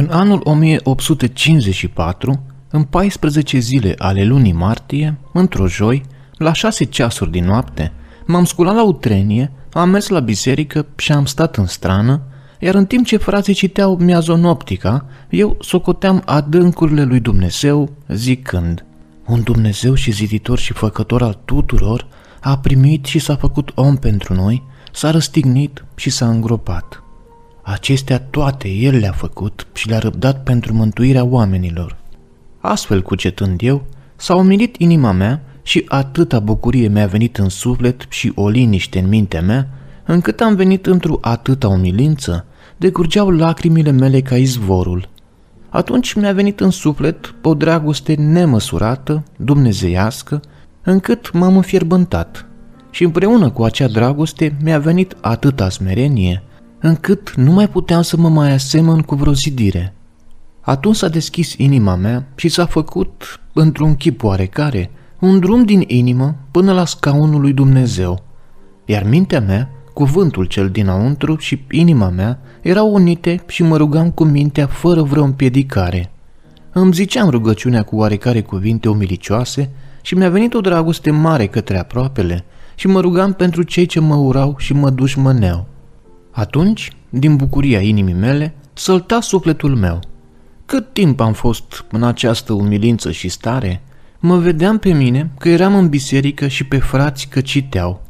În anul 1854, în 14 zile ale lunii martie, într-o joi, la 6 ceasuri din noapte, m-am sculat la utrenie, am mers la biserică și am stat în strană, iar în timp ce frații citeau miazonoptica, eu socoteam adâncurile lui Dumnezeu, zicând, Un Dumnezeu și ziditor și făcător al tuturor a primit și s-a făcut om pentru noi, s-a răstignit și s-a îngropat. Acestea toate El le-a făcut și le-a răbdat pentru mântuirea oamenilor. Astfel, cucetând eu, s-a umilit inima mea și atâta bucurie mi-a venit în suflet și o liniște în mintea mea, încât am venit într-o atâta umilință, decurgeau lacrimile mele ca izvorul. Atunci mi-a venit în suflet o dragoste nemăsurată, dumnezeiască, încât m-am înfierbântat. Și împreună cu acea dragoste mi-a venit atâta smerenie, încât nu mai puteam să mă mai asemăn cu vreo zidire. Atunci s-a deschis inima mea și s-a făcut, într-un chip oarecare, un drum din inimă până la scaunul lui Dumnezeu, iar mintea mea, cuvântul cel dinăuntru și inima mea erau unite și mă rugam cu mintea fără vreo împiedicare. Îmi ziceam rugăciunea cu oarecare cuvinte omilicioase și mi-a venit o dragoste mare către aproapele și mă rugam pentru cei ce mă urau și mă dușmăneau. Atunci, din bucuria inimii mele, sălta sufletul meu. Cât timp am fost în această umilință și stare, mă vedeam pe mine că eram în biserică și pe frați că citeau.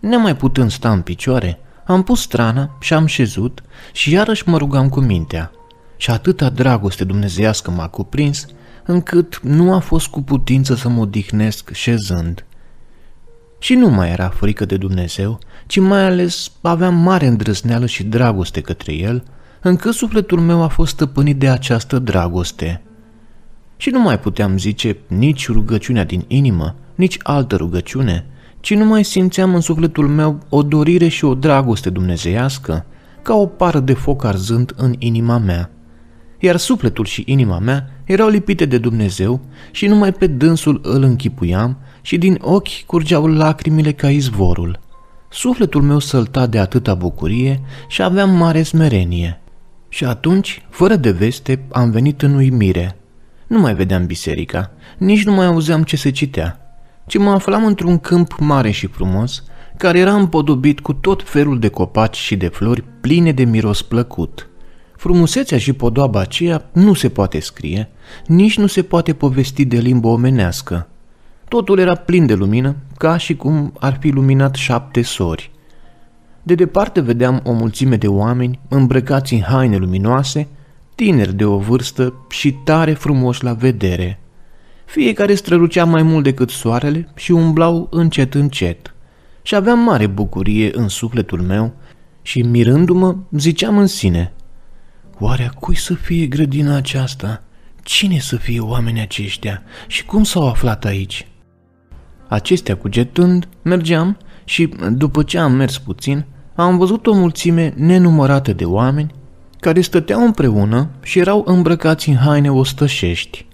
Nemai putând sta în picioare, am pus strana și am șezut și iarăși mă rugam cu mintea. Și atâta dragoste dumnezeiască m-a cuprins, încât nu a fost cu putință să mă odihnesc șezând. Și nu mai era frică de Dumnezeu, ci mai ales aveam mare îndrăzneală și dragoste către el, încât sufletul meu a fost stăpânit de această dragoste. Și nu mai puteam zice nici rugăciunea din inimă, nici altă rugăciune, ci nu mai simțeam în sufletul meu o dorire și o dragoste dumnezeiască, ca o pară de foc arzând în inima mea. Iar sufletul și inima mea erau lipite de Dumnezeu și numai pe dânsul îl închipuiam și din ochi curgeau lacrimile ca izvorul. Sufletul meu sălta de atâta bucurie și aveam mare smerenie. Și atunci, fără de veste, am venit în uimire. Nu mai vedeam biserica, nici nu mai auzeam ce se citea, ci mă aflam într-un câmp mare și frumos, care era împodobit cu tot felul de copaci și de flori pline de miros plăcut. Frumusețea și podoaba aceea nu se poate scrie, nici nu se poate povesti de limbă omenească. Totul era plin de lumină ca și cum ar fi luminat șapte sori. De departe vedeam o mulțime de oameni îmbrăcați în haine luminoase, tineri de o vârstă și tare frumos la vedere. Fiecare strălucea mai mult decât soarele și umblau încet încet. Și aveam mare bucurie în sufletul meu și mirându-mă ziceam în sine Oare a cui să fie grădina aceasta? Cine să fie oamenii aceștia și cum s-au aflat aici? Acestea cugetând, mergeam și, după ce am mers puțin, am văzut o mulțime nenumărată de oameni care stăteau împreună și erau îmbrăcați în haine ostășești.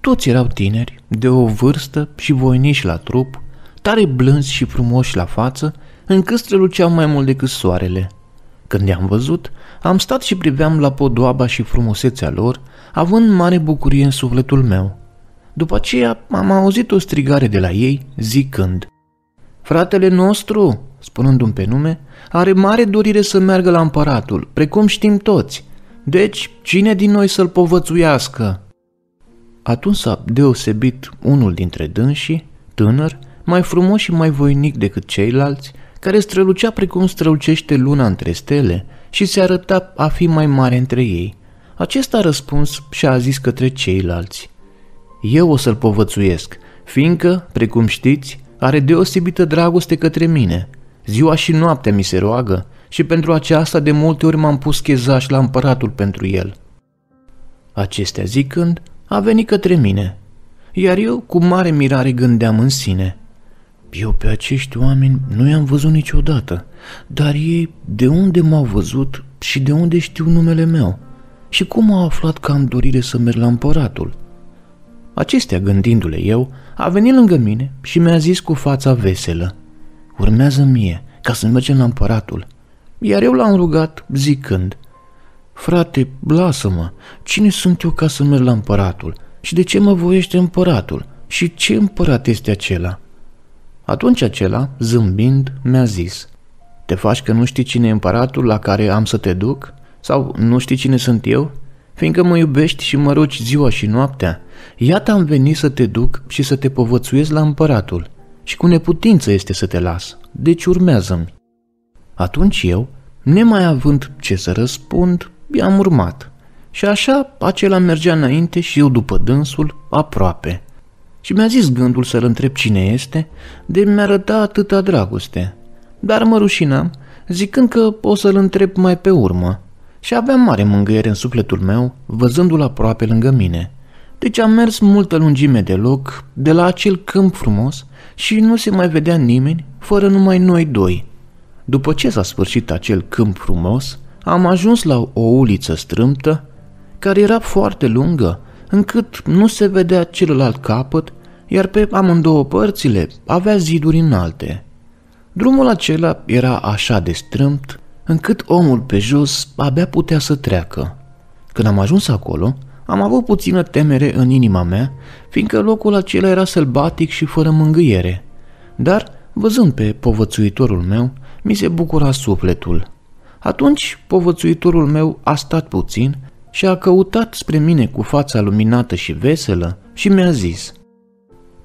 Toți erau tineri, de o vârstă și voiniși la trup, tare blânzi și frumoși la față, încât străluceau mai mult decât soarele. Când i-am văzut, am stat și priveam la podoaba și frumusețea lor, având mare bucurie în sufletul meu. După aceea am auzit o strigare de la ei zicând Fratele nostru, spunându-mi pe nume, are mare dorire să meargă la împăratul, precum știm toți. Deci, cine din noi să-l povățuiască? Atunci s-a deosebit unul dintre dânsii, tânăr, mai frumos și mai voinic decât ceilalți, care strălucea precum strălucește luna între stele și se arăta a fi mai mare între ei. Acesta a răspuns și a zis către ceilalți eu o să-l povățuiesc, fiindcă, precum știți, are deosebită dragoste către mine. Ziua și noaptea mi se roagă și pentru aceasta de multe ori m-am pus chezaș la împăratul pentru el. Acestea zicând, a venit către mine, iar eu cu mare mirare gândeam în sine. Eu pe acești oameni nu i-am văzut niciodată, dar ei de unde m-au văzut și de unde știu numele meu? Și cum au aflat că am dorire să merg la împăratul? Acestea, gândindu-le eu, a venit lângă mine și mi-a zis cu fața veselă, urmează mie ca să mergem la împăratul. Iar eu l-am rugat zicând, frate, lasă-mă, cine sunt eu ca să merg la împăratul? Și de ce mă voiește împăratul? Și ce împărat este acela? Atunci acela, zâmbind, mi-a zis, te faci că nu știi cine e împăratul la care am să te duc? Sau nu știi cine sunt eu? fiindcă mă iubești și mă rogi ziua și noaptea, iată am venit să te duc și să te povățuiesc la împăratul și cu neputință este să te las, deci urmează-mi. Atunci eu, nemai având ce să răspund, i-am urmat. Și așa acela mergea înainte și eu după dânsul, aproape. Și mi-a zis gândul să-l întreb cine este, de mi-a arăta atâta dragoste. Dar mă rușinam, zicând că o să-l întreb mai pe urmă, și aveam mare mângâiere în sufletul meu, văzându-l aproape lângă mine. Deci am mers multă lungime de loc, de la acel câmp frumos și nu se mai vedea nimeni, fără numai noi doi. După ce s-a sfârșit acel câmp frumos, am ajuns la o uliță strâmtă, care era foarte lungă, încât nu se vedea celălalt capăt, iar pe amândouă părțile avea ziduri înalte. Drumul acela era așa de strâmt încât omul pe jos abia putea să treacă. Când am ajuns acolo, am avut puțină temere în inima mea, fiindcă locul acela era sălbatic și fără mângâiere. Dar, văzând pe povățuitorul meu, mi se bucura sufletul. Atunci, povățuitorul meu a stat puțin și a căutat spre mine cu fața luminată și veselă și mi-a zis –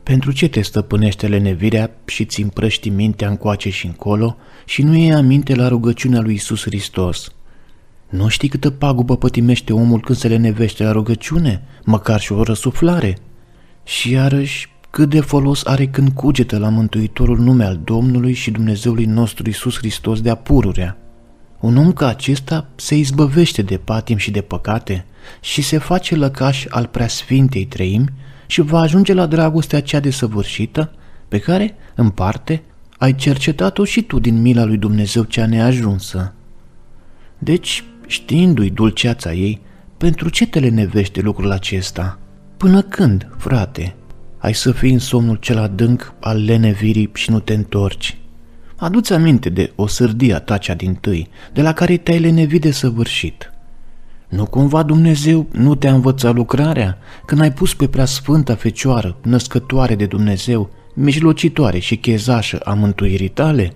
pentru ce te stăpânește lenevirea și ți împrăști mintea încoace și încolo și nu iei aminte la rugăciunea lui Isus Hristos? Nu știi câtă pagubă pătimește omul când se lenevește la rugăciune, măcar și o răsuflare? Și iarăși, cât de folos are când cugetă la mântuitorul nume al Domnului și Dumnezeului nostru Isus Hristos de apururea? Un om ca acesta se izbăvește de patim și de păcate și se face lăcaș al preasfintei trăimi, și va ajunge la dragostea cea desăvârșită pe care, în parte, ai cercetat-o și tu din mila lui Dumnezeu cea neajunsă. Deci, știindu-i dulceața ei, pentru ce te lenevește lucrul acesta? Până când, frate, ai să fii în somnul cel adânc al lenevirii și nu te întorci? Aduți aminte de o sârdia ta cea din tâi, de la care te-ai lenevit de săvârșit. Nu cumva Dumnezeu nu te-a învățat lucrarea când ai pus pe prea sfânta fecioară, născătoare de Dumnezeu, mijlocitoare și chezașă a mântuirii tale?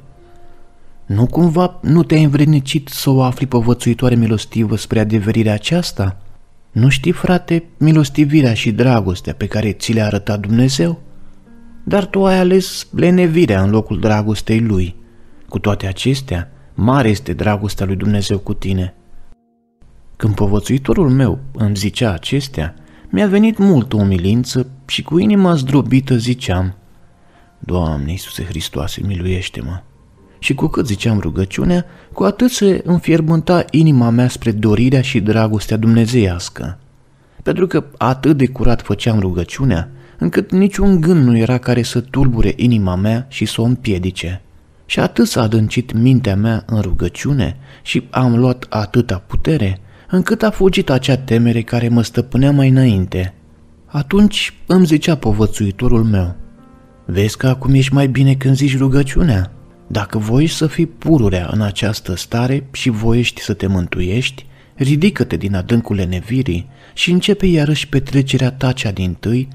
Nu cumva nu te-ai învrednicit să o afli povățuitoare milostivă spre adeverirea aceasta? Nu știi, frate, milostivirea și dragostea pe care ți le-a arătat Dumnezeu? Dar tu ai ales lenevirea în locul dragostei Lui. Cu toate acestea, mare este dragostea lui Dumnezeu cu tine – când povățuitorul meu îmi zicea acestea, mi-a venit multă umilință și cu inima zdrobită ziceam, Doamne Iisuse Hristoase, miluiește-mă! Și cu cât ziceam rugăciunea, cu atât se înfierbânta inima mea spre dorirea și dragostea dumnezeiască. Pentru că atât de curat făceam rugăciunea, încât niciun gând nu era care să tulbure inima mea și să o împiedice. Și atât s-a adâncit mintea mea în rugăciune și am luat atâta putere, încât a fugit acea temere care mă stăpânea mai înainte. Atunci îmi zicea povățuitorul meu, Vezi că acum ești mai bine când zici rugăciunea. Dacă voi să fii pururea în această stare și voiești să te mântuiești, ridică-te din adâncul nevirii și începe iarăși petrecerea ta cea din tâi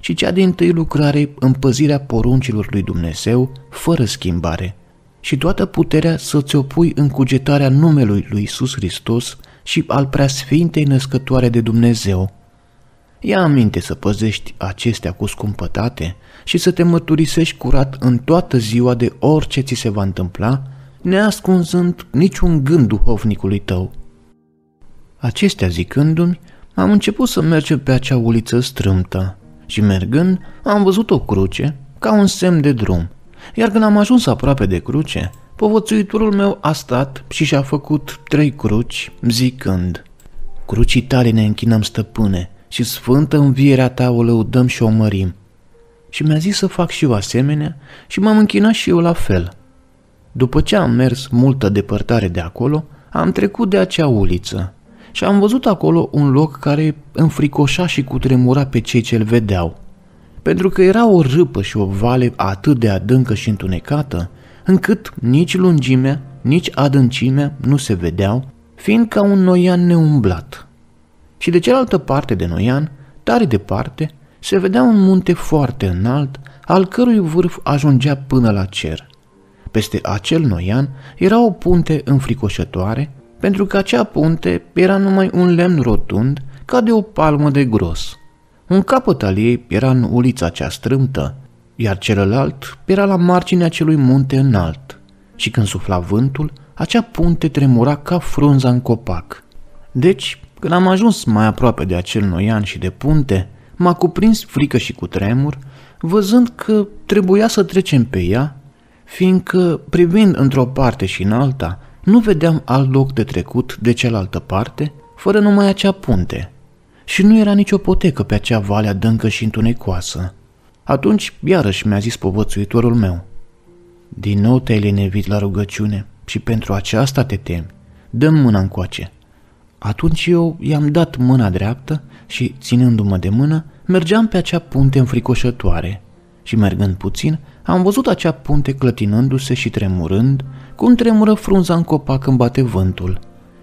și cea din tâi lucrare împăzirea poruncilor lui Dumnezeu fără schimbare și toată puterea să-ți opui în cugetarea numelui lui Iisus Hristos și al preasfintei născătoare de Dumnezeu. Ia aminte să păzești acestea cu scumpătate și să te măturisești curat în toată ziua de orice ți se va întâmpla, neascunzând niciun gând duhovnicului tău. Acestea zicându-mi, am început să mergem pe acea uliță strâmtă și mergând am văzut o cruce ca un semn de drum, iar când am ajuns aproape de cruce, Povățuitorul meu a stat și și-a făcut trei cruci, zicând, Crucii tale ne închinăm, stăpâne, și sfântă învierea ta o lăudăm și o mărim. Și mi-a zis să fac și eu asemenea și m-am închinat și eu la fel. După ce am mers multă depărtare de acolo, am trecut de acea uliță și am văzut acolo un loc care înfricoșa și cutremura pe cei ce-l vedeau. Pentru că era o râpă și o vale atât de adâncă și întunecată, încât nici lungimea, nici adâncimea nu se vedeau, fiind ca un noian neumblat. Și de cealaltă parte de noian, tare departe, se vedea un munte foarte înalt, al cărui vârf ajungea până la cer. Peste acel noian era o punte înfricoșătoare, pentru că acea punte era numai un lemn rotund, ca de o palmă de gros. Un capăt al ei era în ulița cea strâmtă, iar celălalt era la marginea acelui munte înalt și când sufla vântul, acea punte tremura ca frunza în copac. Deci, când am ajuns mai aproape de acel noian și de punte, m-a cuprins frică și cu tremur, văzând că trebuia să trecem pe ea, fiindcă, privind într-o parte și în alta, nu vedeam alt loc de trecut de cealaltă parte, fără numai acea punte. Și nu era nicio potecă pe acea vale adâncă și întunecoasă. Atunci iarăși mi-a zis povățuitorul meu. Din nou te-ai lenevit la rugăciune și pentru aceasta te temi. Dă-mi mâna încoace. Atunci eu i-am dat mâna dreaptă și, ținându-mă de mână, mergeam pe acea punte înfricoșătoare și, mergând puțin, am văzut acea punte clătinându-se și tremurând, cum tremură frunza în copac când bate vântul.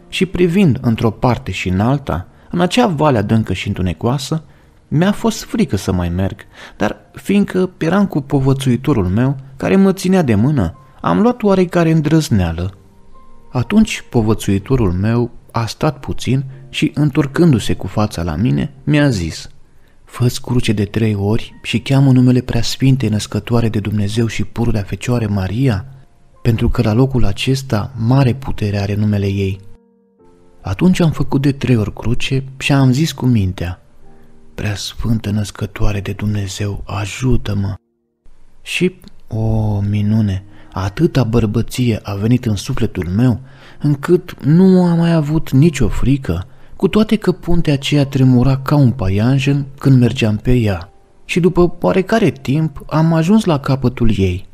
Și privind într-o parte și în alta, în acea vale adâncă și întunecoasă, mi-a fost frică să mai merg, dar fiindcă eram cu povățuitorul meu, care mă ținea de mână, am luat oarecare îndrăzneală. Atunci povățuitorul meu a stat puțin și, întorcându-se cu fața la mine, mi-a zis fă cruce de trei ori și cheamă numele preasfinte născătoare de Dumnezeu și de Fecioare Maria, pentru că la locul acesta mare putere are numele ei. Atunci am făcut de trei ori cruce și am zis cu mintea – prea sfântă născătoare de Dumnezeu, ajută-mă! Și, o minune, atâta bărbăție a venit în sufletul meu, încât nu am mai avut nicio frică, cu toate că puntea aceea tremura ca un paianjen când mergeam pe ea. Și după oarecare timp am ajuns la capătul ei.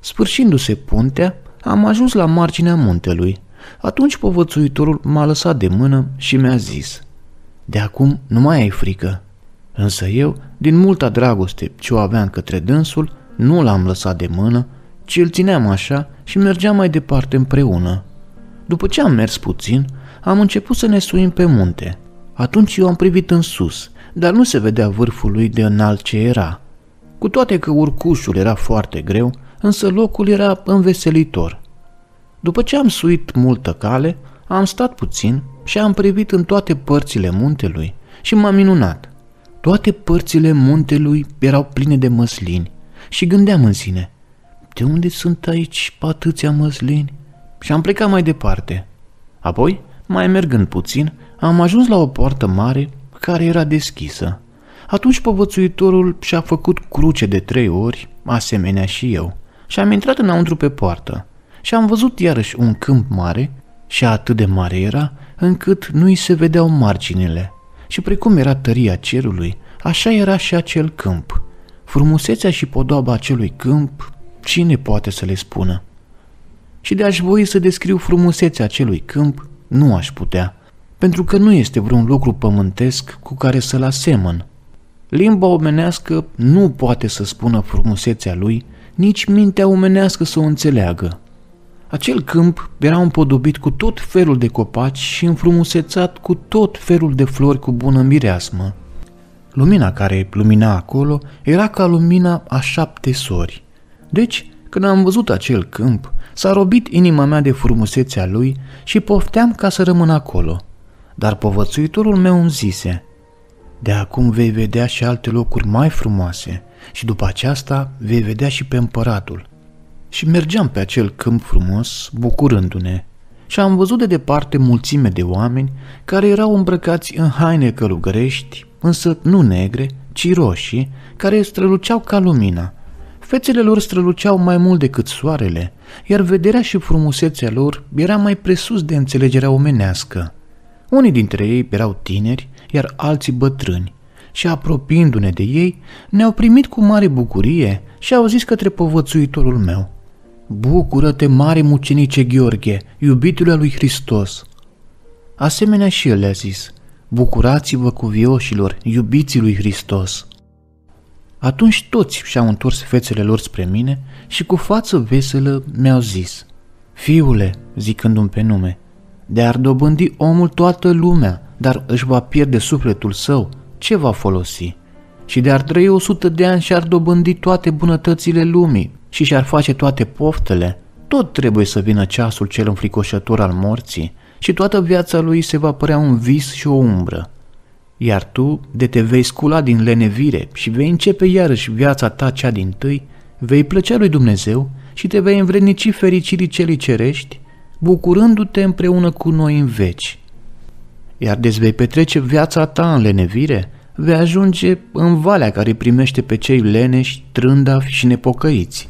Sfârșindu-se puntea, am ajuns la marginea muntelui. Atunci povățuitorul m-a lăsat de mână și mi-a zis – de acum nu mai ai frică. Însă eu, din multa dragoste ce o aveam către dânsul, nu l-am lăsat de mână, ci îl țineam așa și mergeam mai departe împreună. După ce am mers puțin, am început să ne suim pe munte. Atunci eu am privit în sus, dar nu se vedea vârful lui de înalt ce era. Cu toate că urcușul era foarte greu, însă locul era înveselitor. După ce am suit multă cale, am stat puțin și am privit în toate părțile muntelui și m-am minunat. Toate părțile muntelui erau pline de măslini și gândeam în sine, de unde sunt aici atâția măslini? Și am plecat mai departe. Apoi, mai mergând puțin, am ajuns la o poartă mare care era deschisă. Atunci povățuitorul și-a făcut cruce de trei ori, asemenea și eu, și am intrat înăuntru pe poartă și am văzut iarăși un câmp mare și atât de mare era încât nu-i se vedeau marginile – și precum era tăria cerului, așa era și acel câmp. Frumusețea și podoaba acelui câmp, cine poate să le spună? Și de aș voi să descriu frumusețea acelui câmp, nu aș putea, pentru că nu este vreun lucru pământesc cu care să-l asemăn. Limba omenească nu poate să spună frumusețea lui, nici mintea omenească să o înțeleagă. Acel câmp era împodobit cu tot felul de copaci și înfrumusețat cu tot felul de flori cu bună mireasmă. Lumina care lumina acolo era ca lumina a șapte sori. Deci, când am văzut acel câmp, s-a robit inima mea de frumusețea lui și pofteam ca să rămân acolo. Dar povățuitorul meu îmi zise, De acum vei vedea și alte locuri mai frumoase și după aceasta vei vedea și pe împăratul și mergeam pe acel câmp frumos, bucurându-ne, și am văzut de departe mulțime de oameni care erau îmbrăcați în haine călugărești, însă nu negre, ci roșii, care străluceau ca lumina. Fețele lor străluceau mai mult decât soarele, iar vederea și frumusețea lor era mai presus de înțelegerea omenească. Unii dintre ei erau tineri, iar alții bătrâni, și apropiindu-ne de ei, ne-au primit cu mare bucurie și au zis către povățuitorul meu – Bucură-te, mare mucenice Gheorghe, iubitule lui Hristos! Asemenea și el le-a zis, bucurați-vă cu vioșilor, iubiții lui Hristos! Atunci toți și-au întors fețele lor spre mine și cu față veselă mi-au zis, Fiule, zicându-mi pe nume, de-ar dobândi omul toată lumea, dar își va pierde sufletul său, ce va folosi?' și de-ar trăi sută de ani și-ar dobândi toate bunătățile lumii și și-ar face toate poftele, tot trebuie să vină ceasul cel înfricoșător al morții și toată viața lui se va părea un vis și o umbră. Iar tu, de te vei scula din lenevire și vei începe iarăși viața ta cea din tâi, vei plăcea lui Dumnezeu și te vei învrednici fericirii celui cerești, bucurându-te împreună cu noi în veci. Iar deci vei petrece viața ta în lenevire vei ajunge în valea care primește pe cei leneși, trândafi și nepocăiți.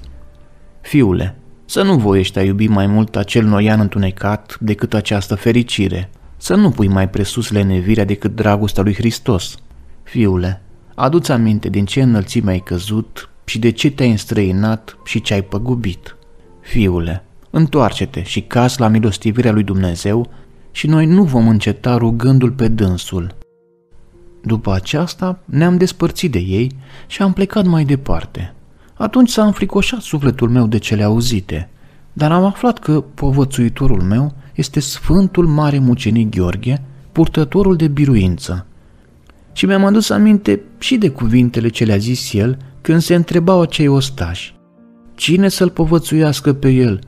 Fiule, să nu voiești a iubi mai mult acel noian întunecat decât această fericire, să nu pui mai presus lenevirea decât dragostea lui Hristos. Fiule, adu-ți aminte din ce înălțime ai căzut și de ce te-ai înstrăinat și ce ai păgubit. Fiule, întoarce-te și caz la milostivirea lui Dumnezeu și noi nu vom înceta rugându-L pe dânsul – după aceasta ne-am despărțit de ei și am plecat mai departe. Atunci s-a înfricoșat sufletul meu de cele auzite, dar am aflat că povățuitorul meu este Sfântul Mare Mucenic Gheorghe, purtătorul de biruință. Și mi-am adus aminte și de cuvintele ce le-a zis el când se întrebau acei ostași. Cine să-l povățuiască pe el?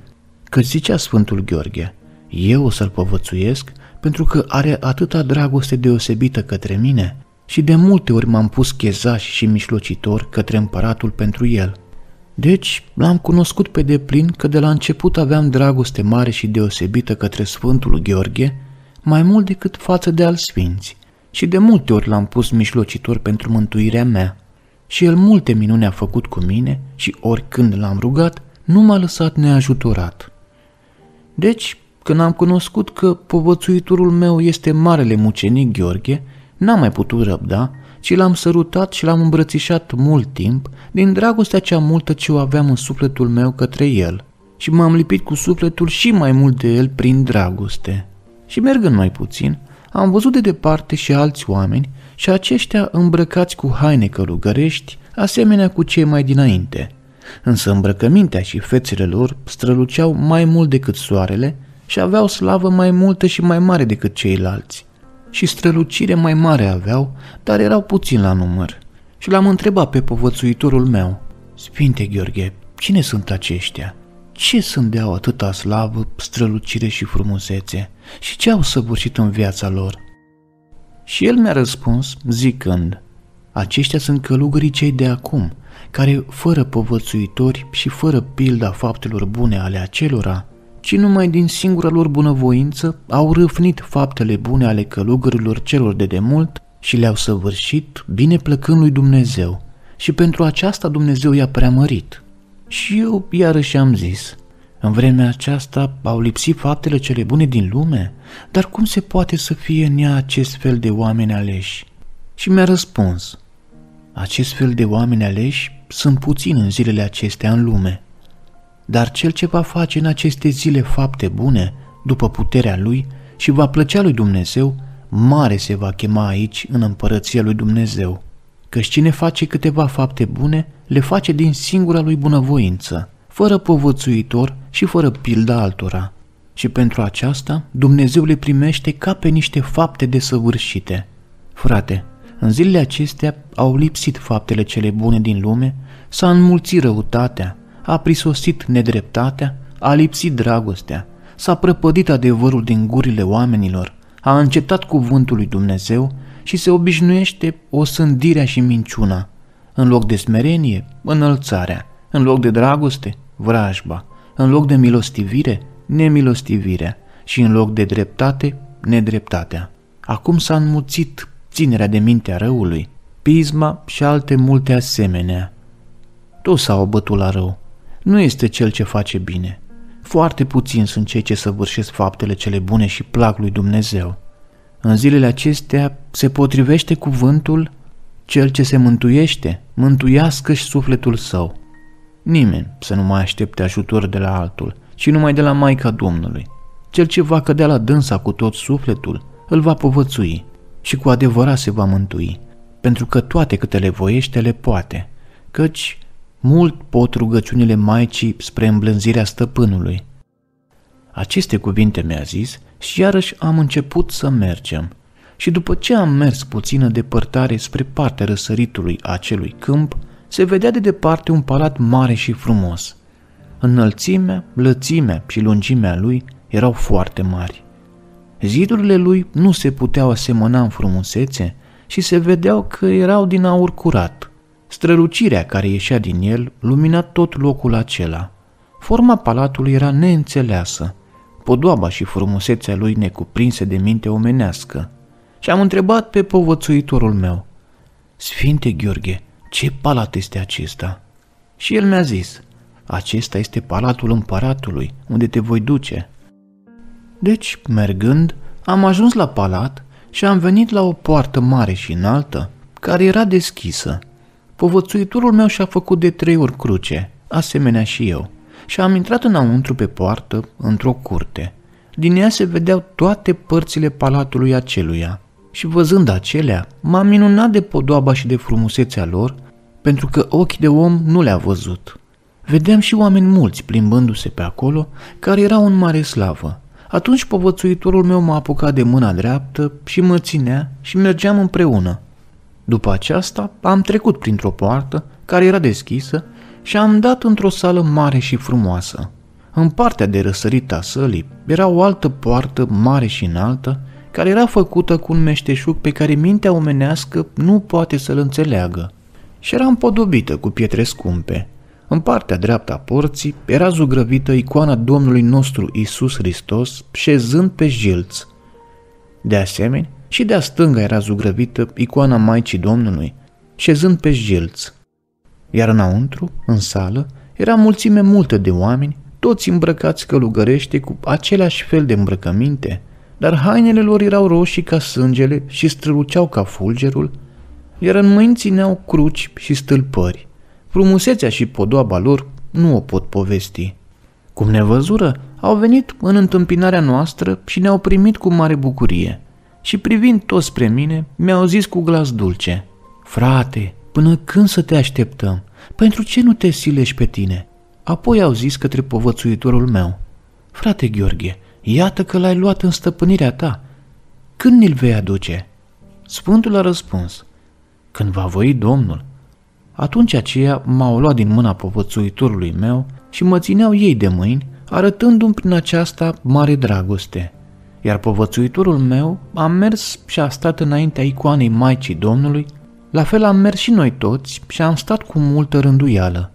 Că zicea Sfântul Gheorghe, eu o să-l povățuiesc pentru că are atâta dragoste deosebită către mine – și de multe ori m-am pus chezaș și mișlocitor către împăratul pentru el. Deci l-am cunoscut pe deplin că de la început aveam dragoste mare și deosebită către Sfântul Gheorghe, mai mult decât față de alți sfinți, și de multe ori l-am pus mișlocitor pentru mântuirea mea. Și el multe minuni a făcut cu mine și oricând l-am rugat, nu m-a lăsat neajutorat. Deci, când am cunoscut că povățuitorul meu este marele mucenic Gheorghe, N-am mai putut răbda, ci l-am sărutat și l-am îmbrățișat mult timp din dragostea cea multă ce o aveam în sufletul meu către el și m-am lipit cu sufletul și mai mult de el prin dragoste. Și mergând mai puțin, am văzut de departe și alți oameni și aceștia îmbrăcați cu haine călugărești, asemenea cu cei mai dinainte. Însă îmbrăcămintea și fețele lor străluceau mai mult decât soarele și aveau slavă mai multă și mai mare decât ceilalți și strălucire mai mare aveau, dar erau puțin la număr. Și l-am întrebat pe povățuitorul meu, Spinte Gheorghe, cine sunt aceștia? Ce sunt de atâta slavă, strălucire și frumusețe? Și ce au săvârșit în viața lor? Și el mi-a răspuns zicând, aceștia sunt călugării cei de acum, care, fără povățuitori și fără pilda faptelor bune ale acelora, ci numai din singura lor bunăvoință au râfnit faptele bune ale călugărilor celor de demult și le-au săvârșit bine plăcând lui Dumnezeu și pentru aceasta Dumnezeu i-a preamărit. Și eu iarăși am zis, în vremea aceasta au lipsit faptele cele bune din lume, dar cum se poate să fie în ea acest fel de oameni aleși? Și mi-a răspuns, acest fel de oameni aleși sunt puțini în zilele acestea în lume dar cel ce va face în aceste zile fapte bune, după puterea lui, și va plăcea lui Dumnezeu, mare se va chema aici în împărăția lui Dumnezeu. Căci cine face câteva fapte bune, le face din singura lui bunăvoință, fără povățuitor și fără pilda altora. Și pentru aceasta Dumnezeu le primește ca pe niște fapte desăvârșite. Frate, în zilele acestea au lipsit faptele cele bune din lume, s-a înmulțit răutatea, a prisosit nedreptatea, a lipsit dragostea, s-a prăpădit adevărul din gurile oamenilor, a încetat cuvântul lui Dumnezeu și se obișnuiește osândirea și minciuna, în loc de smerenie, înălțarea, în loc de dragoste, vrajba, în loc de milostivire, nemilostivirea și în loc de dreptate, nedreptatea. Acum s-a înmuțit ținerea de mintea răului, pisma și alte multe asemenea. Toți s-au bătut la rău, nu este cel ce face bine. Foarte puțini sunt cei ce săvârșesc faptele cele bune și plac lui Dumnezeu. În zilele acestea se potrivește cuvântul cel ce se mântuiește, mântuiască și sufletul său. Nimeni să nu mai aștepte ajutor de la altul, ci numai de la Maica Domnului. Cel ce va cădea la dânsa cu tot sufletul, îl va povățui și cu adevărat se va mântui, pentru că toate câte le voiește le poate, căci mult pot rugăciunile Maicii spre îmblânzirea stăpânului. Aceste cuvinte mi-a zis și iarăși am început să mergem. Și după ce am mers puțină depărtare spre partea răsăritului acelui câmp, se vedea de departe un palat mare și frumos. Înălțimea, lățimea și lungimea lui erau foarte mari. Zidurile lui nu se puteau asemăna în frumusețe și se vedeau că erau din aur curat. Strălucirea care ieșea din el lumina tot locul acela. Forma palatului era neînțeleasă, podoaba și frumusețea lui necuprinse de minte omenească. Și am întrebat pe povățuitorul meu, Sfinte Gheorghe, ce palat este acesta? Și el mi-a zis, acesta este palatul împăratului, unde te voi duce. Deci, mergând, am ajuns la palat și am venit la o poartă mare și înaltă, care era deschisă Povățuitorul meu și-a făcut de trei ori cruce, asemenea și eu, și am intrat înăuntru pe poartă, într-o curte. Din ea se vedeau toate părțile palatului aceluia și văzând acelea, m-am minunat de podoaba și de frumusețea lor, pentru că ochii de om nu le-a văzut. Vedeam și oameni mulți plimbându-se pe acolo, care erau în mare slavă. Atunci povățuitorul meu m-a apucat de mâna dreaptă și mă ținea și mergeam împreună, după aceasta am trecut printr-o poartă care era deschisă și am dat într-o sală mare și frumoasă. În partea de răsărit a sălii era o altă poartă mare și înaltă, care era făcută cu un meșteșug pe care mintea omenească nu poate să-l înțeleagă și era împodobită cu pietre scumpe. În partea dreapta a porții era zugrăvită icoana Domnului nostru Isus Hristos șezând pe jilț. De asemenea, și de-a stânga era zugrăvită icoana Maicii Domnului, șezând pe jilț. Iar înăuntru, în sală, era mulțime multă de oameni, toți îmbrăcați călugărește cu același fel de îmbrăcăminte, dar hainele lor erau roșii ca sângele și străluceau ca fulgerul, iar în mâini țineau cruci și stâlpări. Frumusețea și podoaba lor nu o pot povesti. Cum ne văzură, au venit în întâmpinarea noastră și ne-au primit cu mare bucurie – și privind tot spre mine, mi-au zis cu glas dulce, Frate, până când să te așteptăm? Pentru ce nu te silești pe tine? Apoi au zis către povățuitorul meu, Frate Gheorghe, iată că l-ai luat în stăpânirea ta. Când îl vei aduce? Sfântul a răspuns, când va voi Domnul. Atunci aceea m-au luat din mâna povățuitorului meu și mă țineau ei de mâini, arătându-mi prin aceasta mare dragoste iar povățuitorul meu a mers și a stat înaintea icoanei Maicii Domnului, la fel am mers și noi toți și am stat cu multă rânduială.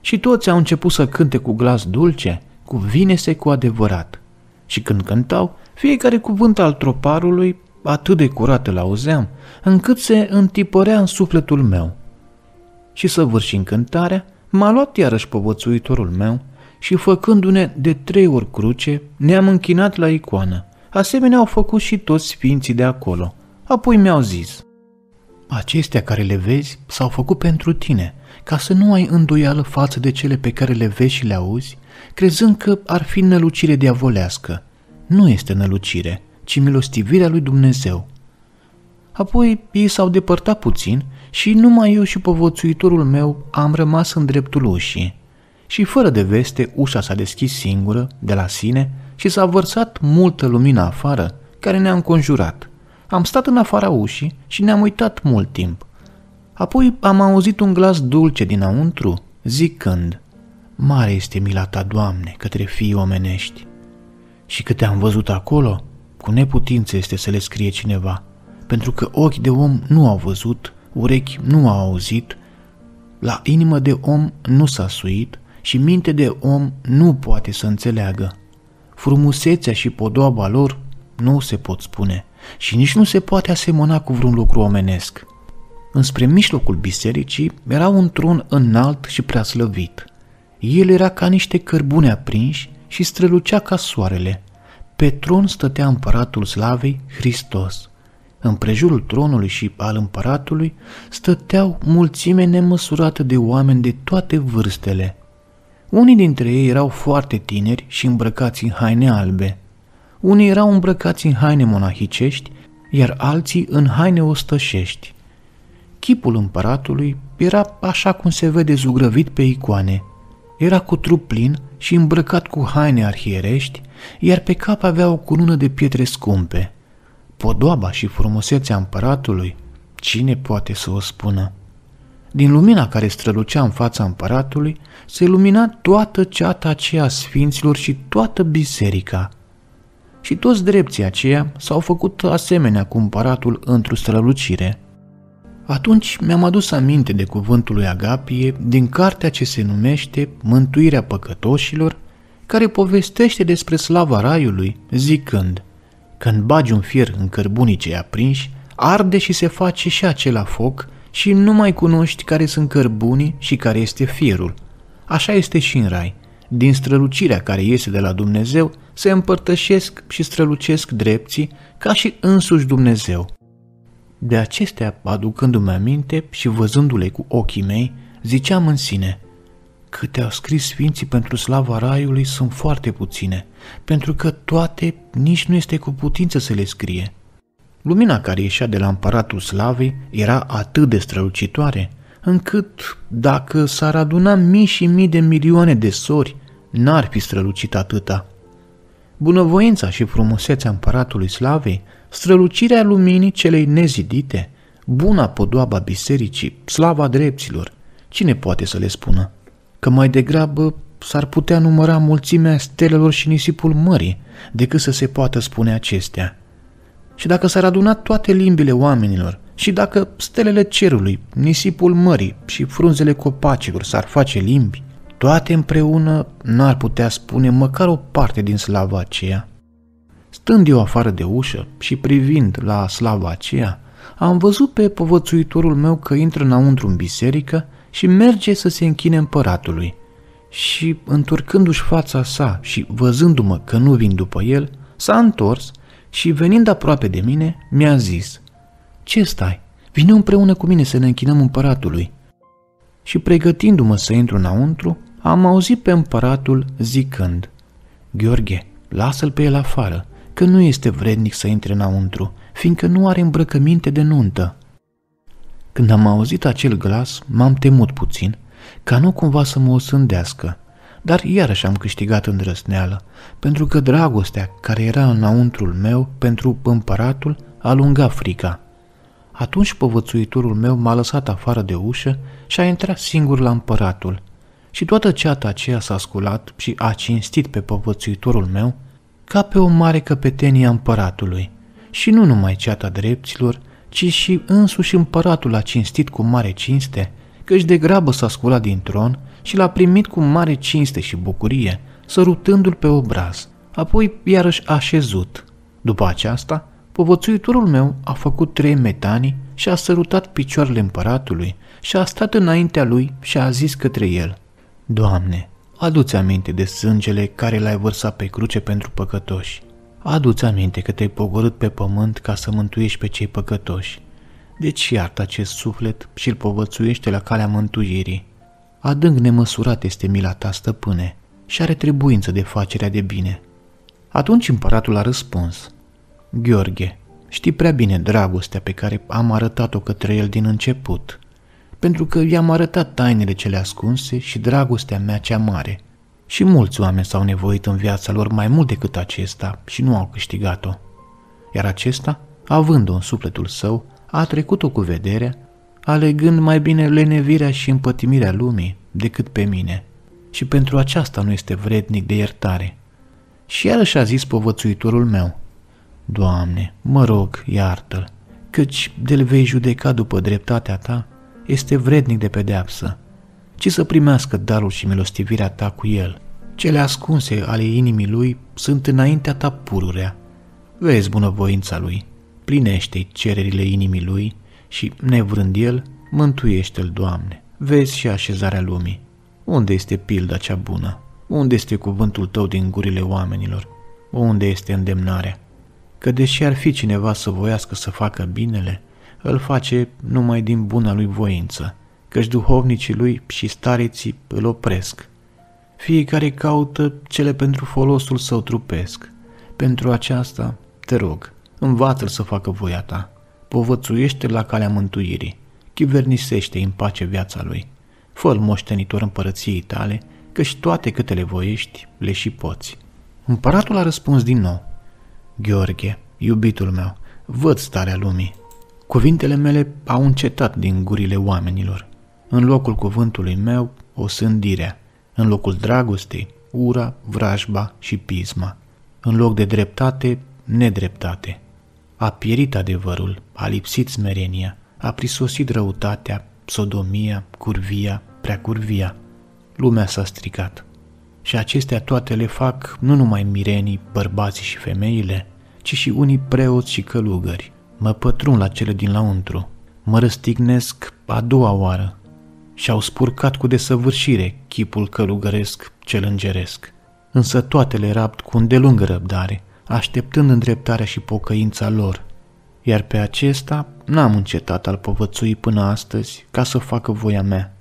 Și toți au început să cânte cu glas dulce, cu vinese cu adevărat. Și când cântau, fiecare cuvânt al troparului atât de curat îl auzeam, încât se întipărea în sufletul meu. Și să vârșim cântarea, m-a luat iarăși povățuitorul meu și făcându-ne de trei ori cruce, ne-am închinat la icoană asemenea au făcut și toți sfinții de acolo. Apoi mi-au zis, Acestea care le vezi s-au făcut pentru tine, ca să nu ai îndoială față de cele pe care le vezi și le auzi, crezând că ar fi nălucire diavolească. Nu este nălucire, ci milostivirea lui Dumnezeu. Apoi ei s-au depărtat puțin și numai eu și povățuitorul meu am rămas în dreptul ușii. Și fără de veste, ușa s-a deschis singură, de la sine, și s-a vărsat multă lumină afară care ne-a înconjurat. Am stat în afara ușii și ne-am uitat mult timp. Apoi am auzit un glas dulce dinăuntru, zicând, Mare este mila ta, Doamne, către fii omenești. Și câte am văzut acolo, cu neputință este să le scrie cineva, pentru că ochi de om nu au văzut, urechi nu au auzit, la inimă de om nu s-a suit și minte de om nu poate să înțeleagă. Frumusețea și podoaba lor nu se pot spune și nici nu se poate asemăna cu vreun lucru omenesc. Înspre mijlocul bisericii era un tron înalt și prea slăvit. El era ca niște cărbune aprinși și strălucea ca soarele. Pe tron stătea împăratul slavei Hristos. În prejurul tronului și al împăratului stăteau mulțime nemăsurată de oameni de toate vârstele – unii dintre ei erau foarte tineri și îmbrăcați în haine albe. Unii erau îmbrăcați în haine monahicești, iar alții în haine ostășești. Chipul împăratului era așa cum se vede zugrăvit pe icoane. Era cu trup plin și îmbrăcat cu haine arhierești, iar pe cap avea o cunună de pietre scumpe. Podoaba și frumusețea împăratului, cine poate să o spună? Din lumina care strălucea în fața împăratului, se ilumina toată ceata aceea a sfinților și toată biserica. Și toți drepții aceia s-au făcut asemenea cu împăratul într-o strălucire. Atunci mi-am adus aminte de cuvântul lui Agapie din cartea ce se numește Mântuirea păcătoșilor, care povestește despre slava raiului, zicând Când bagi un fier în cărbunii cei aprinși, arde și se face și acela foc – și nu mai cunoști care sunt cărbunii și care este fierul. Așa este și în rai. Din strălucirea care iese de la Dumnezeu se împărtășesc și strălucesc drepții ca și însuși Dumnezeu. De acestea, aducându-mi aminte și văzându-le cu ochii mei, ziceam în sine – câte au scris sfinții pentru slava raiului sunt foarte puține, pentru că toate nici nu este cu putință să le scrie – Lumina care ieșea de la împăratul slavei era atât de strălucitoare, încât, dacă s-ar aduna mii și mii de milioane de sori, n-ar fi strălucit atâta. Bunăvoința și frumusețea împăratului slavei, strălucirea luminii celei nezidite, buna podoaba bisericii, slava dreptilor, cine poate să le spună? Că mai degrabă s-ar putea număra mulțimea stelelor și nisipul mării, decât să se poată spune acestea – și dacă s-ar aduna toate limbile oamenilor și dacă stelele cerului, nisipul mării și frunzele copacilor s-ar face limbi, toate împreună n-ar putea spune măcar o parte din slava aceea. Stând eu afară de ușă și privind la slava aceea, am văzut pe povățuitorul meu că intră înăuntru în biserică și merge să se închine împăratului. Și, întorcându-și fața sa și văzându-mă că nu vin după el, s-a întors și venind aproape de mine, mi-a zis, Ce stai? Vine împreună cu mine să ne închinăm împăratului. Și pregătindu-mă să intru înăuntru, am auzit pe împăratul zicând, Gheorghe, lasă-l pe el afară, că nu este vrednic să intre înăuntru, fiindcă nu are îmbrăcăminte de nuntă. Când am auzit acel glas, m-am temut puțin, ca nu cumva să mă osândească, dar iarăși am câștigat îndrăsneală, pentru că dragostea care era înăuntrul meu pentru împăratul alunga frica. Atunci povățuitorul meu m-a lăsat afară de ușă și a intrat singur la împăratul. Și toată ceata aceea s-a sculat și a cinstit pe povățuitorul meu ca pe o mare căpetenie a împăratului. Și nu numai ceata dreptilor, ci și însuși împăratul a cinstit cu mare cinste, căci de grabă s-a sculat din tron și l-a primit cu mare cinste și bucurie, sărutându-l pe obraz, apoi iarăși așezut. După aceasta, povățuitorul meu a făcut trei metanii și a sărutat picioarele împăratului și a stat înaintea lui și a zis către el, Doamne, adu-ți aminte de sângele care l-ai vărsat pe cruce pentru păcătoși. Adu-ți aminte că te-ai pogorât pe pământ ca să mântuiești pe cei păcătoși. Deci iartă acest suflet și îl povățuiește la calea mântuirii. Adânc nemăsurat este mila ta, stăpâne, și are trebuință de facerea de bine. Atunci împăratul a răspuns, Gheorghe, știi prea bine dragostea pe care am arătat-o către el din început, pentru că i-am arătat tainele cele ascunse și dragostea mea cea mare. Și mulți oameni s-au nevoit în viața lor mai mult decât acesta și nu au câștigat-o. Iar acesta, având-o în sufletul său, a trecut-o cu vederea alegând mai bine lenevirea și împătimirea lumii decât pe mine, și pentru aceasta nu este vrednic de iertare. Și iarăși a zis povățuitorul meu, Doamne, mă rog, iartă-l, căci de-l vei judeca după dreptatea ta, este vrednic de pedeapsă, ci să primească darul și milostivirea ta cu el. Cele ascunse ale inimii lui sunt înaintea ta pururea. Vezi bunăvoința lui, plinește-i cererile inimii lui și, nevrând el, mântuiește-l, Doamne. Vezi și așezarea lumii. Unde este pilda cea bună? Unde este cuvântul tău din gurile oamenilor? Unde este îndemnarea? Că deși ar fi cineva să voiască să facă binele, îl face numai din buna lui voință, căci duhovnicii lui și stareții îl opresc. Fiecare caută cele pentru folosul său trupesc. Pentru aceasta, te rog, învață-l să facă voia ta povățuiește la calea mântuirii, chivernisește în pace viața lui, fă moștenitor împărăției tale, și toate câte le voiești, le și poți. Împăratul a răspuns din nou, Gheorghe, iubitul meu, văd starea lumii. Cuvintele mele au încetat din gurile oamenilor. În locul cuvântului meu, o sândirea. În locul dragostei, ura, vrajba și pisma. În loc de dreptate, nedreptate. A pierit adevărul, a lipsit smerenia, a prisosit răutatea, sodomia, curvia, prea curvia. Lumea s-a stricat. Și acestea toate le fac nu numai mirenii, bărbații și femeile, ci și unii preoți și călugări. Mă pătrun la cele din lăuntru, mă răstignesc a doua oară și au spurcat cu desăvârșire chipul călugăresc cel îngeresc. Însă toate le rapt cu îndelungă răbdare, așteptând îndreptarea și pocăința lor, iar pe acesta n-am încetat al povățui până astăzi ca să facă voia mea.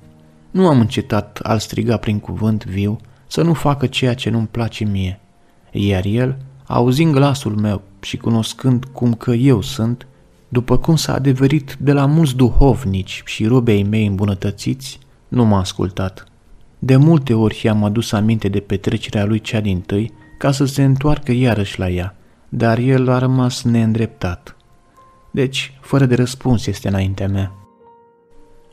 Nu am încetat al striga prin cuvânt viu să nu facă ceea ce nu-mi place mie, iar el, auzind glasul meu și cunoscând cum că eu sunt, după cum s-a adeverit de la mulți duhovnici și robei mei îmbunătățiți, nu m-a ascultat. De multe ori i-am adus aminte de petrecerea lui cea din tâi ca să se întoarcă iarăși la ea, dar el a rămas neîndreptat. Deci, fără de răspuns este înaintea mea.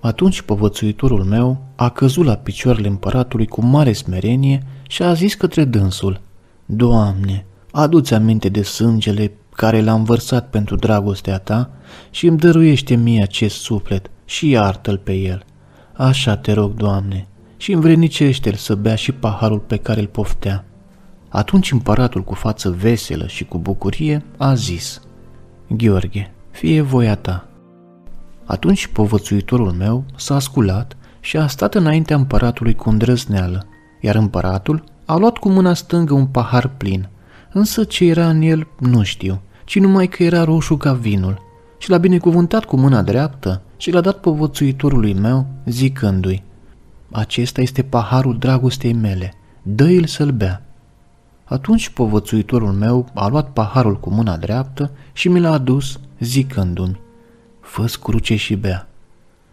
Atunci povățuitorul meu a căzut la picioarele împăratului cu mare smerenie și a zis către dânsul, Doamne, adu-ți aminte de sângele care l-am vărsat pentru dragostea ta și îmi dăruiește mie acest suflet și iartă-l pe el. Așa te rog, Doamne, și învrenicește-l să bea și paharul pe care îl poftea, atunci împăratul cu față veselă și cu bucurie a zis, Gheorghe, fie voia ta. Atunci povățuitorul meu s-a sculat și a stat înaintea împăratului cu îndrăzneală, iar împăratul a luat cu mâna stângă un pahar plin, însă ce era în el nu știu, ci numai că era roșu ca vinul, și l-a binecuvântat cu mâna dreaptă și l-a dat povățuitorului meu, zicându-i, Acesta este paharul dragostei mele, dă-l să-l bea, atunci povățuitorul meu a luat paharul cu mâna dreaptă și mi l-a adus, zicându-mi, fă cruce și bea.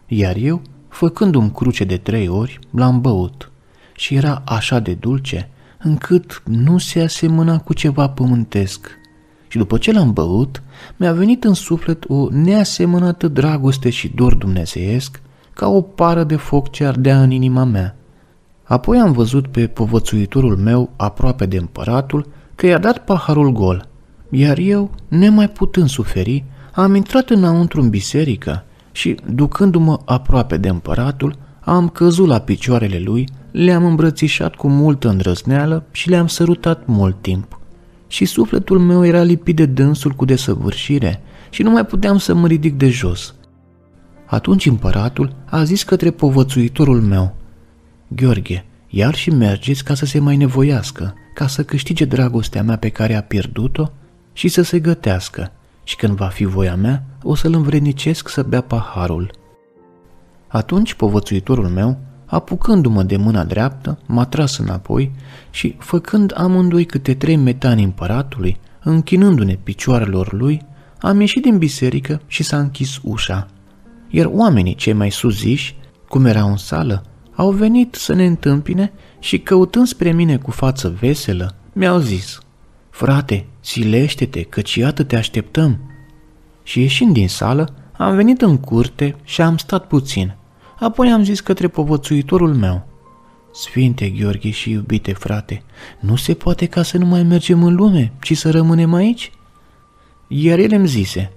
Iar eu, făcându-mi cruce de trei ori, l-am băut și era așa de dulce, încât nu se asemăna cu ceva pământesc. Și după ce l-am băut, mi-a venit în suflet o neasemănată dragoste și dor dumnezeiesc, ca o pară de foc ce ardea în inima mea Apoi am văzut pe povățuitorul meu aproape de împăratul că i-a dat paharul gol, iar eu, nemai putând suferi, am intrat înăuntru în biserică și, ducându-mă aproape de împăratul, am căzut la picioarele lui, le-am îmbrățișat cu multă îndrăzneală și le-am sărutat mult timp. Și sufletul meu era lipit de dânsul cu desăvârșire și nu mai puteam să mă ridic de jos. Atunci împăratul a zis către povățuitorul meu – Gheorghe, iar și mergeți ca să se mai nevoiască, ca să câștige dragostea mea pe care a pierdut-o și să se gătească, și când va fi voia mea, o să-l învrednicesc să bea paharul. Atunci povățuitorul meu, apucându-mă de mâna dreaptă, m-a tras înapoi și, făcând amândoi câte trei metani împăratului, închinându-ne picioarelor lui, am ieșit din biserică și s-a închis ușa. Iar oamenii cei mai suziși, cum erau în sală, au venit să ne întâmpine și căutând spre mine cu față veselă, mi-au zis, Frate, silește-te, căci iată te așteptăm. Și ieșind din sală, am venit în curte și am stat puțin. Apoi am zis către povățuitorul meu, Sfinte Gheorghe și iubite frate, nu se poate ca să nu mai mergem în lume, ci să rămânem aici? Iar el îmi zise,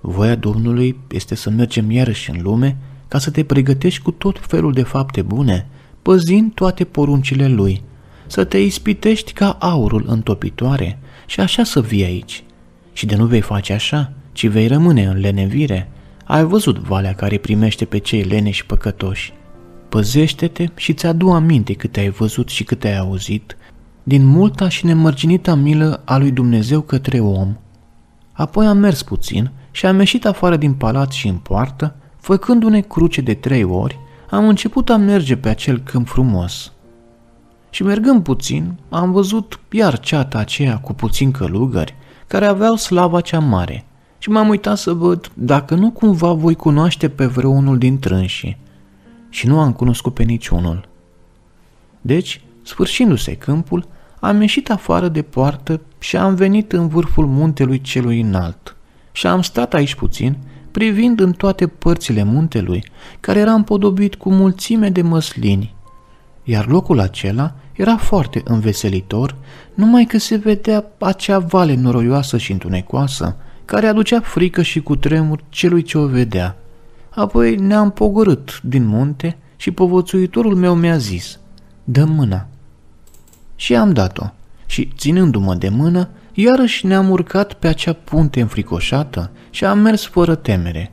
voia Domnului este să mergem iarăși în lume ca să te pregătești cu tot felul de fapte bune, păzind toate poruncile lui, să te ispitești ca aurul întopitoare și așa să vii aici. Și de nu vei face așa, ci vei rămâne în lenevire. Ai văzut valea care primește pe cei lene și păcătoși. Păzește-te și ți-adu aminte cât ai văzut și cât ai auzit, din multa și nemărginita milă a lui Dumnezeu către om. Apoi am mers puțin și am ieșit afară din palat și în poartă, Făcându-ne cruce de trei ori, am început a merge pe acel câmp frumos. Și mergând puțin, am văzut iar ceata aceea cu puțin călugări, care aveau slava cea mare, și m-am uitat să văd dacă nu cumva voi cunoaște pe vreunul din trânsii. Și nu am cunoscut pe niciunul. Deci, sfârșindu-se câmpul, am ieșit afară de poartă și am venit în vârful muntelui celui înalt. Și am stat aici puțin privind în toate părțile muntelui, care era împodobit cu mulțime de măslini. Iar locul acela era foarte înveselitor, numai că se vedea acea vale noroioasă și întunecoasă, care aducea frică și cu tremur celui ce o vedea. Apoi ne-am pogorât din munte și povățuitorul meu mi-a zis, dă mâna. Și am dat-o și, ținându-mă de mână, Iarăși ne-am urcat pe acea punte înfricoșată și am mers fără temere.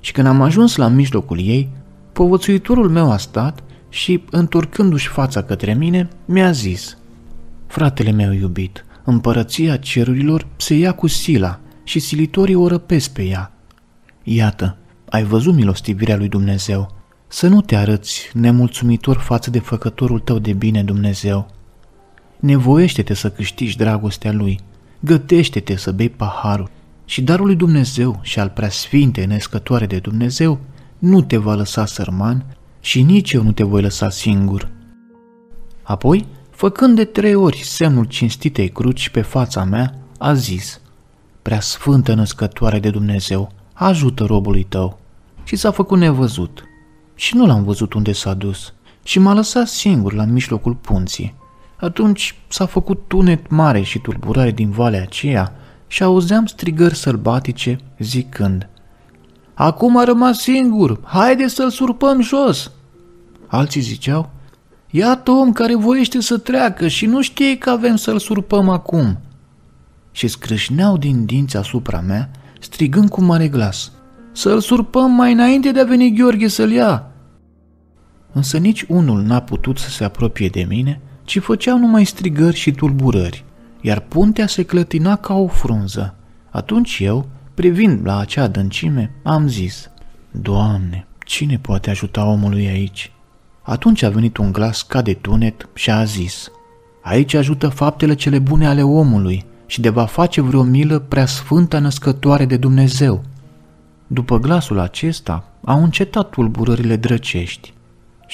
Și când am ajuns la mijlocul ei, povățuitorul meu a stat și, întorcându-și fața către mine, mi-a zis Fratele meu iubit, împărăția cerurilor se ia cu sila și silitorii o răpesc pe ea. Iată, ai văzut milostivirea lui Dumnezeu. Să nu te arăți nemulțumitor față de făcătorul tău de bine, Dumnezeu. Nevoiește-te să câștigi dragostea lui – gătește-te să bei paharul și darul lui Dumnezeu și al preasfinte născătoare de Dumnezeu nu te va lăsa sărman și nici eu nu te voi lăsa singur. Apoi, făcând de trei ori semnul cinstitei cruci pe fața mea, a zis, Prea sfântă născătoare de Dumnezeu, ajută robului tău. Și s-a făcut nevăzut. Și nu l-am văzut unde s-a dus. Și m-a lăsat singur la mijlocul punții. Atunci s-a făcut tunet mare și tulburare din valea aceea și auzeam strigări sălbatice zicând Acum a rămas singur, haide să-l surpăm jos! Alții ziceau, iată om care voiește să treacă și nu știe că avem să-l surpăm acum. Și scrâșneau din dinți asupra mea, strigând cu mare glas, să-l surpăm mai înainte de a veni Gheorghe să-l ia. Însă nici unul n-a putut să se apropie de mine, ci făceau numai strigări și tulburări, iar puntea se clătina ca o frunză. Atunci eu, privind la acea adâncime, am zis, Doamne, cine poate ajuta omului aici? Atunci a venit un glas ca de tunet și a zis, Aici ajută faptele cele bune ale omului și de va face vreo milă prea sfânta născătoare de Dumnezeu. După glasul acesta, au încetat tulburările drăcești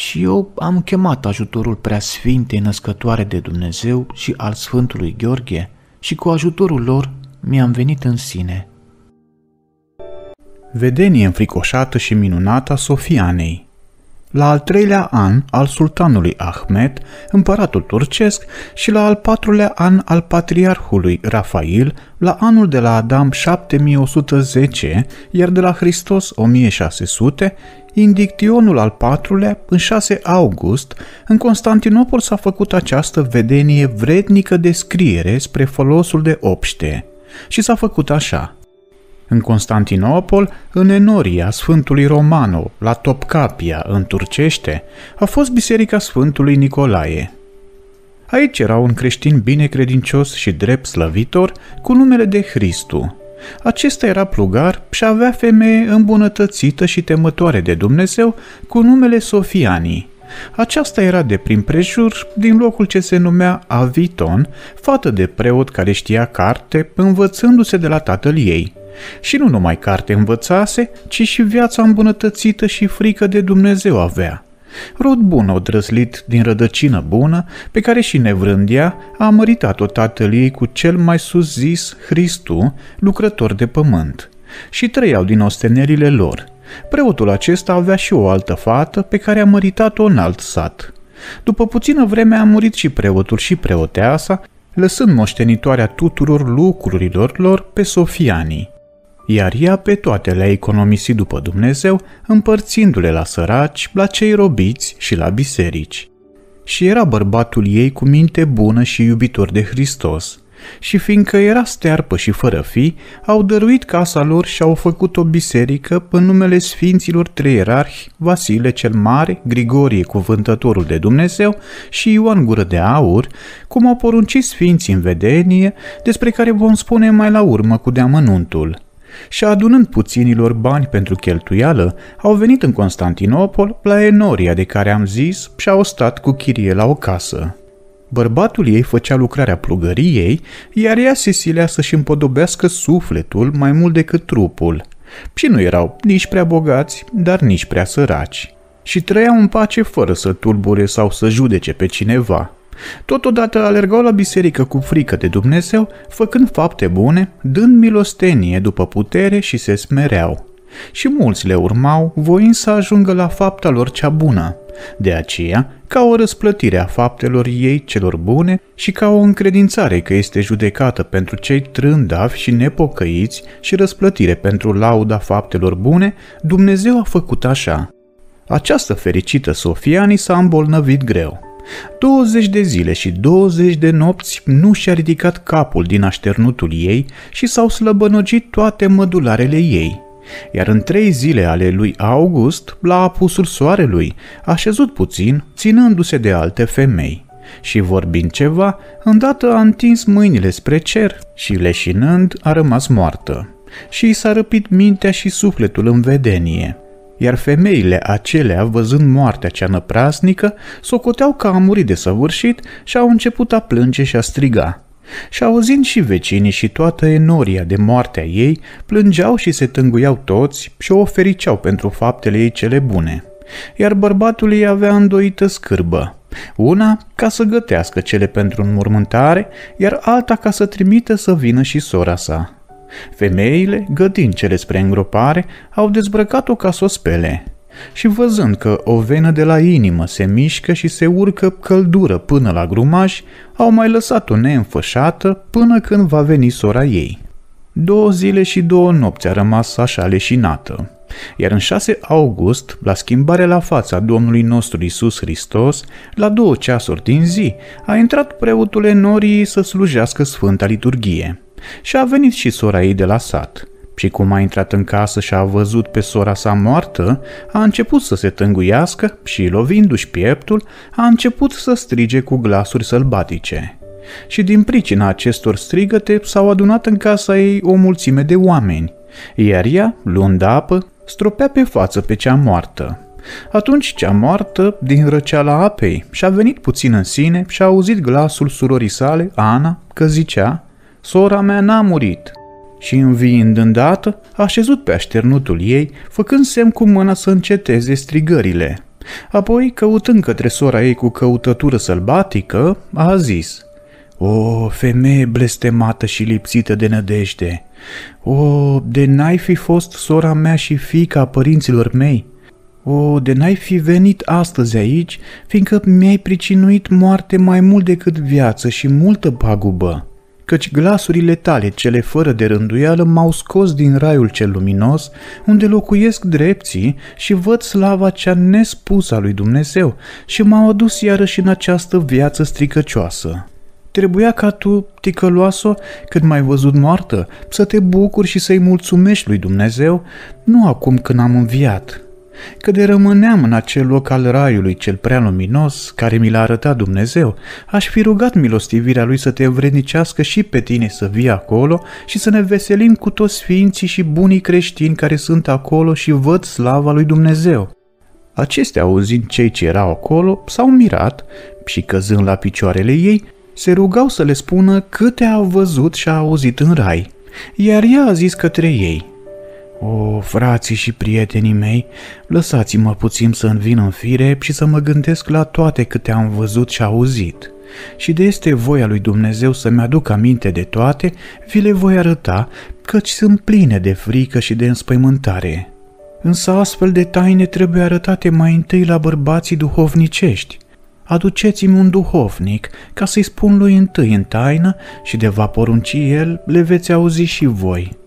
și eu am chemat ajutorul preasfintei născătoare de Dumnezeu și al Sfântului Gheorghe și cu ajutorul lor mi-am venit în sine. Vedenie înfricoșată și minunată a Sofianei la al treilea an al sultanului Ahmed, împăratul turcesc, și la al patrulea an al patriarhului Rafael, la anul de la Adam 7110, iar de la Hristos 1600, Indictionul al patrulea, în 6 august, în Constantinopol s-a făcut această vedenie vrednică de scriere spre folosul de obște și s-a făcut așa – în Constantinopol, în Enoria Sfântului Romano, la Topkapia, în Turcește, a fost biserica Sfântului Nicolae. Aici era un creștin bine credincios și drept slăvitor cu numele de Hristu. Acesta era plugar și avea femeie îmbunătățită și temătoare de Dumnezeu cu numele Sofianii. Aceasta era de prin prejur din locul ce se numea Aviton, fată de preot care știa carte, învățându-se de la tatăl ei. Și nu numai carte învățase, ci și viața îmbunătățită și frică de Dumnezeu avea. Rod bun odrăslit din rădăcină bună, pe care și nevrândia a măritat-o tatăl ei cu cel mai sus zis Hristu, lucrător de pământ. Și trăiau din ostenerile lor. Preotul acesta avea și o altă fată pe care a măritat-o în alt sat. După puțină vreme a murit și preotul și preoteasa, lăsând moștenitoarea tuturor lucrurilor lor pe Sofianii iar ea pe toate le-a economisit după Dumnezeu, împărțindu-le la săraci, la cei robiți și la biserici. Și era bărbatul ei cu minte bună și iubitor de Hristos, și fiindcă era stearpă și fără fi, au dăruit casa lor și au făcut o biserică pe numele Sfinților erarhi, Vasile cel Mare, Grigorie Cuvântătorul de Dumnezeu și Ioan Gură de Aur, cum au poruncit Sfinții în vedenie, despre care vom spune mai la urmă cu deamănuntul și adunând puținilor bani pentru cheltuială, au venit în Constantinopol la Enoria de care am zis și au stat cu chirie la o casă. Bărbatul ei făcea lucrarea plugăriei, iar ea se silea să-și împodobească sufletul mai mult decât trupul. Și nu erau nici prea bogați, dar nici prea săraci. Și trăiau în pace fără să tulbure sau să judece pe cineva – Totodată alergau la biserică cu frică de Dumnezeu, făcând fapte bune, dând milostenie după putere și se smereau. Și mulți le urmau, voind să ajungă la fapta lor cea bună. De aceea, ca o răsplătire a faptelor ei celor bune și ca o încredințare că este judecată pentru cei trândavi și nepocăiți și răsplătire pentru lauda faptelor bune, Dumnezeu a făcut așa. Această fericită Sofiani s-a îmbolnăvit greu. 20 de zile și 20 de nopți nu și-a ridicat capul din așternutul ei și s-au slăbănogit toate mădularele ei. Iar în trei zile ale lui August, la apusul soarelui, a șezut puțin, ținându-se de alte femei. Și vorbind ceva, îndată a întins mâinile spre cer și leșinând a rămas moartă. Și i s-a răpit mintea și sufletul în vedenie – iar femeile acelea, văzând moartea cea năprasnică, socoteau că a murit de săvârșit și au început a plânge și a striga. Și auzind și vecinii și toată enoria de moartea ei, plângeau și se tânguiau toți și o ofericeau pentru faptele ei cele bune. Iar bărbatul ei avea îndoită scârbă, una ca să gătească cele pentru înmormântare, iar alta ca să trimită să vină și sora sa, Femeile, gătind cele spre îngropare, au dezbrăcat-o ca să o spele. Și văzând că o venă de la inimă se mișcă și se urcă căldură până la grumaj, au mai lăsat-o neînfășată până când va veni sora ei. Două zile și două nopți a rămas așa leșinată. Iar în 6 august, la schimbare la fața Domnului nostru Isus Hristos, la două ceasuri din zi, a intrat preotul Enorii să slujească Sfânta Liturghie. Și a venit și sora ei de la sat și cum a intrat în casă și a văzut pe sora sa moartă, a început să se tânguiască și, lovindu-și pieptul, a început să strige cu glasuri sălbatice. Și din pricina acestor strigăte s-au adunat în casa ei o mulțime de oameni, iar ea, luând apă, stropea pe față pe cea moartă. Atunci cea moartă, din răceala apei, și-a venit puțin în sine și-a auzit glasul surorii sale, Ana, că zicea sora mea n-a murit. Și înviind îndată, a așezut pe așternutul ei, făcând semn cu mâna să înceteze strigările. Apoi, căutând către sora ei cu căutătură sălbatică, a zis O, femeie blestemată și lipsită de nădejde! O, de n-ai fi fost sora mea și fica părinților mei! O, de n-ai fi venit astăzi aici, fiindcă mi-ai pricinuit moarte mai mult decât viață și multă pagubă!" căci glasurile tale, cele fără de rânduială, m-au scos din raiul cel luminos, unde locuiesc drepții și văd slava cea nespusă a lui Dumnezeu și m-au adus iarăși în această viață stricăcioasă. Trebuia ca tu, ticăloasă, când m-ai văzut moartă, să te bucuri și să-i mulțumești lui Dumnezeu, nu acum când am înviat, că de rămâneam în acel loc al raiului cel prea luminos, care mi l-a arătat Dumnezeu, aș fi rugat milostivirea lui să te vrednicească și pe tine să vii acolo și să ne veselim cu toți sfinții și bunii creștini care sunt acolo și văd slava lui Dumnezeu. Acestea, auzind cei ce erau acolo, s-au mirat și, căzând la picioarele ei, se rugau să le spună câte au văzut și a auzit în rai. Iar ea a zis către ei, o, frații și prietenii mei, lăsați-mă puțin să învin vin în fire și să mă gândesc la toate câte am văzut și auzit. Și de este voia lui Dumnezeu să-mi aduc aminte de toate, vi le voi arăta, căci sunt pline de frică și de înspăimântare. Însă astfel de taine trebuie arătate mai întâi la bărbații duhovnicești. Aduceți-mi un duhovnic ca să-i spun lui întâi în taină și de va porunci el le veți auzi și voi.”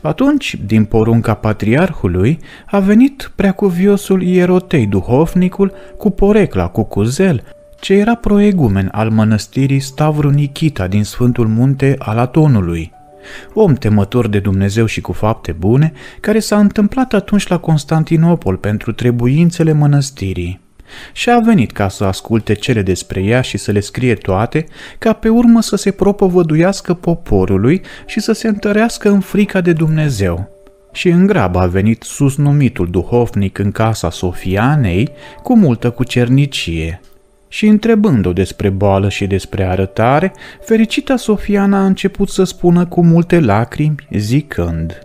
Atunci, din porunca patriarhului, a venit preacuviosul Ierotei duhovnicul cu porecla cu cuzel, ce era proegumen al mănăstirii Stavru Nichita din Sfântul Munte al Atonului. Om temător de Dumnezeu și cu fapte bune, care s-a întâmplat atunci la Constantinopol pentru trebuințele mănăstirii și a venit ca să asculte cele despre ea și să le scrie toate, ca pe urmă să se propovăduiască poporului și să se întărească în frica de Dumnezeu. Și în grabă a venit sus numitul duhovnic în casa Sofianei cu multă cucernicie. Și întrebându o despre boală și despre arătare, fericita Sofiana a început să spună cu multe lacrimi, zicând –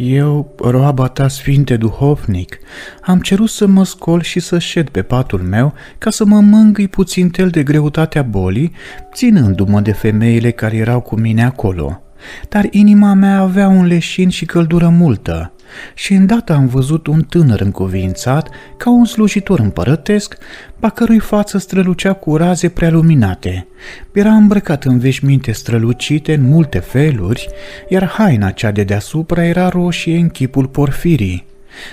eu, roaba ta sfinte duhovnic, am cerut să mă scol și să șed pe patul meu ca să mă mângâi puțin tel de greutatea bolii, ținându-mă de femeile care erau cu mine acolo. Dar inima mea avea un leșin și căldură multă și îndată am văzut un tânăr încuvințat, ca un slujitor împărătesc, pa cărui față strălucea cu raze prealuminate. Era îmbrăcat în veșminte strălucite în multe feluri, iar haina cea de deasupra era roșie în chipul porfirii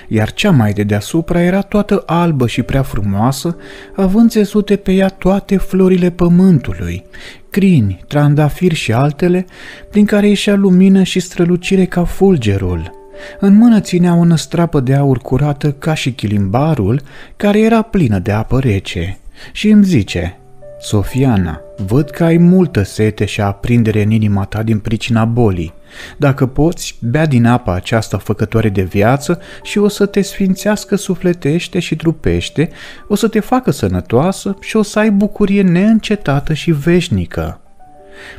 iar cea mai de deasupra era toată albă și prea frumoasă, având țesute pe ea toate florile pământului, crini, trandafiri și altele, din care ieșea lumină și strălucire ca fulgerul. În mână ținea o năstrapă de aur curată ca și chilimbarul, care era plină de apă rece. Și îmi zice, Sofiana, văd că ai multă sete și aprindere în inima ta din pricina bolii. Dacă poți, bea din apa aceasta făcătoare de viață și o să te sfințească sufletește și trupește, o să te facă sănătoasă și o să ai bucurie neîncetată și veșnică.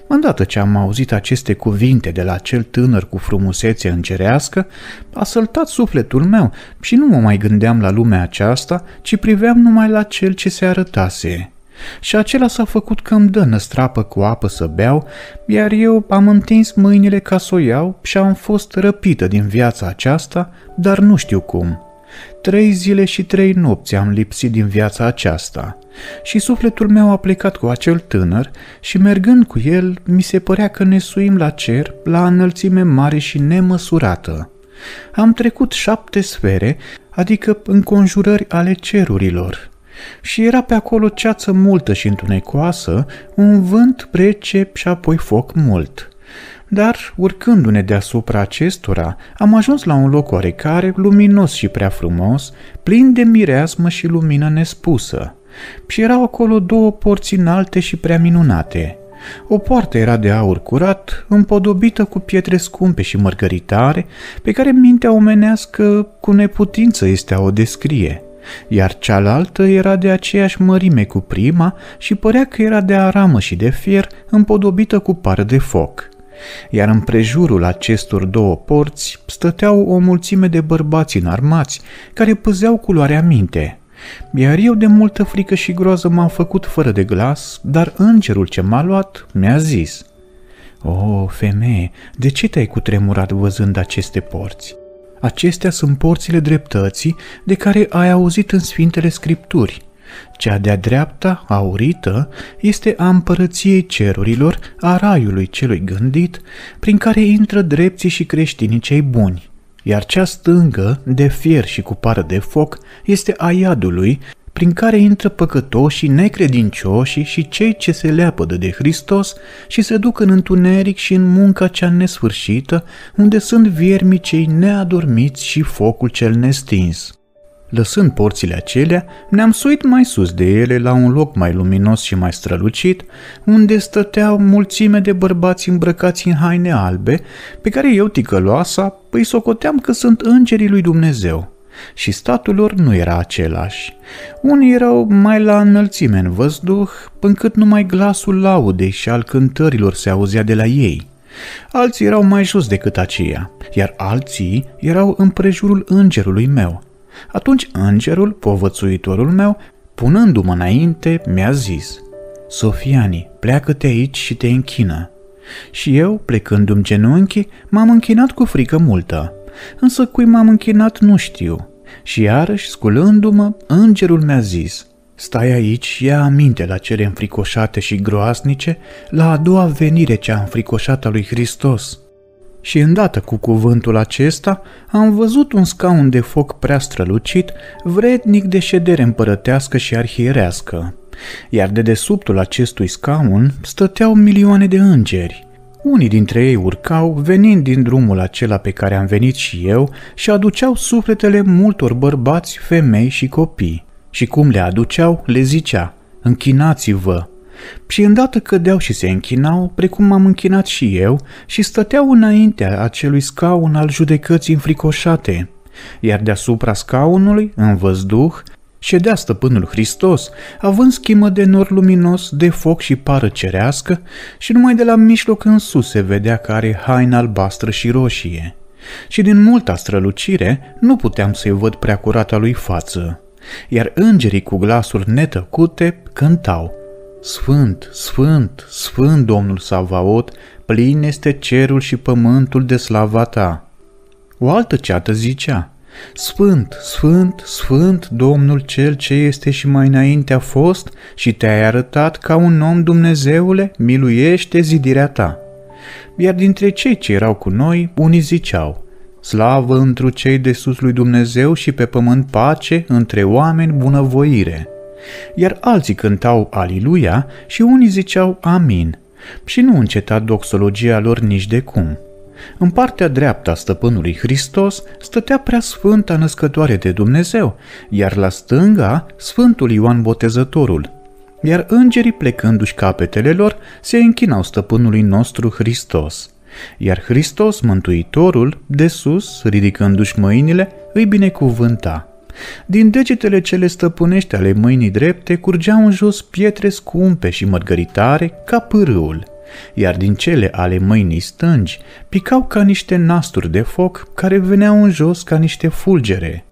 Îndată ce am auzit aceste cuvinte de la cel tânăr cu frumusețe încerească, a săltat sufletul meu și nu mă mai gândeam la lumea aceasta, ci priveam numai la cel ce se arătase. Și acela s-a făcut că îmi dă năstrapă cu apă să beau, iar eu am întins mâinile ca să o iau și am fost răpită din viața aceasta, dar nu știu cum. Trei zile și trei nopți am lipsit din viața aceasta – și sufletul meu a plecat cu acel tânăr și mergând cu el mi se părea că ne suim la cer la înălțime mare și nemăsurată. Am trecut șapte sfere, adică înconjurări ale cerurilor. Și era pe acolo ceață multă și întunecoasă, un vânt prece și apoi foc mult. Dar, urcându-ne deasupra acestora, am ajuns la un loc oarecare, luminos și prea frumos, plin de mireasmă și lumină nespusă – și erau acolo două porți înalte și prea minunate. O poartă era de aur curat, împodobită cu pietre scumpe și mărgăritare, pe care mintea omenească cu neputință este a o descrie – iar cealaltă era de aceeași mărime cu prima și părea că era de aramă și de fier împodobită cu pară de foc. Iar în prejurul acestor două porți stăteau o mulțime de bărbați înarmați care păzeau culoarea minte. Iar eu de multă frică și groază m-am făcut fără de glas, dar îngerul ce m-a luat mi-a zis. O, femeie, de ce te-ai cutremurat văzând aceste porți? Acestea sunt porțile dreptății de care ai auzit în Sfintele Scripturi. Cea de-a dreapta, aurită, este a împărăției cerurilor, a raiului celui gândit, prin care intră drepții și creștinii cei buni iar cea stângă, de fier și cu pară de foc, este a iadului, prin care intră păcătoșii, necredincioșii și cei ce se leapădă de Hristos și se duc în întuneric și în munca cea nesfârșită, unde sunt viermii cei neadormiți și focul cel nestins. Lăsând porțile acelea, ne-am suit mai sus de ele la un loc mai luminos și mai strălucit, unde stăteau mulțime de bărbați îmbrăcați în haine albe, pe care eu, ticăloasa, îi socoteam că sunt îngerii lui Dumnezeu. Și statul lor nu era același. Unii erau mai la înălțime în văzduh, încât numai glasul laudei și al cântărilor se auzea de la ei – alții erau mai jos decât aceia, iar alții erau în îngerului meu, atunci îngerul, povățuitorul meu, punându-mă înainte, mi-a zis, Sofiani, pleacă-te aici și te închină. Și eu, plecându-mi genunchi, m-am închinat cu frică multă. Însă cui m-am închinat nu știu. Și iarăși, sculându-mă, îngerul mi-a zis, Stai aici și ia aminte la cele înfricoșate și groasnice, la a doua venire cea înfricoșată a lui Hristos – și îndată cu cuvântul acesta am văzut un scaun de foc prea strălucit, vrednic de ședere împărătească și arhierească. Iar de desubtul acestui scaun stăteau milioane de îngeri. Unii dintre ei urcau, venind din drumul acela pe care am venit și eu, și aduceau sufletele multor bărbați, femei și copii. Și cum le aduceau, le zicea, închinați-vă, și îndată cădeau și se închinau, precum m-am închinat și eu, și stăteau înaintea acelui scaun al judecății înfricoșate. Iar deasupra scaunului, în văzduh, ședea stăpânul Hristos, având schimă de nor luminos, de foc și pară cerească, și numai de la mijloc în sus se vedea că are haină albastră și roșie. Și din multa strălucire nu puteam să-i văd prea curata lui față. Iar îngerii cu glasuri netăcute cântau, Sfânt, Sfânt, Sfânt Domnul Savaot, plin este cerul și pământul de slava ta. O altă ceată zicea, Sfânt, Sfânt, Sfânt Domnul cel ce este și mai înainte a fost și te-ai arătat ca un om Dumnezeule, miluiește zidirea ta. Iar dintre cei ce erau cu noi, unii ziceau, Slavă întru cei de sus lui Dumnezeu și pe pământ pace între oameni bunăvoire iar alții cântau Aliluia și unii ziceau Amin, și nu înceta doxologia lor nici de cum. În partea dreaptă a stăpânului Hristos stătea prea sfânta născătoare de Dumnezeu, iar la stânga Sfântul Ioan Botezătorul. Iar îngerii plecându-și capetele lor se închinau stăpânului nostru Hristos. Iar Hristos Mântuitorul, de sus, ridicându-și mâinile, îi binecuvânta. Din degetele cele stăpânește ale mâinii drepte curgeau în jos pietre scumpe și mărgăritare ca pârâul, iar din cele ale mâinii stângi picau ca niște nasturi de foc care veneau în jos ca niște fulgere.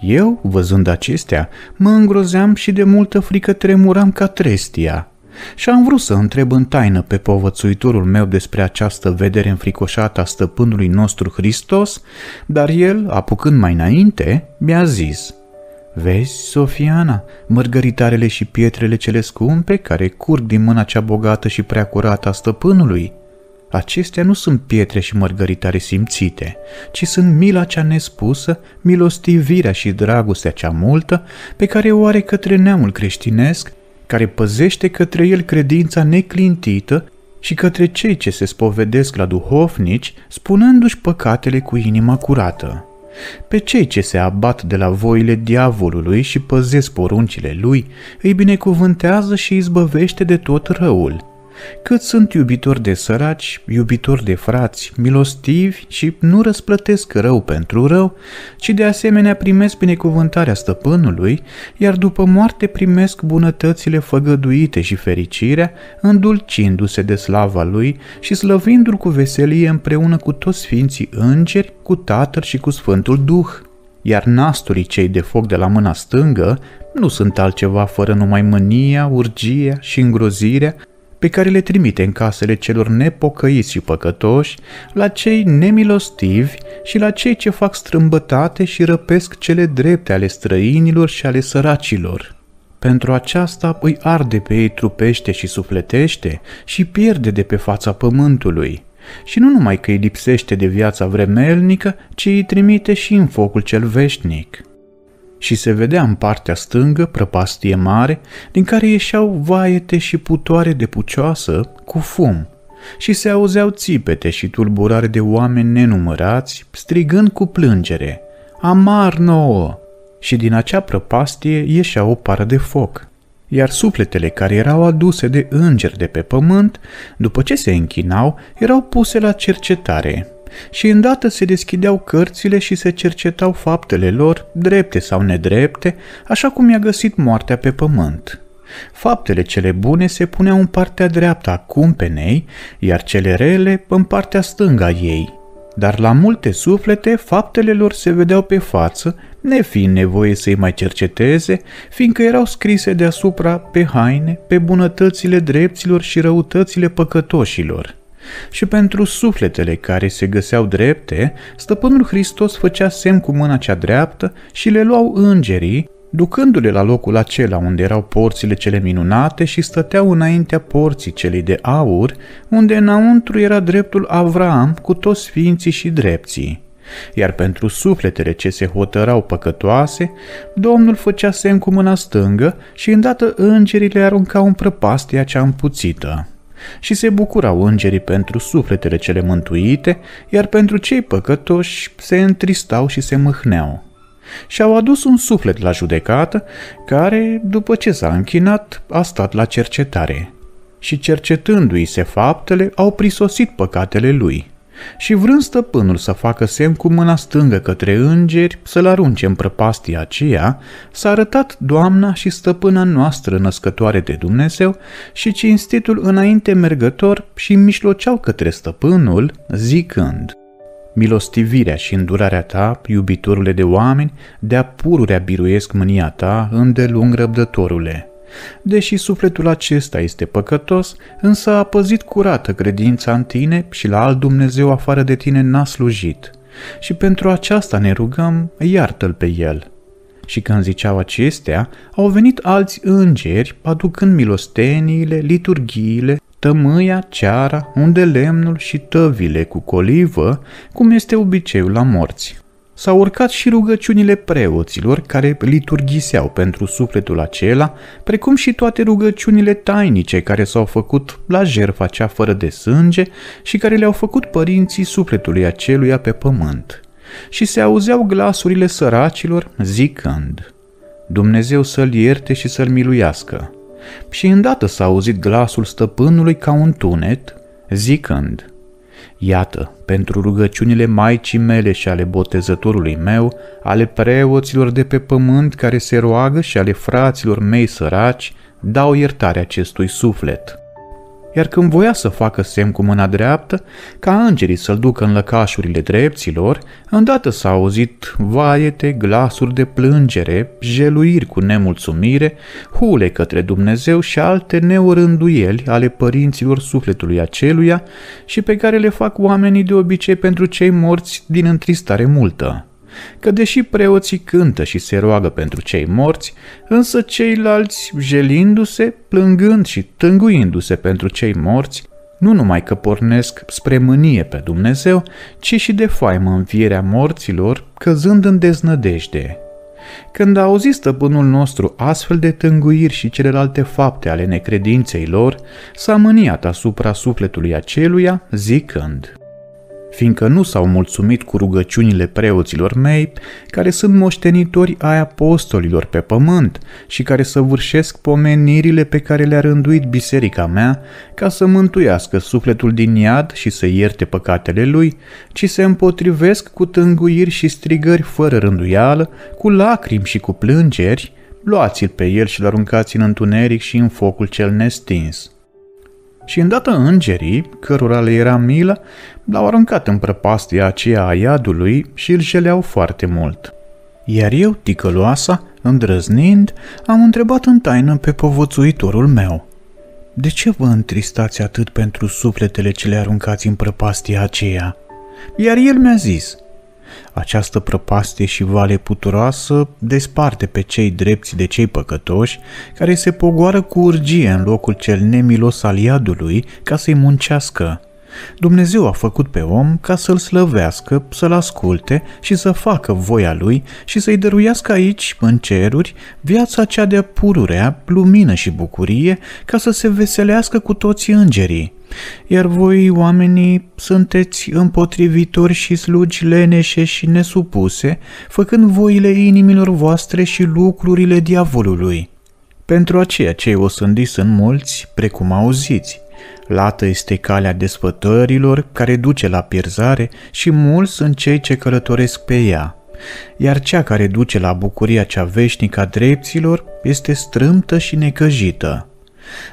Eu, văzând acestea, mă îngrozeam și de multă frică tremuram ca trestia – și am vrut să întreb în taină pe povățuitorul meu despre această vedere înfricoșată a stăpânului nostru Hristos, dar el, apucând mai înainte, mi-a zis – Vezi, Sofiana, mărgăritarele și pietrele cele scumpe care curg din mâna cea bogată și prea curată a stăpânului. Acestea nu sunt pietre și mărgăritare simțite, ci sunt mila cea nespusă, milostivirea și dragostea cea multă, pe care o are către neamul creștinesc care păzește către el credința neclintită și către cei ce se spovedesc la duhovnici, spunându-și păcatele cu inima curată. Pe cei ce se abat de la voile diavolului și păzesc poruncile lui, îi binecuvântează și izbăvește de tot răul, cât sunt iubitori de săraci, iubitori de frați, milostivi și nu răsplătesc rău pentru rău, ci de asemenea primesc binecuvântarea stăpânului, iar după moarte primesc bunătățile făgăduite și fericirea, îndulcindu-se de slava lui și slăvindu-l cu veselie împreună cu toți sfinții îngeri, cu Tatăl și cu Sfântul Duh iar nasturii cei de foc de la mâna stângă nu sunt altceva fără numai mânia, urgia și îngrozirea pe care le trimite în casele celor nepocăiți și păcătoși, la cei nemilostivi și la cei ce fac strâmbătate și răpesc cele drepte ale străinilor și ale săracilor. Pentru aceasta îi arde pe ei trupește și sufletește și pierde de pe fața pământului. Și nu numai că îi lipsește de viața vremelnică, ci îi trimite și în focul cel veșnic și se vedea în partea stângă prăpastie mare, din care ieșeau vaete și putoare de pucioasă cu fum, și se auzeau țipete și tulburare de oameni nenumărați, strigând cu plângere, Amar nouă! Și din acea prăpastie ieșea o pară de foc. Iar sufletele care erau aduse de îngeri de pe pământ, după ce se închinau, erau puse la cercetare, și îndată se deschideau cărțile și se cercetau faptele lor, drepte sau nedrepte, așa cum i-a găsit moartea pe pământ. Faptele cele bune se puneau în partea dreaptă a cumpenei, iar cele rele în partea stânga ei. Dar la multe suflete, faptele lor se vedeau pe față, nefiind nevoie să-i mai cerceteze, fiindcă erau scrise deasupra pe haine, pe bunătățile dreptilor și răutățile păcătoșilor și pentru sufletele care se găseau drepte, stăpânul Hristos făcea semn cu mâna cea dreaptă și le luau îngerii, ducându-le la locul acela unde erau porțile cele minunate și stăteau înaintea porții celei de aur, unde înăuntru era dreptul Avram cu toți sfinții și drepții. Iar pentru sufletele ce se hotărau păcătoase, Domnul făcea semn cu mâna stângă și îndată îngerii le aruncau în prăpastia cea împuțită și se bucurau îngerii pentru sufletele cele mântuite, iar pentru cei păcătoși se întristau și se mâhneau. Și au adus un suflet la judecată, care, după ce s-a închinat, a stat la cercetare. Și cercetându-i se faptele, au prisosit păcatele lui – și vrând stăpânul să facă semn cu mâna stângă către îngeri să-l arunce în prăpastia aceea, s-a arătat Doamna și stăpâna noastră născătoare de Dumnezeu și cinstitul înainte mergător și mișloceau către stăpânul, zicând – milostivirea și îndurarea ta, iubitorule de oameni, de-a pururea biruiesc mânia ta, îndelung răbdătorule. Deși sufletul acesta este păcătos, însă a păzit curată credința în tine și la alt Dumnezeu afară de tine n-a slujit. Și pentru aceasta ne rugăm, iartă-l pe el. Și când ziceau acestea, au venit alți îngeri, aducând milosteniile, liturghiile, tămâia, ceara, unde lemnul și tăvile cu colivă, cum este obiceiul la morți s-au urcat și rugăciunile preoților care liturghiseau pentru sufletul acela, precum și toate rugăciunile tainice care s-au făcut la jerfa cea fără de sânge și care le-au făcut părinții sufletului aceluia pe pământ. Și se auzeau glasurile săracilor zicând, Dumnezeu să-l ierte și să-l miluiască. Și îndată s-a auzit glasul stăpânului ca un tunet, zicând, Iată, pentru rugăciunile Maicii mele și ale botezătorului meu, ale preoților de pe pământ care se roagă și ale fraților mei săraci, dau iertare acestui suflet iar când voia să facă semn cu mâna dreaptă, ca îngerii să-l ducă în lăcașurile drepților, îndată s-a auzit vaiete, glasuri de plângere, jeluiri cu nemulțumire, hule către Dumnezeu și alte neorânduieli ale părinților sufletului aceluia și pe care le fac oamenii de obicei pentru cei morți din întristare multă că deși preoții cântă și se roagă pentru cei morți, însă ceilalți, jelindu-se, plângând și tânguindu-se pentru cei morți, nu numai că pornesc spre mânie pe Dumnezeu, ci și de faimă învierea morților, căzând în deznădejde. Când a auzit stăpânul nostru astfel de tânguiri și celelalte fapte ale necredinței lor, s-a mâniat asupra sufletului aceluia, zicând – fiindcă nu s-au mulțumit cu rugăciunile preoților mei, care sunt moștenitori ai apostolilor pe pământ și care săvârșesc pomenirile pe care le-a rânduit biserica mea, ca să mântuiască sufletul din iad și să ierte păcatele lui, ci se împotrivesc cu tânguiri și strigări fără rânduială, cu lacrimi și cu plângeri, luați-l pe el și-l aruncați în întuneric și în focul cel nestins. Și îndată îngerii, cărora le era milă, l-au aruncat în prăpastia aceea a iadului și îl jeleau foarte mult. Iar eu, ticăloasa, îndrăznind, am întrebat în taină pe povățuitorul meu. De ce vă întristați atât pentru sufletele ce le aruncați în prăpastia aceea? Iar el mi-a zis – această prăpastie și vale puturoasă desparte pe cei drepți de cei păcătoși, care se pogoară cu urgie în locul cel nemilos al iadului ca să-i muncească. Dumnezeu a făcut pe om ca să-l slăvească, să-l asculte și să facă voia lui și să-i dăruiască aici, în ceruri, viața cea de pururea, lumină și bucurie, ca să se veselească cu toți îngerii. Iar voi, oamenii, sunteți împotrivitori și slugi leneșe și nesupuse, făcând voile inimilor voastre și lucrurile diavolului. Pentru aceea cei osândiți sunt mulți, precum auziți, Lată este calea desfătărilor care duce la pierzare și mulți sunt cei ce călătoresc pe ea. Iar cea care duce la bucuria cea veșnică a dreptilor este strâmtă și necăjită.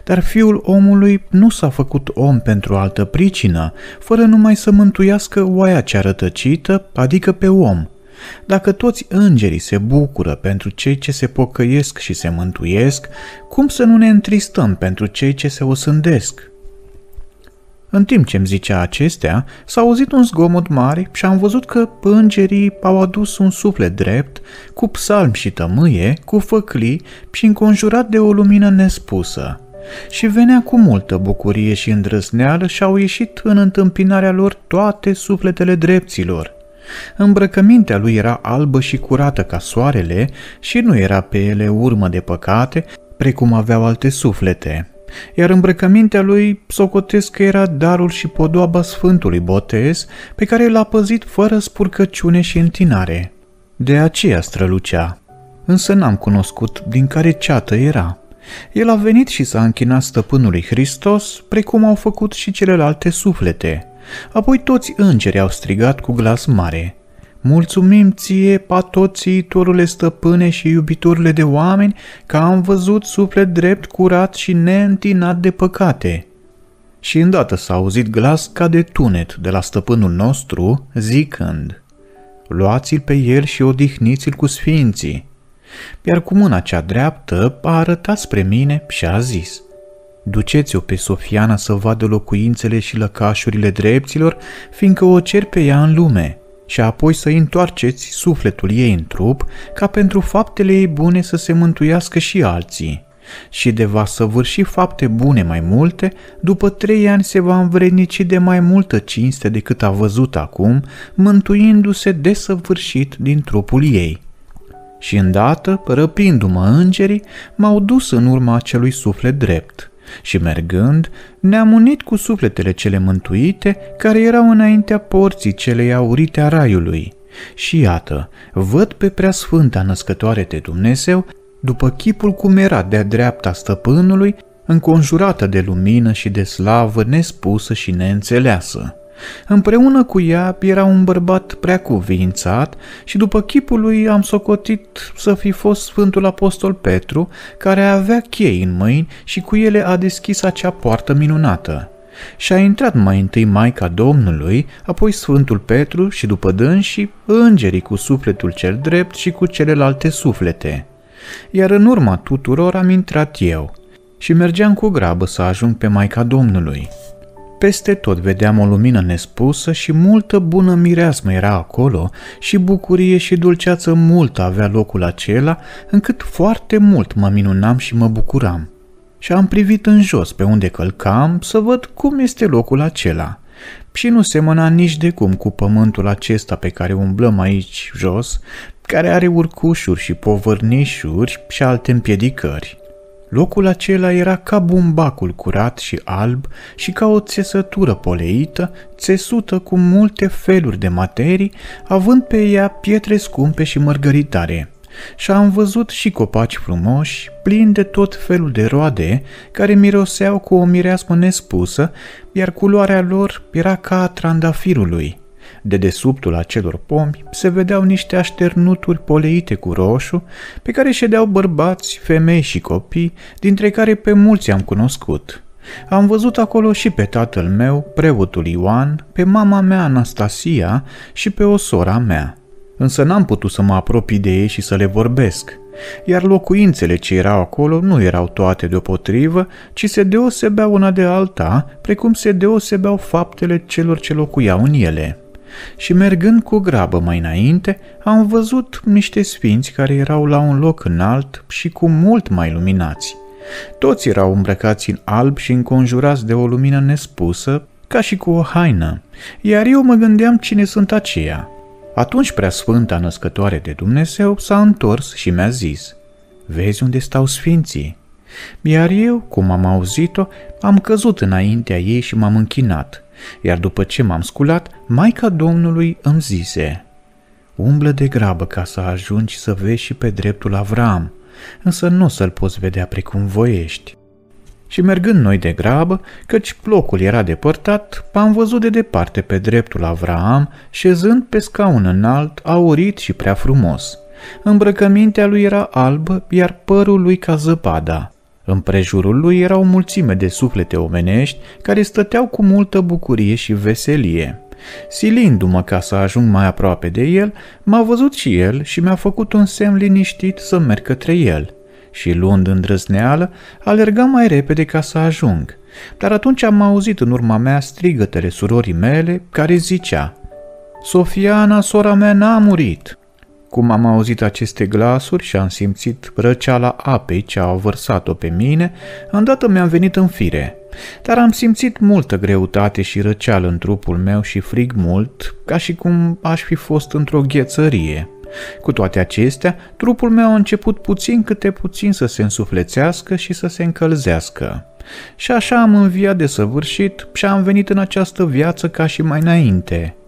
Dar fiul omului nu s-a făcut om pentru altă pricină, fără numai să mântuiască oaia cea rătăcită, adică pe om. Dacă toți îngerii se bucură pentru cei ce se pocăiesc și se mântuiesc, cum să nu ne întristăm pentru cei ce se osândesc? În timp ce îmi zicea acestea, s-a auzit un zgomot mare și am văzut că pângerii au adus un suflet drept, cu psalm și tămâie, cu făcli și înconjurat de o lumină nespusă. Și venea cu multă bucurie și îndrăzneală și au ieșit în întâmpinarea lor toate sufletele drepților. Îmbrăcămintea lui era albă și curată ca soarele și nu era pe ele urmă de păcate, precum aveau alte suflete iar îmbrăcămintea lui socotesc că era darul și podoaba Sfântului Botez, pe care l-a păzit fără spurcăciune și întinare. De aceea strălucea. Însă n-am cunoscut din care ceată era. El a venit și s-a închinat stăpânului Hristos, precum au făcut și celelalte suflete. Apoi toți îngerii au strigat cu glas mare – Mulțumim ție, patoțiitorule stăpâne și iubitorule de oameni, că am văzut suflet drept, curat și neîntinat de păcate. Și îndată s-a auzit glas ca de tunet de la stăpânul nostru, zicând, Luați-l pe el și odihniți-l cu sfinții. Iar cu mâna cea dreaptă a arătat spre mine și a zis, Duceți-o pe Sofiana să vadă locuințele și lăcașurile dreptilor, fiindcă o cer pe ea în lume.” și apoi să-i întoarceți sufletul ei în trup, ca pentru faptele ei bune să se mântuiască și alții. Și de va săvârși fapte bune mai multe, după trei ani se va învrednici de mai multă cinste decât a văzut acum, mântuindu-se desăvârșit din trupul ei. Și îndată, răpindu-mă îngerii, m-au dus în urma acelui suflet drept – și mergând, ne-am unit cu sufletele cele mântuite care erau înaintea porții celei aurite a raiului. Și iată, văd pe preasfânta născătoare de Dumnezeu, după chipul cum era de-a dreapta stăpânului, înconjurată de lumină și de slavă nespusă și neînțeleasă. Împreună cu ea era un bărbat prea cuvințat și după chipul lui am socotit să fi fost Sfântul Apostol Petru, care avea chei în mâini și cu ele a deschis acea poartă minunată. Și a intrat mai întâi Maica Domnului, apoi Sfântul Petru și după dânsii îngerii cu sufletul cel drept și cu celelalte suflete. Iar în urma tuturor am intrat eu și mergeam cu grabă să ajung pe Maica Domnului. Peste tot vedeam o lumină nespusă și multă bună mireasmă era acolo și bucurie și dulceață multă avea locul acela, încât foarte mult mă minunam și mă bucuram. Și am privit în jos pe unde călcam să văd cum este locul acela. Și nu semăna nici de cum cu pământul acesta pe care umblăm aici jos, care are urcușuri și povărnișuri și alte împiedicări. Locul acela era ca bumbacul curat și alb și ca o țesătură poleită, țesută cu multe feluri de materii, având pe ea pietre scumpe și mărgăritare. Și am văzut și copaci frumoși, plini de tot felul de roade, care miroseau cu o mireasmă nespusă, iar culoarea lor era ca a trandafirului – de desubtul acelor pomi se vedeau niște așternuturi poleite cu roșu, pe care ședeau bărbați, femei și copii, dintre care pe mulți am cunoscut. Am văzut acolo și pe tatăl meu, preotul Ioan, pe mama mea Anastasia și pe o sora mea. Însă n-am putut să mă apropii de ei și să le vorbesc – iar locuințele ce erau acolo nu erau toate deopotrivă, ci se deosebeau una de alta, precum se deosebeau faptele celor ce locuiau în ele și mergând cu grabă mai înainte, am văzut niște sfinți care erau la un loc înalt și cu mult mai luminați. Toți erau îmbrăcați în alb și înconjurați de o lumină nespusă, ca și cu o haină, iar eu mă gândeam cine sunt aceia. Atunci prea sfânta născătoare de Dumnezeu s-a întors și mi-a zis, Vezi unde stau sfinții? Iar eu, cum am auzit-o, am căzut înaintea ei și m-am închinat iar după ce m-am sculat, Maica Domnului îmi zise, Umblă de grabă ca să ajungi să vezi și pe dreptul Avram, însă nu o să-l poți vedea precum voiești. Și mergând noi de grabă, căci plocul era depărtat, am văzut de departe pe dreptul Avraam, șezând pe scaun înalt, aurit și prea frumos. Îmbrăcămintea lui era albă, iar părul lui ca zăpada – în prejurul lui era o mulțime de suflete omenești care stăteau cu multă bucurie și veselie. Silindu-mă ca să ajung mai aproape de el, m-a văzut și el și mi-a făcut un semn liniștit să merg către el. Și luând îndrăzneală, alergam mai repede ca să ajung. Dar atunci am auzit în urma mea strigătele surorii mele care zicea Sofiana, sora mea, n-a murit!" Cum am auzit aceste glasuri și am simțit răceala apei ce a vărsat-o pe mine, îndată mi-am venit în fire. Dar am simțit multă greutate și răceală în trupul meu și frig mult, ca și cum aș fi fost într-o ghețărie. Cu toate acestea, trupul meu a început puțin câte puțin să se însuflețească și să se încălzească. Și așa am înviat de săvârșit și am venit în această viață ca și mai înainte –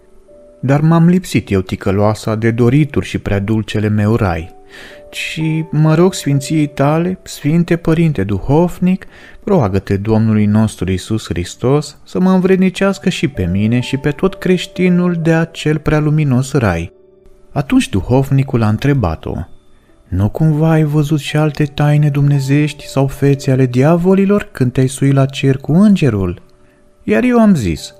dar m-am lipsit eu ticăloasa de dorituri și prea dulcele meu rai. Și mă rog sfinției tale, Sfinte Părinte Duhovnic, roagă-te Domnului nostru Isus Hristos să mă învrednicească și pe mine și pe tot creștinul de acel prea luminos rai. Atunci duhovnicul a întrebat-o, Nu cumva ai văzut și alte taine dumnezești sau fețe ale diavolilor când te-ai sui la cer cu îngerul?" Iar eu am zis,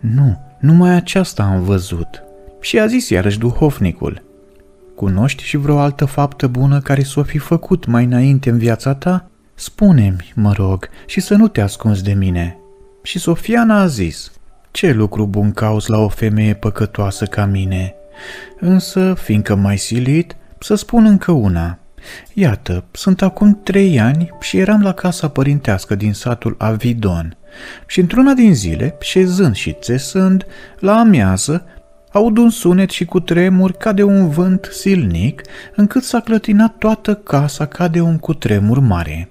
Nu, numai aceasta am văzut. Și a zis iarăși duhovnicul, Cunoști și vreo altă faptă bună care s-o fi făcut mai înainte în viața ta? Spune-mi, mă rog, și să nu te ascunzi de mine. Și Sofiana a zis, ce lucru bun cauți la o femeie păcătoasă ca mine? Însă, fiindcă mai silit, să spun încă una. Iată, sunt acum trei ani și eram la casa părintească din satul Avidon – și într-una din zile, șezând și țesând, la amiază, aud un sunet și cu tremur ca de un vânt silnic, încât s-a clătinat toată casa ca de un cutremur mare.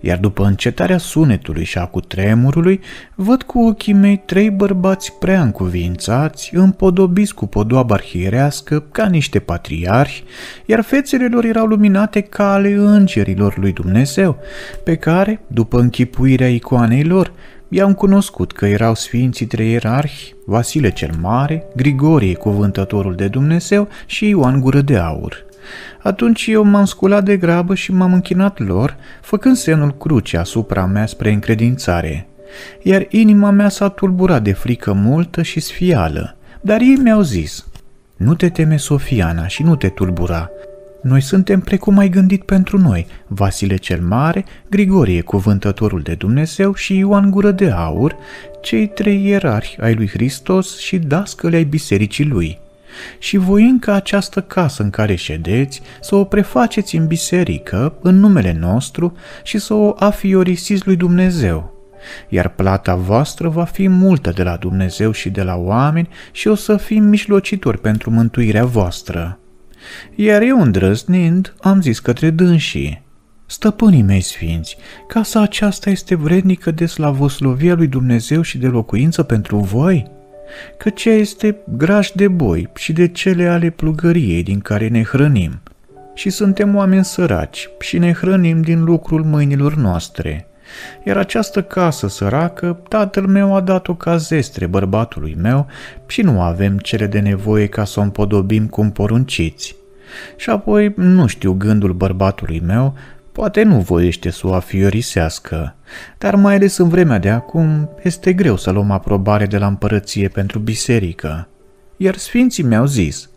Iar după încetarea sunetului și a cutremurului, văd cu ochii mei trei bărbați prea încuvințați, împodobiți cu podoaba arhierească, ca niște patriarhi, iar fețele lor erau luminate ca ale îngerilor lui Dumnezeu, pe care, după închipuirea icoanei lor, I-am cunoscut că erau sfinții trei ierarhi, Vasile cel Mare, Grigorie, cuvântătorul de Dumnezeu și Ioan Gură de Aur. Atunci eu m-am sculat de grabă și m-am închinat lor, făcând semnul crucii asupra mea spre încredințare. Iar inima mea s-a tulburat de frică multă și sfială, dar ei mi-au zis, nu te teme, Sofiana, și nu te tulbura, noi suntem precum ai gândit pentru noi, Vasile cel Mare, Grigorie, cuvântătorul de Dumnezeu și Ioan Gură de Aur, cei trei ierarhi ai lui Hristos și dascăle ai bisericii lui. Și voind ca această casă în care ședeți să o prefaceți în biserică, în numele nostru, și să o afiorisiți lui Dumnezeu, iar plata voastră va fi multă de la Dumnezeu și de la oameni și o să fim mijlocitori pentru mântuirea voastră iar eu îndrăznind am zis către dânsii, Stăpânii mei sfinți, casa aceasta este vrednică de slavoslovia lui Dumnezeu și de locuință pentru voi? Că ce este graș de boi și de cele ale plugăriei din care ne hrănim. Și suntem oameni săraci și ne hrănim din lucrul mâinilor noastre. Iar această casă săracă, tatăl meu a dat-o ca zestre bărbatului meu și nu avem cele de nevoie ca să o împodobim cum porunciți și apoi, nu știu, gândul bărbatului meu poate nu voiește să o afiorisească, dar mai ales în vremea de acum este greu să luăm aprobare de la împărăție pentru biserică. Iar sfinții mi-au zis,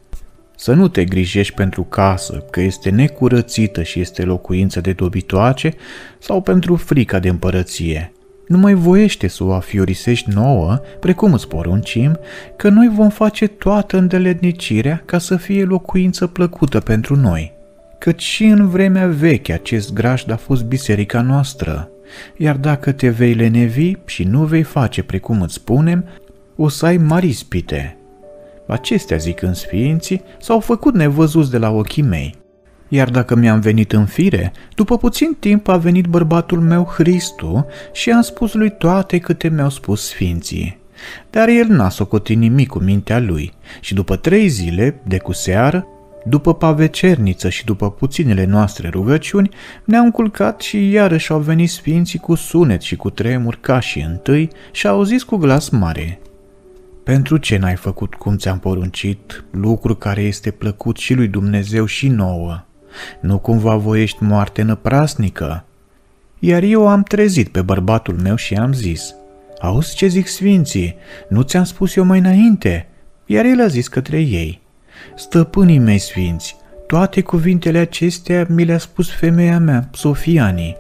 să nu te grijești pentru casă, că este necurățită și este locuință de dobitoace, sau pentru frica de împărăție, nu mai voiește să o afiorisești nouă, precum îți poruncim, că noi vom face toată îndeletnicirea ca să fie locuință plăcută pentru noi. Cât și în vremea veche acest grajd a fost biserica noastră, iar dacă te vei lenevi și nu vei face precum îți spunem, o să ai mari Acestea, zic în sfinții, s-au făcut nevăzuți de la ochii mei, iar dacă mi-am venit în fire, după puțin timp a venit bărbatul meu Hristu și am spus lui toate câte mi-au spus sfinții. Dar el n-a socotit nimic cu mintea lui și după trei zile, de cu seară, după pavecerniță și după puținele noastre rugăciuni, ne-am culcat și iarăși au venit sfinții cu sunet și cu tremur ca și întâi și au zis cu glas mare, pentru ce n-ai făcut cum ți-am poruncit, lucru care este plăcut și lui Dumnezeu și nouă? Nu cumva voiești moarte năprasnică? Iar eu am trezit pe bărbatul meu și am zis, Auzi ce zic sfinții, nu ți-am spus eu mai înainte? Iar el a zis către ei, Stăpânii mei sfinți, toate cuvintele acestea mi le-a spus femeia mea, Sofiani,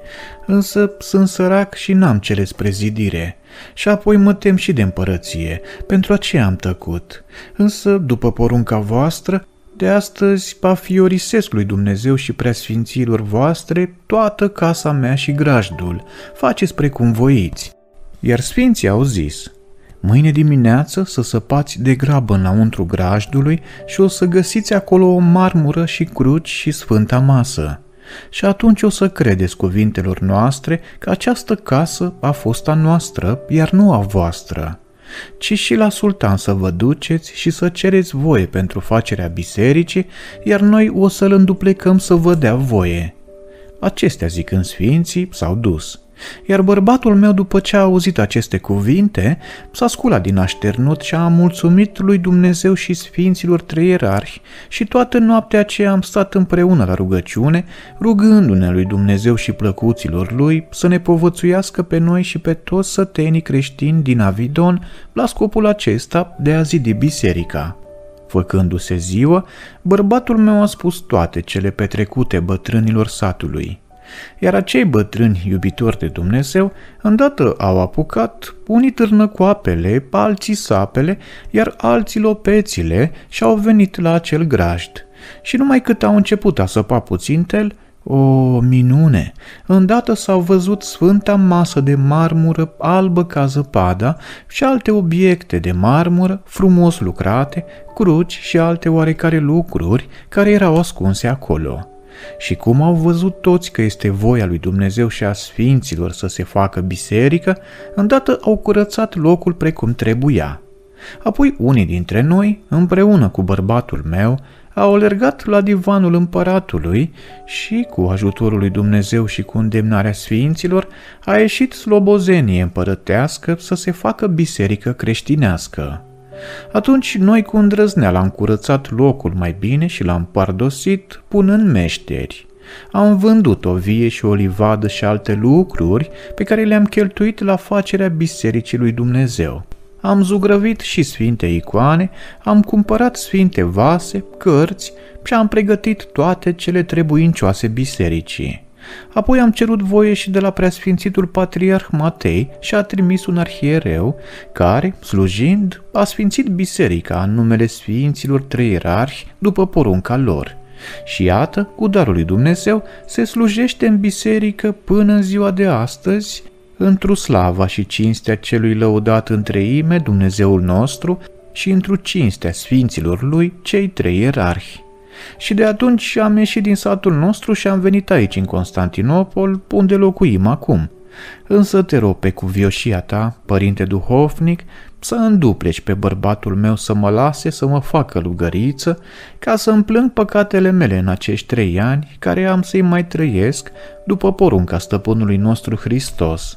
însă sunt sărac și n-am cele spre zidire. Și apoi mă tem și de împărăție, pentru aceea am tăcut. Însă, după porunca voastră, de astăzi pafiorisesc lui Dumnezeu și preasfințiilor voastre toată casa mea și grajdul, faceți precum voiți. Iar sfinții au zis, mâine dimineață să săpați de grabă înăuntru grajdului și o să găsiți acolo o marmură și cruci și sfânta masă. Și atunci o să credeți cuvintelor noastre că această casă a fost a noastră, iar nu a voastră ci și la sultan să vă duceți și să cereți voie pentru facerea bisericii, iar noi o să-l înduplecăm să vă dea voie. Acestea în sfinții, s-au dus – iar bărbatul meu, după ce a auzit aceste cuvinte, s-a sculat din așternut și a mulțumit lui Dumnezeu și sfinților treierarhi și toată noaptea aceea am stat împreună la rugăciune, rugându-ne lui Dumnezeu și plăcuților lui să ne povățuiască pe noi și pe toți sătenii creștini din Avidon la scopul acesta de a zidi biserica. Făcându-se ziua, bărbatul meu a spus toate cele petrecute bătrânilor satului iar acei bătrâni iubitori de Dumnezeu îndată au apucat, unii târnă cu apele, alții sapele, iar alții lopețile și au venit la acel grajd. Și numai cât au început a săpa puțin tel, o minune! Îndată s-au văzut sfânta masă de marmură albă ca zăpada și alte obiecte de marmură frumos lucrate, cruci și alte oarecare lucruri care erau ascunse acolo. Și cum au văzut toți că este voia lui Dumnezeu și a sfinților să se facă biserică, îndată au curățat locul precum trebuia. Apoi unii dintre noi, împreună cu bărbatul meu, au alergat la divanul împăratului și, cu ajutorul lui Dumnezeu și cu îndemnarea sfinților, a ieșit slobozenie împărătească să se facă biserică creștinească. Atunci noi cu îndrăzneală am curățat locul mai bine și l-am pardosit punând meșteri. Am vândut o vie și o livadă și alte lucruri pe care le-am cheltuit la facerea Bisericii lui Dumnezeu. Am zugrăvit și sfinte icoane, am cumpărat sfinte vase, cărți și am pregătit toate cele trebuincioase bisericii. Apoi am cerut voie și de la preasfințitul patriarh Matei și a trimis un arhiereu care, slujind, a sfințit biserica în numele sfinților trei erarhi după porunca lor – și iată, cu darul lui Dumnezeu, se slujește în biserică până în ziua de astăzi, întru slava și cinstea celui lăudat între ime, Dumnezeul nostru, și întru cinstea sfinților lui, cei trei erarhi. Și de atunci am ieșit din satul nostru și am venit aici, în Constantinopol, unde locuim acum. Însă te rog pe cuvioșia ta, părinte duhovnic, să îndupleci pe bărbatul meu să mă lase să mă facă lugăriță, ca să plâng păcatele mele în acești trei ani, care am să-i mai trăiesc, după porunca stăpânului nostru Hristos.”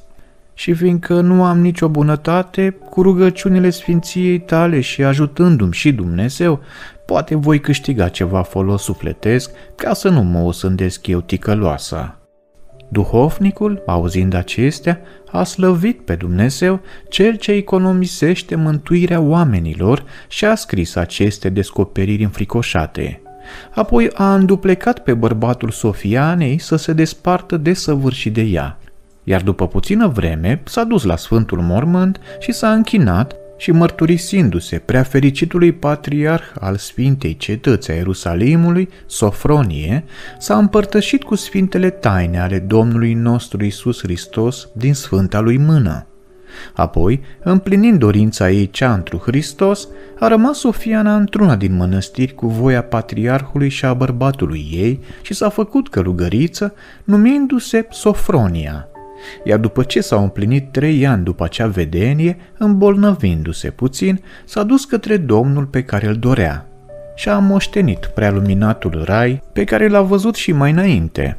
și fiindcă nu am nicio bunătate, cu rugăciunile Sfinției tale și ajutându-mi și Dumnezeu, poate voi câștiga ceva folos sufletesc ca să nu mă osândesc eu ticăloasa. Duhovnicul, auzind acestea, a slăvit pe Dumnezeu, cel ce economisește mântuirea oamenilor și a scris aceste descoperiri înfricoșate. Apoi a înduplecat pe bărbatul Sofianei să se despartă desăvârșit de ea iar după puțină vreme s-a dus la Sfântul Mormânt și s-a închinat și mărturisindu-se prea fericitului patriarh al Sfintei Cetăți a Ierusalimului, Sofronie, s-a împărtășit cu Sfintele Taine ale Domnului nostru Isus Hristos din Sfânta lui Mână. Apoi, împlinind dorința ei cea întru Hristos, a rămas Sofiana într-una din mănăstiri cu voia patriarhului și a bărbatului ei și s-a făcut călugăriță, numindu-se Sofronia, iar după ce s-au împlinit trei ani după acea vedenie, îmbolnăvindu-se puțin, s-a dus către Domnul pe care îl dorea și a moștenit prealuminatul rai pe care l-a văzut și mai înainte,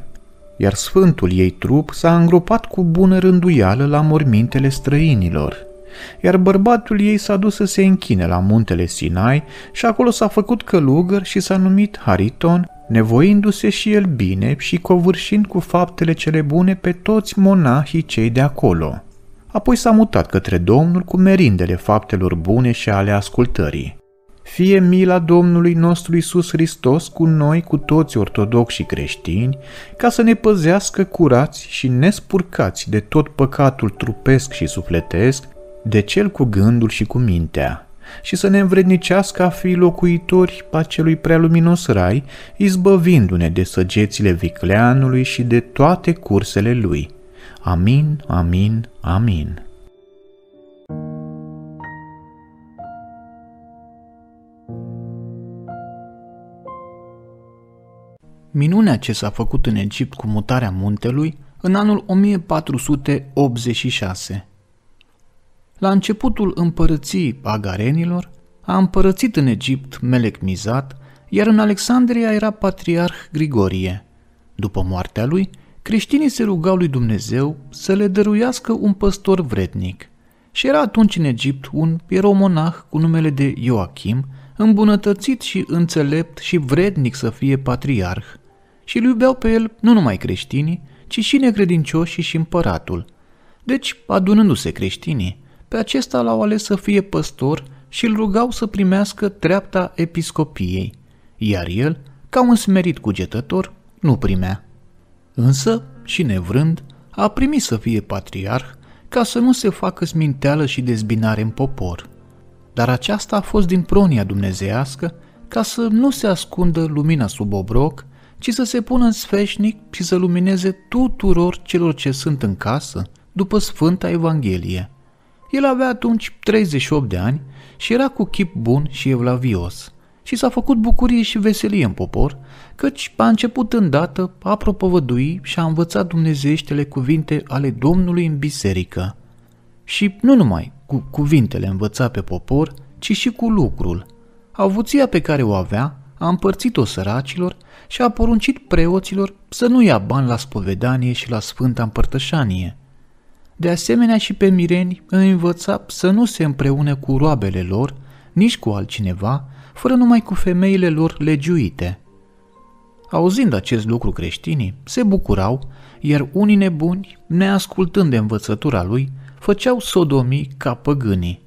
iar sfântul ei trup s-a îngropat cu bună rânduială la mormintele străinilor. Iar bărbatul ei s-a dus să se închine la muntele Sinai și acolo s-a făcut călugăr și s-a numit Hariton nevoindu-se și el bine și covârșind cu faptele cele bune pe toți monahii cei de acolo. Apoi s-a mutat către Domnul cu merindele faptelor bune și ale ascultării. Fie mila Domnului nostru Isus Hristos cu noi, cu toți ortodoxi creștini, ca să ne păzească curați și nespurcați de tot păcatul trupesc și sufletesc, de cel cu gândul și cu mintea, și să ne învrednicească a fi locuitori acelui prealuminos rai, izbăvindu-ne de săgețile vicleanului și de toate cursele lui. Amin, amin, amin. Minunea ce s-a făcut în Egipt cu mutarea muntelui în anul 1486. La începutul împărăției agarenilor, a împărățit în Egipt Melec Mizat, iar în Alexandria era patriarh Grigorie. După moartea lui, creștinii se rugau lui Dumnezeu să le dăruiască un păstor vrednic. Și era atunci în Egipt un pieromonah cu numele de Ioachim, îmbunătățit și înțelept și vrednic să fie patriarh. Și îl iubeau pe el nu numai creștinii, ci și necredincioșii și împăratul. Deci, adunându-se creștinii, pe acesta l-au ales să fie păstor și îl rugau să primească treapta episcopiei, iar el, ca un smerit cugetător, nu primea. Însă, și nevrând, a primit să fie patriarh ca să nu se facă sminteală și dezbinare în popor. Dar aceasta a fost din pronia dumnezească ca să nu se ascundă lumina sub obroc, ci să se pună în sfeșnic și să lumineze tuturor celor ce sunt în casă după Sfânta Evanghelie. El avea atunci 38 de ani și era cu chip bun și evlavios și s-a făcut bucurie și veselie în popor, căci a început îndată a propovădui și a învățat dumnezeieștele cuvinte ale Domnului în biserică. Și nu numai cu cuvintele învăța pe popor, ci și cu lucrul. Avuția pe care o avea a împărțit-o săracilor și a poruncit preoților să nu ia bani la spovedanie și la sfânta împărtășanie – de asemenea și pe mireni îi învăța să nu se împreune cu roabele lor, nici cu altcineva, fără numai cu femeile lor legiuite. Auzind acest lucru creștinii, se bucurau, iar unii nebuni, neascultând de învățătura lui, făceau sodomii ca păgânii.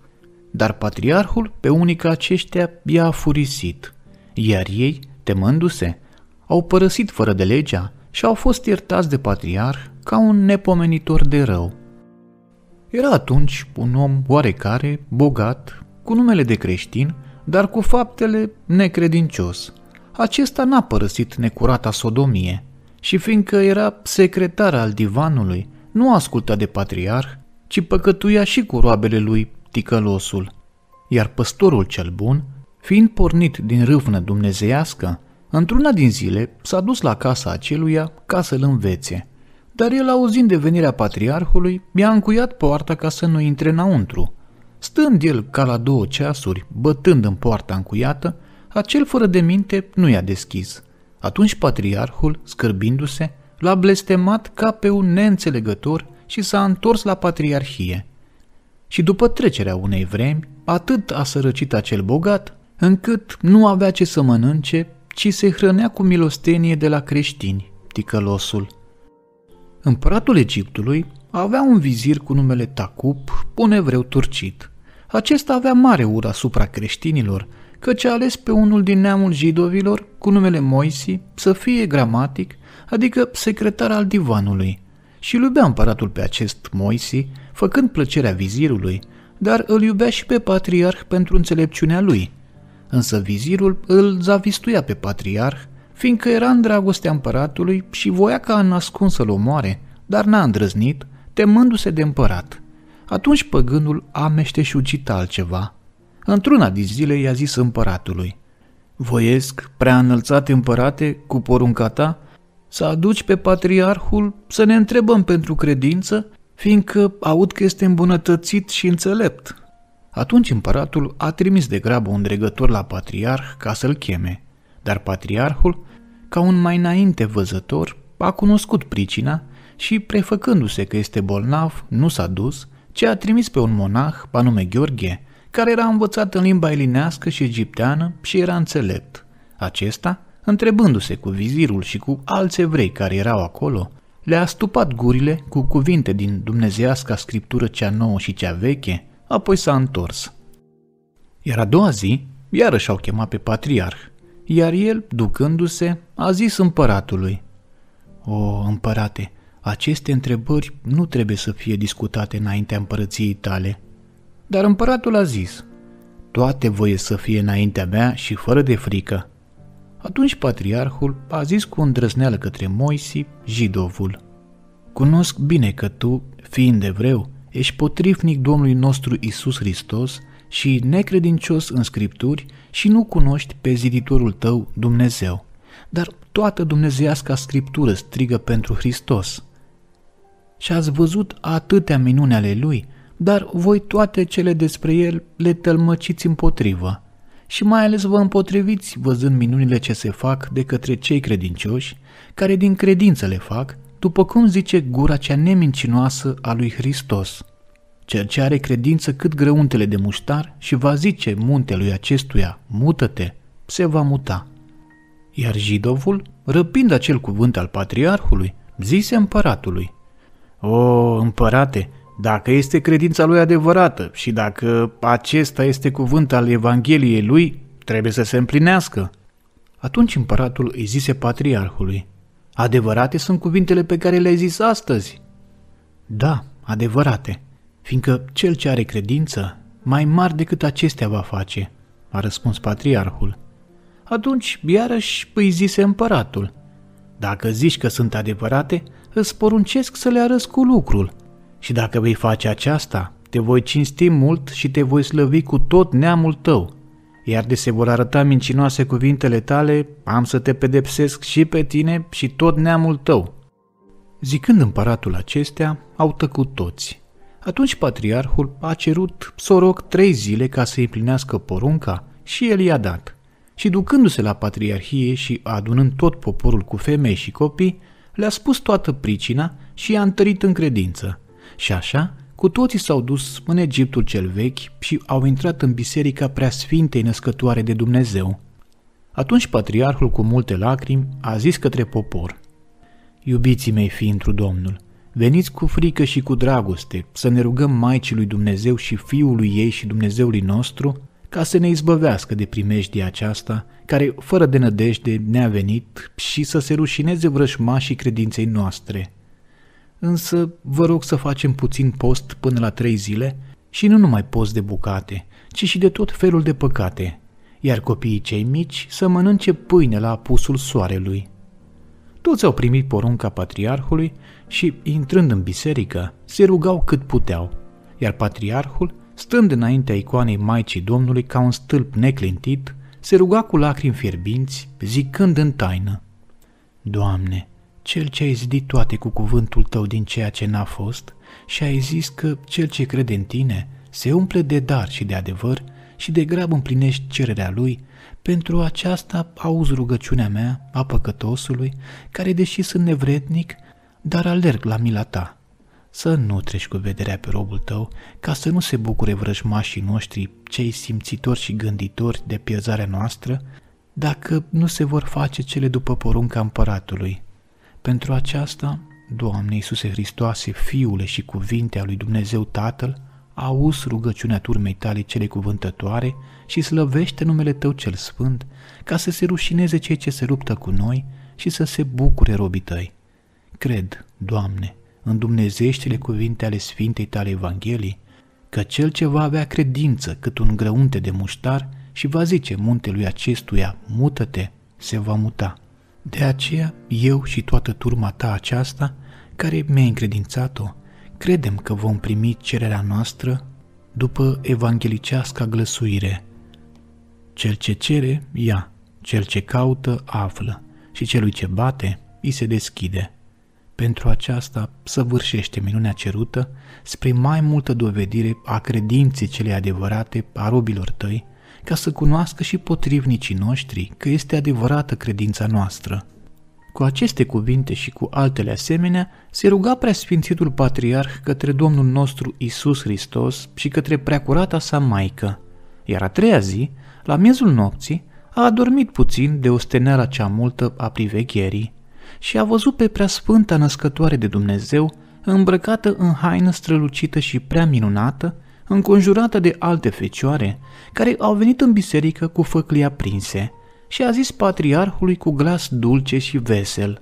Dar patriarhul pe unica aceștia i-a furisit, iar ei, temându-se, au părăsit fără de legea și au fost iertați de patriarh ca un nepomenitor de rău. Era atunci un om oarecare, bogat, cu numele de creștin, dar cu faptele necredincios. Acesta n-a părăsit necurata sodomie și fiindcă era secretar al divanului, nu asculta de patriarh, ci păcătuia și cu roabele lui ticălosul. Iar păstorul cel bun, fiind pornit din râvnă dumnezeiască, într-una din zile s-a dus la casa aceluia ca să-l învețe – dar el, auzind de venirea patriarhului, mi a încuiat poarta ca să nu intre înăuntru. Stând el ca la două ceasuri, bătând în poarta încuiată, acel fără de minte nu i-a deschis. Atunci patriarhul, scârbindu-se, l-a blestemat ca pe un neînțelegător și s-a întors la patriarhie. Și după trecerea unei vremi, atât a sărăcit acel bogat, încât nu avea ce să mănânce, ci se hrănea cu milostenie de la creștini, ticălosul. Împăratul Egiptului avea un vizir cu numele Tacup, un evreu turcit. Acesta avea mare ură asupra creștinilor, căci a ales pe unul din neamul jidovilor, cu numele Moisi, să fie gramatic, adică secretar al divanului. Și îl iubea împăratul pe acest Moisi, făcând plăcerea vizirului, dar îl iubea și pe patriarh pentru înțelepciunea lui. Însă vizirul îl zavistuia pe patriarh fiindcă era în dragostea împăratului și voia ca în ascuns să-l omoare, dar n-a îndrăznit, temându-se de împărat. Atunci păgânul a meșteșugit altceva. Într-una din zile i-a zis împăratului, Voiesc, prea înălțat împărate, cu porunca ta, să aduci pe patriarhul să ne întrebăm pentru credință, fiindcă aud că este îmbunătățit și înțelept. Atunci împăratul a trimis de grabă un dregător la patriarh ca să-l cheme, dar patriarhul ca un mai înainte văzător, a cunoscut pricina și, prefăcându-se că este bolnav, nu s-a dus, ce a trimis pe un monah, anume Gheorghe, care era învățat în limba elinească și egipteană și era înțelept. Acesta, întrebându-se cu vizirul și cu alți evrei care erau acolo, le-a stupat gurile cu cuvinte din dumnezească scriptură cea nouă și cea veche, apoi s-a întors. Iar a doua zi, iarăși au chemat pe patriarh iar el, ducându-se, a zis împăratului, O, împărate, aceste întrebări nu trebuie să fie discutate înaintea împărăției tale. Dar împăratul a zis, toate voie să fie înaintea mea și fără de frică. Atunci patriarhul a zis cu îndrăzneală către Moisi, jidovul, Cunosc bine că tu, fiind evreu, ești potrivnic Domnului nostru Isus Hristos, și necredincios în Scripturi și nu cunoști pe ziditorul tău Dumnezeu. Dar toată dumnezeiasca Scriptură strigă pentru Hristos. Și ați văzut atâtea minune ale Lui, dar voi toate cele despre El le tălmăciți împotrivă. Și mai ales vă împotriviți văzând minunile ce se fac de către cei credincioși, care din credință le fac, după cum zice gura cea nemincinoasă a lui Hristos – cel ce are credință cât grăuntele de muștar și va zice muntelui acestuia, mută-te, se va muta. Iar jidovul, răpind acel cuvânt al patriarhului, zise împăratului, O, împărate, dacă este credința lui adevărată și dacă acesta este cuvânt al Evangheliei lui, trebuie să se împlinească. Atunci împăratul îi zise patriarhului, Adevărate sunt cuvintele pe care le-ai zis astăzi. Da, adevărate, fiindcă cel ce are credință, mai mari decât acestea va face, a răspuns patriarhul. Atunci, iarăși, îi zise împăratul, dacă zici că sunt adevărate, îți poruncesc să le arăți cu lucrul. Și dacă vei face aceasta, te voi cinsti mult și te voi slăvi cu tot neamul tău. Iar de se vor arăta mincinoase cuvintele tale, am să te pedepsesc și pe tine și tot neamul tău. Zicând împăratul acestea, au tăcut toți atunci patriarhul a cerut soroc trei zile ca să plinească porunca și el i-a dat. Și ducându-se la patriarhie și adunând tot poporul cu femei și copii, le-a spus toată pricina și i-a întărit în credință. Și așa, cu toții s-au dus în Egiptul cel vechi și au intrat în biserica preasfintei născătoare de Dumnezeu. Atunci patriarhul cu multe lacrimi a zis către popor, Iubiții mei fi întru Domnul, Veniți cu frică și cu dragoste să ne rugăm Maicii lui Dumnezeu și Fiului ei și Dumnezeului nostru ca să ne izbăvească de primejdia aceasta, care, fără de nădejde, ne-a venit și să se rușineze vrășmașii credinței noastre. Însă vă rog să facem puțin post până la trei zile și nu numai post de bucate, ci și de tot felul de păcate, iar copiii cei mici să mănânce pâine la apusul soarelui. Toți au primit porunca patriarhului și, intrând în biserică, se rugau cât puteau, iar patriarhul, stând înaintea icoanei Maicii Domnului ca un stâlp neclintit, se ruga cu lacrimi fierbinți, zicând în taină, Doamne, cel ce ai zidit toate cu cuvântul tău din ceea ce n-a fost și ai zis că cel ce crede în tine se umple de dar și de adevăr și de grab împlinești cererea lui, pentru aceasta auzi rugăciunea mea a păcătosului, care deși sunt nevrednic, dar alerg la mila ta. Să nu treci cu vederea pe robul tău, ca să nu se bucure vrăjmașii noștri, cei simțitori și gânditori de pierzarea noastră, dacă nu se vor face cele după porunca împăratului. Pentru aceasta, Doamne Iisuse Hristoase, Fiule și Cuvinte lui Dumnezeu Tatăl, auzi rugăciunea turmei tale cele cuvântătoare și slăvește numele tău cel sfânt, ca să se rușineze cei ce se luptă cu noi și să se bucure robii tăi. Cred, Doamne, în Dumnezeștele cuvinte ale Sfintei tale Evangheliei, că cel ce va avea credință cât un grăunte de muștar și va zice muntelui acestuia, mută-te, se va muta. De aceea, eu și toată turma ta aceasta, care mi-a încredințat-o, credem că vom primi cererea noastră după evanghelicească glăsuire. Cel ce cere, ia, cel ce caută, află și celui ce bate, îi se deschide. Pentru aceasta săvârșește minunea cerută spre mai multă dovedire a credinței cele adevărate a robilor tăi, ca să cunoască și potrivnicii noștri că este adevărată credința noastră. Cu aceste cuvinte și cu altele asemenea, se ruga preasfințitul patriarh către Domnul nostru Isus Hristos și către preacurata sa maică. Iar a treia zi, la miezul nopții, a adormit puțin de osteneala cea multă a privegherii și a văzut pe preasfânta născătoare de Dumnezeu îmbrăcată în haină strălucită și prea minunată, înconjurată de alte fecioare, care au venit în biserică cu făclia prinse – și a zis patriarhului cu glas dulce și vesel,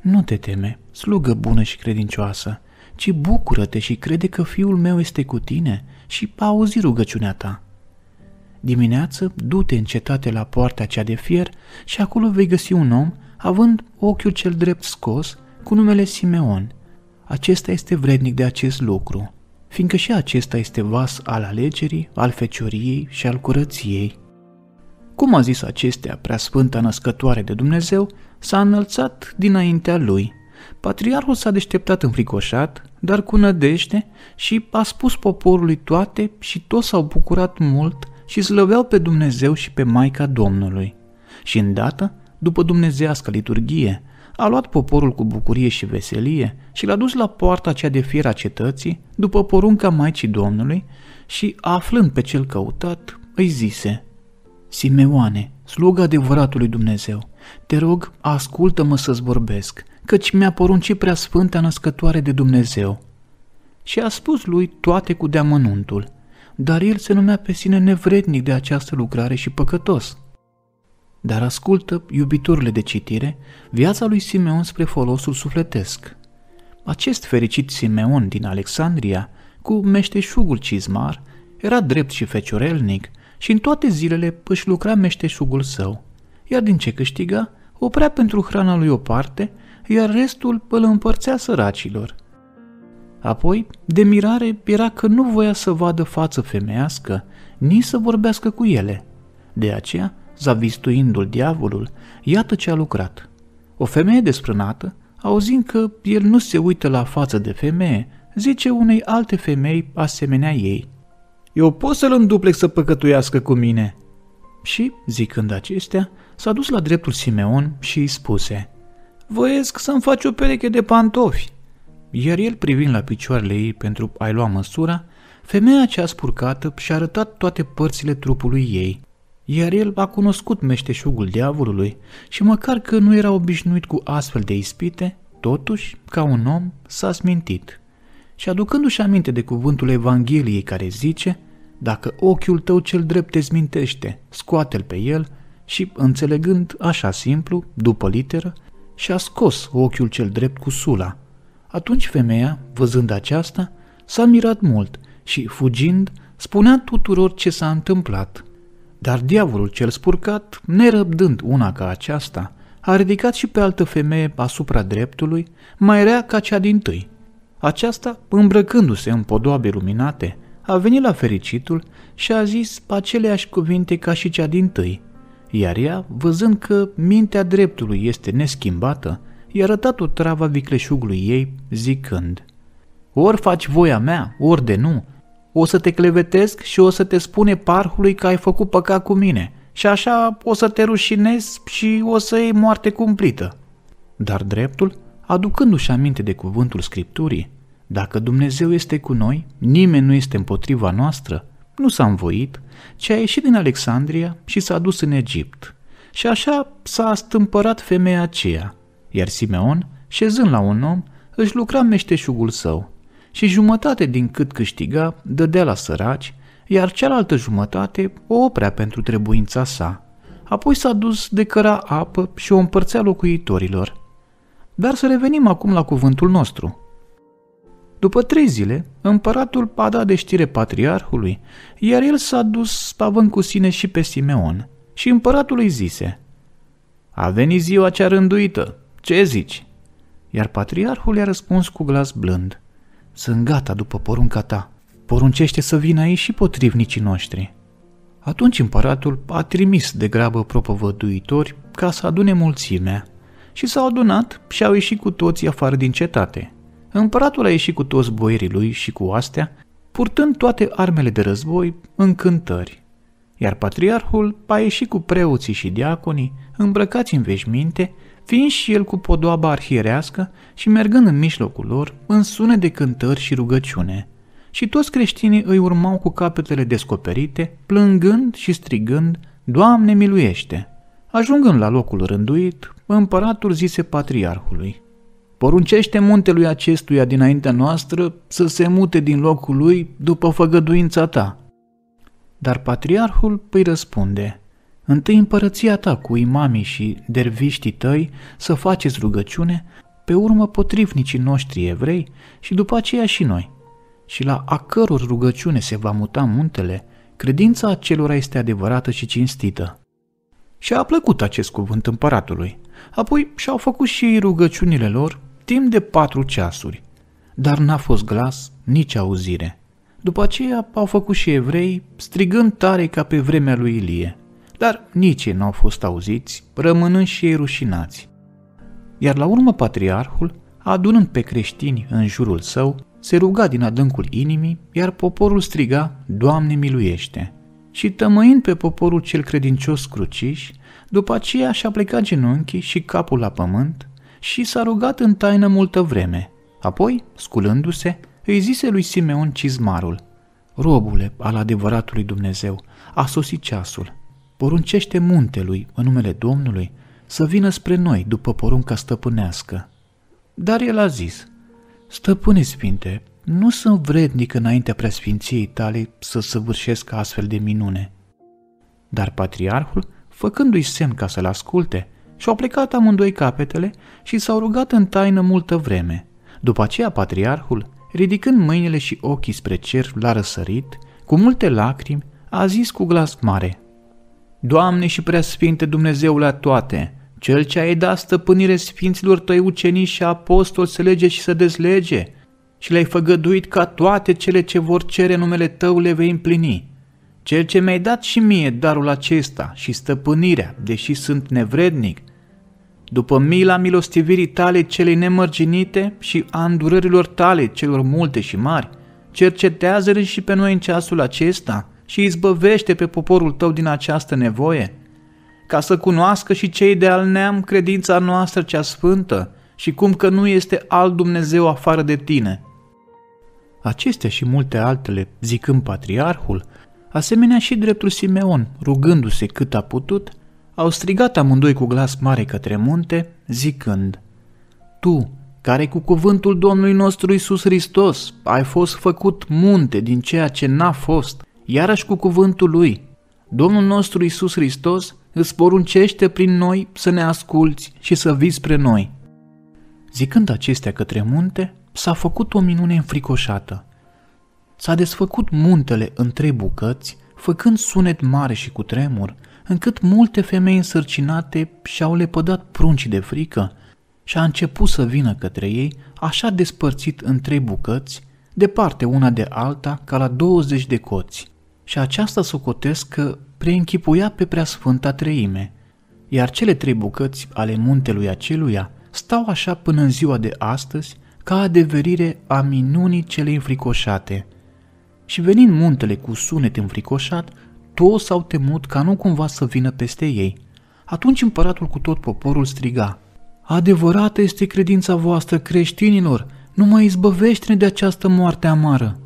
Nu te teme, slugă bună și credincioasă, ci bucură-te și crede că fiul meu este cu tine și pauzi auzi rugăciunea ta. Dimineață, du-te în cetate la poarta cea de fier și acolo vei găsi un om având ochiul cel drept scos cu numele Simeon. Acesta este vrednic de acest lucru, fiindcă și acesta este vas al alegerii, al fecioriei și al curăției. Cum a zis acestea, sfânta născătoare de Dumnezeu s-a înălțat dinaintea lui. Patriarhul s-a deșteptat înfricoșat, dar cu nădejde și a spus poporului toate și toți s-au bucurat mult și slăveau pe Dumnezeu și pe Maica Domnului. Și îndată, după dumnezească liturghie, a luat poporul cu bucurie și veselie și l-a dus la poarta cea de fier a cetății, după porunca Maicii Domnului, și, aflând pe cel căutat, îi zise – Simeoane, slug adevăratului Dumnezeu, te rog, ascultă-mă să-ți vorbesc, căci mi-a poruncit prea sfânta născătoare de Dumnezeu. Și a spus lui toate cu deamănuntul, dar el se numea pe sine nevrednic de această lucrare și păcătos. Dar ascultă, iubitorile de citire, viața lui Simeon spre folosul sufletesc. Acest fericit Simeon din Alexandria, cu meșteșugul cizmar, era drept și feciorelnic, și în toate zilele își lucra meșteșugul său, iar din ce câștiga, oprea pentru hrana lui o parte, iar restul îl împărțea săracilor. Apoi, de mirare era că nu voia să vadă față femeiască, nici să vorbească cu ele. De aceea, zavistuindu-l diavolul, iată ce a lucrat. O femeie desprânată, auzind că el nu se uită la față de femeie, zice unei alte femei asemenea ei – eu pot să-l înduplec să păcătuiască cu mine. Și, zicând acestea, s-a dus la dreptul Simeon și îi spuse, Voiesc să-mi faci o pereche de pantofi. Iar el, privind la picioarele ei pentru a-i lua măsura, femeia cea spurcată și-a arătat toate părțile trupului ei. Iar el a cunoscut meșteșugul diavolului și măcar că nu era obișnuit cu astfel de ispite, totuși, ca un om, s-a smintit și aducându-și aminte de cuvântul Evangheliei care zice, dacă ochiul tău cel drept te zmintește, scoate-l pe el și, înțelegând așa simplu, după literă, și-a scos ochiul cel drept cu sula. Atunci femeia, văzând aceasta, s-a mirat mult și, fugind, spunea tuturor ce s-a întâmplat. Dar diavolul cel spurcat, nerăbdând una ca aceasta, a ridicat și pe altă femeie asupra dreptului, mai rea ca cea din tâi. Aceasta, îmbrăcându-se în podoabe luminate, a venit la fericitul și a zis aceleași cuvinte ca și cea din tâi, iar ea, văzând că mintea dreptului este neschimbată, i-a arătat o travă vicleșugului ei, zicând, Ori faci voia mea, ori de nu, o să te clevetesc și o să te spune parhului că ai făcut păcat cu mine și așa o să te rușinezi și o să iei moarte cumplită. Dar dreptul aducându-și aminte de cuvântul Scripturii, dacă Dumnezeu este cu noi, nimeni nu este împotriva noastră, nu s-a învoit, ci a ieșit din Alexandria și s-a dus în Egipt. Și așa s-a stâmpărat femeia aceea, iar Simeon, șezând la un om, își lucra meșteșugul său și jumătate din cât câștiga dădea la săraci, iar cealaltă jumătate o oprea pentru trebuința sa. Apoi s-a dus de căra apă și o împărțea locuitorilor – dar să revenim acum la cuvântul nostru. După trei zile, împăratul a dat de știre patriarhului, iar el s-a dus spavând cu sine și pe Simeon. Și împăratul îi zise, A venit ziua cea rânduită, ce zici? Iar patriarhul i-a răspuns cu glas blând, Sunt gata după porunca ta, poruncește să vină aici și potrivnicii noștri. Atunci împăratul a trimis de grabă propovăduitori ca să adune mulțimea și s-au adunat și au ieșit cu toții afară din cetate. Împăratul a ieșit cu toți boierii lui și cu astea, purtând toate armele de război în cântări. Iar patriarhul a ieșit cu preoții și diaconii, îmbrăcați în veșminte, fiind și el cu podoaba arhierească și mergând în mijlocul lor în sune de cântări și rugăciune. Și toți creștinii îi urmau cu capetele descoperite, plângând și strigând, Doamne miluiește! Ajungând la locul rânduit, Împăratul zise patriarhului, Poruncește muntelui acestuia dinaintea noastră să se mute din locul lui după făgăduința ta. Dar patriarhul îi răspunde, Întâi împărăția ta cu imamii și derviștii tăi să faceți rugăciune, pe urmă potrivnicii noștri evrei și după aceea și noi. Și la a căror rugăciune se va muta muntele, credința acelora este adevărată și cinstită. Și a plăcut acest cuvânt împăratului. Apoi și-au făcut și ei rugăciunile lor timp de patru ceasuri, dar n-a fost glas, nici auzire. După aceea au făcut și evrei, strigând tare ca pe vremea lui Ilie, dar nici ei n-au fost auziți, rămânând și ei rușinați. Iar la urmă patriarhul, adunând pe creștini în jurul său, se ruga din adâncul inimii, iar poporul striga, Doamne miluiește! Și tămăind pe poporul cel credincios cruciș, după aceea și-a plecat genunchii și capul la pământ și s-a rugat în taină multă vreme. Apoi, sculându-se, îi zise lui Simeon cizmarul, Robule al adevăratului Dumnezeu, a sosit ceasul. Poruncește muntelui, în numele Domnului, să vină spre noi după porunca stăpânească. Dar el a zis, Stăpâne Sfinte, nu sunt vrednic înaintea preasfinției tale să săvârșesc astfel de minune. Dar patriarhul făcându-i semn ca să-l asculte, și-au plecat amândoi capetele și s-au rugat în taină multă vreme. După aceea, patriarhul, ridicând mâinile și ochii spre cer la răsărit, cu multe lacrimi, a zis cu glas mare, Doamne și preasfinte Dumnezeule a toate, cel ce ai dat stăpânire sfinților tăi ucenici și apostoli să lege și să dezlege, și le-ai făgăduit ca toate cele ce vor cere numele tău le vei împlini. Cel ce mi-ai dat și mie darul acesta și stăpânirea, deși sunt nevrednic, după mila milostivirii tale celei nemărginite și a îndurărilor tale celor multe și mari, cercetează-ne și pe noi în ceasul acesta și izbăvește pe poporul tău din această nevoie, ca să cunoască și cei de al neam credința noastră cea sfântă și cum că nu este alt Dumnezeu afară de tine. Acestea și multe altele, zicând patriarhul, asemenea și dreptul Simeon, rugându-se cât a putut, au strigat amândoi cu glas mare către munte, zicând, Tu, care cu cuvântul Domnului nostru Isus Hristos ai fost făcut munte din ceea ce n-a fost, iarăși cu cuvântul Lui, Domnul nostru Isus Hristos îți poruncește prin noi să ne asculți și să vii spre noi. Zicând acestea către munte, s-a făcut o minune înfricoșată – s-a desfăcut muntele în trei bucăți, făcând sunet mare și cu tremur, încât multe femei însărcinate și-au lepădat pruncii de frică și a început să vină către ei, așa despărțit în trei bucăți, departe una de alta, ca la 20 de coți. Și aceasta socotesc că preînchipuia pe preasfânta treime, iar cele trei bucăți ale muntelui aceluia stau așa până în ziua de astăzi, ca adeverire a minunii cele înfricoșate – și venind muntele cu sunet înfricoșat, toți s-au temut ca nu cumva să vină peste ei. Atunci împăratul cu tot poporul striga, Adevărată este credința voastră, creștinilor, nu mai izbăvește-ne de această moarte amară.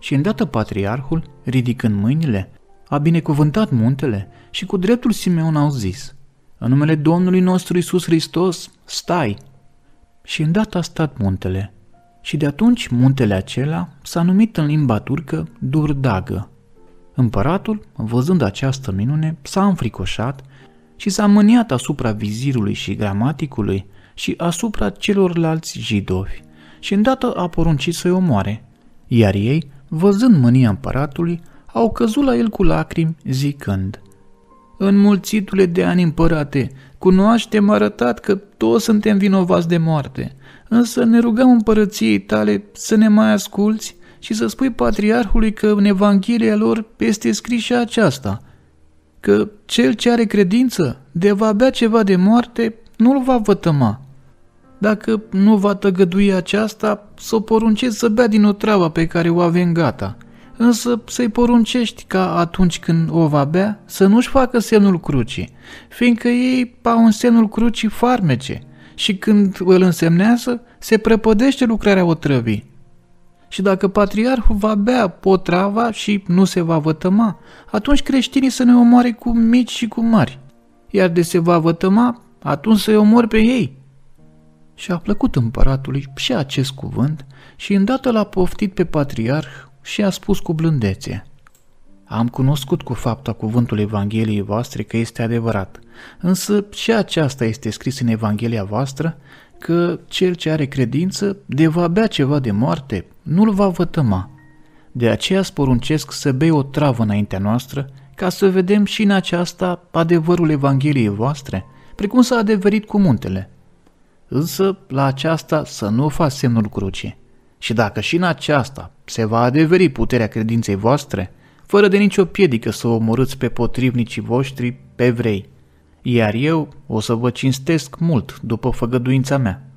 Și îndată patriarhul, ridicând mâinile, a binecuvântat muntele și cu dreptul Simeon au zis, În numele Domnului nostru Isus Hristos, stai! Și îndată a stat muntele și de atunci muntele acela s-a numit în limba turcă Durdagă. Împăratul, văzând această minune, s-a înfricoșat și s-a mâniat asupra vizirului și gramaticului și asupra celorlalți jidovi și îndată a poruncit să-i omoare, iar ei, văzând mânia împăratului, au căzut la el cu lacrimi, zicând „În mulțitule de ani împărate, cunoaștem arătat că toți suntem vinovați de moarte – însă ne rugăm împărăției tale să ne mai asculți și să spui patriarhului că în Evanghelia lor este scris și aceasta, că cel ce are credință de va bea ceva de moarte nu-l va vătăma. Dacă nu va tăgădui aceasta, să o poruncești să bea din o travă pe care o avem gata, însă să-i poruncești ca atunci când o va bea să nu-și facă semnul crucii, fiindcă ei au un semnul crucii farmece – și când îl însemnează, se prăpădește lucrarea otrăvii. Și dacă patriarhul va bea potrava și nu se va vătăma, atunci creștinii să ne omoare cu mici și cu mari. Iar de se va vătăma, atunci să-i omori pe ei. Și a plăcut împăratului și acest cuvânt și îndată l-a poftit pe patriarh și a spus cu blândețe – am cunoscut cu fapta cuvântul Evangheliei voastre că este adevărat, însă și aceasta este scris în Evanghelia voastră, că cel ce are credință de va bea ceva de moarte, nu-l va vătăma. De aceea sporuncesc să bei o travă înaintea noastră, ca să vedem și în aceasta adevărul Evangheliei voastre, precum s-a adevărit cu muntele. Însă la aceasta să nu faci semnul crucii. Și dacă și în aceasta se va adeveri puterea credinței voastre, fără de nicio piedică să omorâți pe potrivnicii voștri, pe vrei, iar eu o să vă cinstesc mult după făgăduința mea.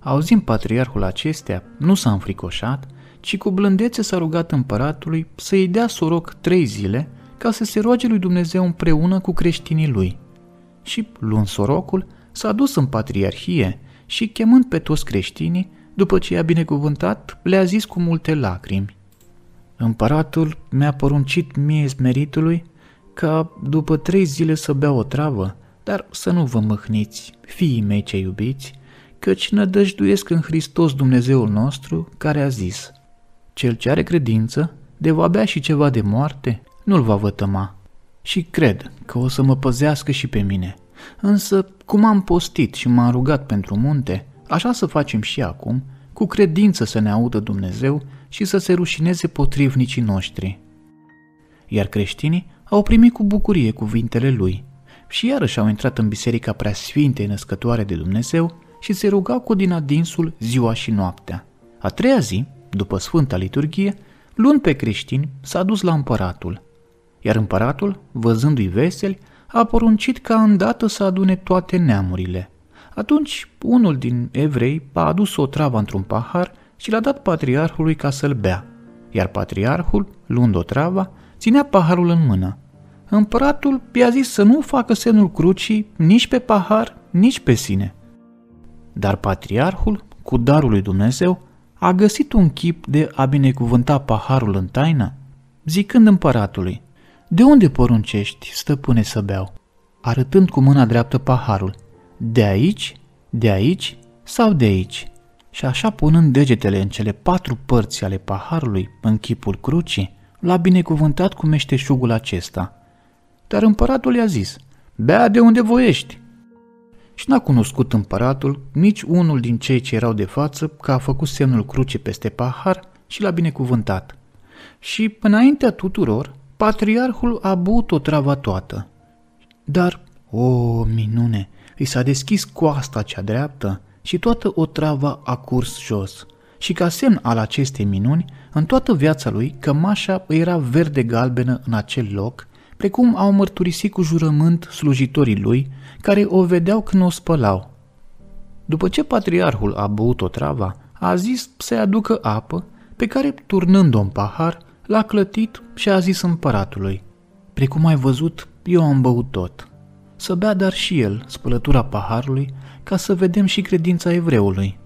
Auzind patriarhul acestea, nu s-a înfricoșat, ci cu blândețe s-a rugat împăratului să-i dea soroc trei zile ca să se roage lui Dumnezeu împreună cu creștinii lui. Și, luând sorocul, s-a dus în patriarhie și, chemând pe toți creștinii, după ce i-a binecuvântat, le-a zis cu multe lacrimi. Împăratul mi-a poruncit mie smeritului ca după trei zile să bea o travă, dar să nu vă mâhniți, fiii mei ce iubiți, căci nădăjduiesc în Hristos Dumnezeul nostru, care a zis, Cel ce are credință, de va bea și ceva de moarte, nu-l va vătăma. Și cred că o să mă păzească și pe mine. Însă, cum am postit și m-am rugat pentru munte, așa să facem și acum, cu credință să ne audă Dumnezeu și să se rușineze potrivnicii noștri. Iar creștinii au primit cu bucurie cuvintele lui și iarăși au intrat în biserica sfinte născătoare de Dumnezeu și se rugau cu din adinsul ziua și noaptea. A treia zi, după Sfânta Liturghie, luând pe creștini, s-a dus la împăratul. Iar împăratul, văzându-i veseli, a poruncit ca îndată să adune toate neamurile. Atunci, unul din evrei a adus o travă într-un pahar și l-a dat patriarhului ca să-l bea, iar patriarhul, luând o travă, ținea paharul în mână. Împăratul i-a zis să nu facă semnul crucii nici pe pahar, nici pe sine. Dar patriarhul, cu darul lui Dumnezeu, a găsit un chip de a binecuvânta paharul în taină, zicând împăratului, De unde poruncești, stăpâne, să beau? Arătând cu mâna dreaptă paharul, de aici, de aici sau de aici? Și așa punând degetele în cele patru părți ale paharului, în chipul crucii, l-a binecuvântat cu meșteșugul acesta. Dar împăratul i-a zis, bea de unde voiești. Și n-a cunoscut împăratul nici unul din cei ce erau de față că a făcut semnul cruce peste pahar și l-a binecuvântat. Și înaintea tuturor, patriarhul a băut o travă toată. Dar, o minune, îi s-a deschis coasta cea dreaptă și toată otrava a curs jos. Și ca semn al acestei minuni, în toată viața lui, cămașa era verde-galbenă în acel loc, precum au mărturisit cu jurământ slujitorii lui, care o vedeau când o spălau. După ce patriarhul a băut o a zis să aducă apă, pe care, turnând-o în pahar, l-a clătit și a zis împăratului, Precum ai văzut, eu am băut tot. Să bea dar și el spălătura paharului ca să vedem și credința evreului.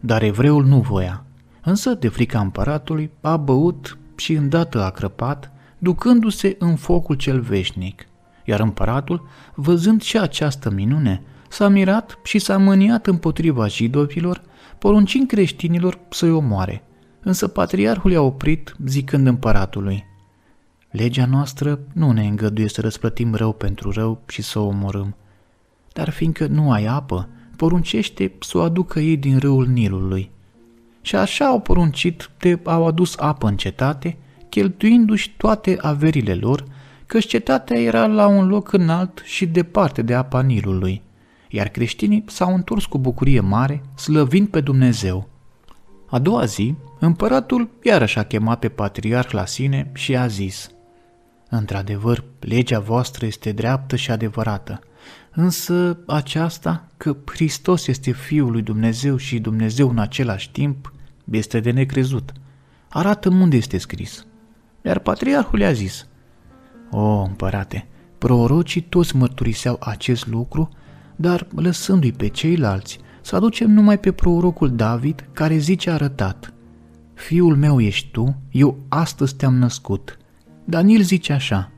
Dar evreul nu voia, însă de frica împăratului a băut și îndată a crăpat, ducându-se în focul cel veșnic. Iar împăratul, văzând și această minune, s-a mirat și s-a mâniat împotriva jidovilor, poruncind creștinilor să-i omoare. Însă patriarhul i-a oprit, zicând împăratului, Legea noastră nu ne îngăduie să răsplătim rău pentru rău și să o omorâm dar fiindcă nu ai apă, poruncește să o aducă ei din râul Nilului. Și așa au poruncit de au adus apă în cetate, cheltuindu-și toate averile lor, că cetatea era la un loc înalt și departe de apa Nilului, iar creștinii s-au întors cu bucurie mare, slăvind pe Dumnezeu. A doua zi, împăratul iarăși a chemat pe patriarh la sine și a zis, Într-adevăr, legea voastră este dreaptă și adevărată – însă aceasta că Hristos este Fiul lui Dumnezeu și Dumnezeu în același timp este de necrezut. Arată unde este scris. Iar patriarhul i a zis, O, împărate, prorocii toți mărturiseau acest lucru, dar lăsându-i pe ceilalți, să aducem numai pe prorocul David care zice arătat, Fiul meu ești tu, eu astăzi te-am născut. Daniel zice așa,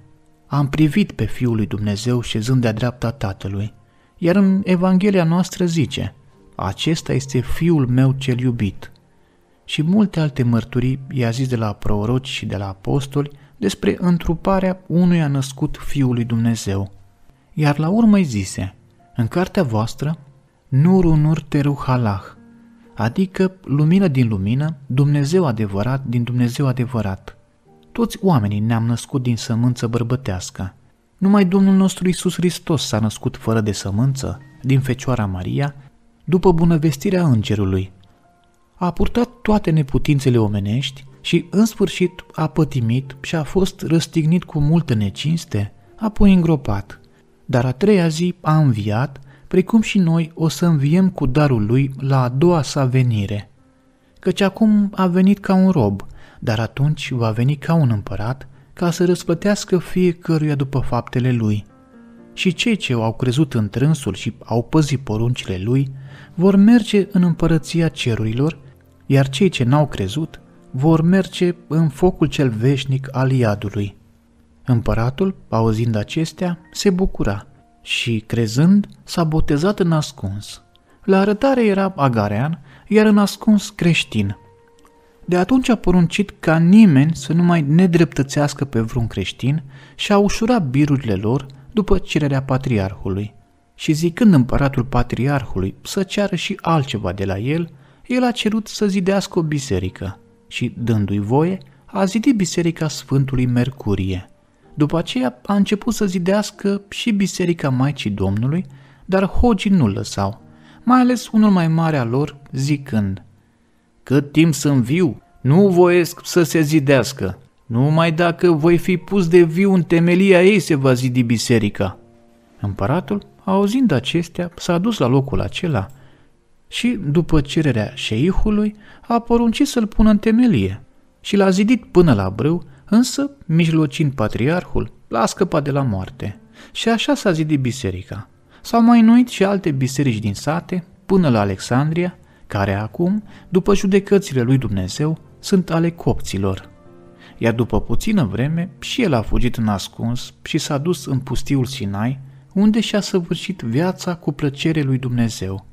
am privit pe Fiul lui Dumnezeu șezând de-a dreapta Tatălui, iar în Evanghelia noastră zice, acesta este Fiul meu cel iubit. Și multe alte mărturii i-a zis de la proroci și de la apostoli despre întruparea unuia născut Fiul lui Dumnezeu. Iar la urmă îi zise, în cartea voastră, Nurunur teru teruhalah, adică lumină din lumină, Dumnezeu adevărat din Dumnezeu adevărat – toți oamenii ne-am născut din sămânță bărbătească. Numai Domnul nostru Isus Hristos s-a născut fără de sămânță, din Fecioara Maria, după bunăvestirea Îngerului. A purtat toate neputințele omenești și, în sfârșit, a pătimit și a fost răstignit cu multă necinste, apoi îngropat. Dar a treia zi a înviat, precum și noi o să înviem cu darul lui la a doua sa venire. Căci acum a venit ca un rob – dar atunci va veni ca un împărat ca să răsplătească fiecăruia după faptele lui. Și cei ce au crezut în trânsul și au păzit poruncile lui vor merge în împărăția cerurilor, iar cei ce n-au crezut vor merge în focul cel veșnic al iadului. Împăratul, auzind acestea, se bucura și, crezând, s-a botezat în ascuns. La arătare era agarean, iar în ascuns creștin – de atunci a poruncit ca nimeni să nu mai nedreptățească pe vreun creștin și a ușurat birurile lor după cererea patriarhului. Și zicând împăratul patriarhului să ceară și altceva de la el, el a cerut să zidească o biserică și, dându-i voie, a zidit biserica Sfântului Mercurie. După aceea a început să zidească și biserica Maicii Domnului, dar hogii nu lăsau, mai ales unul mai mare al lor, zicând – cât timp sunt viu, nu voiesc să se zidească, numai dacă voi fi pus de viu în temelia ei se va zidi biserica. Împăratul, auzind acestea, s-a dus la locul acela și, după cererea șeihului, a poruncit să-l pună în temelie și l-a zidit până la brâu, însă, mijlocind patriarhul, l-a scăpat de la moarte. Și așa s-a zidit biserica. S-au mai înuit și alte biserici din sate, până la Alexandria, care acum, după judecățile lui Dumnezeu, sunt ale copților. Iar după puțină vreme, și el a fugit în ascuns și s-a dus în pustiul Sinai, unde și-a săvârșit viața cu plăcere lui Dumnezeu.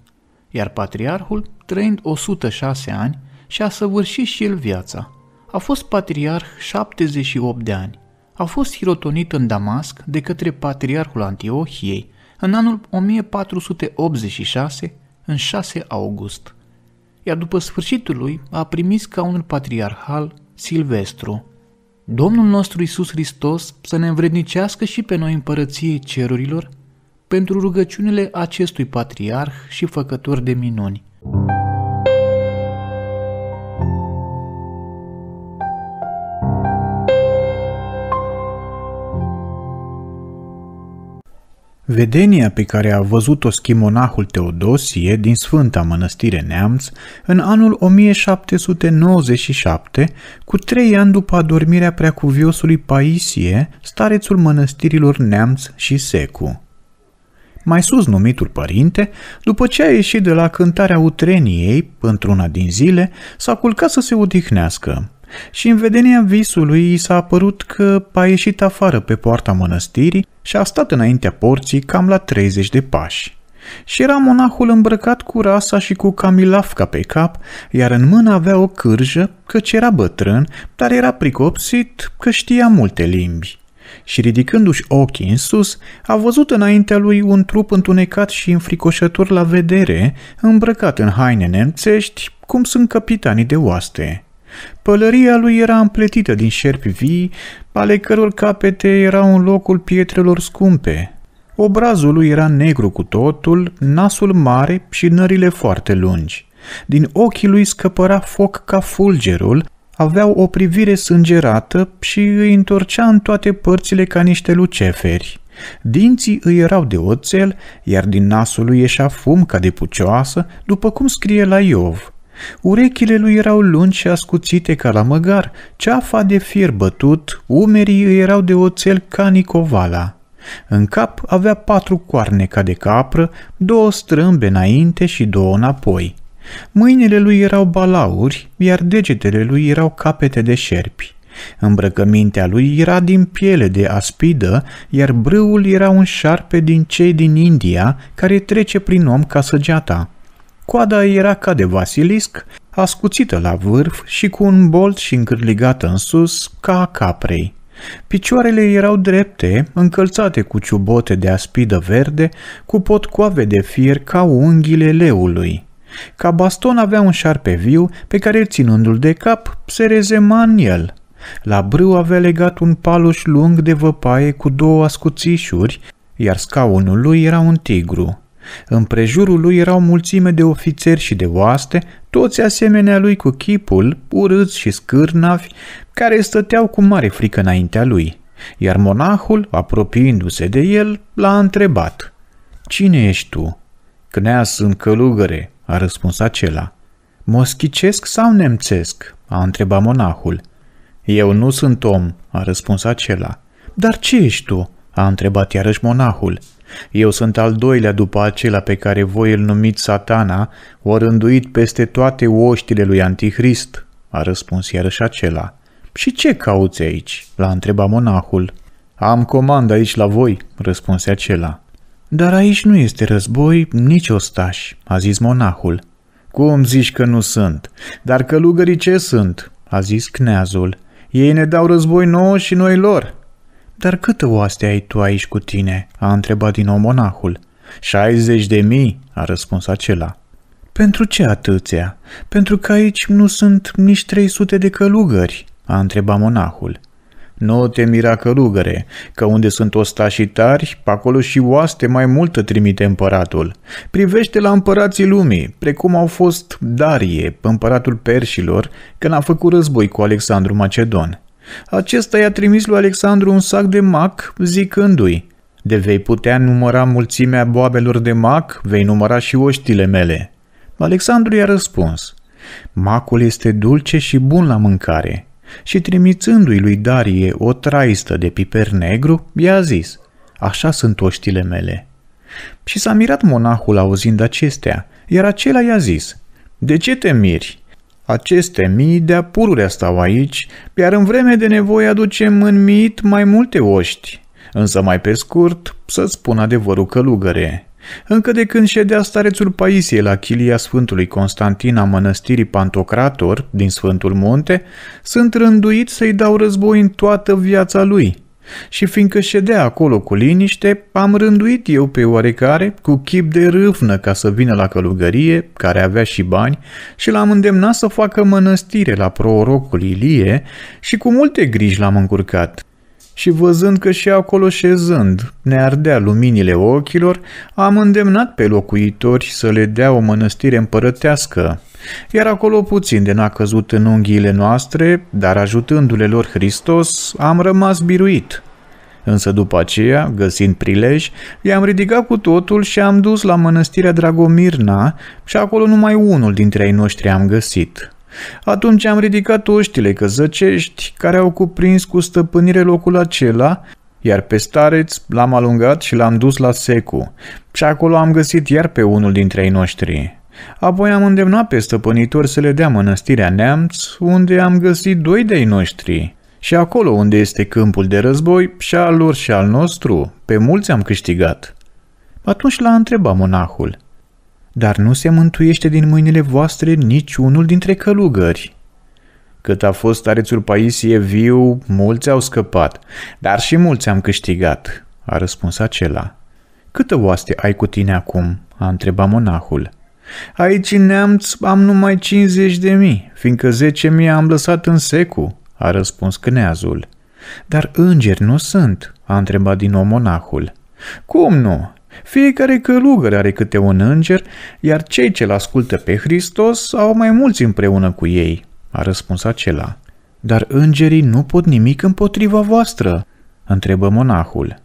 Iar patriarhul, trăind 106 ani, și-a săvârșit și el viața. A fost patriarh 78 de ani. A fost hirotonit în Damasc de către patriarhul Antiohiei în anul 1486, în 6 august iar după sfârșitul lui a ca unul patriarhal Silvestru. Domnul nostru Isus Hristos să ne învrednicească și pe noi împărăției cerurilor pentru rugăciunile acestui patriarh și făcător de minuni. Vedenia pe care a văzut-o schimonahul Teodosie din Sfânta Mănăstire Neamț în anul 1797, cu trei ani după adormirea preacuviosului Paisie, starețul mănăstirilor Neamț și Secu. Mai sus numitul părinte, după ce a ieșit de la cântarea utreniei, într-una din zile, s-a culcat să se odihnească, și în vedenia visului i s-a apărut că a ieșit afară pe poarta mănăstirii și a stat înaintea porții cam la 30 de pași. Și era monahul îmbrăcat cu rasa și cu camilafca pe cap, iar în mână avea o cârjă, căci era bătrân, dar era pricopsit că știa multe limbi și ridicându-și ochii în sus, a văzut înaintea lui un trup întunecat și înfricoșător la vedere, îmbrăcat în haine nemțești, cum sunt capitanii de oaste. Pălăria lui era împletită din șerpi vii, ale căror capete erau în locul pietrelor scumpe. Obrazul lui era negru cu totul, nasul mare și nările foarte lungi. Din ochii lui scăpăra foc ca fulgerul, aveau o privire sângerată și îi întorcea în toate părțile ca niște luceferi. Dinții îi erau de oțel, iar din nasul lui ieșea fum ca de pucioasă, după cum scrie la Iov. Urechile lui erau lungi și ascuțite ca la măgar, ceafa de fier bătut, umerii îi erau de oțel ca nicovala. În cap avea patru coarne ca de capră, două strâmbe înainte și două înapoi. Mâinile lui erau balauri, iar degetele lui erau capete de șerpi. Îmbrăcămintea lui era din piele de aspidă, iar brâul era un șarpe din cei din India care trece prin om ca săgeata. Coada era ca de Vasilisc, ascuțită la vârf și cu un bolt și încârligată în sus, ca a caprei. Picioarele erau drepte, încălțate cu ciubote de aspidă verde, cu potcoave de fier ca unghiile leului. Ca baston avea un șarpe viu pe care, ținându-l de cap, se rezema în el. La brâu avea legat un paluș lung de văpaie cu două ascuțișuri, iar scaunul lui era un tigru. Împrejurul lui erau mulțime de ofițeri și de oaste, toți asemenea lui cu chipul, urâți și scârnavi, care stăteau cu mare frică înaintea lui. Iar monahul, apropiindu-se de el, l-a întrebat. Cine ești tu?" Cneas în călugăre," a răspuns acela. Moschicesc sau nemțesc?" a întrebat monahul. Eu nu sunt om," a răspuns acela. Dar ce ești tu?" a întrebat iarăși monahul. Eu sunt al doilea după acela pe care voi îl numiți satana, orânduit peste toate oștile lui Antichrist, a răspuns iarăși acela. Și ce cauți aici? l-a întrebat monahul. Am comandă aici la voi, răspunse acela. Dar aici nu este război, nici ostași, a zis monahul. Cum zici că nu sunt? Dar călugării ce sunt? a zis cneazul. Ei ne dau război nouă și noi lor. Dar câte oaste ai tu aici cu tine?" a întrebat din nou monahul. 60 de mii," a răspuns acela. Pentru ce atâția? Pentru că aici nu sunt nici 300 de călugări?" a întrebat monahul. Nu te mira călugăre, că unde sunt ostașii tari, pe acolo și oaste mai multă trimite împăratul. Privește la împărații lumii, precum au fost Darie, împăratul perșilor, când a făcut război cu Alexandru Macedon. Acesta i-a trimis lui Alexandru un sac de mac, zicându-i, De vei putea număra mulțimea boabelor de mac, vei număra și oștile mele. Alexandru i-a răspuns, Macul este dulce și bun la mâncare. Și trimițându-i lui Darie o traistă de piper negru, i-a zis, Așa sunt oștile mele. Și s-a mirat monahul auzind acestea, iar acela i-a zis, De ce te miri? Aceste mii de-a pururea stau aici, iar în vreme de nevoie aducem în mit mai multe oști. Însă mai pe scurt, să spun adevărul călugăre. Încă de când ședea starețul Paisie la chilia Sfântului Constantin a mănăstirii Pantocrator din Sfântul Munte, sunt rânduit să-i dau război în toată viața lui – și fiindcă ședea acolo cu liniște, am rânduit eu pe oarecare cu chip de râvnă ca să vină la călugărie, care avea și bani, și l-am îndemnat să facă mănăstire la prorocul Ilie și cu multe griji l-am încurcat, și văzând că și acolo șezând ne ardea luminile ochilor, am îndemnat pe locuitori să le dea o mănăstire împărătească. Iar acolo puțin de n-a căzut în unghiile noastre, dar ajutându-le lor Hristos, am rămas biruit. Însă după aceea, găsind prilej, i-am ridicat cu totul și am dus la mănăstirea Dragomirna și acolo numai unul dintre ei noștri am găsit. Atunci am ridicat oștile căzăcești care au cuprins cu stăpânire locul acela, iar pe stareț l-am alungat și l-am dus la secu și acolo am găsit iar pe unul dintre ei noștri. Apoi am îndemnat pe stăpânitor să le dea mănăstirea Neamț, unde am găsit doi de-ei noștri. Și acolo unde este câmpul de război, și al lor și al nostru, pe mulți am câștigat. Atunci l-a întrebat monahul – dar nu se mântuiește din mâinile voastre niciunul dintre călugări. Cât a fost arețul Paisie viu, mulți au scăpat, dar și mulți am câștigat, a răspuns acela. Câtă oaste ai cu tine acum? a întrebat monahul. Aici în neamț am numai 50 de mii, fiindcă 10 mii am lăsat în secu, a răspuns câneazul. Dar îngeri nu sunt, a întrebat din nou monahul. Cum nu? Fiecare călugăr are câte un înger, iar cei ce-l ascultă pe Hristos au mai mulți împreună cu ei, a răspuns acela. Dar îngerii nu pot nimic împotriva voastră, întrebă monahul.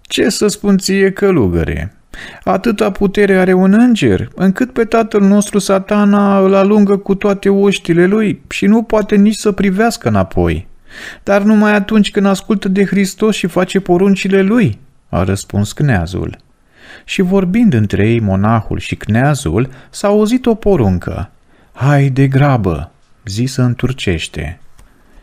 Ce să spun ție, călugăre? Atâta putere are un înger, încât pe tatăl nostru satana îl alungă cu toate oștile lui și nu poate nici să privească înapoi. Dar numai atunci când ascultă de Hristos și face poruncile lui, a răspuns cneazul și vorbind între ei monahul și cneazul, s-a auzit o poruncă. Hai de grabă, zisă în turcește.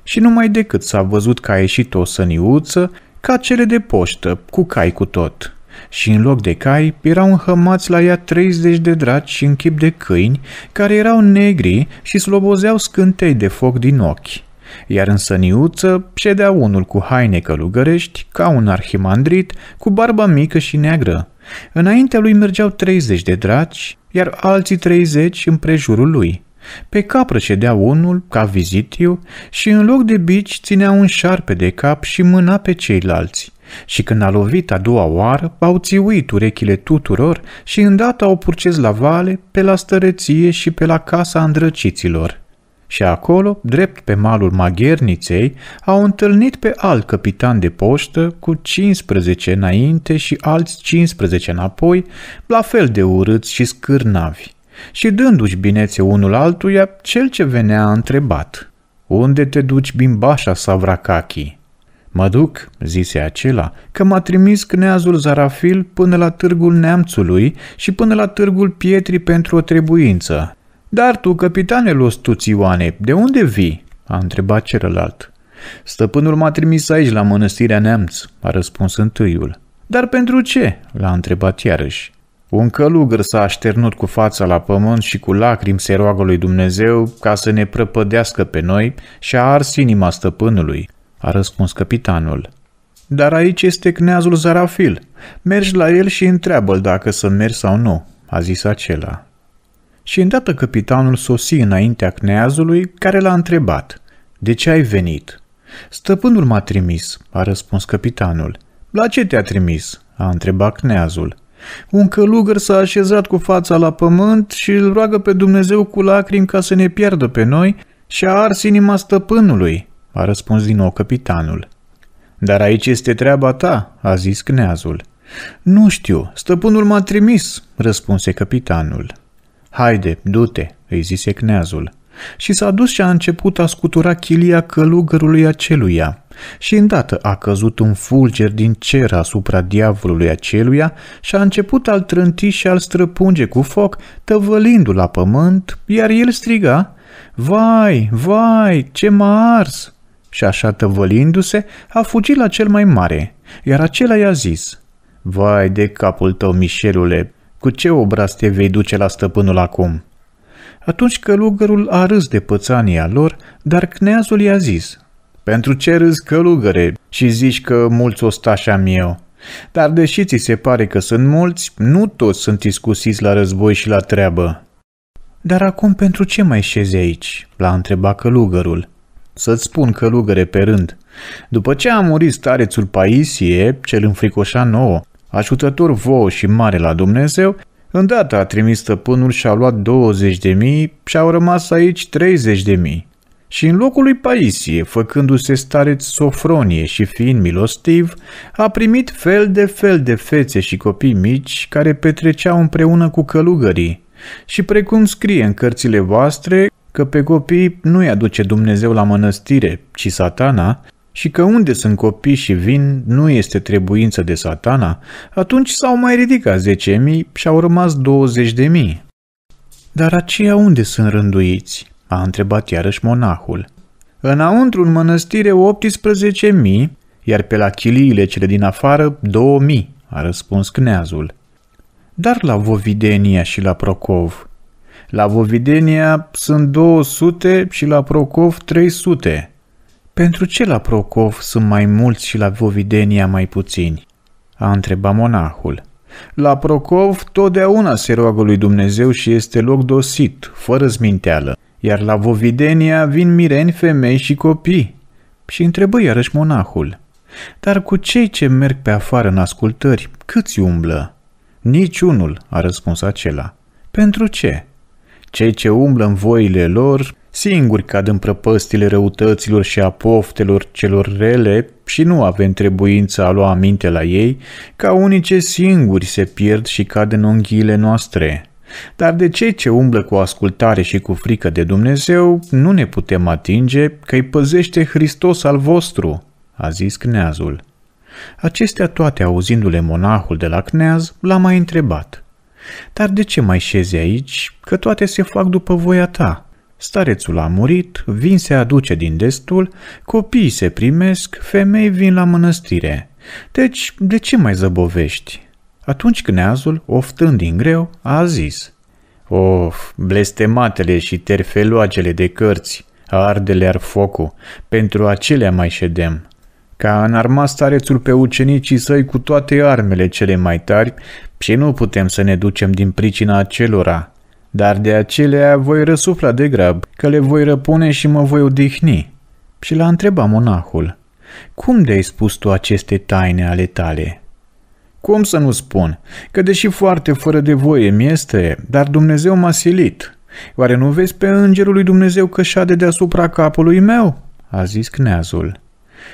Și numai decât s-a văzut că a ieșit o săniuță, ca cele de poștă, cu cai cu tot. Și în loc de cai erau înhămați la ea 30 de draci și închip de câini, care erau negri și slobozeau scântei de foc din ochi iar în săniuță ședea unul cu haine călugărești, ca un arhimandrit, cu barba mică și neagră. Înaintea lui mergeau 30 de draci, iar alții 30 în prejurul lui. Pe capră cedea unul, ca vizitiu, și în loc de bici ținea un șarpe de cap și mâna pe ceilalți. Și când a lovit a doua oară, au țiuit urechile tuturor și îndată au purces la vale, pe la stăreție și pe la casa îndrăciților și acolo, drept pe malul Magherniței, au întâlnit pe alt capitan de poștă cu 15 înainte și alți 15 înapoi, la fel de urâți și scârnavi. Și dându-și binețe unul altuia, cel ce venea a întrebat, Unde te duci, bimbașa Savracachi?" Mă duc, zise acela, că m-a trimis cneazul Zarafil până la târgul neamțului și până la târgul pietrii pentru o trebuință, dar tu, capitane Ioane, de unde vii?" a întrebat celălalt. Stăpânul m-a trimis aici, la mănăstirea Neamț," a răspuns întâiul. Dar pentru ce?" l-a întrebat iarăși. Un călugăr s-a așternut cu fața la pământ și cu lacrimi se roagă lui Dumnezeu ca să ne prăpădească pe noi și a ars inima stăpânului, a răspuns capitanul. Dar aici este cneazul Zarafil. Mergi la el și întreabă-l dacă să mergi sau nu, a zis acela. Și îndată capitanul sosi înaintea cneazului, care l-a întrebat, De ce ai venit?" Stăpânul m-a trimis," a răspuns capitanul. La ce te-a trimis?" a întrebat cneazul. Un călugăr s-a așezat cu fața la pământ și îl roagă pe Dumnezeu cu lacrimi ca să ne pierdă pe noi și a ars inima stăpânului," a răspuns din nou capitanul. Dar aici este treaba ta," a zis cneazul. Nu știu, stăpânul m-a trimis," răspunse capitanul. Haide, du-te!" îi zise cneazul. Și s-a dus și a început a scutura chilia călugărului aceluia. Și îndată a căzut un fulger din cer asupra diavolului aceluia și a început a-l trânti și a-l străpunge cu foc, tăvălindu-l la pământ, iar el striga, Vai, vai, ce m-a ars!" Și așa tăvălindu-se, a fugit la cel mai mare, iar acela i-a zis, Vai de capul tău, Mișelule, cu ce obraz te vei duce la stăpânul acum?" Atunci călugărul a râs de pățania lor, dar cneazul i-a zis, Pentru ce râzi călugăre și zici că mulți ostași am eu? Dar deși ți se pare că sunt mulți, nu toți sunt iscusiți la război și la treabă. Dar acum pentru ce mai șezi aici? l-a întrebat călugărul. Să-ți spun călugăre pe rând. După ce a murit starețul Paisie, cel înfricoșa nouă, ajutător vouă și mare la Dumnezeu, îndată a trimis stăpânul și a luat 20 de mii și au rămas aici 30 de mii. Și în locul lui Paisie, făcându-se stareț Sofronie și fiind milostiv, a primit fel de fel de fețe și copii mici care petreceau împreună cu călugării. Și precum scrie în cărțile voastre, că pe copii nu-i aduce Dumnezeu la mănăstire, ci satana, și că unde sunt copii și vin nu este trebuință de satana, atunci s-au mai ridicat 10.000 și au rămas 20.000. Dar aceia unde sunt rânduiți? a întrebat iarăși monahul. Înăuntru în mănăstire 18.000, iar pe la chiliile cele din afară 2.000, a răspuns cneazul. Dar la Vovidenia și la Procov. La Vovidenia sunt 200 și la Procov 300, pentru ce la Procov sunt mai mulți și la Vovidenia mai puțini? A întrebat monahul. La Procov totdeauna se roagă lui Dumnezeu și este loc dosit, fără zminteală, iar la Vovidenia vin mireni femei și copii. Și întrebă iarăși monahul. Dar cu cei ce merg pe afară în ascultări, câți umblă? Niciunul, a răspuns acela. Pentru ce? Cei ce umblă în voile lor singuri cad în prăpăstile răutăților și a poftelor celor rele și nu avem trebuință a lua aminte la ei, ca unice singuri se pierd și cad în unghiile noastre. Dar de cei ce umblă cu ascultare și cu frică de Dumnezeu, nu ne putem atinge că îi păzește Hristos al vostru, a zis Cneazul. Acestea toate, auzindu-le monahul de la Cneaz, l-a mai întrebat. Dar de ce mai șezi aici, că toate se fac după voia ta?" Starețul a murit, vin se aduce din destul, copiii se primesc, femei vin la mănăstire. Deci, de ce mai zăbovești? Atunci cneazul, oftând din greu, a zis Of, blestematele și terfeloagele de cărți, ardele ar focul, pentru acelea mai ședem. Ca arma starețul pe ucenicii săi cu toate armele cele mai tari și nu putem să ne ducem din pricina acelora, dar de acelea voi răsufla de grab, că le voi răpune și mă voi odihni. Și l-a întrebat monahul, cum de-ai spus tu aceste taine ale tale? Cum să nu spun? Că deși foarte fără de voie mi este, dar Dumnezeu m-a silit. Oare nu vezi pe îngerul lui Dumnezeu că șade deasupra capului meu? A zis cneazul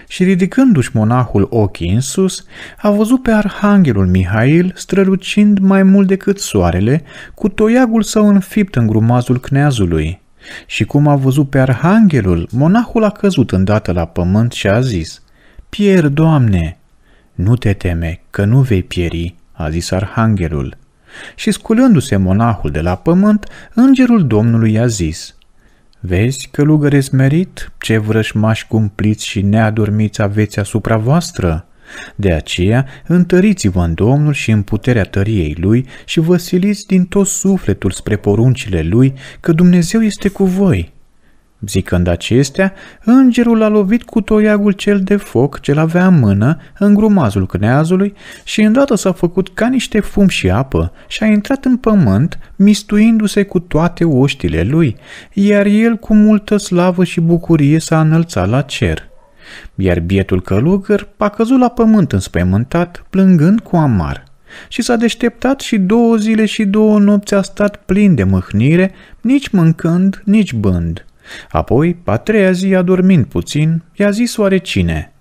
și ridicându-și monahul ochii în sus, a văzut pe arhanghelul Mihail strălucind mai mult decât soarele, cu toiagul său înfipt în grumazul cneazului. Și cum a văzut pe arhanghelul, monahul a căzut îndată la pământ și a zis, Pier, Doamne!" Nu te teme, că nu vei pieri," a zis arhanghelul. Și sculându-se monahul de la pământ, îngerul Domnului i-a zis, Vezi că lugăresc merit ce vrășmași cumpliți și neadormiți aveți asupra voastră? De aceea, întăriți-vă în Domnul și în puterea tăriei Lui și vă siliți din tot sufletul spre poruncile Lui, că Dumnezeu este cu voi. Zicând acestea, îngerul a lovit cu toiagul cel de foc ce-l avea în mână, în grumazul cneazului, și îndată s-a făcut ca niște fum și apă și a intrat în pământ, mistuindu-se cu toate oștile lui, iar el cu multă slavă și bucurie s-a înălțat la cer. Iar bietul călugăr a căzut la pământ înspăimântat, plângând cu amar și s-a deșteptat și două zile și două nopți a stat plin de mâhnire, nici mâncând, nici bând – Apoi, a treia zi, adormind puțin, i-a zis oarecine,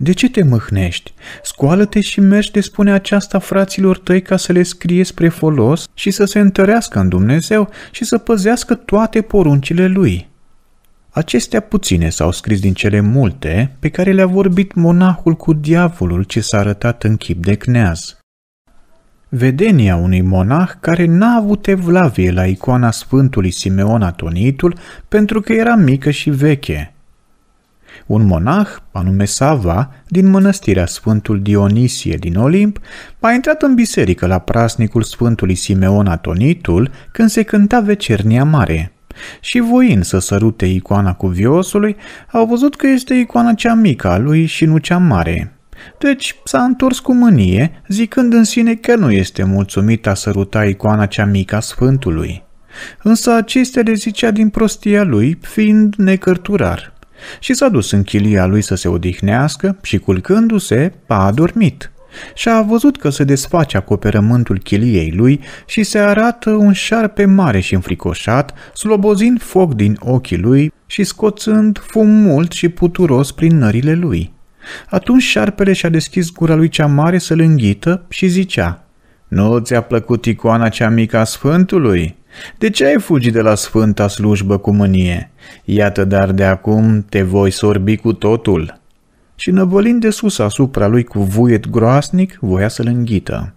De ce te mâhnești? Scoală-te și mergi de spune aceasta fraților tăi ca să le scrie spre folos și să se întărească în Dumnezeu și să păzească toate poruncile lui. Acestea puține s-au scris din cele multe pe care le-a vorbit monahul cu diavolul ce s-a arătat în chip de cneaz. Vedenia unui monah care n-a avut evlavie la icoana Sfântului Simeon Atonitul pentru că era mică și veche. Un monah, anume Sava, din mănăstirea Sfântul Dionisie din Olimp, a intrat în biserică la prasnicul Sfântului Simeon Atonitul când se cânta vecernia mare. Și voind să sărute icoana cuviosului, au văzut că este icoana cea mică a lui și nu cea mare, deci s-a întors cu mânie, zicând în sine că nu este mulțumit a săruta icoana cea mică a Sfântului. Însă acestea le zicea din prostia lui, fiind necărturar. Și s-a dus în chilia lui să se odihnească și, culcându-se, a adormit. Și a văzut că se desface acoperământul chiliei lui și se arată un șarpe mare și înfricoșat, slobozind foc din ochii lui și scoțând fum mult și puturos prin nările lui. Atunci șarpele și-a deschis gura lui cea mare să-l înghită și zicea Nu ți-a plăcut icoana cea mică a Sfântului? De ce ai fugit de la sfânta slujbă cu mânie? Iată, dar de acum te voi sorbi cu totul." Și năvălind de sus asupra lui cu vuiet groasnic, voia să-l înghită.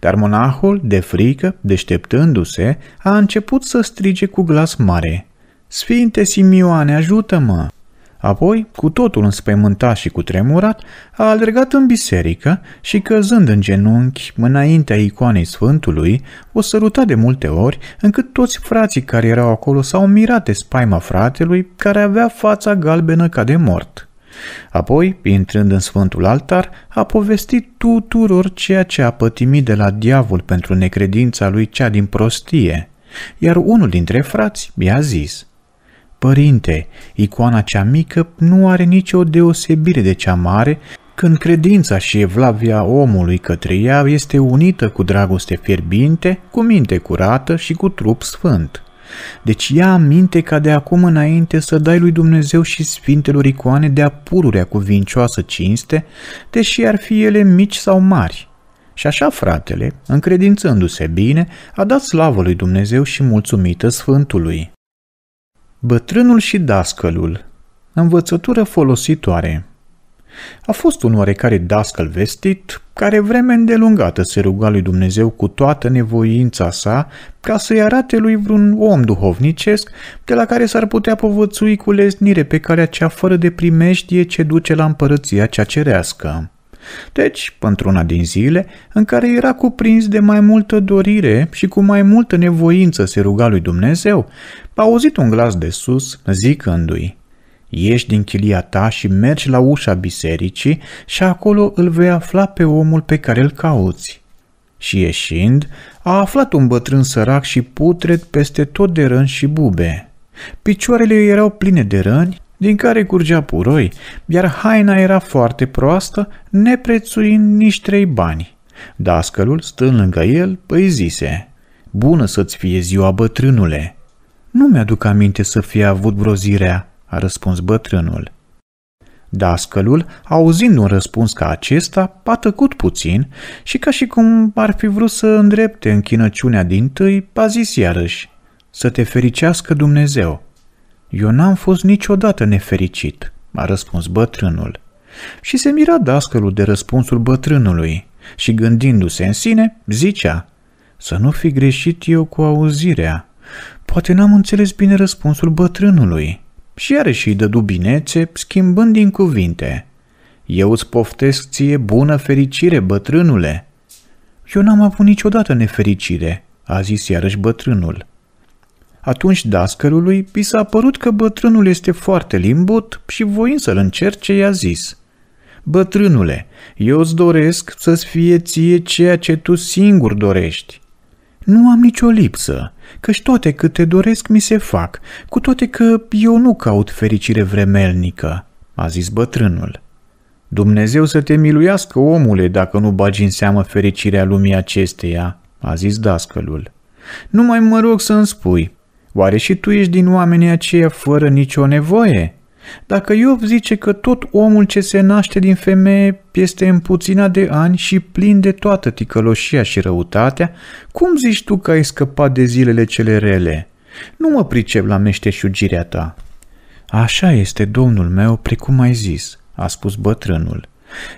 Dar monahul, de frică, deșteptându-se, a început să strige cu glas mare. Sfinte Simioane, ajută-mă! Apoi, cu totul înspăimântat și cu tremurat, a alergat în biserică și căzând în genunchi înaintea icoanei Sfântului, o săruta de multe ori, încât toți frații care erau acolo s-au mirat de spaima fratelui, care avea fața galbenă ca de mort. Apoi, intrând în Sfântul Altar, a povestit tuturor ceea ce a pătimit de la diavol pentru necredința lui cea din prostie, iar unul dintre frați i-a zis – Părinte, icoana cea mică nu are nicio deosebire de cea mare când credința și evlavia omului către ea este unită cu dragoste fierbinte, cu minte curată și cu trup sfânt. Deci ia aminte ca de acum înainte să dai lui Dumnezeu și sfintelor icoane de-a pururea cuvincioasă cinste, deși ar fi ele mici sau mari. Și așa fratele, încredințându-se bine, a dat slavă lui Dumnezeu și mulțumită Sfântului. Bătrânul și dascălul Învățătură folositoare A fost un oarecare dascăl vestit, care vreme îndelungată se ruga lui Dumnezeu cu toată nevoința sa ca să-i arate lui vreun om duhovnicesc de la care s-ar putea povățui cu lesnire pe calea cea fără de primejdie ce duce la împărăția cea cerească. Deci, într-una din zile, în care era cuprins de mai multă dorire și cu mai multă nevoință se ruga lui Dumnezeu, a auzit un glas de sus zicându-i, Ieși din chilia ta și mergi la ușa bisericii și acolo îl vei afla pe omul pe care îl cauți. Și ieșind, a aflat un bătrân sărac și putred peste tot de răni și bube. Picioarele erau pline de răni, din care curgea puroi, iar haina era foarte proastă, neprețuind nici trei bani. Dascălul, stând lângă el, îi zise, Bună să-ți fie ziua, bătrânule!" Nu mi-aduc aminte să fie avut brozirea," a răspuns bătrânul. Dascălul, auzind un răspuns ca acesta, a tăcut puțin și ca și cum ar fi vrut să îndrepte închinăciunea din tâi, a zis iarăși, Să te fericească Dumnezeu!" Eu n-am fost niciodată nefericit, a răspuns bătrânul. Și se mira dascălul de răspunsul bătrânului și gândindu-se în sine, zicea, să nu fi greșit eu cu auzirea. Poate n-am înțeles bine răspunsul bătrânului. Și iarăși îi dădu binețe, schimbând din cuvinte. Eu îți poftesc ție bună fericire, bătrânule. Eu n-am avut niciodată nefericire, a zis iarăși bătrânul. Atunci dascărului i s-a părut că bătrânul este foarte limbut și voind să-l încerce, i-a zis – Bătrânule, eu îți doresc să-ți fie ție ceea ce tu singur dorești. Nu am nicio lipsă, căci toate câte doresc mi se fac, cu toate că eu nu caut fericire vremelnică, a zis bătrânul. Dumnezeu să te miluiască, omule, dacă nu bagi în seamă fericirea lumii acesteia, a zis dascălul. Nu mai mă rog să-mi spui, Oare și tu ești din oamenii aceia fără nicio nevoie? Dacă Iov zice că tot omul ce se naște din femeie este împuținat de ani și plin de toată ticăloșia și răutatea, cum zici tu că ai scăpat de zilele cele rele? Nu mă pricep la meșteșugirea ta. Așa este, domnul meu, precum ai zis, a spus bătrânul,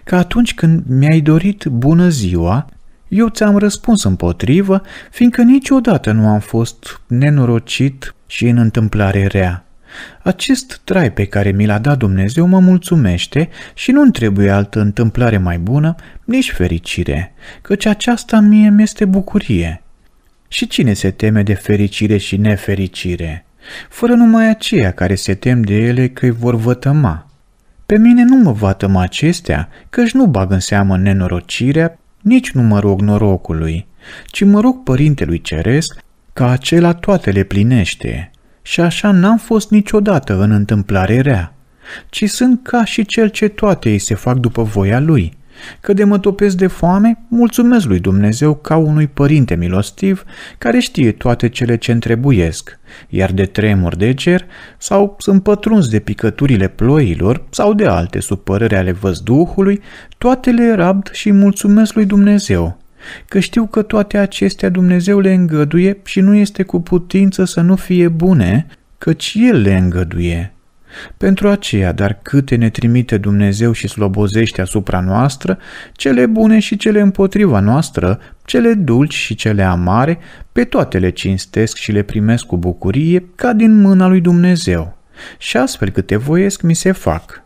că atunci când mi-ai dorit bună ziua, eu ți-am răspuns împotrivă, fiindcă niciodată nu am fost nenorocit și în întâmplare rea. Acest trai pe care mi l-a dat Dumnezeu mă mulțumește și nu-mi trebuie altă întâmplare mai bună, nici fericire, căci aceasta mie mi este bucurie. Și cine se teme de fericire și nefericire? Fără numai aceia care se tem de ele că îi vor vătăma. Pe mine nu mă vatăm acestea, căci nu bag în seamă nenorocirea nici nu mă rog norocului, ci mă rog Părintelui Ceresc ca acela toate le plinește. Și așa n-am fost niciodată în întâmplare rea, ci sunt ca și cel ce toate îi se fac după voia lui – Că de mă topesc de foame, mulțumesc lui Dumnezeu ca unui părinte milostiv care știe toate cele ce întrebuiesc, iar de tremur de cer sau sunt pătruns de picăturile ploilor sau de alte supărări ale văzduhului, toate le rabd și mulțumesc lui Dumnezeu, că știu că toate acestea Dumnezeu le îngăduie și nu este cu putință să nu fie bune, căci El le îngăduie pentru aceea, dar câte ne trimite Dumnezeu și slobozește asupra noastră, cele bune și cele împotriva noastră, cele dulci și cele amare, pe toate le cinstesc și le primesc cu bucurie, ca din mâna lui Dumnezeu. Și astfel câte voiesc mi se fac.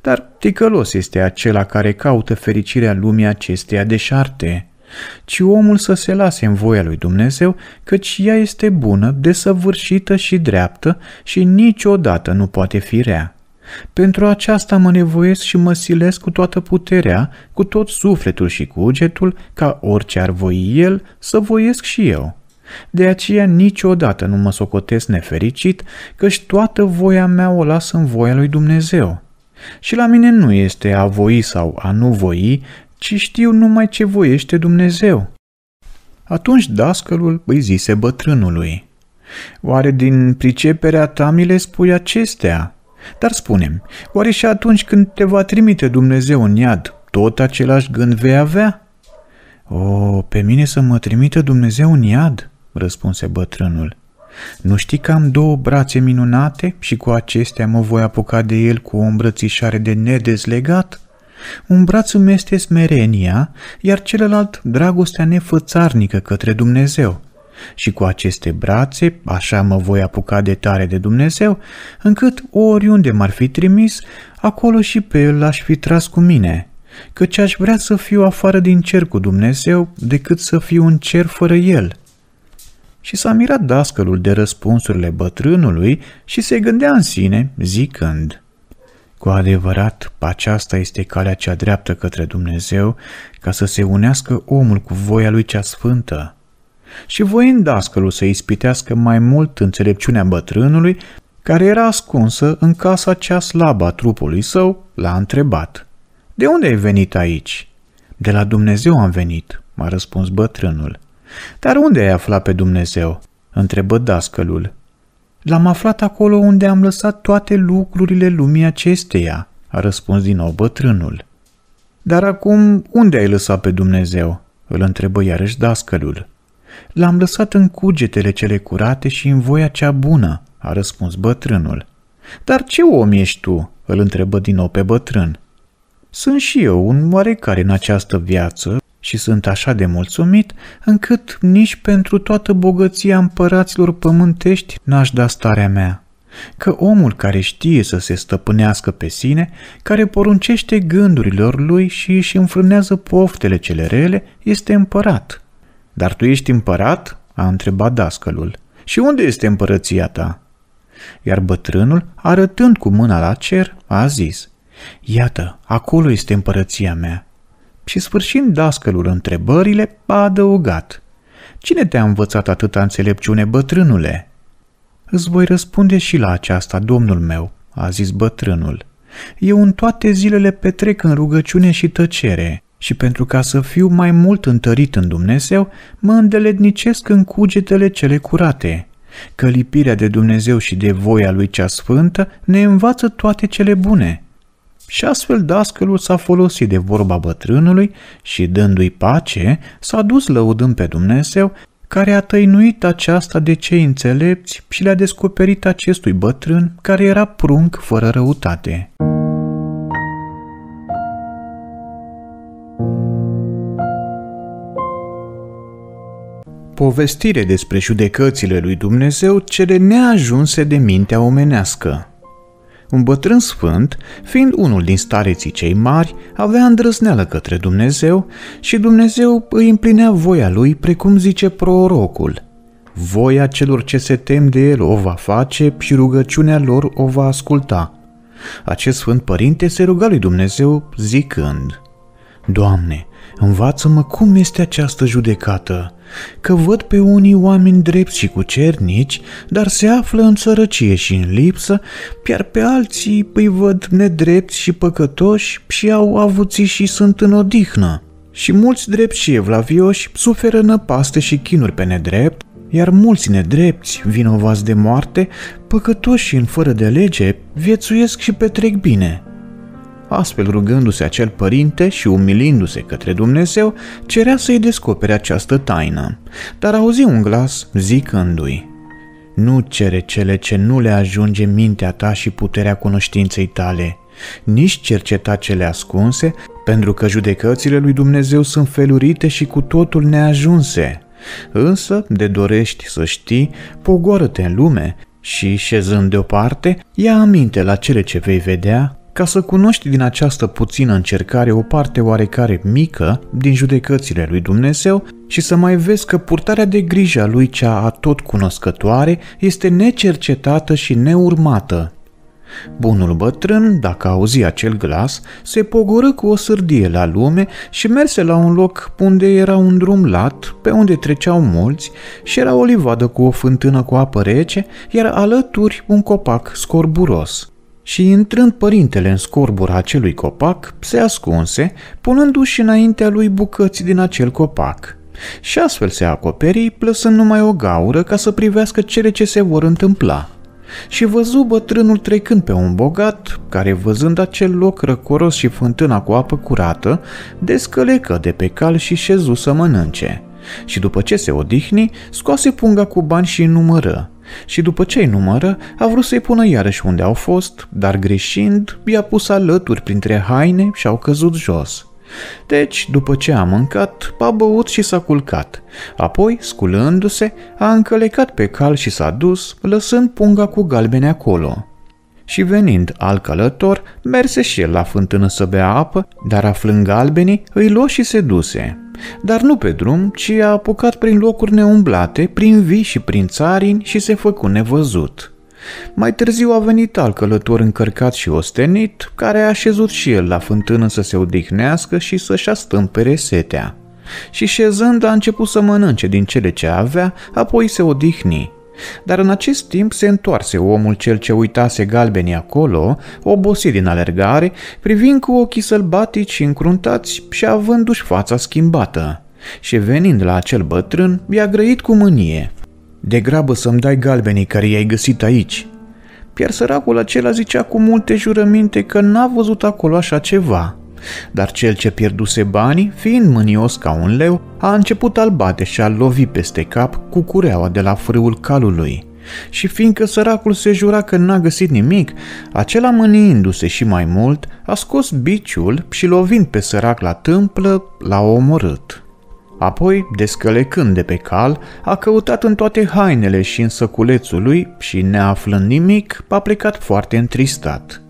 Dar ticălos este acela care caută fericirea lumii acesteia deșarte ci omul să se lase în voia lui Dumnezeu, căci ea este bună, desăvârșită și dreaptă și niciodată nu poate fi rea. Pentru aceasta mă nevoiesc și mă silesc cu toată puterea, cu tot sufletul și cugetul, ca orice ar voi el, să voiesc și eu. De aceea niciodată nu mă socotesc nefericit, căci toată voia mea o las în voia lui Dumnezeu. Și la mine nu este a voi sau a nu voi, ci știu numai ce voiește Dumnezeu. Atunci dascălul îi zise bătrânului, Oare din priceperea ta mi le spui acestea? Dar spunem, oare și atunci când te va trimite Dumnezeu în iad, tot același gând vei avea? O, pe mine să mă trimită Dumnezeu în iad, răspunse bătrânul. Nu știi că am două brațe minunate și cu acestea mă voi apuca de el cu o îmbrățișare de nedezlegat? Un braț îmi este smerenia, iar celălalt dragostea nefățarnică către Dumnezeu. Și cu aceste brațe, așa mă voi apuca de tare de Dumnezeu, încât oriunde m-ar fi trimis, acolo și pe el l-aș fi tras cu mine, căci aș vrea să fiu afară din cer cu Dumnezeu decât să fiu în cer fără el. Și s-a mirat dascălul de răspunsurile bătrânului și se gândea în sine, zicând – cu adevărat, aceasta este calea cea dreaptă către Dumnezeu, ca să se unească omul cu voia lui cea sfântă. Și voind dascălul să ispitească mai mult înțelepciunea bătrânului, care era ascunsă în casa cea slabă a trupului său, l-a întrebat. De unde ai venit aici?" De la Dumnezeu am venit," m-a răspuns bătrânul. Dar unde ai aflat pe Dumnezeu?" întrebă dascălul. L-am aflat acolo unde am lăsat toate lucrurile lumii acesteia, a răspuns din nou bătrânul. Dar acum unde ai lăsat pe Dumnezeu? îl întrebă iarăși dascălul. L-am lăsat în cugetele cele curate și în voia cea bună, a răspuns bătrânul. Dar ce om ești tu? îl întrebă din nou pe bătrân. Sunt și eu un oarecare în această viață, și sunt așa de mulțumit încât nici pentru toată bogăția împăraților pământești n-aș da starea mea. Că omul care știe să se stăpânească pe sine, care poruncește gândurilor lui și își înfrânează poftele cele rele, este împărat. Dar tu ești împărat? a întrebat dascălul. Și unde este împărăția ta? Iar bătrânul, arătând cu mâna la cer, a zis, Iată, acolo este împărăția mea, și sfârșind dascălul întrebările, a adăugat. Cine te-a învățat atâta înțelepciune, bătrânule?" Îți voi răspunde și la aceasta, domnul meu," a zis bătrânul. Eu în toate zilele petrec în rugăciune și tăcere și pentru ca să fiu mai mult întărit în Dumnezeu, mă îndeletnicesc în cugetele cele curate. Că lipirea de Dumnezeu și de voia lui cea sfântă ne învață toate cele bune. Și astfel dascălul s-a folosit de vorba bătrânului și, dându-i pace, s-a dus lăudând pe Dumnezeu, care a tăinuit aceasta de cei înțelepți și le-a descoperit acestui bătrân care era prunc fără răutate. povestire despre judecățile lui Dumnezeu cele neajunse de mintea omenească. Un bătrân sfânt, fiind unul din stareții cei mari, avea îndrăzneală către Dumnezeu și Dumnezeu îi împlinea voia lui, precum zice prorocul. Voia celor ce se tem de el o va face și rugăciunea lor o va asculta. Acest sfânt părinte se ruga lui Dumnezeu zicând, Doamne, învață-mă cum este această judecată, că văd pe unii oameni drepți și cucernici, dar se află în sărăcie și în lipsă, iar pe alții îi văd nedrepți și păcătoși și au avuții și sunt în odihnă. Și mulți drepți și evlavioși suferă năpaste și chinuri pe nedrept, iar mulți nedrepți, vinovați de moarte, păcătoși și în fără de lege, viețuiesc și petrec bine – Astfel rugându-se acel părinte și umilindu-se către Dumnezeu, cerea să-i descopere această taină. Dar auzi un glas zicându-i, Nu cere cele ce nu le ajunge mintea ta și puterea cunoștinței tale, nici cerceta cele ascunse, pentru că judecățile lui Dumnezeu sunt felurite și cu totul neajunse. Însă, de dorești să știi, pogoră-te în lume și, șezând deoparte, ia aminte la cele ce vei vedea, ca să cunoști din această puțină încercare o parte oarecare mică din judecățile lui Dumnezeu și să mai vezi că purtarea de grijă a lui cea a tot cunoscătoare este necercetată și neurmată. Bunul bătrân, dacă auzi acel glas, se pogorâ cu o sârdie la lume și merse la un loc unde era un drum lat, pe unde treceau mulți, și era o livadă cu o fântână cu apă rece, iar alături un copac scorburos și intrând părintele în scorbura acelui copac, se ascunse, punându-și înaintea lui bucăți din acel copac. Și astfel se acoperi, plăsând numai o gaură ca să privească cele ce se vor întâmpla. Și văzu bătrânul trecând pe un bogat, care văzând acel loc răcoros și fântâna cu apă curată, descălecă de pe cal și șezu să mănânce. Și după ce se odihni, scoase punga cu bani și numără, și după ce îi numără, a vrut să-i pună iarăși unde au fost, dar greșind, i-a pus alături printre haine și au căzut jos. Deci, după ce a mâncat, a băut și s-a culcat. Apoi, sculându-se, a încălecat pe cal și s-a dus, lăsând punga cu galbene acolo. Și venind al călător, merse și el la fântână să bea apă, dar aflând galbenii, îi luă și se duse. Dar nu pe drum, ci a apucat prin locuri neumblate, prin vii și prin țarini și se făcu nevăzut. Mai târziu a venit alt călător încărcat și ostenit, care a așezut și el la fântână să se odihnească și să-și astâmpere setea. Și șezând a început să mănânce din cele ce avea, apoi se odihni, dar în acest timp se întoarse omul cel ce uitase galbenii acolo, obosit din alergare, privind cu ochii sălbatici și încruntați și avându-și fața schimbată. Și venind la acel bătrân, i-a grăit cu mânie. De grabă să-mi dai galbenii care i-ai găsit aici. Iar săracul acela zicea cu multe jurăminte că n-a văzut acolo așa ceva. Dar cel ce pierduse banii, fiind mânios ca un leu, a început al bate și a lovi peste cap cu cureaua de la frâul calului. Și fiindcă săracul se jura că n-a găsit nimic, acela mâniindu-se și mai mult, a scos biciul și lovind pe sărac la tâmplă, l-a omorât. Apoi, descălecând de pe cal, a căutat în toate hainele și în săculețul lui și, neaflând nimic, a plecat foarte întristat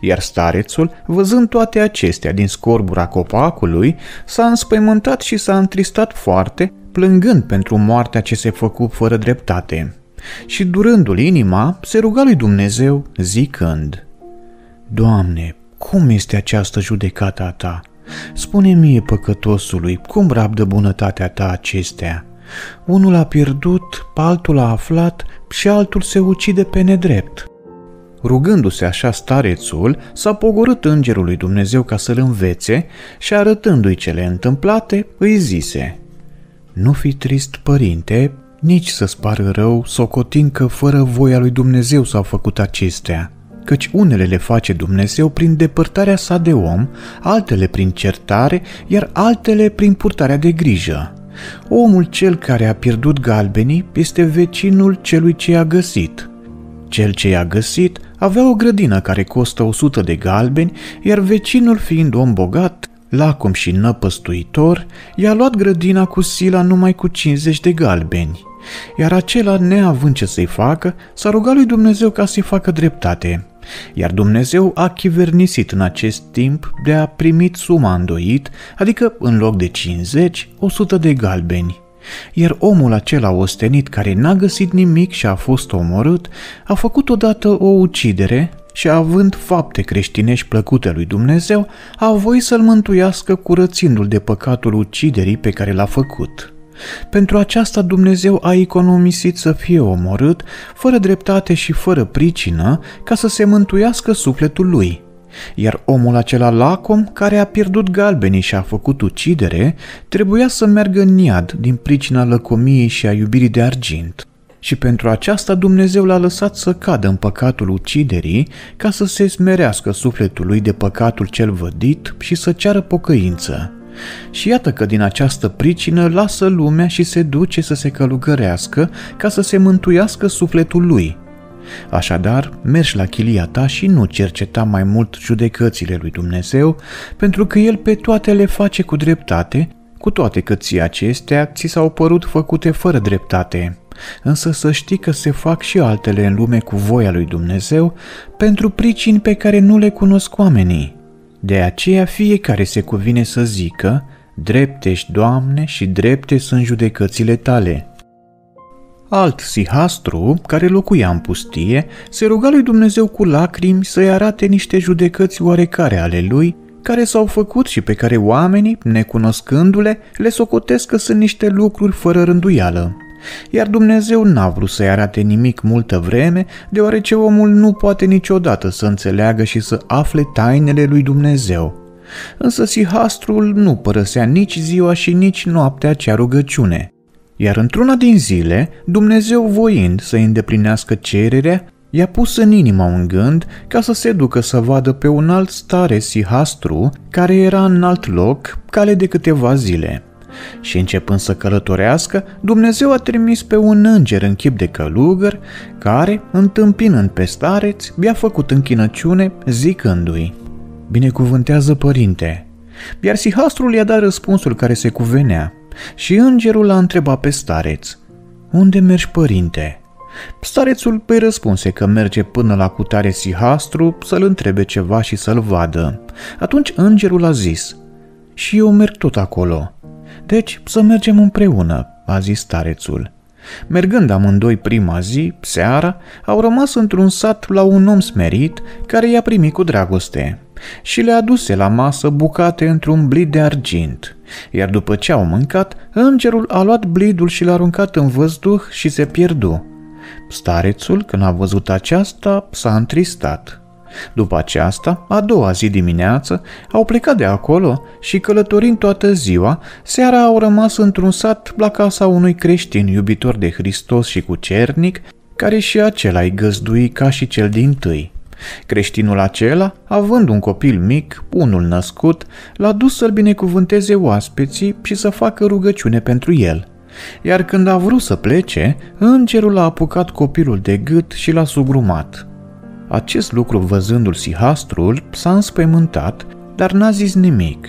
iar starețul, văzând toate acestea din scorbura copacului, s-a înspăimântat și s-a întristat foarte, plângând pentru moartea ce se făcu fără dreptate. Și durându-l inima, se ruga lui Dumnezeu, zicând, Doamne, cum este această judecată a Ta? Spune mie păcătosului, cum rabdă bunătatea Ta acestea? Unul a pierdut, altul a aflat și altul se ucide pe nedrept. Rugându-se așa starețul, s-a pogorât îngerul lui Dumnezeu ca să-l învețe și arătându-i cele întâmplate, îi zise Nu fi trist, părinte, nici să-ți pară rău, socotind că fără voia lui Dumnezeu s-au făcut acestea, căci unele le face Dumnezeu prin depărtarea sa de om, altele prin certare, iar altele prin purtarea de grijă. Omul cel care a pierdut galbenii este vecinul celui ce a găsit – cel ce i-a găsit avea o grădină care costă 100 de galbeni, iar vecinul fiind om bogat, lacom și năpăstuitor, i-a luat grădina cu sila numai cu 50 de galbeni. Iar acela, neavând ce să-i facă, s-a rugat lui Dumnezeu ca să-i facă dreptate. Iar Dumnezeu a chivernisit în acest timp de a primit suma îndoit, adică în loc de 50, 100 de galbeni. Iar omul acela ostenit care n-a găsit nimic și a fost omorât, a făcut odată o ucidere și având fapte creștinești plăcute lui Dumnezeu, a voit să-l mântuiască curățindu-l de păcatul uciderii pe care l-a făcut. Pentru aceasta Dumnezeu a economisit să fie omorât, fără dreptate și fără pricină, ca să se mântuiască sufletul lui – iar omul acela lacom, care a pierdut galbenii și a făcut ucidere, trebuia să meargă în iad din pricina lăcomiei și a iubirii de argint. Și pentru aceasta Dumnezeu l-a lăsat să cadă în păcatul uciderii, ca să se smerească sufletul lui de păcatul cel vădit și să ceară pocăință. Și iată că din această pricină lasă lumea și se duce să se călugărească ca să se mântuiască sufletul lui, Așadar, mergi la chilia ta și nu cerceta mai mult judecățile lui Dumnezeu, pentru că El pe toate le face cu dreptate, cu toate că ții acestea ți s-au părut făcute fără dreptate. Însă să știi că se fac și altele în lume cu voia lui Dumnezeu pentru pricini pe care nu le cunosc oamenii. De aceea fiecare se cuvine să zică, drepte Doamne, și drepte sunt judecățile tale. Alt sihastru, care locuia în pustie, se ruga lui Dumnezeu cu lacrimi să-i arate niște judecăți oarecare ale lui, care s-au făcut și pe care oamenii, necunoscându-le, le socotesc că sunt niște lucruri fără rânduială. Iar Dumnezeu n-a vrut să-i arate nimic multă vreme, deoarece omul nu poate niciodată să înțeleagă și să afle tainele lui Dumnezeu. Însă Sihastrul nu părăsea nici ziua și nici noaptea cea rugăciune – iar într-una din zile, Dumnezeu voind să îndeplinească cererea, i-a pus în inima un gând ca să se ducă să vadă pe un alt stare sihastru care era în alt loc cale de câteva zile. Și începând să călătorească, Dumnezeu a trimis pe un înger în chip de călugăr, care, întâmpinând pe stareți, i-a făcut închinăciune zicându-i Binecuvântează părinte! Iar sihastrul i-a dat răspunsul care se cuvenea, și îngerul a întrebat pe stareț, Unde mergi, părinte?" Starețul îi răspunse că merge până la cutare Sihastru să-l întrebe ceva și să-l vadă. Atunci îngerul a zis, și eu merg tot acolo. Deci să mergem împreună, a zis starețul. Mergând amândoi prima zi, seara, au rămas într-un sat la un om smerit care i-a primit cu dragoste și le aduse la masă bucate într-un blid de argint. Iar după ce au mâncat, îngerul a luat blidul și l-a aruncat în văzduh și se pierdu. Starețul, când a văzut aceasta, s-a întristat. După aceasta, a doua zi dimineață, au plecat de acolo și călătorind toată ziua, seara au rămas într-un sat la casa unui creștin iubitor de Hristos și cu cernic, care și acela îi găzdui ca și cel din tâi. Creștinul acela, având un copil mic, unul născut, l-a dus să-l binecuvânteze oaspeții și să facă rugăciune pentru el. Iar când a vrut să plece, îngerul a apucat copilul de gât și l-a sugrumat. Acest lucru văzându-l sihastrul, s-a înspăimântat, dar n-a zis nimic.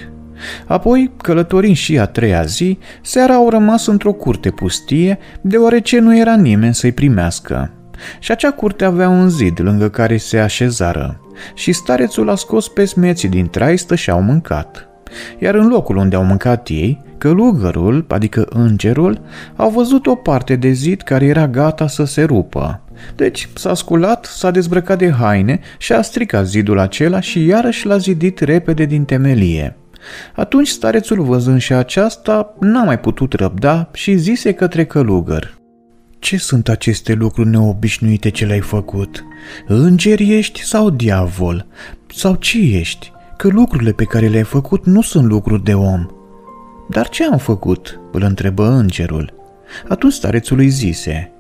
Apoi, călătorind și a treia zi, seara au rămas într-o curte pustie, deoarece nu era nimeni să-i primească. Și acea curte avea un zid lângă care se așezară și starețul a scos pe smeții din traistă și au mâncat. Iar în locul unde au mâncat ei, călugărul, adică îngerul, a văzut o parte de zid care era gata să se rupă. Deci s-a sculat, s-a dezbrăcat de haine și a stricat zidul acela și iarăși l-a zidit repede din temelie. Atunci starețul văzând și aceasta, n-a mai putut răbda și zise către călugăr – ce sunt aceste lucruri neobișnuite ce le-ai făcut? Înger ești sau diavol? Sau ce ești? Că lucrurile pe care le-ai făcut nu sunt lucruri de om. Dar ce am făcut? îl întrebă îngerul. Atunci starețul îi zise,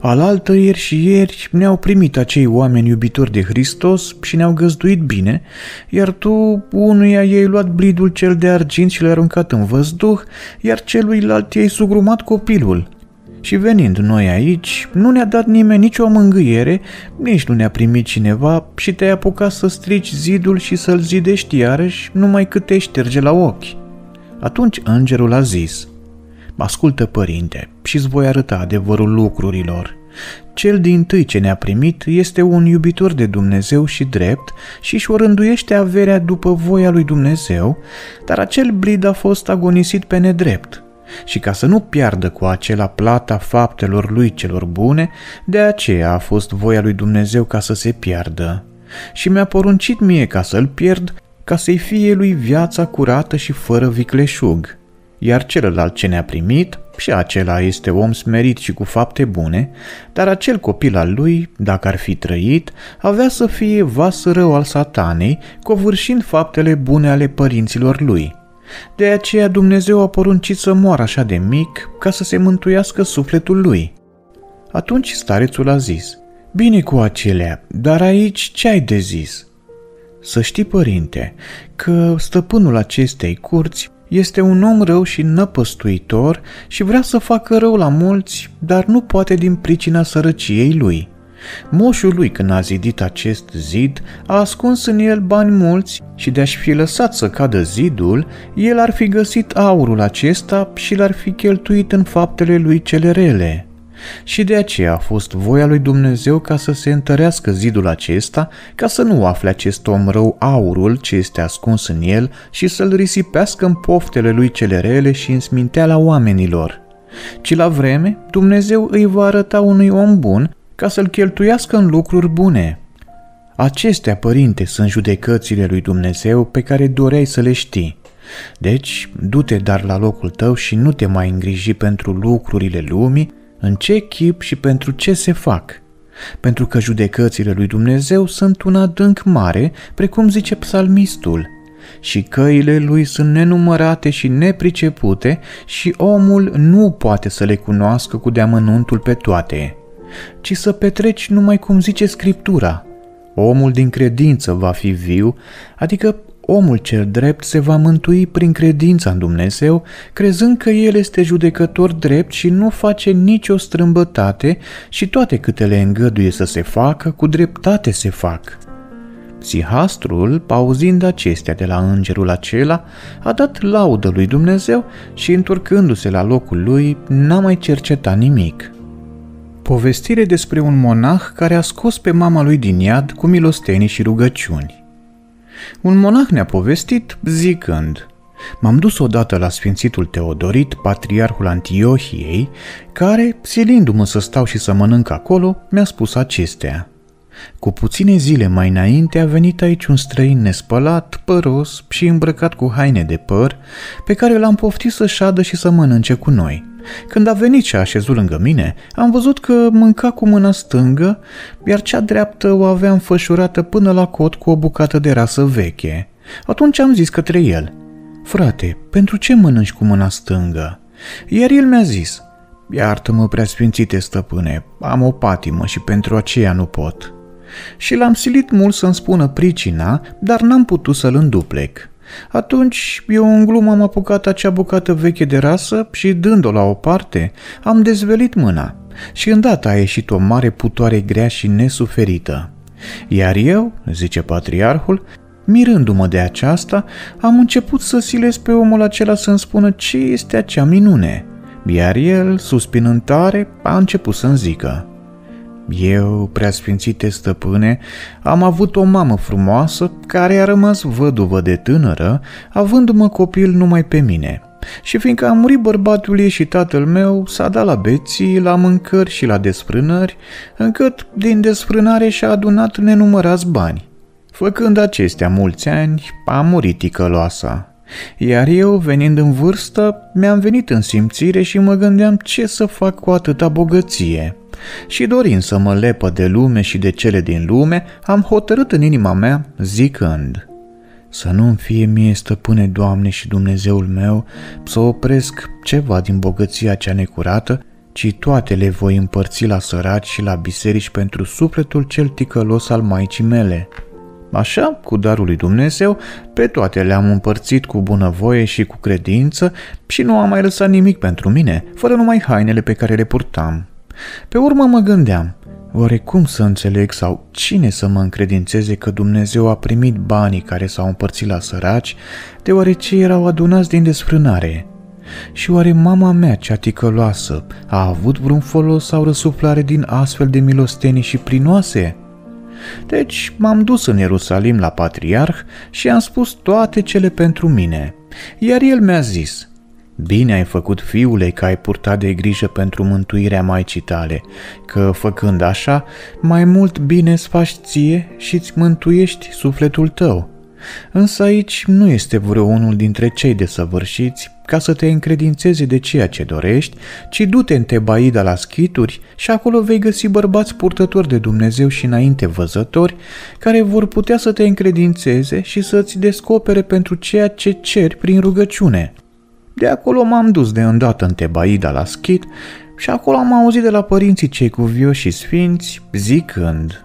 Alaltă ieri și ieri ne-au primit acei oameni iubitori de Hristos și ne-au găzduit bine, iar tu unuia ei luat blidul cel de argint și l-ai aruncat în văzduh, iar celuilalt i-ai sugrumat copilul și venind noi aici, nu ne-a dat nimeni nicio mângâiere, nici nu ne-a primit cineva și te-ai apucat să strici zidul și să-l zidești iarăși numai cât te șterge la ochi. Atunci îngerul a zis, Ascultă, părinte, și îți voi arăta adevărul lucrurilor. Cel din tâi ce ne-a primit este un iubitor de Dumnezeu și drept și își orânduiește averea după voia lui Dumnezeu, dar acel blid a fost agonisit pe nedrept – și ca să nu piardă cu acela plata faptelor lui celor bune, de aceea a fost voia lui Dumnezeu ca să se piardă. Și mi-a poruncit mie ca să-l pierd, ca să-i fie lui viața curată și fără vicleșug. Iar celălalt ce ne-a primit, și acela este om smerit și cu fapte bune, dar acel copil al lui, dacă ar fi trăit, avea să fie vas rău al satanei, covârșind faptele bune ale părinților lui – de aceea Dumnezeu a poruncit să moară așa de mic ca să se mântuiască sufletul lui. Atunci starețul a zis, Bine cu acelea, dar aici ce ai de zis? Să știi, părinte, că stăpânul acestei curți este un om rău și năpăstuitor și vrea să facă rău la mulți, dar nu poate din pricina sărăciei lui. Moșul lui, când a zidit acest zid, a ascuns în el bani mulți și de-aș fi lăsat să cadă zidul, el ar fi găsit aurul acesta și l-ar fi cheltuit în faptele lui cele rele. Și de aceea a fost voia lui Dumnezeu ca să se întărească zidul acesta, ca să nu afle acest om rău aurul ce este ascuns în el și să-l risipească în poftele lui cele rele și în sminteala oamenilor. Ci la vreme, Dumnezeu îi va arăta unui om bun ca să-l cheltuiască în lucruri bune. Acestea, părinte, sunt judecățile lui Dumnezeu pe care doreai să le știi. Deci, du-te dar la locul tău și nu te mai îngriji pentru lucrurile lumii, în ce chip și pentru ce se fac. Pentru că judecățile lui Dumnezeu sunt un adânc mare, precum zice psalmistul, și căile lui sunt nenumărate și nepricepute și omul nu poate să le cunoască cu deamănuntul pe toate ci să petreci numai cum zice Scriptura. Omul din credință va fi viu, adică omul cel drept se va mântui prin credința în Dumnezeu, crezând că El este judecător drept și nu face nicio strâmbătate și toate câte le îngăduie să se facă, cu dreptate se fac. Psihastrul, pauzind acestea de la îngerul acela, a dat laudă lui Dumnezeu și, întorcându-se la locul lui, n-a mai cercetat nimic. Povestire despre un monah care a scos pe mama lui din iad cu milostenii și rugăciuni. Un monah ne-a povestit zicând, M-am dus odată la Sfințitul Teodorit, patriarhul Antiohiei, care, silindu-mă să stau și să mănânc acolo, mi-a spus acestea – cu puține zile mai înainte a venit aici un străin nespălat, păros și îmbrăcat cu haine de păr, pe care l-am poftit să șadă și să mănânce cu noi. Când a venit și a așezut lângă mine, am văzut că mânca cu mâna stângă, iar cea dreaptă o avea înfășurată până la cot cu o bucată de rasă veche. Atunci am zis către el, Frate, pentru ce mănânci cu mâna stângă?" Iar el mi-a zis, Iartă-mă, preasfințite stăpâne, am o patimă și pentru aceea nu pot și l-am silit mult să-mi spună pricina, dar n-am putut să-l înduplec. Atunci, eu în glumă am apucat acea bucată veche de rasă și, dând-o la o parte, am dezvelit mâna și îndată a ieșit o mare putoare grea și nesuferită. Iar eu, zice patriarhul, mirându-mă de aceasta, am început să silesc pe omul acela să-mi spună ce este acea minune. Iar el, suspinând tare, a început să-mi zică – eu, preasfințite stăpâne, am avut o mamă frumoasă care a rămas văduvă de tânără, avându-mă copil numai pe mine. Și fiindcă a murit bărbatul ei și tatăl meu, s-a dat la beții, la mâncări și la desfrânări, încât din desfrânare și-a adunat nenumărați bani. Făcând acestea mulți ani, a murit ticăloasa, iar eu, venind în vârstă, mi-am venit în simțire și mă gândeam ce să fac cu atâta bogăție. Și dorind să mă lepă de lume și de cele din lume, am hotărât în inima mea, zicând – să nu-mi fie mie stăpâne, Doamne și Dumnezeul meu, să opresc ceva din bogăția cea necurată, ci toate le voi împărți la săraci și la biserici pentru sufletul cel ticălos al Maicii mele. Așa, cu darul lui Dumnezeu, pe toate le-am împărțit cu bunăvoie și cu credință și nu am mai lăsat nimic pentru mine, fără numai hainele pe care le purtam. Pe urmă mă gândeam, oare cum să înțeleg sau cine să mă încredințeze că Dumnezeu a primit banii care s-au împărțit la săraci, deoarece erau adunați din desfrânare? Și oare mama mea cea ticăloasă a avut vreun folos sau răsuflare din astfel de milostenii și plinoase?" Deci m-am dus în Ierusalim la patriarh și am spus toate cele pentru mine. Iar el mi-a zis, Bine ai făcut, fiule, că ai purtat de grijă pentru mântuirea maicii tale, că, făcând așa, mai mult bine îți faci ție și îți mântuiești sufletul tău. Însă aici nu este vreunul dintre cei desăvârșiți ca să te încredințeze de ceea ce dorești, ci du-te în Tebaida la schituri și acolo vei găsi bărbați purtători de Dumnezeu și înainte văzători, care vor putea să te încredințeze și să-ți descopere pentru ceea ce ceri prin rugăciune. De acolo m-am dus de îndată în Tebaida la schit și acolo am auzit de la părinții cei cuvioși și sfinți, zicând,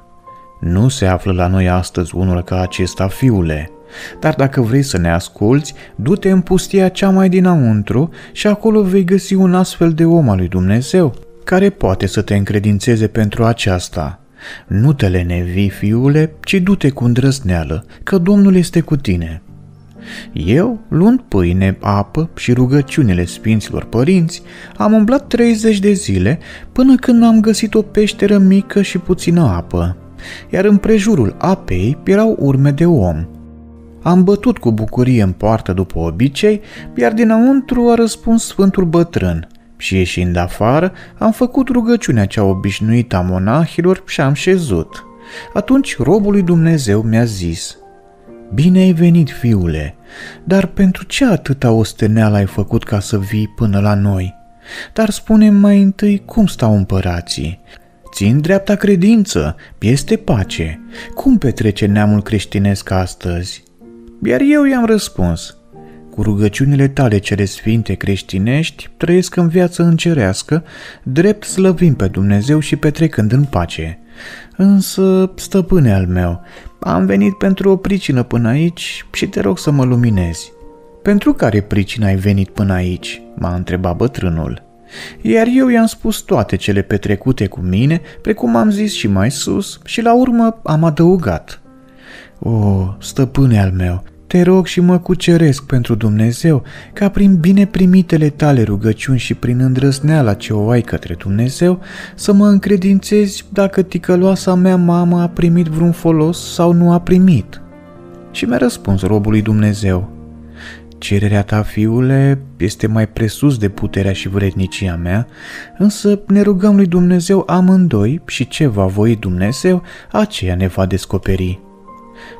Nu se află la noi astăzi unul ca acesta, fiule, dar dacă vrei să ne asculți, du-te în pustia cea mai dinăuntru și acolo vei găsi un astfel de om al lui Dumnezeu, care poate să te încredințeze pentru aceasta. Nu te lenevi, fiule, ci du-te cu îndrăzneală, că Domnul este cu tine. Eu, luând pâine, apă și rugăciunile sfinților părinți, am umblat 30 de zile până când am găsit o peșteră mică și puțină apă, iar în prejurul apei erau urme de om – am bătut cu bucurie în poartă după obicei, iar dinăuntru a răspuns sfântul bătrân. Și ieșind afară, am făcut rugăciunea cea obișnuită a monahilor și am șezut. Atunci robul lui Dumnezeu mi-a zis, Bine ai venit, fiule, dar pentru ce atâta osteneală ai făcut ca să vii până la noi? Dar spune mai întâi cum stau împărații. Țin dreapta credință, pieste pace. Cum petrece neamul creștinesc astăzi? Iar eu i-am răspuns, cu rugăciunile tale cele sfinte creștinești, trăiesc în viață încerească, drept slăvim pe Dumnezeu și petrecând în pace. Însă, stăpâne al meu, am venit pentru o pricină până aici și te rog să mă luminezi. Pentru care pricină ai venit până aici?" m-a întrebat bătrânul. Iar eu i-am spus toate cele petrecute cu mine, precum am zis și mai sus, și la urmă am adăugat. O, stăpâne al meu, te rog și mă cuceresc pentru Dumnezeu, ca prin bine primitele tale rugăciuni și prin îndrăzneala ce o ai către Dumnezeu, să mă încredințezi dacă ticăloasa mea mamă a primit vreun folos sau nu a primit. Și mi-a răspuns robului Dumnezeu, Cererea ta, fiule, este mai presus de puterea și vrednicia mea, însă ne rugăm lui Dumnezeu amândoi și ce va voi Dumnezeu, aceea ne va descoperi.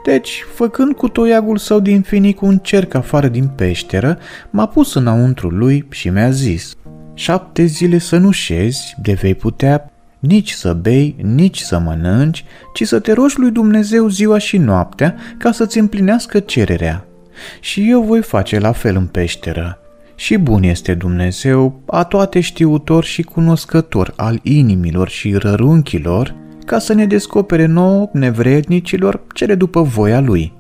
Deci, făcând cu toiagul său din finic un cerc afară din peșteră, m-a pus înăuntru lui și mi-a zis, Șapte zile să nu șezi, de vei putea nici să bei, nici să mănânci, ci să te rogi lui Dumnezeu ziua și noaptea ca să-ți împlinească cererea. Și eu voi face la fel în peșteră. Și bun este Dumnezeu, a toate știutor și cunoscător al inimilor și rărunchilor, ca să ne descopere nouă, nevrednicilor, cele după voia lui.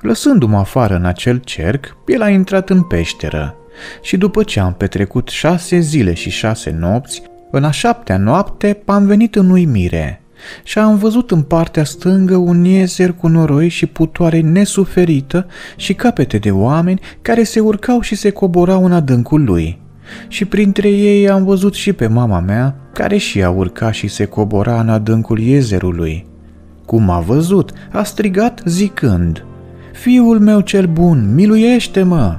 Lăsându-mă afară în acel cerc, el a intrat în peșteră și după ce am petrecut șase zile și șase nopți, în a șaptea noapte am venit în uimire și am văzut în partea stângă un iezer cu noroi și putoare nesuferită și capete de oameni care se urcau și se coborau în adâncul lui și printre ei am văzut și pe mama mea, care și a urcat și se cobora în adâncul iezerului. Cum a văzut, a strigat zicând, Fiul meu cel bun, miluiește-mă!"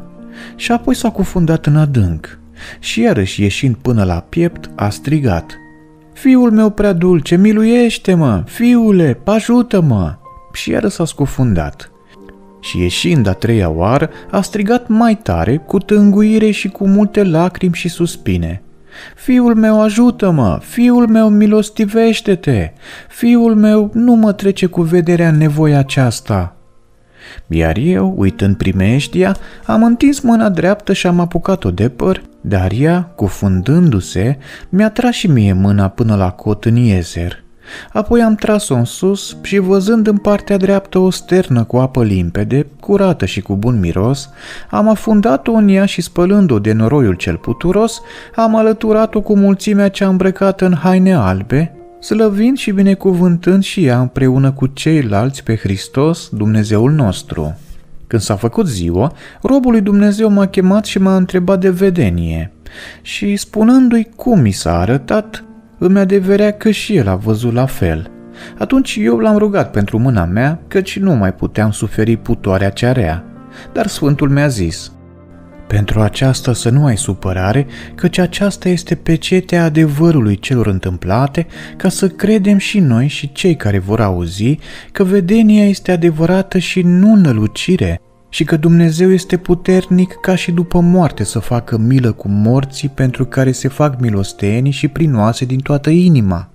Și apoi s-a cufundat în adânc. Și iarăși ieșind până la piept, a strigat, Fiul meu prea dulce, miluiește-mă! Fiule, ajută-mă! Și iară s-a scufundat. Și ieșind a treia oară, a strigat mai tare, cu tânguire și cu multe lacrimi și suspine. Fiul meu, ajută-mă! Fiul meu, milostivește-te! Fiul meu, nu mă trece cu vederea nevoia aceasta!" Iar eu, uitând primeștia, am întins mâna dreaptă și am apucat-o de păr, dar ea, cufundându-se, mi-a tras și mie mâna până la cot în iezer. Apoi am tras-o în sus și văzând în partea dreaptă o sternă cu apă limpede, curată și cu bun miros, am afundat-o în ea și spălând-o de noroiul cel puturos, am alăturat-o cu mulțimea cea îmbrăcată în haine albe, slăvind și binecuvântând și ea împreună cu ceilalți pe Hristos, Dumnezeul nostru. Când s-a făcut ziua, robul lui Dumnezeu m-a chemat și m-a întrebat de vedenie. Și spunându-i cum mi s-a arătat, îmi adeverea că și el a văzut la fel. Atunci eu l-am rugat pentru mâna mea, căci nu mai puteam suferi putoarea cea rea. Dar sfântul mi-a zis, pentru aceasta să nu ai supărare, căci aceasta este pecetea adevărului celor întâmplate, ca să credem și noi și cei care vor auzi că vedenia este adevărată și nu nălucire, și că Dumnezeu este puternic ca și după moarte să facă milă cu morții pentru care se fac milostenii și prinoase din toată inima,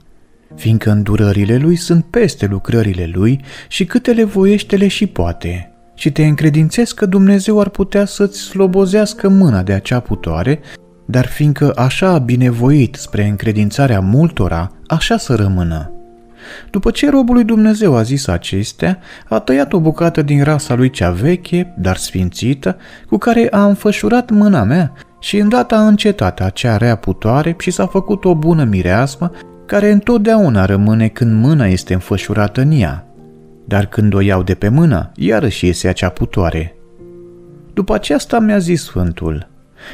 fiindcă îndurările lui sunt peste lucrările lui și câte le voiește le și poate. Și te încredințezi că Dumnezeu ar putea să-ți slobozească mâna de acea putoare, dar fiindcă așa a binevoit spre încredințarea multora, așa să rămână. După ce robul lui Dumnezeu a zis acestea, a tăiat o bucată din rasa lui cea veche, dar sfințită, cu care a înfășurat mâna mea și îndată a încetat acea rea putoare și s-a făcut o bună mireasmă care întotdeauna rămâne când mâna este înfășurată în ea. Dar când o iau de pe mână, iarăși iese acea putoare. După aceasta mi-a zis Sfântul,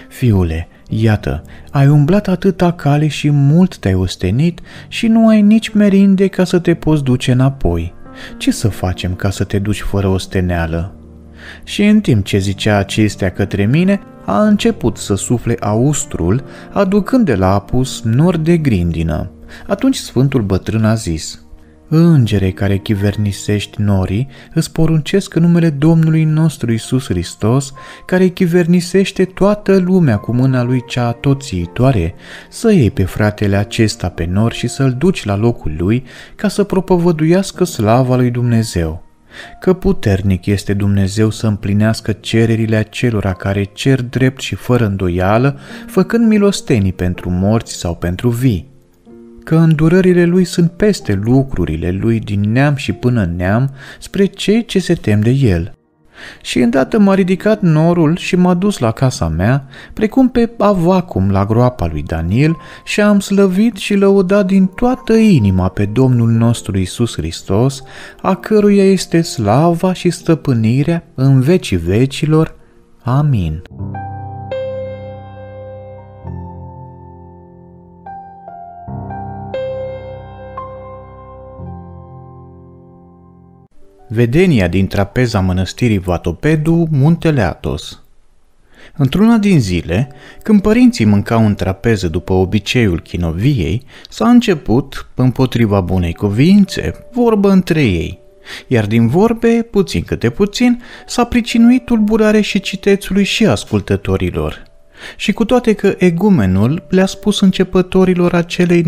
Fiule, Iată, ai umblat atâta cale și mult te-ai ostenit și nu ai nici merinde ca să te poți duce înapoi. Ce să facem ca să te duci fără osteneală?" Și în timp ce zicea acestea către mine, a început să sufle austrul, aducând de la apus nori de grindină. Atunci sfântul bătrân a zis – Îngere care chivernisești norii, îți poruncesc în numele Domnului nostru Isus Hristos, care chivernisește toată lumea cu mâna lui cea toțiitoare, să iei pe fratele acesta pe nor și să-l duci la locul lui, ca să propovăduiască slava lui Dumnezeu că puternic este Dumnezeu să împlinească cererile acelora care cer drept și fără îndoială, făcând milostenii pentru morți sau pentru vii că îndurările lui sunt peste lucrurile lui din neam și până în neam spre cei ce se tem de el. Și îndată m-a ridicat norul și m-a dus la casa mea, precum pe avacum la groapa lui Daniel și am slăvit și lăudat din toată inima pe Domnul nostru Isus Hristos, a căruia este slava și stăpânirea în vecii vecilor. Amin. Vedenia din trapeza mănăstirii Vatopedu, muntele Atos. Într-una din zile, când părinții mâncau în trapeză după obiceiul chinoviei, s-a început, împotriva bunei cuvințe, vorbă între ei. Iar din vorbe, puțin câte puțin, s-a pricinuit tulburare și citețului și ascultătorilor. Și cu toate că egumenul le-a spus începătorilor acelei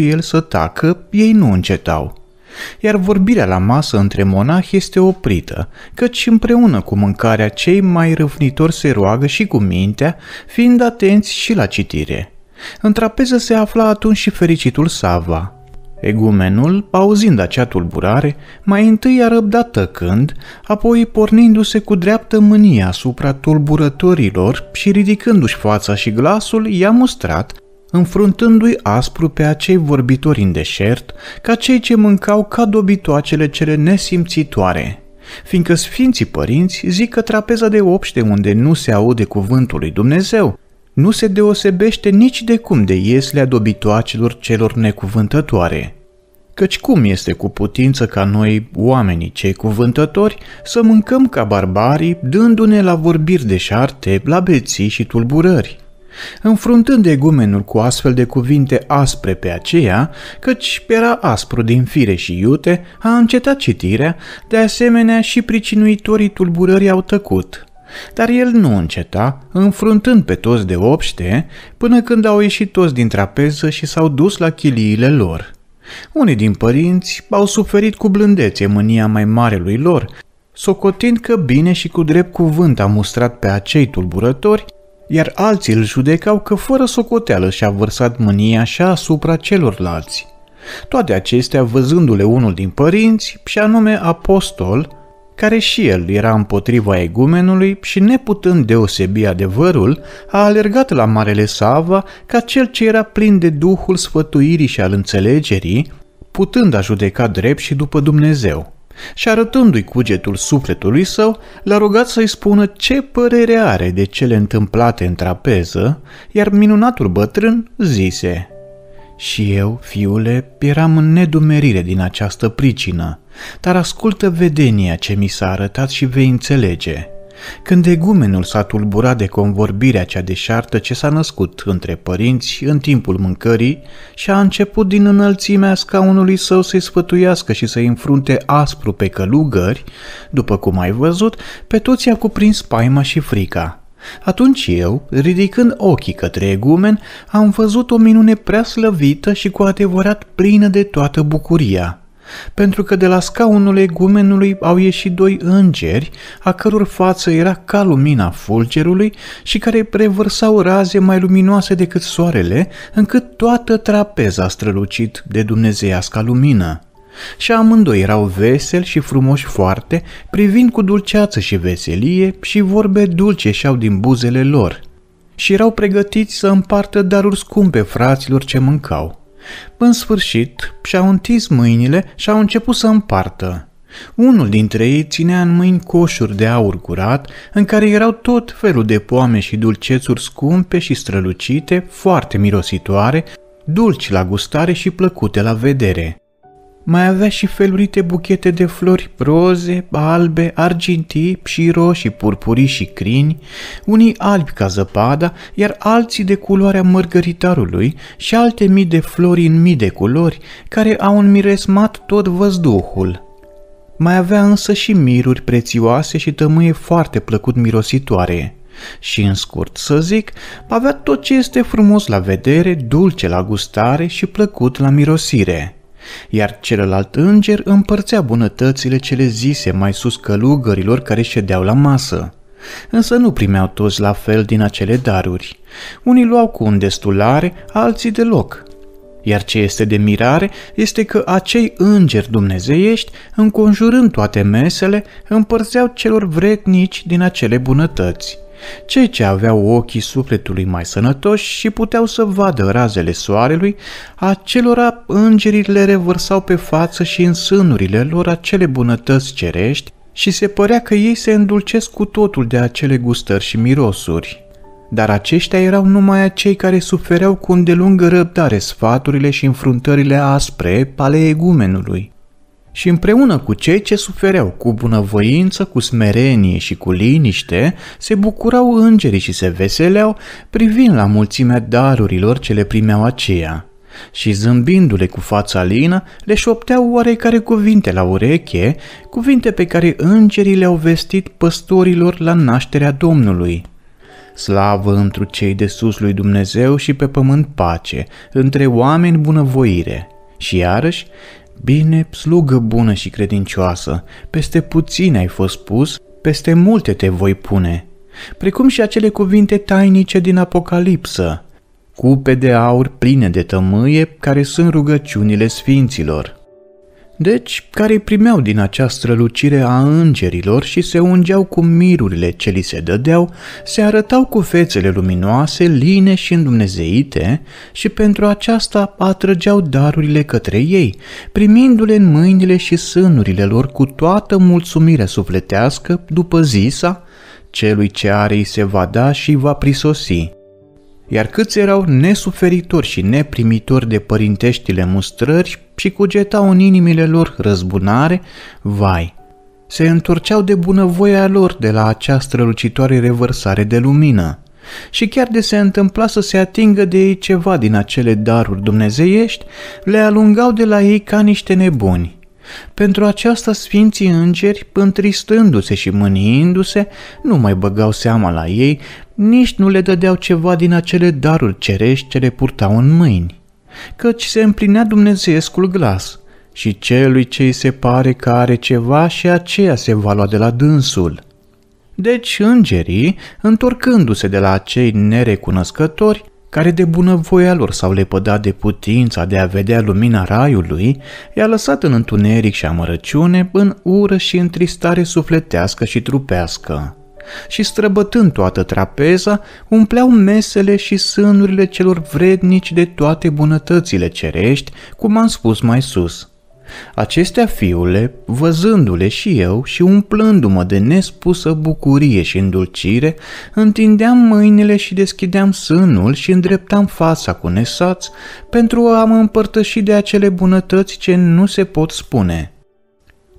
el să tacă, ei nu încetau – iar vorbirea la masă între monahi este oprită, căci împreună cu mâncarea cei mai răvnitori se roagă și cu mintea, fiind atenți și la citire. În trapeză se afla atunci și fericitul Sava. Egumenul, auzind acea tulburare, mai întâi a răbdat tăcând, apoi pornindu-se cu dreaptă mânie asupra tulburătorilor și ridicându-și fața și glasul, i-a mustrat înfruntându-i aspru pe acei vorbitori în deșert, ca cei ce mâncau ca dobitoacele cele nesimțitoare, fiindcă sfinții părinți zic că trapeza de obște unde nu se aude cuvântul lui Dumnezeu nu se deosebește nici de cum de ieslea dobitoacelor celor necuvântătoare. Căci cum este cu putință ca noi, oamenii cei cuvântători, să mâncăm ca barbarii, dându-ne la vorbiri deșarte, la beții și tulburări? înfruntând egumenul cu astfel de cuvinte aspre pe aceea, căci era aspru din fire și iute, a încetat citirea, de asemenea și pricinuitorii tulburării au tăcut. Dar el nu înceta, înfruntând pe toți de obște, până când au ieșit toți din trapeză și s-au dus la chiliile lor. Unii din părinți au suferit cu blândețe mânia mai mare lui lor, socotind că bine și cu drept cuvânt a mustrat pe acei tulburători iar alții îl judecau că fără socoteală și-a vărsat mânia așa asupra celorlalți. Toate acestea văzându-le unul din părinți, și anume apostol, care și el era împotriva egumenului și neputând deosebi adevărul, a alergat la Marele Sava ca cel ce era plin de duhul sfătuirii și al înțelegerii, putând a judeca drept și după Dumnezeu și arătându-i cugetul sufletului său, l-a rugat să-i spună ce părere are de cele întâmplate în trapeză, iar minunatul bătrân zise Și eu, fiule, eram în nedumerire din această pricină, dar ascultă vedenia ce mi s-a arătat și vei înțelege.” Când egumenul s-a tulburat de convorbirea cea deșartă ce s-a născut între părinți în timpul mâncării și a început din înălțimea scaunului său să-i sfătuiască și să-i înfrunte aspru pe călugări, după cum ai văzut, pe toți a cuprins paima și frica. Atunci eu, ridicând ochii către egumen, am văzut o minune prea slăvită și cu adevărat plină de toată bucuria – pentru că de la scaunul egumenului au ieșit doi îngeri, a căror față era ca lumina fulgerului și care prevărsau raze mai luminoase decât soarele, încât toată trapeza strălucit de dumnezeiasca lumină. Și amândoi erau veseli și frumoși foarte, privind cu dulceață și veselie și vorbe dulce și-au din buzele lor – și erau pregătiți să împartă daruri scumpe fraților ce mâncau. În sfârșit, și-au întins mâinile și au început să împartă. Unul dintre ei ținea în mâini coșuri de aur curat, în care erau tot felul de poame și dulcețuri scumpe și strălucite, foarte mirositoare, dulci la gustare și plăcute la vedere. Mai avea și felurite buchete de flori roze, albe, argintii și roșii, purpurii și crini, unii albi ca zăpada, iar alții de culoarea mărgăritarului și alte mii de flori în mii de culori, care au înmiresmat tot văzduhul. Mai avea însă și miruri prețioase și tămâie foarte plăcut mirositoare. Și în scurt să zic, avea tot ce este frumos la vedere, dulce la gustare și plăcut la mirosire iar celălalt înger împărțea bunătățile cele zise mai sus călugărilor care ședeau la masă. Însă nu primeau toți la fel din acele daruri. Unii luau cu un destulare, alții deloc. Iar ce este de mirare este că acei îngeri dumnezeiești, înconjurând toate mesele, împărțeau celor vretnici din acele bunătăți. Cei ce aveau ochii sufletului mai sănătoși și puteau să vadă razele soarelui, acelora îngerii le revărsau pe față și în sânurile lor acele bunătăți cerești și se părea că ei se îndulcesc cu totul de acele gustări și mirosuri. Dar aceștia erau numai acei care sufereau cu îndelungă răbdare sfaturile și înfruntările aspre ale egumenului și împreună cu cei ce sufereau cu bunăvoință, cu smerenie și cu liniște, se bucurau îngerii și se veseleau privind la mulțimea darurilor ce le primeau aceia. Și zâmbindu-le cu fața lină, le șopteau oarecare cuvinte la ureche, cuvinte pe care îngerii le-au vestit păstorilor la nașterea Domnului. Slavă întru cei de sus lui Dumnezeu și pe pământ pace, între oameni bunăvoire. Și iarăși, Bine, slugă bună și credincioasă, peste puțin ai fost pus, peste multe te voi pune. Precum și acele cuvinte tainice din Apocalipsă, cupe de aur pline de tămâie care sunt rugăciunile sfinților deci care primeau din această strălucire a îngerilor și se ungeau cu mirurile ce li se dădeau, se arătau cu fețele luminoase, line și îndumnezeite și pentru aceasta atrăgeau darurile către ei, primindu-le în mâinile și sânurile lor cu toată mulțumirea sufletească după zisa, celui ce are îi se va da și va prisosi iar câți erau nesuferitori și neprimitori de părinteștile mustrări și cugetau în inimile lor răzbunare, vai, se întorceau de bunăvoia lor de la această lucitoare revărsare de lumină. Și chiar de se întâmpla să se atingă de ei ceva din acele daruri dumnezeiești, le alungau de la ei ca niște nebuni. Pentru aceasta sfinții îngeri, întristându-se și mâniindu-se, nu mai băgau seama la ei, nici nu le dădeau ceva din acele daruri cerești ce le purtau în mâini, căci se împlinea dumnezeiescul glas și celui ce îi se pare că are ceva și aceea se va lua de la dânsul. Deci îngerii, întorcându-se de la acei nerecunoscători, care de bunăvoia lor s-au lepădat de putința de a vedea lumina raiului, i-a lăsat în întuneric și amărăciune, în ură și tristare sufletească și trupească. Și străbătând toată trapeza, umpleau mesele și sânurile celor vrednici de toate bunătățile cerești, cum am spus mai sus – Acestea, fiule, văzându-le și eu și umplându-mă de nespusă bucurie și îndulcire, întindeam mâinile și deschideam sânul și îndreptam fața cu nesaț pentru a mă împărtăși de acele bunătăți ce nu se pot spune.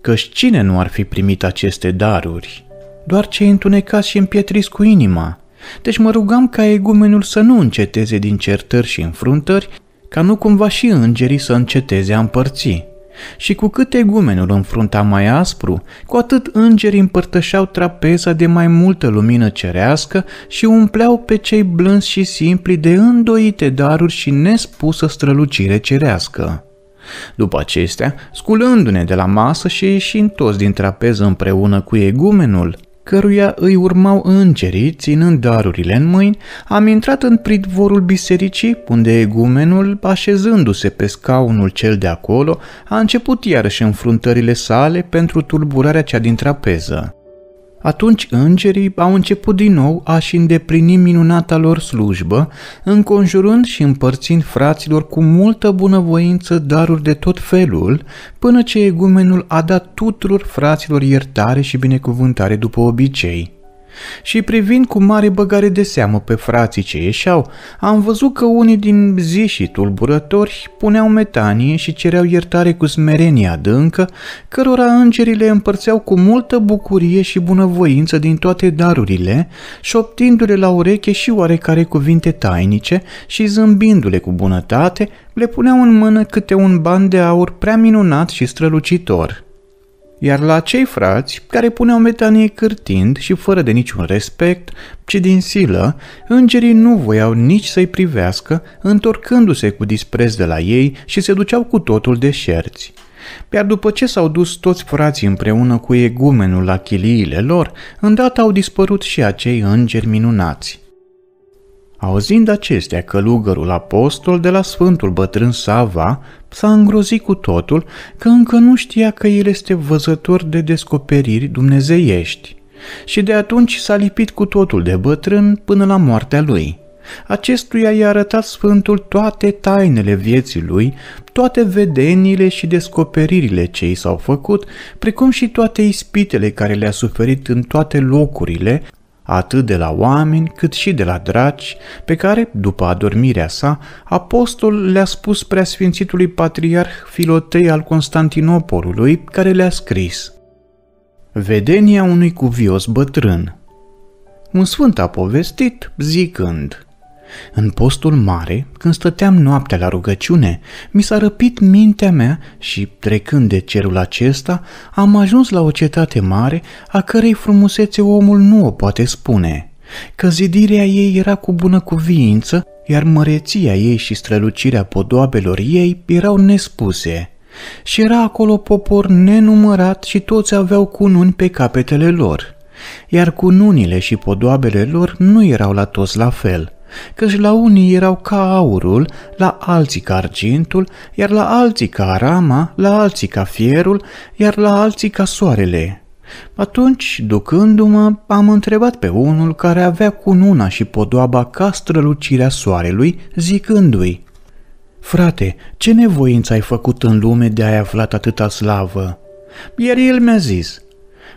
Căci cine nu ar fi primit aceste daruri? Doar cei întunecați și împietriți cu inima. Deci mă rugam ca egumenul să nu înceteze din certări și înfruntări, ca nu cumva și îngerii să înceteze a împărți. Și cu cât egumenul înfrunta mai aspru, cu atât îngerii împărtășeau trapeza de mai multă lumină cerească și umpleau pe cei blânzi și simpli de îndoite daruri și nespusă strălucire cerească. După acestea, sculându-ne de la masă și ieșind toți din trapeză împreună cu egumenul, căruia îi urmau îngerii, ținând darurile în mâini, am intrat în pridvorul bisericii, unde egumenul, așezându-se pe scaunul cel de acolo, a început iarăși înfruntările sale pentru tulburarea cea din trapeză. Atunci îngerii au început din nou a-și îndeplini minunata lor slujbă, înconjurând și împărțind fraților cu multă bunăvoință daruri de tot felul, până ce egumenul a dat tuturor fraților iertare și binecuvântare după obicei și privind cu mare băgare de seamă pe frații ce ieșeau, am văzut că unii din zișii tulburători puneau metanie și cereau iertare cu smerenie adâncă, cărora îngerii le împărțeau cu multă bucurie și bunăvoință din toate darurile, șoptindu-le la ureche și oarecare cuvinte tainice și zâmbindu-le cu bunătate, le puneau în mână câte un ban de aur prea minunat și strălucitor iar la cei frați care puneau metanie cârtind și fără de niciun respect, ci din silă, îngerii nu voiau nici să-i privească, întorcându-se cu dispreț de la ei și se duceau cu totul de șerți. Iar după ce s-au dus toți frații împreună cu egumenul la chiliile lor, îndată au dispărut și acei îngeri minunați – Auzind acestea, călugărul apostol de la Sfântul Bătrân Sava s-a îngrozit cu totul că încă nu știa că el este văzător de descoperiri dumnezeiești și de atunci s-a lipit cu totul de bătrân până la moartea lui. Acestuia i-a arătat Sfântul toate tainele vieții lui, toate vedenile și descoperirile ce i s-au făcut, precum și toate ispitele care le-a suferit în toate locurile, atât de la oameni cât și de la draci, pe care, după adormirea sa, apostol le-a spus preasfințitului patriarh Filotei al Constantinopolului, care le-a scris Vedenia unui cuvios bătrân Un sfânt a povestit zicând – în postul mare, când stăteam noaptea la rugăciune, mi s-a răpit mintea mea și, trecând de cerul acesta, am ajuns la o cetate mare a cărei frumusețe omul nu o poate spune. Că zidirea ei era cu bună cuviință, iar măreția ei și strălucirea podoabelor ei erau nespuse. Și era acolo popor nenumărat și toți aveau cununi pe capetele lor. Iar cununile și podoabele lor nu erau la toți la fel – căci la unii erau ca aurul, la alții ca argintul, iar la alții ca arama, la alții ca fierul, iar la alții ca soarele. Atunci, ducându-mă, am întrebat pe unul care avea cununa și podoaba ca strălucirea soarelui, zicându-i, Frate, ce nevoință ai făcut în lume de a-i aflat atâta slavă?" Iar el mi-a zis,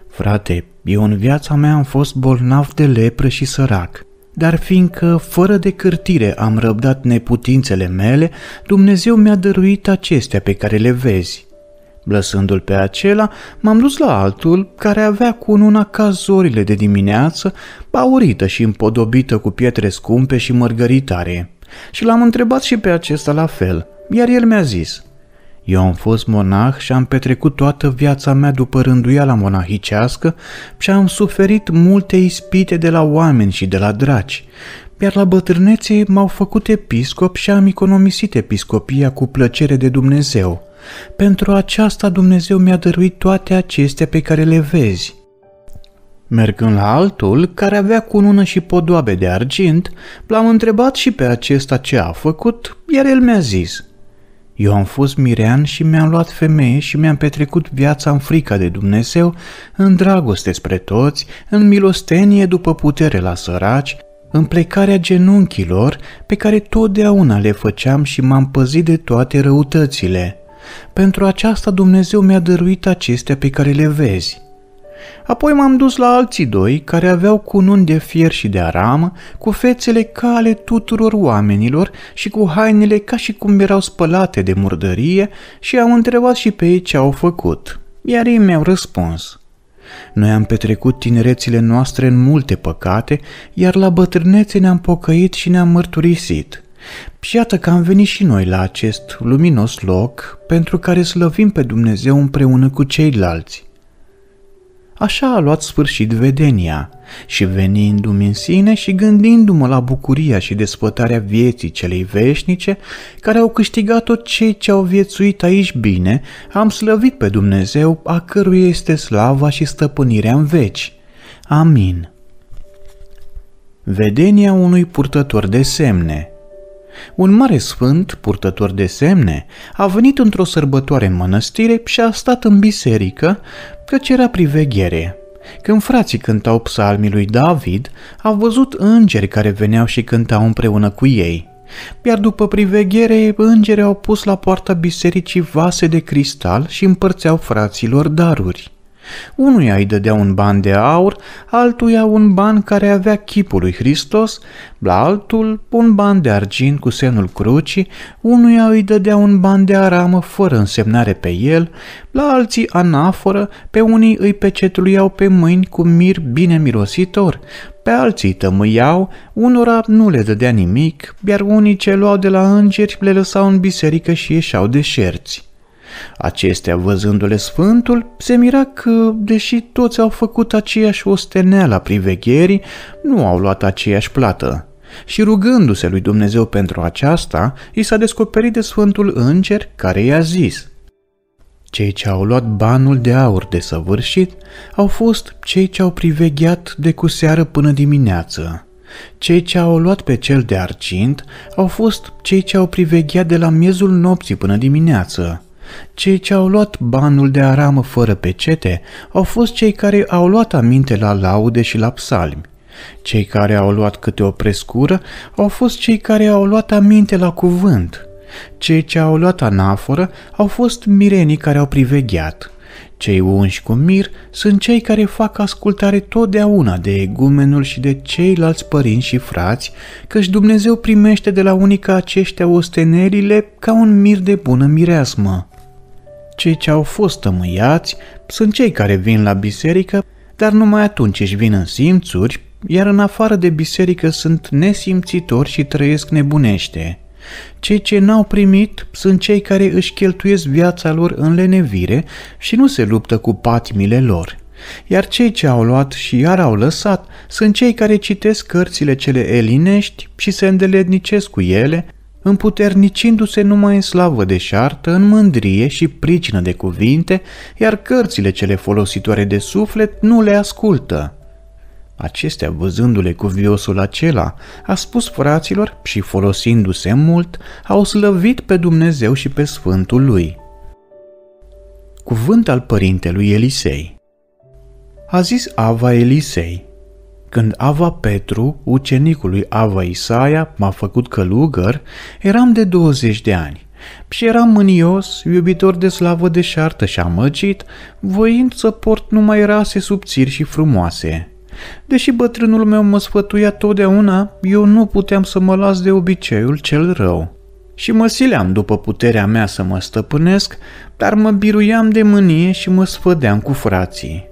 Frate, eu în viața mea am fost bolnav de lepră și sărac. Dar fiindcă, fără de cârtire, am răbdat neputințele mele, Dumnezeu mi-a dăruit acestea pe care le vezi. blăsându l pe acela, m-am dus la altul care avea cu una cazorile de dimineață, paurită și împodobită cu pietre scumpe și mărgăritare. Și l-am întrebat și pe acesta la fel, iar el mi-a zis – eu am fost monah și am petrecut toată viața mea după rânduiala monahicească și am suferit multe ispite de la oameni și de la draci. Iar la bătrânețe m-au făcut episcop și am economisit episcopia cu plăcere de Dumnezeu. Pentru aceasta Dumnezeu mi-a dăruit toate acestea pe care le vezi. Mergând la altul, care avea cunună și podoabe de argint, l-am întrebat și pe acesta ce a făcut, iar el mi-a zis – eu am fost mirean și mi-am luat femeie și mi-am petrecut viața în frica de Dumnezeu, în dragoste spre toți, în milostenie după putere la săraci, în plecarea genunchilor pe care totdeauna le făceam și m-am păzit de toate răutățile. Pentru aceasta Dumnezeu mi-a dăruit acestea pe care le vezi. Apoi m-am dus la alții doi care aveau cununi de fier și de aramă, cu fețele ca ale tuturor oamenilor și cu hainele ca și cum erau spălate de murdărie și am întrebat și pe ei ce au făcut. Iar ei mi-au răspuns. Noi am petrecut tinerețile noastre în multe păcate, iar la bătrânețe ne-am pocăit și ne-am mărturisit. Și iată că am venit și noi la acest luminos loc pentru care slăvim pe Dumnezeu împreună cu ceilalți. Așa a luat sfârșit vedenia și venindu-mi în sine și gândindu-mă la bucuria și despătarea vieții celei veșnice, care au câștigat tot cei ce au viețuit aici bine, am slăvit pe Dumnezeu, a căruia este slava și stăpânirea în veci. Amin. Vedenia unui purtător de semne – un mare sfânt, purtător de semne, a venit într-o sărbătoare în mănăstire și a stat în biserică căci era priveghere. Când frații cântau psalmii lui David, au văzut îngeri care veneau și cântau împreună cu ei. Iar după priveghere, îngeri au pus la poarta bisericii vase de cristal și împărțeau fraților daruri. Unuia îi dădea un ban de aur, altuia un ban care avea chipul lui Hristos, la altul un ban de argint cu semnul crucii, unuia îi dădea un ban de aramă fără însemnare pe el, la alții anaforă, pe unii îi pecetluiau pe mâini cu mir bine mirositor, pe alții tămâiau, unora nu le dădea nimic, iar unii ce luau de la îngeri le lăsau în biserică și ieșeau deșerți. Acestea, văzându-le sfântul, se mira că, deși toți au făcut aceeași ostenea la privegherii, nu au luat aceeași plată. Și rugându-se lui Dumnezeu pentru aceasta, i s-a descoperit de Sfântul Înger care i-a zis – cei ce au luat banul de aur de săvârșit au fost cei ce au privegheat de cu seară până dimineață. Cei ce au luat pe cel de argint au fost cei ce au privegheat de la miezul nopții până dimineață. Cei ce au luat banul de aramă fără pecete au fost cei care au luat aminte la laude și la psalmi. Cei care au luat câte o prescură au fost cei care au luat aminte la cuvânt. Cei ce au luat anaforă au fost mirenii care au privegheat. Cei unși cu mir sunt cei care fac ascultare totdeauna de egumenul și de ceilalți părinți și frați, căci Dumnezeu primește de la unica aceștia ostenerile ca un mir de bună mireasmă. Cei ce au fost tămâiați sunt cei care vin la biserică, dar numai atunci își vin în simțuri, iar în afară de biserică sunt nesimțitori și trăiesc nebunește. Cei ce n-au primit sunt cei care își cheltuiesc viața lor în lenevire și nu se luptă cu patimile lor. Iar cei ce au luat și iar au lăsat sunt cei care citesc cărțile cele elinești și se îndeletnicesc cu ele, împuternicindu-se numai în slavă de șartă, în mândrie și pricină de cuvinte, iar cărțile cele folositoare de suflet nu le ascultă. Acestea, văzându-le cu viosul acela, a spus fraților și, folosindu-se mult, au slăvit pe Dumnezeu și pe Sfântul lui. Cuvânt al părintelui Elisei A zis Ava Elisei, când Ava Petru, ucenicul lui Ava Isaia, m-a făcut călugăr, eram de 20 de ani și eram mânios, iubitor de slavă de șartă și amăgit, voind să port numai rase subțiri și frumoase. Deși bătrânul meu mă sfătuia totdeauna, eu nu puteam să mă las de obiceiul cel rău. Și mă sileam după puterea mea să mă stăpânesc, dar mă biruiam de mânie și mă sfădeam cu frații.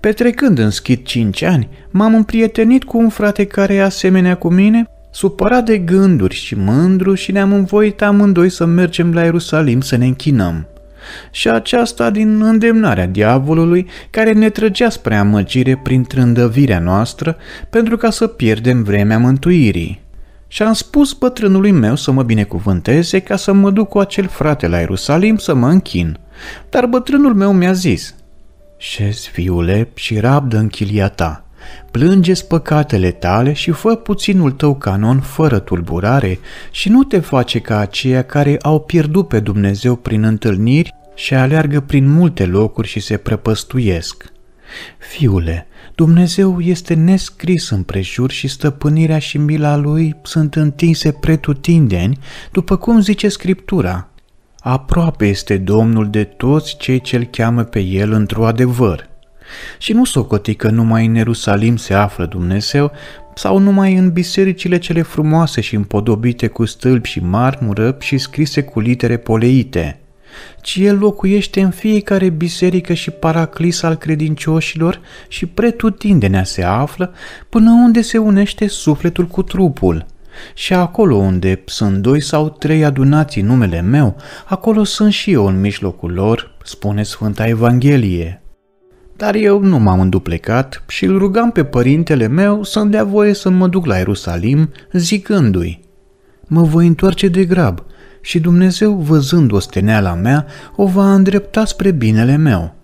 Petrecând în schit cinci ani, m-am împrietenit cu un frate care, asemenea cu mine, supărat de gânduri și mândru și ne-am învoit amândoi să mergem la Ierusalim să ne închinăm. Și aceasta din îndemnarea diavolului care ne trăgea spre amăgire prin trândăvirea noastră pentru ca să pierdem vremea mântuirii. Și am spus bătrânului meu să mă binecuvânteze ca să mă duc cu acel frate la Ierusalim să mă închin. Dar bătrânul meu mi-a zis, Șezi, fiule, și rabdă în chilia ta. plânge păcatele tale și fă puținul tău canon fără tulburare și nu te face ca aceia care au pierdut pe Dumnezeu prin întâlniri și aleargă prin multe locuri și se prăpăstuiesc. Fiule, Dumnezeu este nescris în prejur și stăpânirea și mila lui sunt întinse pretutindeni, după cum zice Scriptura – aproape este Domnul de toți cei ce-l cheamă pe el într-o adevăr. Și nu s-o coti că numai în Ierusalim se află Dumnezeu sau numai în bisericile cele frumoase și împodobite cu stâlpi și marmură și scrise cu litere poleite, ci El locuiește în fiecare biserică și paraclis al credincioșilor și pretutindenea se află până unde se unește sufletul cu trupul – și acolo unde sunt doi sau trei adunați în numele meu, acolo sunt și eu în mijlocul lor, spune Sfânta Evanghelie. Dar eu nu m-am înduplecat și îl rugam pe părintele meu să-mi dea voie să mă duc la Ierusalim, zicându-i, Mă voi întoarce de grab și Dumnezeu, văzând osteneala mea, o va îndrepta spre binele meu.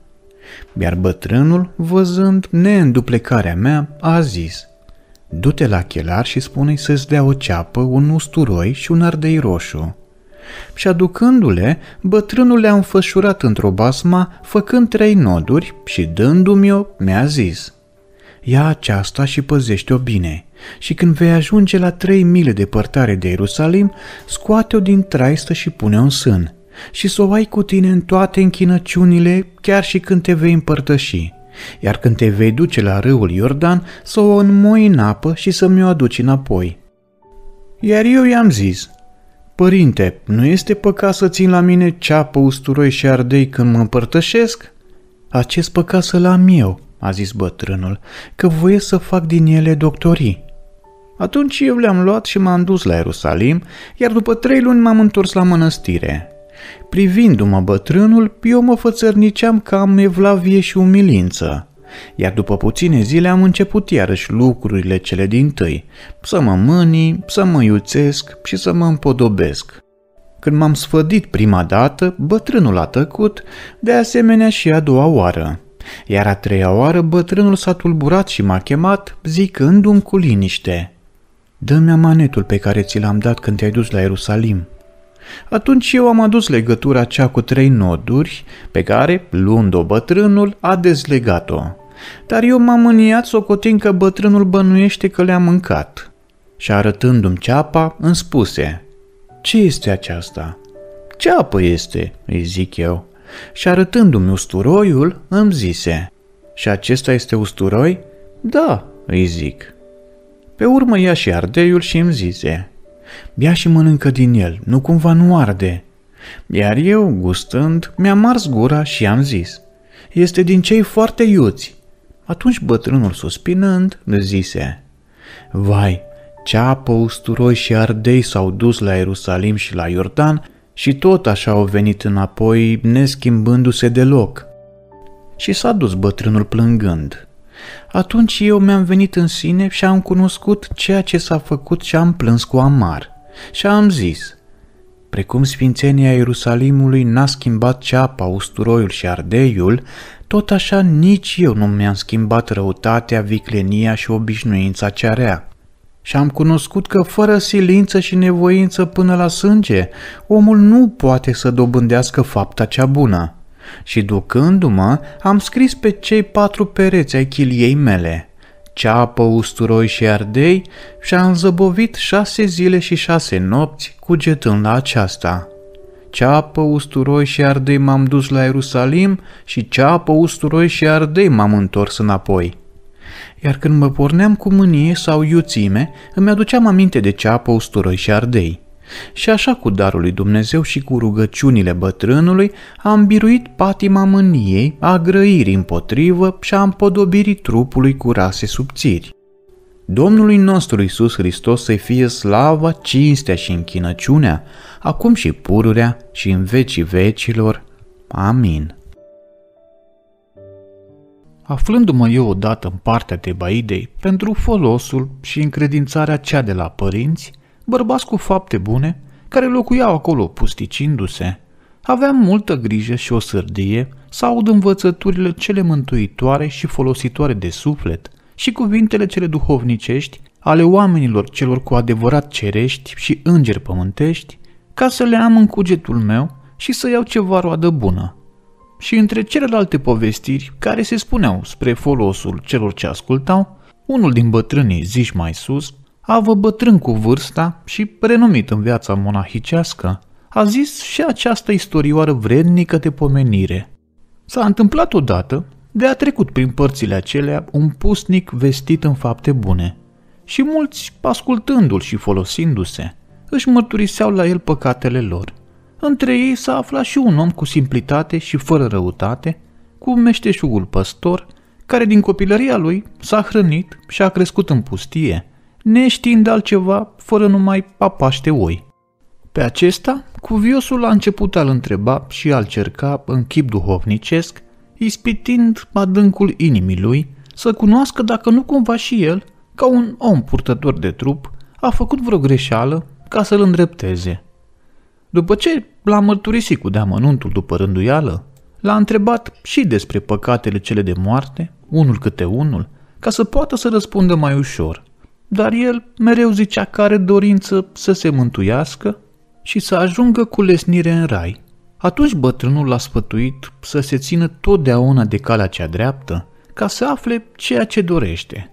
Iar bătrânul, văzând neînduplecarea mea, a zis, Du-te la chelar și spune-i să-ți dea o ceapă, un usturoi și un ardei roșu. Și aducându-le, bătrânul le-a înfășurat într-o basma, făcând trei noduri și dându-mi-o, mi-a zis – ia aceasta și păzește-o bine. Și când vei ajunge la trei mile departare de Ierusalim, scoate-o din traistă și pune-o în sân. Și să o ai cu tine în toate închinăciunile, chiar și când te vei împărtăși iar când te vei duce la râul Iordan, să o înmoi în apă și să mi-o aduci înapoi. Iar eu i-am zis, Părinte, nu este păcat să țin la mine ceapă, usturoi și ardei când mă împărtășesc? Acest păcat să-l am eu, a zis bătrânul, că voie să fac din ele doctorii. Atunci eu le-am luat și m-am dus la Ierusalim, iar după trei luni m-am întors la mănăstire. Privindu-mă bătrânul, eu mă fățărniceam cam am evlavie și umilință. Iar după puține zile am început iarăși lucrurile cele din tâi, să mă mâni, să mă iuțesc și să mă împodobesc. Când m-am sfădit prima dată, bătrânul a tăcut, de asemenea și a doua oară. Iar a treia oară bătrânul s-a tulburat și m-a chemat, zicându-mi cu liniște – Dă-mi amanetul pe care ți l-am dat când te-ai dus la Ierusalim. Atunci eu am adus legătura cea cu trei noduri, pe care, luând-o bătrânul, a dezlegat-o. Dar eu m-am îniat socotind că bătrânul bănuiește că le-a mâncat. Și arătându-mi ceapa, îmi spuse, Ce este aceasta?" Ceapă este," îi zic eu. Și arătându-mi usturoiul, îmi zise, Și acesta este usturoi?" Da," îi zic. Pe urmă ia și ardeiul și îmi zise, Bia și mănâncă din el, nu cumva nu arde. Iar eu, gustând, mi-am ars gura și am zis, este din cei foarte iuți. Atunci bătrânul suspinând, zise, Vai, ce apă usturoi și ardei s-au dus la Ierusalim și la Iordan și tot așa au venit înapoi, neschimbându-se deloc. Și s-a dus bătrânul plângând. Atunci eu mi-am venit în sine și am cunoscut ceea ce s-a făcut și am plâns cu amar. Și am zis, precum sfințenia Ierusalimului n-a schimbat ceapa, usturoiul și ardeiul, tot așa nici eu nu mi-am schimbat răutatea, viclenia și obișnuința cearea. Și am cunoscut că fără silință și nevoință până la sânge, omul nu poate să dobândească fapta cea bună și ducându-mă am scris pe cei patru pereți ai chiliei mele, ceapă, usturoi și ardei și am zăbovit șase zile și șase nopți cugetând la aceasta. Ceapă, usturoi și ardei m-am dus la Ierusalim și ceapă, usturoi și ardei m-am întors înapoi iar când mă porneam cu mânie sau iuțime, îmi aduceam aminte de ceapă, usturoi și ardei. Și așa cu darul lui Dumnezeu și cu rugăciunile bătrânului am biruit patima mâniei, a grăirii împotrivă și a împodobirii trupului cu rase subțiri. Domnului nostru Isus Hristos să-i fie slava, cinstea și închinăciunea, acum și pururea și în vecii vecilor. Amin. Aflându-mă eu odată în partea Tebaidei, pentru folosul și încredințarea cea de la părinți, bărbați cu fapte bune, care locuiau acolo pusticindu-se. Aveam multă grijă și o sârdie să aud învățăturile cele mântuitoare și folositoare de suflet și cuvintele cele duhovnicești ale oamenilor celor cu adevărat cerești și îngeri pământești, ca să le am în cugetul meu și să iau ceva roadă bună. Și între celelalte povestiri care se spuneau spre folosul celor ce ascultau, unul din bătrânii zici mai sus avă bătrân cu vârsta și prenumit în viața monahicească, a zis și această istorioară vrednică de pomenire. S-a întâmplat odată de a trecut prin părțile acelea un pusnic vestit în fapte bune și mulți, ascultându-l și folosindu-se, își mărturiseau la el păcatele lor. Între ei s-a aflat și un om cu simplitate și fără răutate, cu meșteșugul păstor, care din copilăria lui s-a hrănit și a crescut în pustie – neștiind altceva, fără numai papaște oi. Pe acesta, cuviosul a început al întreba și al cerca în chip duhovnicesc, ispitind adâncul inimii lui, să cunoască dacă nu cumva și el, ca un om purtător de trup, a făcut vreo greșeală ca să-l îndrepteze. După ce l-a mărturisit cu deamănuntul după rânduială, l-a întrebat și despre păcatele cele de moarte, unul câte unul, ca să poată să răspundă mai ușor dar el mereu zicea că are dorință să se mântuiască și să ajungă cu lesnire în rai. Atunci bătrânul l-a sfătuit să se țină totdeauna de calea cea dreaptă, ca să afle ceea ce dorește.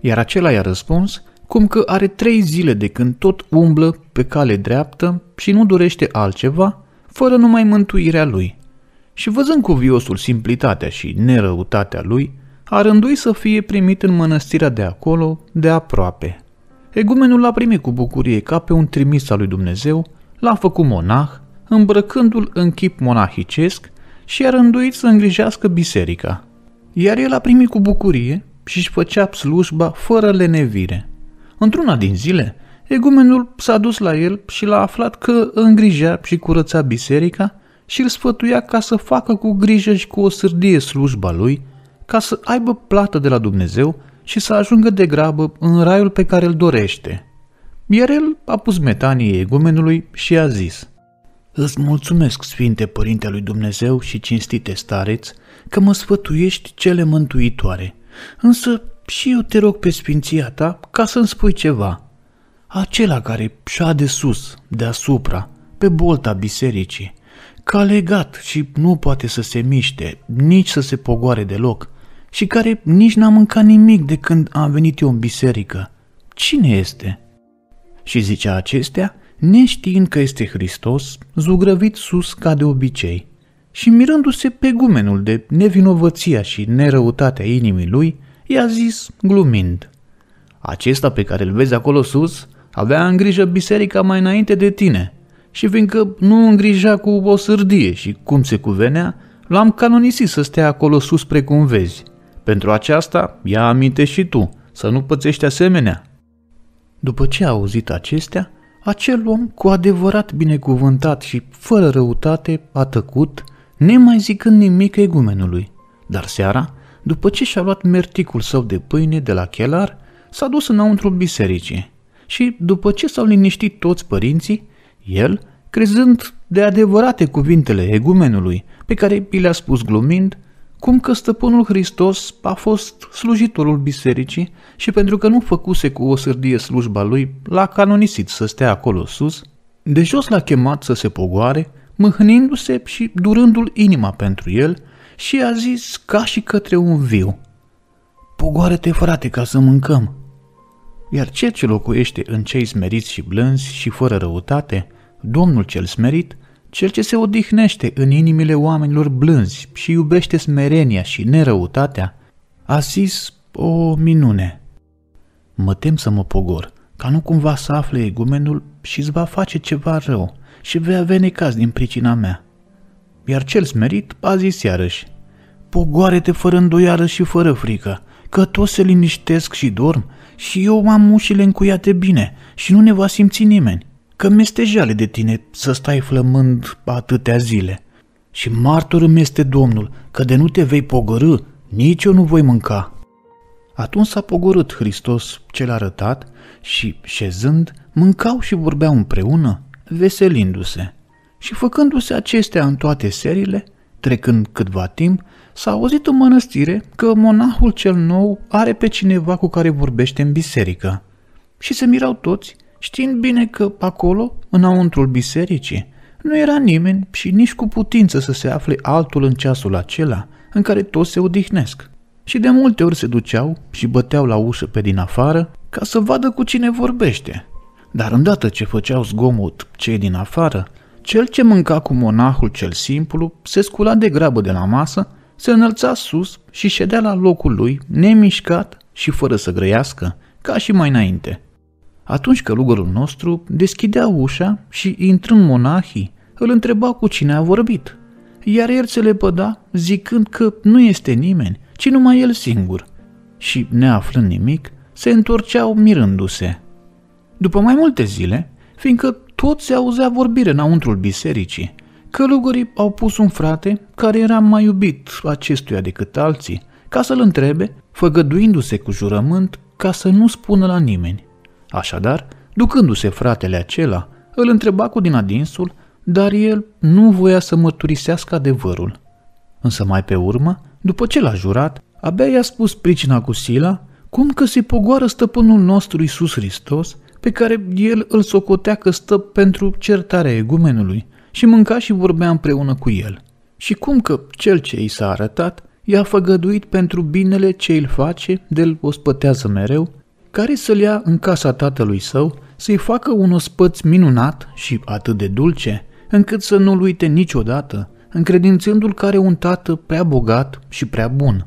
Iar acela i-a răspuns cum că are trei zile de când tot umblă pe cale dreaptă și nu dorește altceva, fără numai mântuirea lui. Și văzând viosul simplitatea și nerăutatea lui, a rândui să fie primit în mănăstirea de acolo, de aproape. Egumenul l-a primit cu bucurie ca pe un trimis al lui Dumnezeu, l-a făcut monah, îmbrăcându-l în chip monahicesc și i-a rânduit să îngrijească biserica. Iar el a primit cu bucurie și își făcea slujba fără lenevire. Într-una din zile, egumenul s-a dus la el și l-a aflat că îngrijea și curăța biserica și îl sfătuia ca să facă cu grijă și cu o sârdie slujba lui – ca să aibă plată de la Dumnezeu și să ajungă de grabă în raiul pe care îl dorește. Iar el a pus metanie egumenului și a zis, Îți mulțumesc, Sfinte Părinte lui Dumnezeu și cinstite stareț, că mă sfătuiești cele mântuitoare, însă și eu te rog pe sfinția ta ca să-mi spui ceva. Acela care de sus, deasupra, pe bolta bisericii, ca legat și nu poate să se miște, nici să se pogoare deloc, și care nici n-a mâncat nimic de când am venit eu în biserică. Cine este? Și zicea acestea, neștiind că este Hristos, zugrăvit sus ca de obicei. Și mirându-se pe gumenul de nevinovăția și nerăutatea inimii lui, i-a zis glumind, Acesta pe care îl vezi acolo sus avea în grijă biserica mai înainte de tine și fiindcă nu îngrija cu o sârdie și cum se cuvenea, l-am canonisit să stea acolo sus precum vezi. Pentru aceasta, ia aminte și tu, să nu pățești asemenea. După ce a auzit acestea, acel om cu adevărat binecuvântat și fără răutate a tăcut, nemai zicând nimic egumenului. Dar seara, după ce și-a luat merticul său de pâine de la chelar, s-a dus înăuntru bisericii. Și după ce s-au liniștit toți părinții, el, crezând de adevărate cuvintele egumenului, pe care i le-a spus glumind, cum că stăpânul Hristos a fost slujitorul bisericii și pentru că nu făcuse cu o sârdie slujba lui, l-a canonisit să stea acolo sus, de jos l-a chemat să se pogoare, mâhnindu-se și durându-l inima pentru el și a zis ca și către un viu, Pogoară-te, frate, ca să mâncăm!" Iar cel ce locuiește în cei smeriți și blânzi și fără răutate, Domnul cel smerit, cel ce se odihnește în inimile oamenilor blânzi și iubește smerenia și nerăutatea, a zis o minune. Mă tem să mă pogor, ca nu cumva să afle egumenul și îți va face ceva rău și vei avea necaz din pricina mea. Iar cel smerit a zis iarăși, Pogoare-te fără îndoială și fără frică, că toți se liniștesc și dorm și eu am ușile încuiate bine și nu ne va simți nimeni că jale de tine să stai flămând atâtea zile. Și martor îmi este Domnul că de nu te vei pogorâ, nici eu nu voi mânca. Atunci s-a pogorât Hristos cel arătat și, șezând, mâncau și vorbeau împreună, veselindu-se. Și făcându-se acestea în toate serile, trecând câtva timp, s-a auzit în mănăstire că monahul cel nou are pe cineva cu care vorbește în biserică. Și se mirau toți știind bine că acolo, înăuntrul bisericii, nu era nimeni și nici cu putință să se afle altul în ceasul acela în care toți se odihnesc. Și de multe ori se duceau și băteau la ușă pe din afară ca să vadă cu cine vorbește. Dar îndată ce făceau zgomot cei din afară, cel ce mânca cu monahul cel simplu se scula de grabă de la masă, se înălța sus și ședea la locul lui, nemișcat și fără să grăiască, ca și mai înainte – atunci călugărul nostru deschidea ușa și, intrând monahii, îl întreba cu cine a vorbit, iar el se lepăda zicând că nu este nimeni, ci numai el singur. Și, neaflând nimic, se întorceau mirându-se. După mai multe zile, fiindcă tot se auzea vorbire înăuntrul bisericii, călugării au pus un frate care era mai iubit acestuia decât alții, ca să-l întrebe, făgăduindu-se cu jurământ ca să nu spună la nimeni. Așadar, ducându-se fratele acela, îl întreba cu din adinsul, dar el nu voia să mărturisească adevărul. Însă mai pe urmă, după ce l-a jurat, abia i-a spus pricina cu Sila, cum că se pogoară stăpânul nostru Iisus Hristos, pe care el îl socotea că stă pentru certarea egumenului și mânca și vorbea împreună cu el. Și cum că cel ce i s-a arătat i-a făgăduit pentru binele ce îl face, de-l ospătează mereu care să-l ia în casa tatălui său, să-i facă un ospăț minunat și atât de dulce, încât să nu-l uite niciodată, încredințându-l că are un tată prea bogat și prea bun.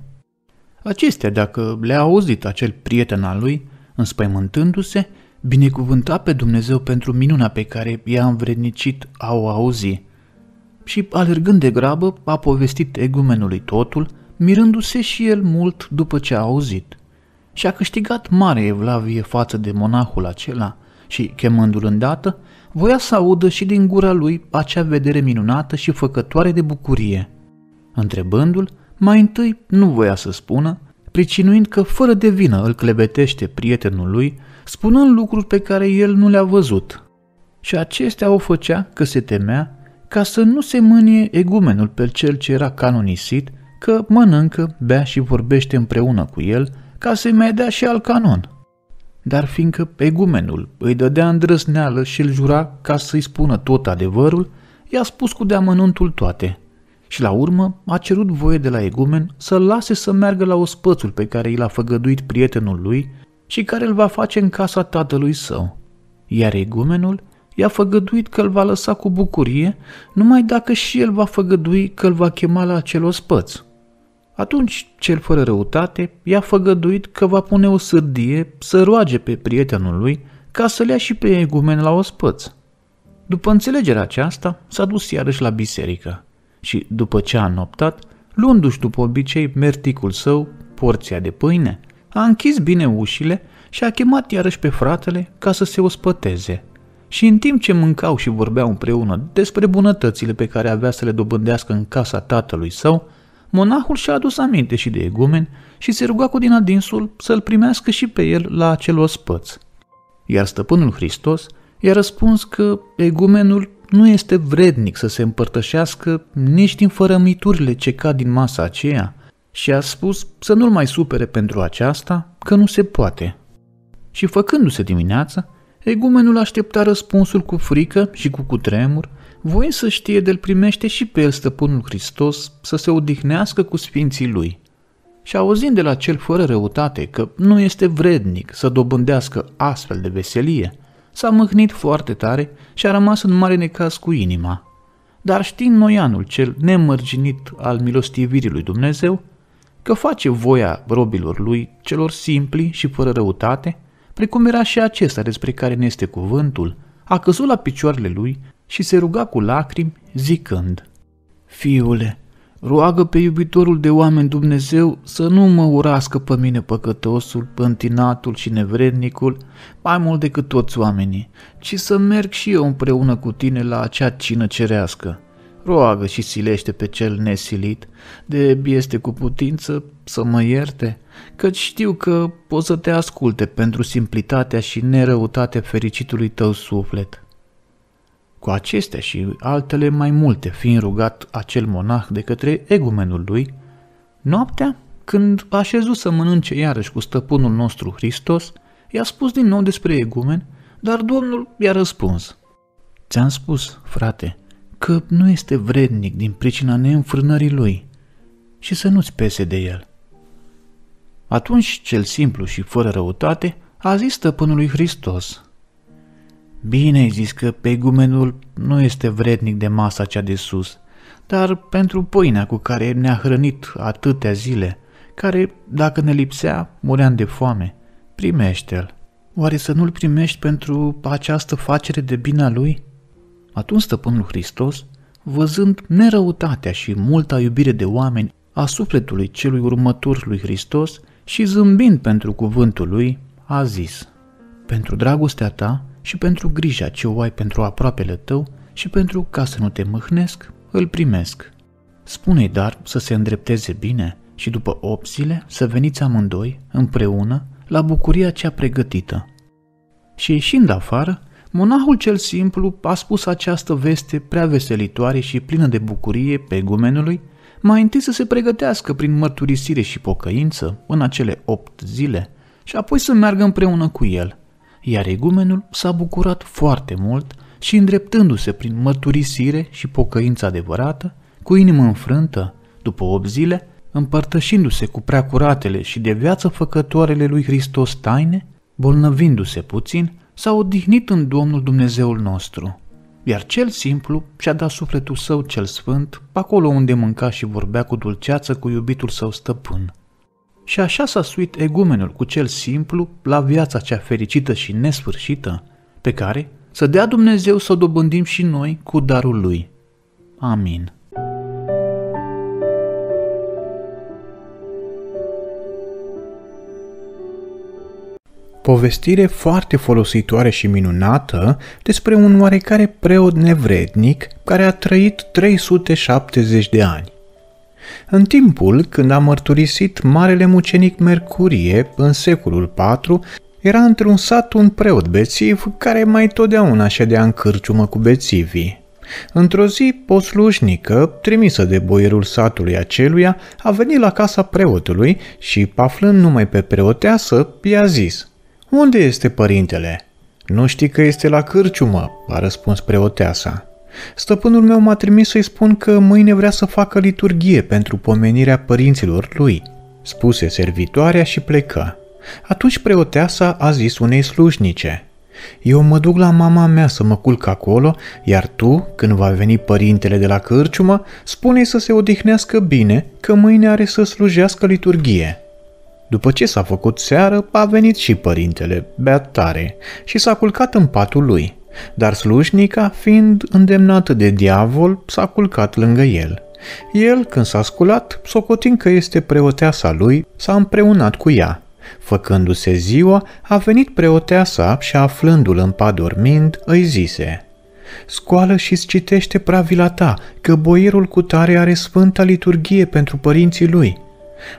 Acestea, dacă le-a auzit acel prieten al lui, înspăimântându-se, binecuvânta pe Dumnezeu pentru minuna pe care i-a învrednicit a o auzi. Și alergând de grabă, a povestit egumenului totul, mirându-se și el mult după ce a auzit – și a câștigat mare evlavie față de monahul acela și, chemându-l îndată, voia să audă și din gura lui acea vedere minunată și făcătoare de bucurie. Întrebându-l, mai întâi nu voia să spună, pricinuind că fără de vină îl clebetește prietenul lui, spunând lucruri pe care el nu le-a văzut. Și acestea o făcea că se temea ca să nu se mânie egumenul pe cel ce era canonisit, că mănâncă, bea și vorbește împreună cu el, ca să-i mai dea și al canon. Dar fiindcă egumenul îi dădea îndrăzneală și îl jura ca să-i spună tot adevărul, i-a spus cu deamănuntul toate. Și la urmă a cerut voie de la egumen să-l lase să meargă la ospățul pe care i l-a făgăduit prietenul lui și care îl va face în casa tatălui său. Iar egumenul i-a făgăduit că îl va lăsa cu bucurie numai dacă și el va făgădui că îl va chema la acel ospăț. Atunci cel fără răutate i-a făgăduit că va pune o sârdie să roage pe prietenul lui ca să lea și pe egumen la ospăț. După înțelegerea aceasta, s-a dus iarăși la biserică și, după ce a noptat, luându-și după obicei merticul său, porția de pâine, a închis bine ușile și a chemat iarăși pe fratele ca să se ospăteze. Și în timp ce mâncau și vorbeau împreună despre bunătățile pe care avea să le dobândească în casa tatălui său, Monahul și-a adus aminte și de egumen și se ruga cu din adinsul să-l primească și pe el la acel ospăț. Iar stăpânul Hristos i-a răspuns că egumenul nu este vrednic să se împărtășească nici din fărămiturile ce cad din masa aceea și a spus să nu-l mai supere pentru aceasta, că nu se poate. Și făcându-se dimineața, egumenul aștepta răspunsul cu frică și cu cutremur, voi să știe de-l primește și pe el stăpânul Hristos să se odihnească cu sfinții lui. Și auzind de la cel fără răutate că nu este vrednic să dobândească astfel de veselie, s-a mâhnit foarte tare și a rămas în mare necaz cu inima. Dar știind noianul cel nemărginit al milostivirii lui Dumnezeu, că face voia robilor lui celor simpli și fără răutate, precum era și acesta despre care ne este cuvântul, a căzut la picioarele lui și se ruga cu lacrimi, zicând, Fiule, roagă pe iubitorul de oameni Dumnezeu să nu mă urască pe mine păcătosul, pântinatul și nevrednicul, mai mult decât toți oamenii, ci să merg și eu împreună cu tine la acea cină cerească. Roagă și silește pe cel nesilit, de este cu putință să mă ierte, căci știu că poți să te asculte pentru simplitatea și nerăutatea fericitului tău suflet. Cu acestea și altele mai multe fiind rugat acel monah de către egumenul lui, noaptea, când așezu să mănânce iarăși cu stăpânul nostru Hristos, i-a spus din nou despre egumen, dar domnul i-a răspuns. Ți-am spus, frate, că nu este vrednic din pricina neînfrânării lui și să nu-ți pese de el. Atunci cel simplu și fără răutate a zis stăpânului Hristos – Bine ai zis că pegumenul nu este vrednic de masa cea de sus, dar pentru pâinea cu care ne-a hrănit atâtea zile, care, dacă ne lipsea, muream de foame. Primește-l. Oare să nu-l primești pentru această facere de bine a lui? Atunci stăpânul Hristos, văzând nerăutatea și multa iubire de oameni a sufletului celui următor lui Hristos și zâmbind pentru cuvântul lui, a zis, Pentru dragostea ta, și pentru grija ce o ai pentru aproapele tău și pentru ca să nu te mâhnesc, îl primesc. Spune-i dar să se îndrepteze bine și după opt zile să veniți amândoi, împreună, la bucuria cea pregătită. Și ieșind afară, monahul cel simplu a spus această veste prea veselitoare și plină de bucurie pe gumenului, mai întâi să se pregătească prin mărturisire și pocăință în acele opt zile și apoi să meargă împreună cu el – iar egumenul s-a bucurat foarte mult și îndreptându-se prin mărturisire și pocăință adevărată, cu inimă înfrântă, după 8 zile, împărtășindu-se cu preacuratele și de viață făcătoarele lui Hristos taine, bolnăvindu-se puțin, s-a odihnit în Domnul Dumnezeul nostru. Iar cel simplu și-a dat sufletul său cel sfânt, acolo unde mânca și vorbea cu dulceață cu iubitul său stăpân – și așa s-a suit egumenul cu cel simplu la viața cea fericită și nesfârșită, pe care să dea Dumnezeu să o dobândim și noi cu darul Lui. Amin. Povestire foarte folositoare și minunată despre un oarecare preot nevrednic care a trăit 370 de ani. În timpul când a mărturisit Marele Mucenic Mercurie în secolul IV, era într-un sat un preot bețiv care mai totdeauna ședea în cârciumă cu bețivii. Într-o zi, o slujnică, trimisă de boierul satului aceluia, a venit la casa preotului și, aflând numai pe preoteasă, i-a zis Unde este părintele?" Nu știi că este la cârciumă," a răspuns preoteasa. Stăpânul meu m-a trimis să-i spun că mâine vrea să facă liturghie pentru pomenirea părinților lui, spuse servitoarea și pleca. Atunci preoteasa a zis unei slujnice, Eu mă duc la mama mea să mă culc acolo, iar tu, când va veni părintele de la cârciumă, spune-i să se odihnească bine, că mâine are să slujească liturghie. După ce s-a făcut seară, a venit și părintele, beat tare, și s-a culcat în patul lui – dar slușnica, fiind îndemnată de diavol, s-a culcat lângă el. El, când s-a sculat, socotind că este preoteasa lui, s-a împreunat cu ea. Făcându-se ziua, a venit preoteasa și aflându-l în pat dormind, îi zise – Scoală și citește pravila ta, că boierul cu tare are sfânta liturghie pentru părinții lui.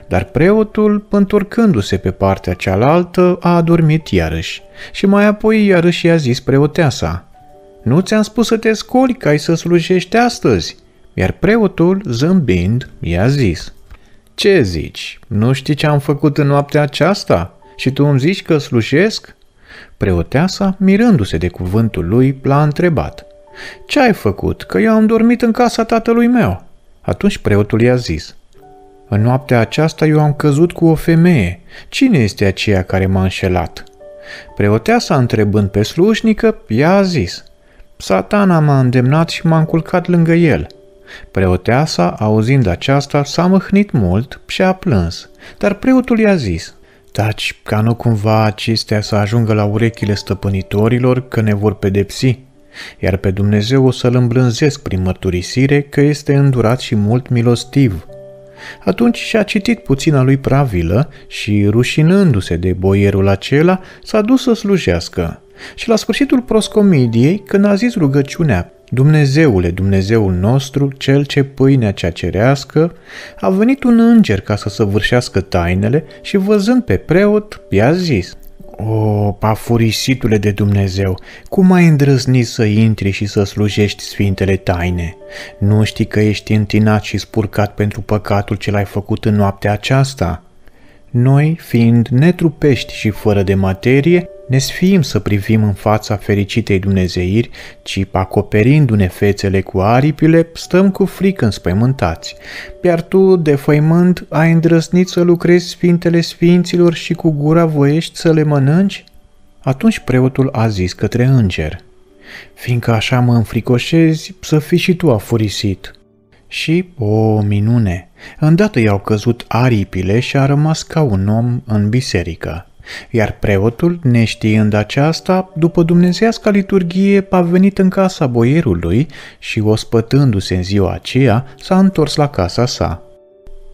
Dar preotul, întorcându-se pe partea cealaltă, a adormit iarăși și mai apoi iarăși i-a zis preoteasa, Nu ți-am spus să te scoli ca ai să slujești astăzi?" Iar preotul, zâmbind, i-a zis, Ce zici? Nu știi ce am făcut în noaptea aceasta? Și tu îmi zici că slujesc?" Preoteasa, mirându-se de cuvântul lui, l-a întrebat, Ce ai făcut? Că eu am dormit în casa tatălui meu." Atunci preotul i-a zis, în noaptea aceasta eu am căzut cu o femeie. Cine este aceea care m-a înșelat?" Preoteasa, întrebând pe slușnică, ea a zis, Satana m-a îndemnat și m-a înculcat lângă el. Preoteasa, auzind aceasta, s-a mâhnit mult și a plâns, dar preotul i-a zis, Taci, ca nu cumva acestea să ajungă la urechile stăpânitorilor că ne vor pedepsi, iar pe Dumnezeu o să-l îmblânzesc prin mărturisire că este îndurat și mult milostiv. Atunci și-a citit puțina lui pravilă și, rușinându-se de boierul acela, s-a dus să slujească. Și la sfârșitul proscomidiei, când a zis rugăciunea Dumnezeule, Dumnezeul nostru, Cel ce pâinea cea cerească, a venit un înger ca să săvârșească tainele și văzând pe preot, i-a zis, o, pafurisitule de Dumnezeu, cum ai îndrăznit să intri și să slujești sfintele taine? Nu știi că ești întinat și spurcat pentru păcatul ce l-ai făcut în noaptea aceasta? Noi, fiind netrupești și fără de materie, ne sfiim să privim în fața fericitei Dumnezeiri, ci acoperindu-ne fețele cu aripile, stăm cu frică înspăimântați. Iar tu, defăimând, ai îndrăsnit să lucrezi Sfintele Sfinților și cu gura voiești să le mănânci? Atunci preotul a zis către înger, Fiindcă așa mă înfricoșezi, să fii și tu afurisit. Și, o minune, îndată i-au căzut aripile și a rămas ca un om în biserică. Iar preotul, neștiind aceasta, după dumnezeiasca liturghie a venit în casa boierului și, ospătându-se în ziua aceea, s-a întors la casa sa.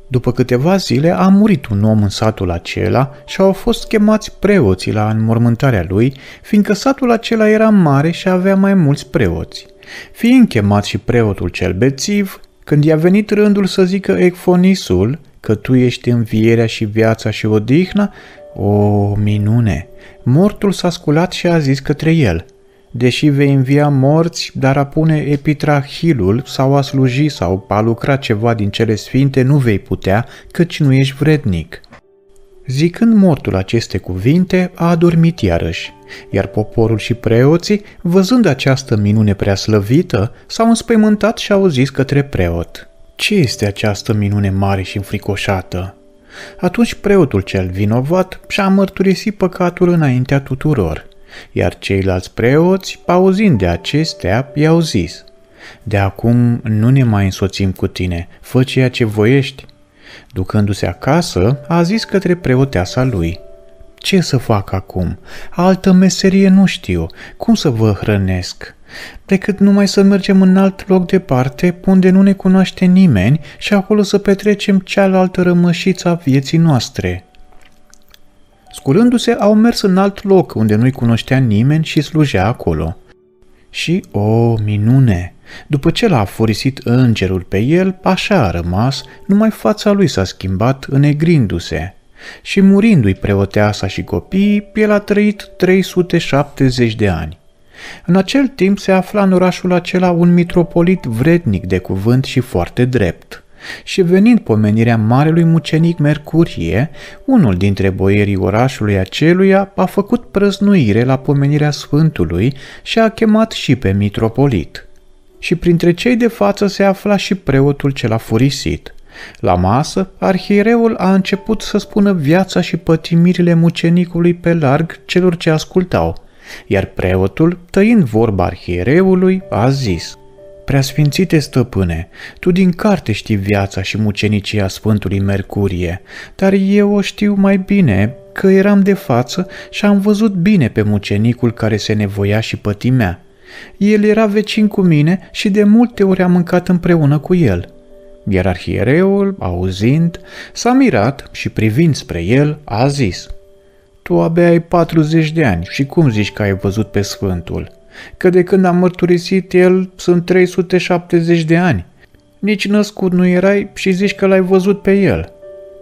După câteva zile a murit un om în satul acela și au fost chemați preoții la înmormântarea lui, fiindcă satul acela era mare și avea mai mulți preoți. Fiind chemat și preotul cel bețiv, când i-a venit rândul să zică ecfonisul, că tu ești învierea și viața și odihna, o minune! Mortul s-a sculat și a zis către el, Deși vei învia morți, dar a pune epitrahilul sau a sluji sau a lucra ceva din cele sfinte nu vei putea, căci nu ești vrednic. Zicând mortul aceste cuvinte, a adormit iarăși, iar poporul și preoții, văzând această minune prea slăvită, s-au înspăimântat și au zis către preot. Ce este această minune mare și înfricoșată? Atunci preotul cel vinovat și-a mărturisit păcatul înaintea tuturor, iar ceilalți preoți, pauzind de acestea, i-au zis, De acum nu ne mai însoțim cu tine, fă ceea ce voiești. Ducându-se acasă, a zis către preoteasa lui, Ce să fac acum? Altă meserie nu știu, cum să vă hrănesc?" decât numai să mergem în alt loc departe, unde nu ne cunoaște nimeni și acolo să petrecem cealaltă rămășiță a vieții noastre. Sculându-se, au mers în alt loc unde nu-i cunoștea nimeni și slujea acolo. Și, o, oh, minune! După ce l-a furisit îngerul pe el, așa a rămas, numai fața lui s-a schimbat înegrindu-se. Și murindu-i preoteasa și copiii, el a trăit 370 de ani. În acel timp se afla în orașul acela un mitropolit vrednic de cuvânt și foarte drept. Și venind pomenirea marelui mucenic Mercurie, unul dintre boierii orașului aceluia a făcut prăznuire la pomenirea Sfântului și a chemat și pe mitropolit. Și printre cei de față se afla și preotul cel furisit. la masă, arhiereul a început să spună viața și pătimirile mucenicului pe larg celor ce ascultau, iar preotul, tăind vorba arhiereului, a zis, Preasfințite stăpâne, tu din carte știi viața și mucenicia Sfântului Mercurie, dar eu o știu mai bine că eram de față și am văzut bine pe mucenicul care se nevoia și pătimea. El era vecin cu mine și de multe ori am mâncat împreună cu el. Iar arhiereul, auzind, s-a mirat și privind spre el, a zis – tu abia ai 40 de ani și cum zici că ai văzut pe Sfântul? Că de când am mărturisit el sunt 370 de ani. Nici născut nu erai și zici că l-ai văzut pe el.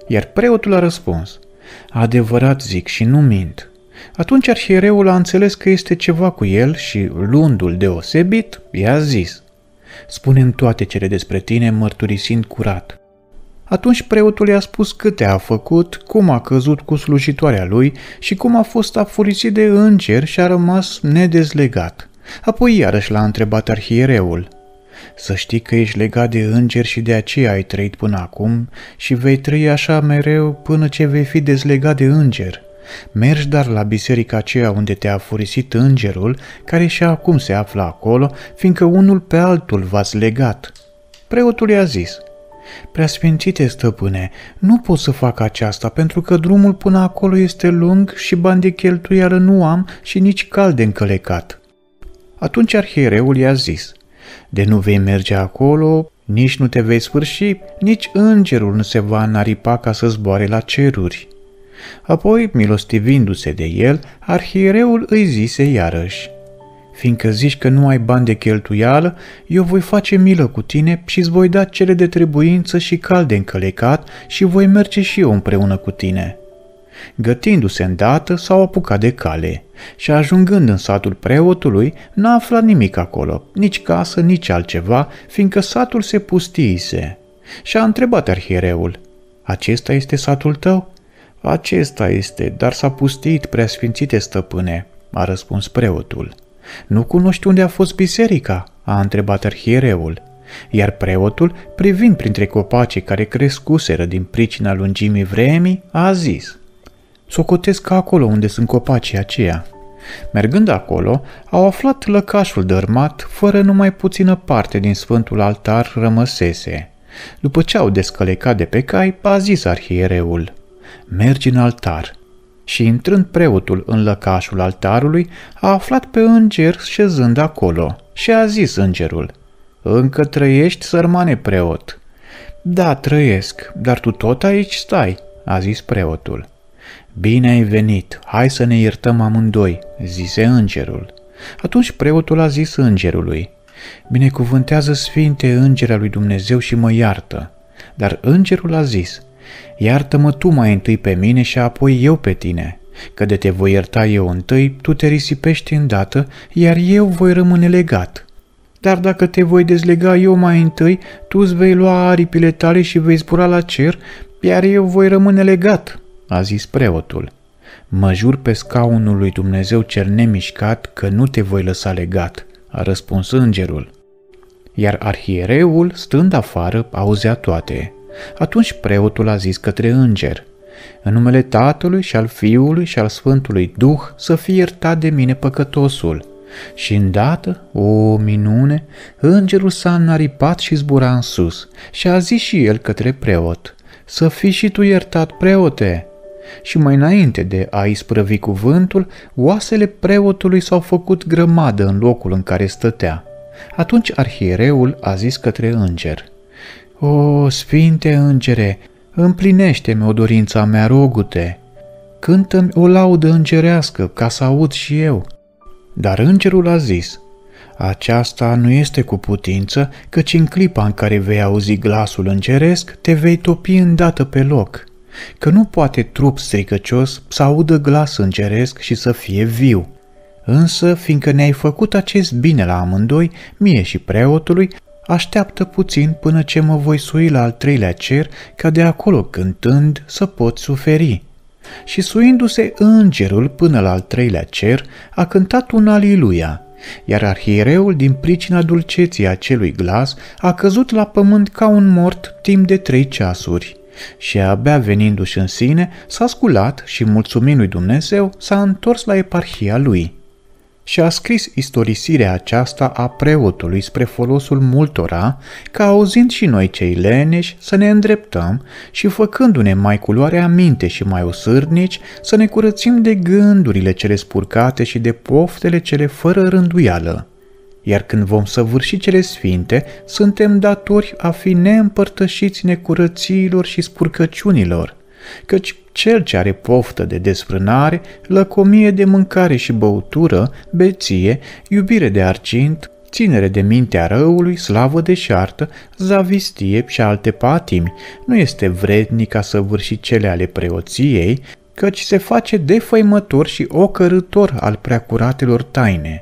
Iar preotul a răspuns, adevărat zic și nu mint. Atunci arhiereul a înțeles că este ceva cu el și, luându-l deosebit, i-a zis, spune toate cele despre tine mărturisind curat. Atunci preotul i-a spus câte a făcut, cum a căzut cu slujitoarea lui și cum a fost afurisit de înger și a rămas nedezlegat. Apoi iarăși l-a întrebat arhiereul. Să știi că ești legat de înger și de aceea ai trăit până acum și vei trăi așa mereu până ce vei fi dezlegat de înger. Mergi dar la biserica aceea unde te-a furisit îngerul, care și acum se află acolo, fiindcă unul pe altul v-ați legat. Preotul i-a zis – Preasfințite, stăpâne, nu pot să fac aceasta, pentru că drumul până acolo este lung și bani de cheltuială nu am și nici cal de încălecat. Atunci arhiereul i-a zis, de nu vei merge acolo, nici nu te vei sfârși, nici îngerul nu se va înaripa ca să zboare la ceruri. Apoi, milostivindu-se de el, arhiereul îi zise iarăși, fiindcă zici că nu ai bani de cheltuială, eu voi face milă cu tine și îți voi da cele de trebuință și de încălecat și voi merge și eu împreună cu tine. Gătindu-se îndată, s-au apucat de cale și ajungând în satul preotului, n-a aflat nimic acolo, nici casă, nici altceva, fiindcă satul se pustiise. Și a întrebat arhiereul, acesta este satul tău? Acesta este, dar s-a pustit, preasfințite stăpâne, a răspuns preotul. Nu cunoști unde a fost biserica?" a întrebat arhiereul. Iar preotul, privind printre copacii care crescuseră din pricina lungimii vremii, a zis Socotesc acolo unde sunt copacii aceia. Mergând acolo, au aflat lăcașul dărmat, fără numai puțină parte din sfântul altar rămăsese. După ce au descălecat de pe cai, a zis arhiereul, Mergi în altar, și intrând preotul în lăcașul altarului, a aflat pe înger șezând acolo și a zis îngerul, Încă trăiești, sărmane preot?" Da, trăiesc, dar tu tot aici stai," a zis preotul. Bine ai venit, hai să ne iertăm amândoi," zise îngerul. Atunci preotul a zis îngerului, Binecuvântează sfinte îngerea lui Dumnezeu și mă iartă." Dar îngerul a zis, Iartă-mă tu mai întâi pe mine și apoi eu pe tine, că de te voi ierta eu întâi, tu te risipești îndată, iar eu voi rămâne legat. Dar dacă te voi dezlega eu mai întâi, tu îți vei lua aripile tale și vei zbura la cer, iar eu voi rămâne legat, a zis preotul. Mă jur pe scaunul lui Dumnezeu cel nemișcat că nu te voi lăsa legat, a răspuns îngerul. Iar arhiereul, stând afară, auzea toate. Atunci preotul a zis către înger, În numele Tatălui și al Fiului și al Sfântului Duh să fie iertat de mine păcătosul. Și îndată, o minune, îngerul s-a înaripat și zbura în sus și a zis și el către preot, Să fii și tu iertat, preote!' și mai înainte de a isprăvi cuvântul, oasele preotului s-au făcut grămadă în locul în care stătea. Atunci arhiereul a zis către înger – o, sfinte îngere, împlinește-mi o dorința mea, rogute! Cântă-mi o laudă îngerească, ca să aud și eu!" Dar îngerul a zis, aceasta nu este cu putință, căci în clipa în care vei auzi glasul îngeresc, te vei topi îndată pe loc, că nu poate trup stricăcios să audă glas îngeresc și să fie viu. Însă, fiindcă ne-ai făcut acest bine la amândoi, mie și preotului, Așteaptă puțin până ce mă voi sui la al treilea cer, ca de acolo cântând să pot suferi. Și suindu-se îngerul până la al treilea cer, a cântat un aliluia, iar arhiereul din pricina dulceții acelui glas a căzut la pământ ca un mort timp de trei ceasuri. Și abia venindu-și în sine, s-a sculat și mulțumindu-i Dumnezeu, s-a întors la eparhia lui – și a scris istorisirea aceasta a preotului spre folosul multora, ca auzind și noi cei leneși să ne îndreptăm și făcându-ne mai culoare aminte și mai osârnici să ne curățim de gândurile cele spurcate și de poftele cele fără rânduială. Iar când vom săvârși cele sfinte, suntem datori a fi neîmpărtășiți necurățiilor și spurcăciunilor, căci cel ce are poftă de desfrânare, lăcomie de mâncare și băutură, beție, iubire de argint, ținere de mintea răului, slavă de șartă, zavistie și alte patimi, nu este vrednic ca să vârși cele ale preoției, căci se face defăimător și ocărător al preacuratelor taine.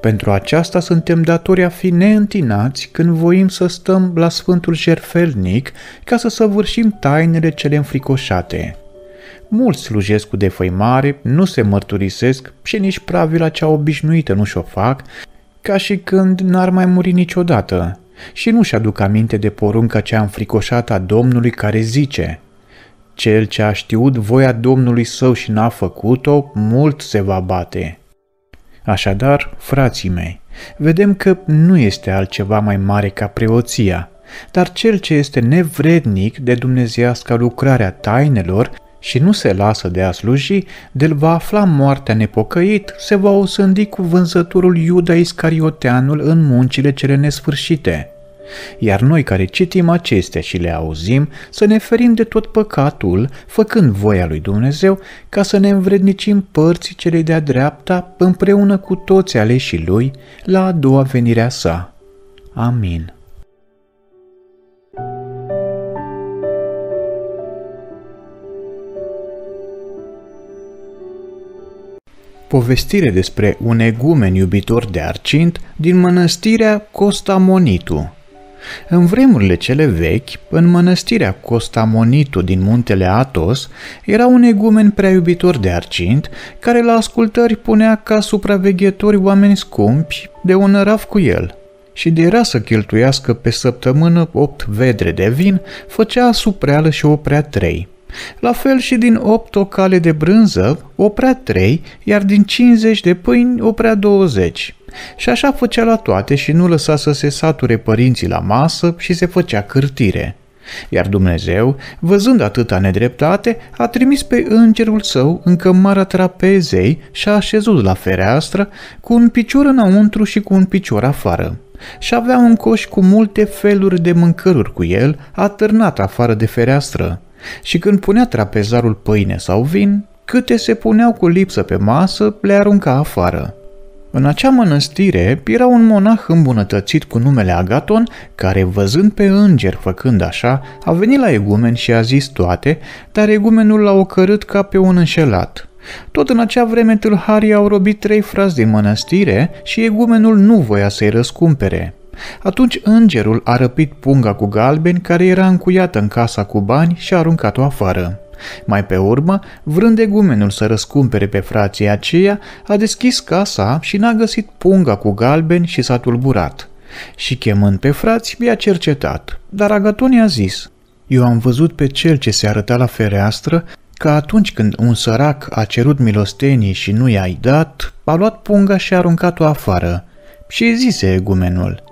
Pentru aceasta suntem datori a fi neîntinați când voim să stăm la Sfântul Jerfelnic ca să săvârșim tainele cele înfricoșate. Mulți slujesc cu defăimare, nu se mărturisesc și nici pravila cea obișnuită nu și-o fac, ca și când n-ar mai muri niciodată, și nu-și aduc aminte de porunca cea înfricoșată a Domnului care zice Cel ce a știut voia Domnului său și n-a făcut-o, mult se va bate. Așadar, frații mei, vedem că nu este altceva mai mare ca preoția, dar cel ce este nevrednic de dumnezeiasca lucrarea tainelor și nu se lasă de a sluji, de va afla moartea nepocăit, se va osândi cu vânzătorul Iuda Iscarioteanul în muncile cele nesfârșite. Iar noi care citim acestea și le auzim, să ne ferim de tot păcatul, făcând voia lui Dumnezeu, ca să ne învrednicim părții celei de-a dreapta împreună cu toți aleșii lui la a doua venirea sa. Amin. povestire despre un egumen iubitor de arcint din mănăstirea Costa Monitu. În vremurile cele vechi, în mănăstirea Costamonitu din muntele Atos, era un egumen prea iubitor de argint, care la ascultări punea ca supraveghetori oameni scumpi de un raf cu el – și de era să cheltuiască pe săptămână opt vedre de vin, făcea supreală și oprea trei. La fel și din opt ocale de brânză oprea trei, iar din 50 de pâini oprea 20. Și așa făcea la toate și nu lăsa să se sature părinții la masă și se făcea cârtire. Iar Dumnezeu, văzând atâta nedreptate, a trimis pe îngerul său în cămara trapezei și a așezut la fereastră cu un picior înăuntru și cu un picior afară. Și avea un coș cu multe feluri de mâncăruri cu el, atârnat afară de fereastră. Și când punea trapezarul pâine sau vin, câte se puneau cu lipsă pe masă, le arunca afară. În acea mănăstire era un monah îmbunătățit cu numele Agaton, care văzând pe înger făcând așa, a venit la egumen și a zis toate, dar egumenul l-a ocărât ca pe un înșelat. Tot în acea vreme tâlharii au robit trei frați din mănăstire și egumenul nu voia să-i răscumpere. Atunci îngerul a răpit punga cu galben care era încuiată în casa cu bani și a aruncat-o afară. Mai pe urmă, vrând egumenul să răscumpere pe frații aceia, a deschis casa și n-a găsit punga cu galben și s-a tulburat. Și chemând pe frați, i-a cercetat, dar Agaton i-a zis, Eu am văzut pe cel ce se arăta la fereastră că atunci când un sărac a cerut milostenii și nu i-ai dat, a luat punga și a aruncat-o afară. Și zise egumenul,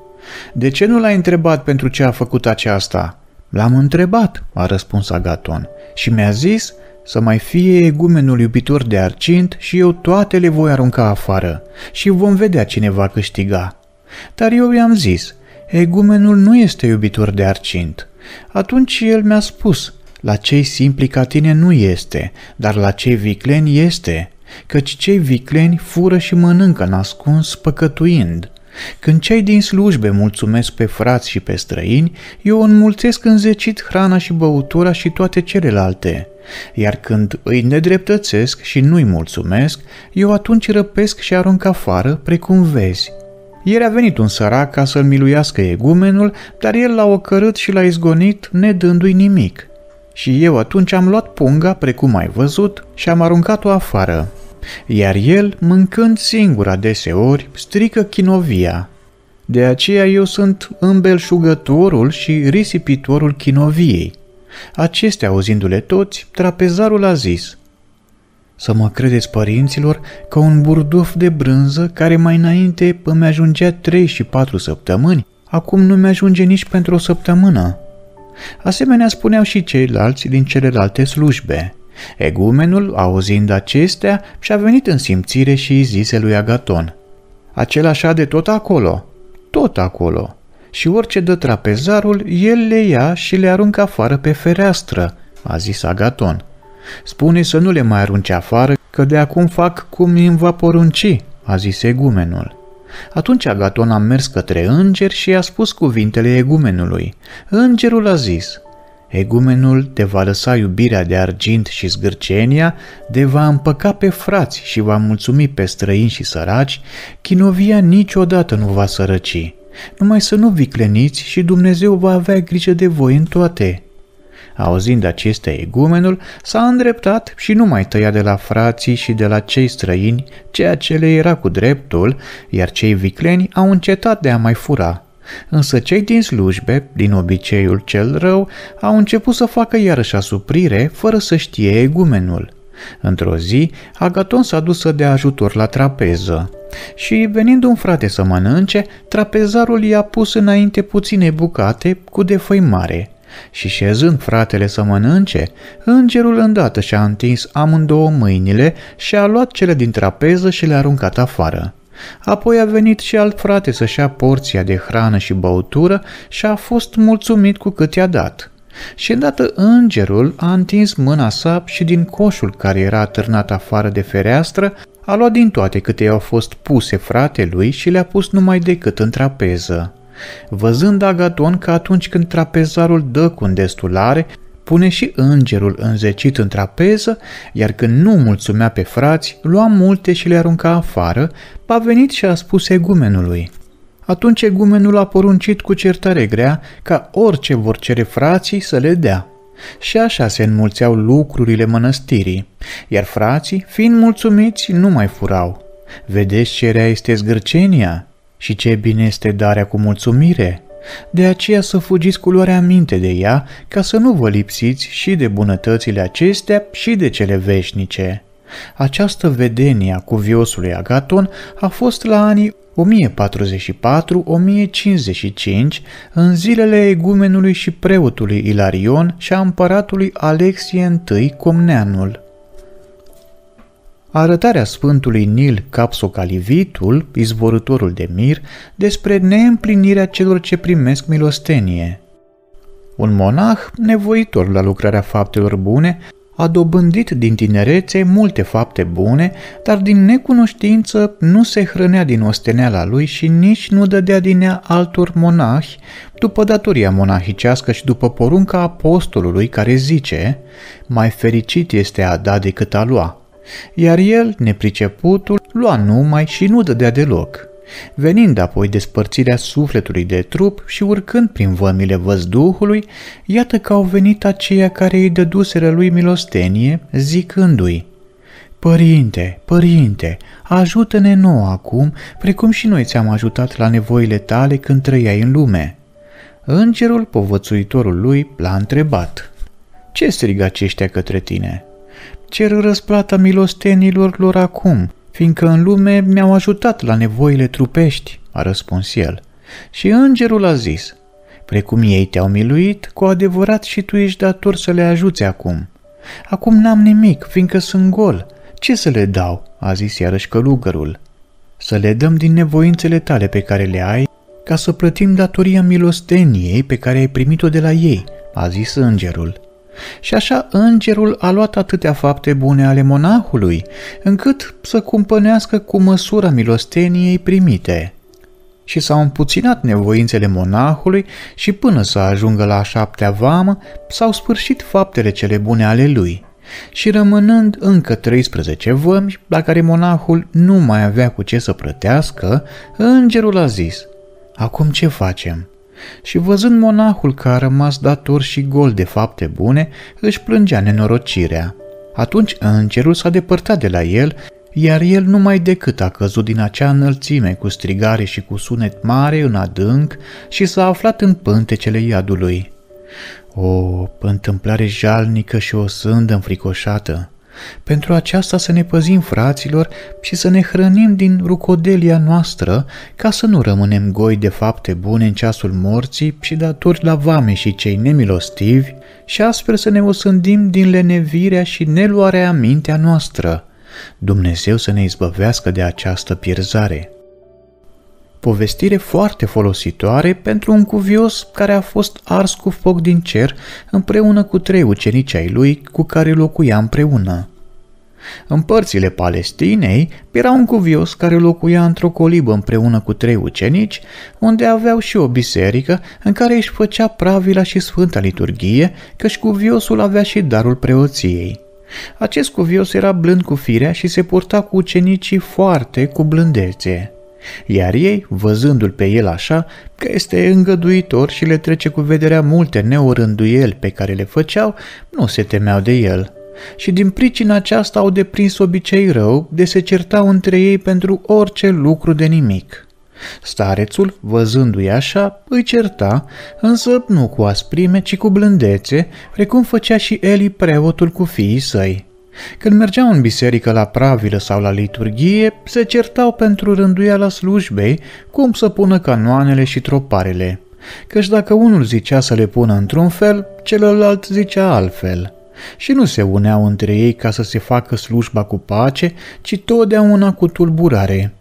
De ce nu l-ai întrebat pentru ce a făcut aceasta?" L-am întrebat, a răspuns Agaton, și mi-a zis să mai fie egumenul iubitor de arcint și eu toate le voi arunca afară și vom vedea cine va câștiga. Dar eu i-am zis, egumenul nu este iubitor de arcint. Atunci el mi-a spus, la cei simpli ca tine nu este, dar la cei vicleni este, căci cei vicleni fură și mănâncă nascuns păcătuind – când cei din slujbe mulțumesc pe frați și pe străini, eu înmulțesc înzecit hrana și băutura și toate celelalte. Iar când îi nedreptățesc și nu-i mulțumesc, eu atunci răpesc și arunc afară, precum vezi. Ieri a venit un sărac ca să-l miluiască egumenul, dar el l-a ocărât și l-a izgonit, nedându-i nimic. Și eu atunci am luat punga, precum ai văzut, și am aruncat-o afară iar el, mâncând singur adeseori, strică chinovia. De aceea eu sunt îmbelșugătorul și risipitorul chinoviei. Acestea, auzindu-le toți, trapezarul a zis, Să mă credeți, părinților, că un burduf de brânză, care mai înainte îmi ajungea trei și patru săptămâni, acum nu mi-ajunge nici pentru o săptămână. Asemenea spuneau și ceilalți din celelalte slujbe. Egumenul, auzind acestea, și-a venit în simțire și zise lui Agaton, Acela așa de tot acolo, tot acolo, și orice dă trapezarul, el le ia și le aruncă afară pe fereastră, a zis Agaton. Spune să nu le mai arunce afară, că de acum fac cum îmi va porunci, a zis egumenul. Atunci Agaton a mers către înger și i-a spus cuvintele egumenului. Îngerul a zis, Egumenul te va lăsa iubirea de argint și zgârcenia, de va împăca pe frați și va mulțumi pe străini și săraci, chinovia niciodată nu va sărăci. Numai să nu vicleniți și Dumnezeu va avea grijă de voi în toate. Auzind acestea, egumenul s-a îndreptat și nu mai tăia de la frații și de la cei străini ceea ce le era cu dreptul, iar cei vicleni au încetat de a mai fura Însă cei din slujbe, din obiceiul cel rău, au început să facă iarăși asuprire fără să știe egumenul. Într-o zi, Agaton s-a dus să dea ajutor la trapeză. Și venind un frate să mănânce, trapezarul i-a pus înainte puține bucate cu defăimare. Și șezând fratele să mănânce, îngerul îndată și-a întins amândouă mâinile și a luat cele din trapeză și le-a aruncat afară. Apoi a venit și alt frate să-și ia porția de hrană și băutură și a fost mulțumit cu cât i-a dat. Și îndată îngerul a întins mâna sa și din coșul care era atârnat afară de fereastră, a luat din toate câte i-au fost puse fratelui și le-a pus numai decât în trapeză. Văzând Agaton că atunci când trapezarul dă cu destulare, pune și îngerul înzecit în trapeză, iar când nu mulțumea pe frați, lua multe și le arunca afară, a venit și a spus egumenului. Atunci egumenul a poruncit cu certare grea ca orice vor cere frații să le dea. Și așa se înmulțeau lucrurile mănăstirii, iar frații, fiind mulțumiți, nu mai furau. Vedeți ce rea este zgârcenia și ce bine este darea cu mulțumire!" De aceea să fugiți cu luarea minte de ea, ca să nu vă lipsiți și de bunătățile acestea și de cele veșnice. Această vedenie a cuviosului Agaton a fost la anii 1044-1055, în zilele egumenului și preotului Ilarion și a împăratului Alexie I Comneanul arătarea Sfântului Nil Capsocalivitul, izvorătorul de mir, despre neîmplinirea celor ce primesc milostenie. Un monah, nevoitor la lucrarea faptelor bune, a dobândit din tinerețe multe fapte bune, dar din necunoștință nu se hrănea din osteneala lui și nici nu dădea din ea altor monahi, după datoria monahicească și după porunca apostolului care zice, mai fericit este a da decât a lua iar el, nepriceputul, lua numai și nu dădea deloc. Venind apoi despărțirea sufletului de trup și urcând prin vămile văzduhului, iată că au venit aceia care îi dăduseră lui milostenie, zicându-i, Părinte, părinte, ajută-ne nouă acum, precum și noi ți-am ajutat la nevoile tale când trăiai în lume. Îngerul povățuitorul lui l-a întrebat, Ce strigă aceștia către tine?" Cer răsplata milostenilor lor acum, fiindcă în lume mi-au ajutat la nevoile trupești, a răspuns el. Și îngerul a zis, precum ei te-au miluit, cu adevărat și tu ești dator să le ajuți acum. Acum n-am nimic, fiindcă sunt gol. Ce să le dau?" a zis iarăși călugărul. Să le dăm din nevoințele tale pe care le ai, ca să plătim datoria milosteniei pe care ai primit-o de la ei," a zis îngerul. Și așa îngerul a luat atâtea fapte bune ale monahului, încât să cumpănească cu măsura milosteniei primite. Și s-au împuținat nevoințele monahului și până să ajungă la șaptea vamă, s-au sfârșit faptele cele bune ale lui. Și rămânând încă 13 vămi, la care monahul nu mai avea cu ce să plătească, îngerul a zis, Acum ce facem?" și văzând monahul că a rămas dator și gol de fapte bune, își plângea nenorocirea. Atunci îngerul s-a depărtat de la el, iar el numai decât a căzut din acea înălțime cu strigare și cu sunet mare în adânc și s-a aflat în pântecele iadului. O, întâmplare jalnică și o sândă înfricoșată! Pentru aceasta să ne păzim, fraților, și să ne hrănim din rucodelia noastră, ca să nu rămânem goi de fapte bune în ceasul morții și datori la vame și cei nemilostivi, și astfel să ne osândim din lenevirea și neluarea mintea noastră. Dumnezeu să ne izbăvească de această pierzare povestire foarte folositoare pentru un cuvios care a fost ars cu foc din cer împreună cu trei ucenici ai lui cu care locuia împreună. În părțile Palestinei era un cuvios care locuia într-o colibă împreună cu trei ucenici, unde aveau și o biserică în care își făcea pravila și sfânta liturghie, căci cuviosul avea și darul preoției. Acest cuvios era blând cu firea și se purta cu ucenicii foarte cu blândețe. Iar ei, văzându-l pe el așa, că este îngăduitor și le trece cu vederea multe neorânduieli pe care le făceau, nu se temeau de el. Și din pricina aceasta au deprins obicei rău de se certau între ei pentru orice lucru de nimic. Starețul, văzându-i așa, îi certa, însă nu cu asprime, ci cu blândețe, precum făcea și Eli preotul cu fiii săi. Când mergeau în biserică la pravilă sau la liturghie, se certau pentru rânduiala slujbei cum să pună canoanele și troparele, căci dacă unul zicea să le pună într-un fel, celălalt zicea altfel. Și nu se uneau între ei ca să se facă slujba cu pace, ci totdeauna cu tulburare.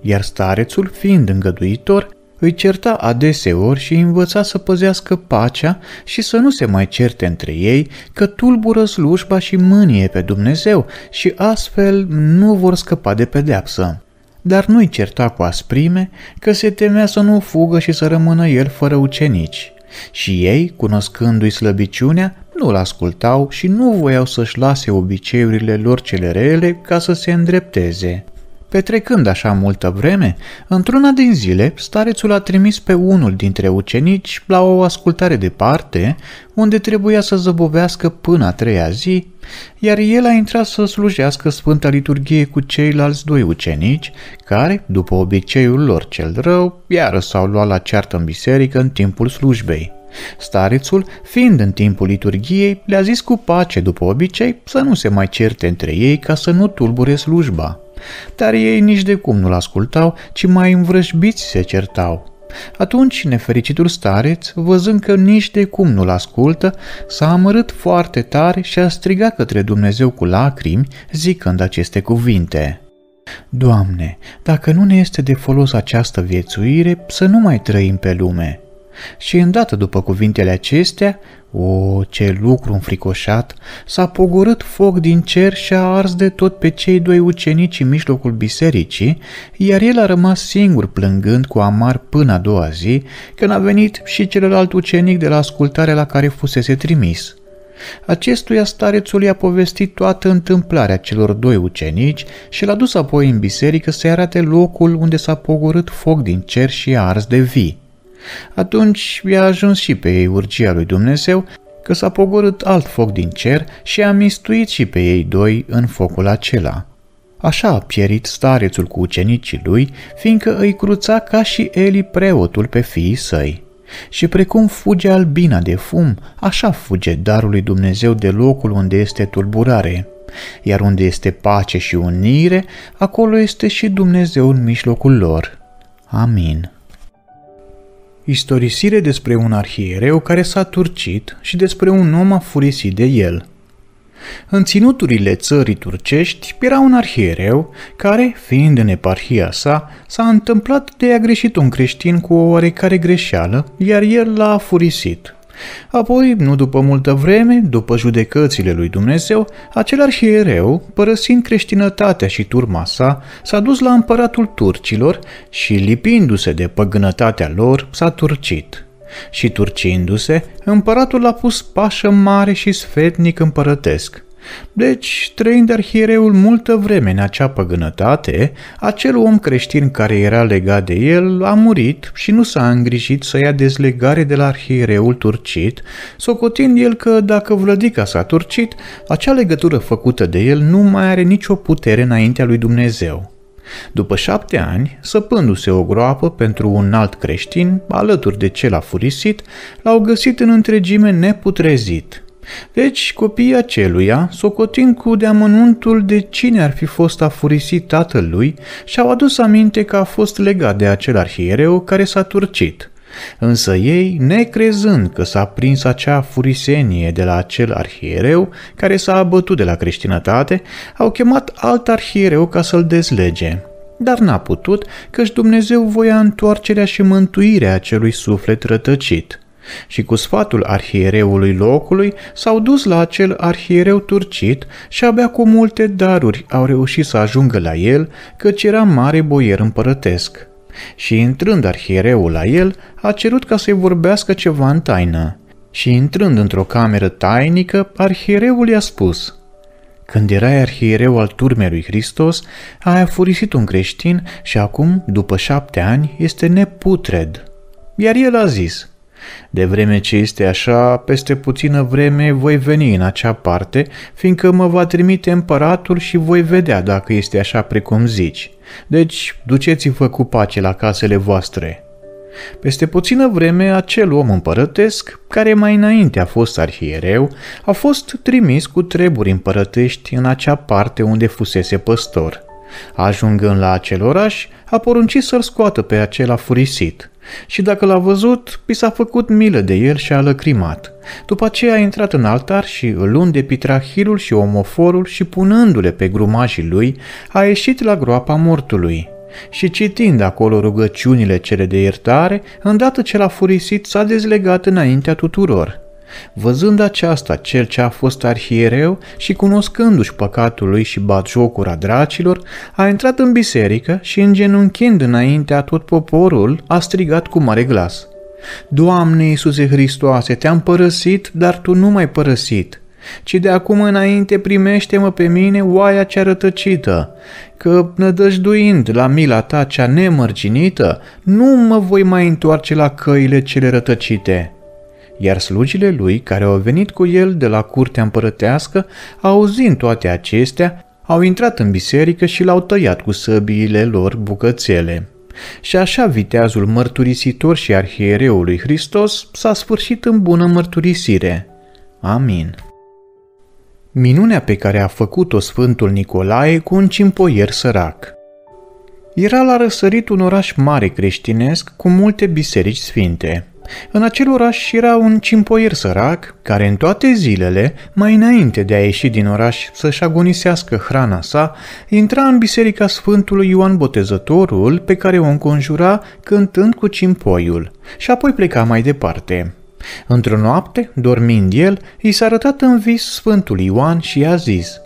Iar starețul, fiind îngăduitor, îi certa adeseori și îi învăța să păzească pacea și să nu se mai certe între ei că tulbură slujba și mânie pe Dumnezeu și astfel nu vor scăpa de pedeapsă. Dar nu-i certa cu asprime că se temea să nu fugă și să rămână el fără ucenici. Și ei, cunoscându-i slăbiciunea, nu-l ascultau și nu voiau să-și lase obiceiurile lor cele rele ca să se îndrepteze. Petrecând așa multă vreme, într-una din zile, starețul a trimis pe unul dintre ucenici la o ascultare departe, unde trebuia să zăbovească până a treia zi, iar el a intrat să slujească Sfânta Liturghie cu ceilalți doi ucenici, care, după obiceiul lor cel rău, iară s-au luat la ceartă în biserică în timpul slujbei. Starețul, fiind în timpul liturgiei, le-a zis cu pace după obicei să nu se mai certe între ei ca să nu tulbure slujba. Dar ei nici de cum nu-l ascultau, ci mai învrășbiți se certau. Atunci nefericitul stareț, văzând că nici de cum nu-l ascultă, s-a amărât foarte tare și a strigat către Dumnezeu cu lacrimi, zicând aceste cuvinte. Doamne, dacă nu ne este de folos această viețuire, să nu mai trăim pe lume – și îndată după cuvintele acestea, o, ce lucru înfricoșat, s-a pogorât foc din cer și a ars de tot pe cei doi ucenici în mijlocul bisericii, iar el a rămas singur plângând cu amar până a doua zi, când a venit și celălalt ucenic de la ascultarea la care fusese trimis. Acestuia starețul i-a povestit toată întâmplarea celor doi ucenici și l-a dus apoi în biserică să-i arate locul unde s-a pogorât foc din cer și a ars de vii. Atunci i-a ajuns și pe ei urgia lui Dumnezeu că s-a pogorât alt foc din cer și a mistuit și pe ei doi în focul acela. Așa a pierit starețul cu ucenicii lui, fiindcă îi cruța ca și Eli preotul pe fiii săi. Și precum fuge albina de fum, așa fuge darul lui Dumnezeu de locul unde este tulburare. Iar unde este pace și unire, acolo este și Dumnezeu în mijlocul lor. Amin. Istorisire despre un arhiereu care s-a turcit și despre un om afurisit de el. În ținuturile țării turcești era un arhiereu care, fiind în eparhia sa, s-a întâmplat de a greșit un creștin cu o oarecare greșeală, iar el l-a afurisit. Apoi, nu după multă vreme, după judecățile lui Dumnezeu, acel arhiereu, părăsind creștinătatea și turma sa, s-a dus la împăratul turcilor și, lipindu-se de păgânătatea lor, s-a turcit. Și turcindu-se, împăratul a pus pașă mare și sfetnic împărătesc – deci, trăind arhiereul multă vreme în acea păgânătate, acel om creștin care era legat de el a murit și nu s-a îngrijit să ia dezlegare de la arhiereul turcit, socotind el că dacă Vlădica s-a turcit, acea legătură făcută de el nu mai are nicio putere înaintea lui Dumnezeu. După șapte ani, săpându-se o groapă pentru un alt creștin, alături de cel afurisit, l-au găsit în întregime neputrezit – deci copiii aceluia, socotind cu deamănuntul de cine ar fi fost afurisit tatălui, și-au adus aminte că a fost legat de acel arhiereu care s-a turcit – Însă ei, necrezând că s-a prins acea furisenie de la acel arhiereu care s-a abătut de la creștinătate, au chemat alt arhiereu ca să-l dezlege. Dar n-a putut, căci Dumnezeu voia întoarcerea și mântuirea acelui suflet rătăcit și cu sfatul arhiereului locului s-au dus la acel arhiereu turcit și abia cu multe daruri au reușit să ajungă la el, căci era mare boier împărătesc. Și intrând arhiereul la el, a cerut ca să-i vorbească ceva în taină. Și intrând într-o cameră tainică, arhiereul i-a spus – când erai arhiereu al turmei lui Hristos, ai afurisit un creștin și acum, după șapte ani, este neputred. Iar el a zis – de vreme ce este așa, peste puțină vreme voi veni în acea parte, fiindcă mă va trimite împăratul și voi vedea dacă este așa precum zici. Deci, duceți-vă cu pace la casele voastre. Peste puțină vreme, acel om împărătesc, care mai înainte a fost arhiereu, a fost trimis cu treburi împărătești în acea parte unde fusese păstor. Ajungând la acel oraș, a poruncit să-l scoată pe acela furisit – și dacă l-a văzut, i s-a făcut milă de el și a lăcrimat. După aceea a intrat în altar și, luând de pitrahilul și omoforul și punându-le pe grumajii lui, a ieșit la groapa mortului. Și citind acolo rugăciunile cele de iertare, îndată ce l-a furisit, s-a dezlegat înaintea tuturor – Văzând aceasta, cel ce a fost arhiereu și cunoscându-și păcatul lui și jocura dracilor, a intrat în biserică și îngenunchind înaintea tot poporul, a strigat cu mare glas. Doamne Iisuse Hristoase, te-am părăsit, dar tu nu m-ai părăsit, ci de acum înainte primește-mă pe mine oaia cea rătăcită, că nădăjduind la mila ta cea nemărginită, nu mă voi mai întoarce la căile cele rătăcite, iar slugile lui care au venit cu el de la curtea împărătească, auzind toate acestea, au intrat în biserică și l-au tăiat cu săbiile lor bucățele. Și așa viteazul mărturisitor și arhiereului Hristos s-a sfârșit în bună mărturisire. Amin. Minunea pe care a făcut-o Sfântul Nicolae cu un cimpoier sărac Era la răsărit un oraș mare creștinesc cu multe biserici sfinte – în acel oraș era un cimpoier sărac, care în toate zilele, mai înainte de a ieși din oraș să-și agonisească hrana sa, intra în biserica Sfântului Ioan Botezătorul, pe care o înconjura cântând cu cimpoiul, și apoi pleca mai departe. Într-o noapte, dormind el, i s-a arătat în vis Sfântul Ioan și i-a zis –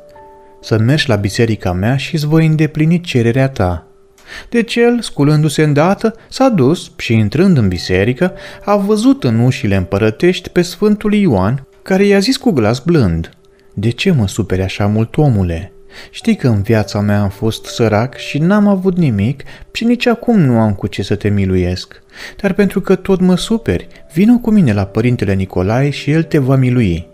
să mergi la biserica mea și îți voi îndeplini cererea ta. Deci el, sculându-se îndată, s-a dus și, intrând în biserică, a văzut în ușile împărătești pe Sfântul Ioan, care i-a zis cu glas blând, De ce mă superi așa mult, omule?" Știi că în viața mea am fost sărac și n-am avut nimic și nici acum nu am cu ce să te miluiesc. Dar pentru că tot mă superi, vină cu mine la părintele Nicolae și el te va milui.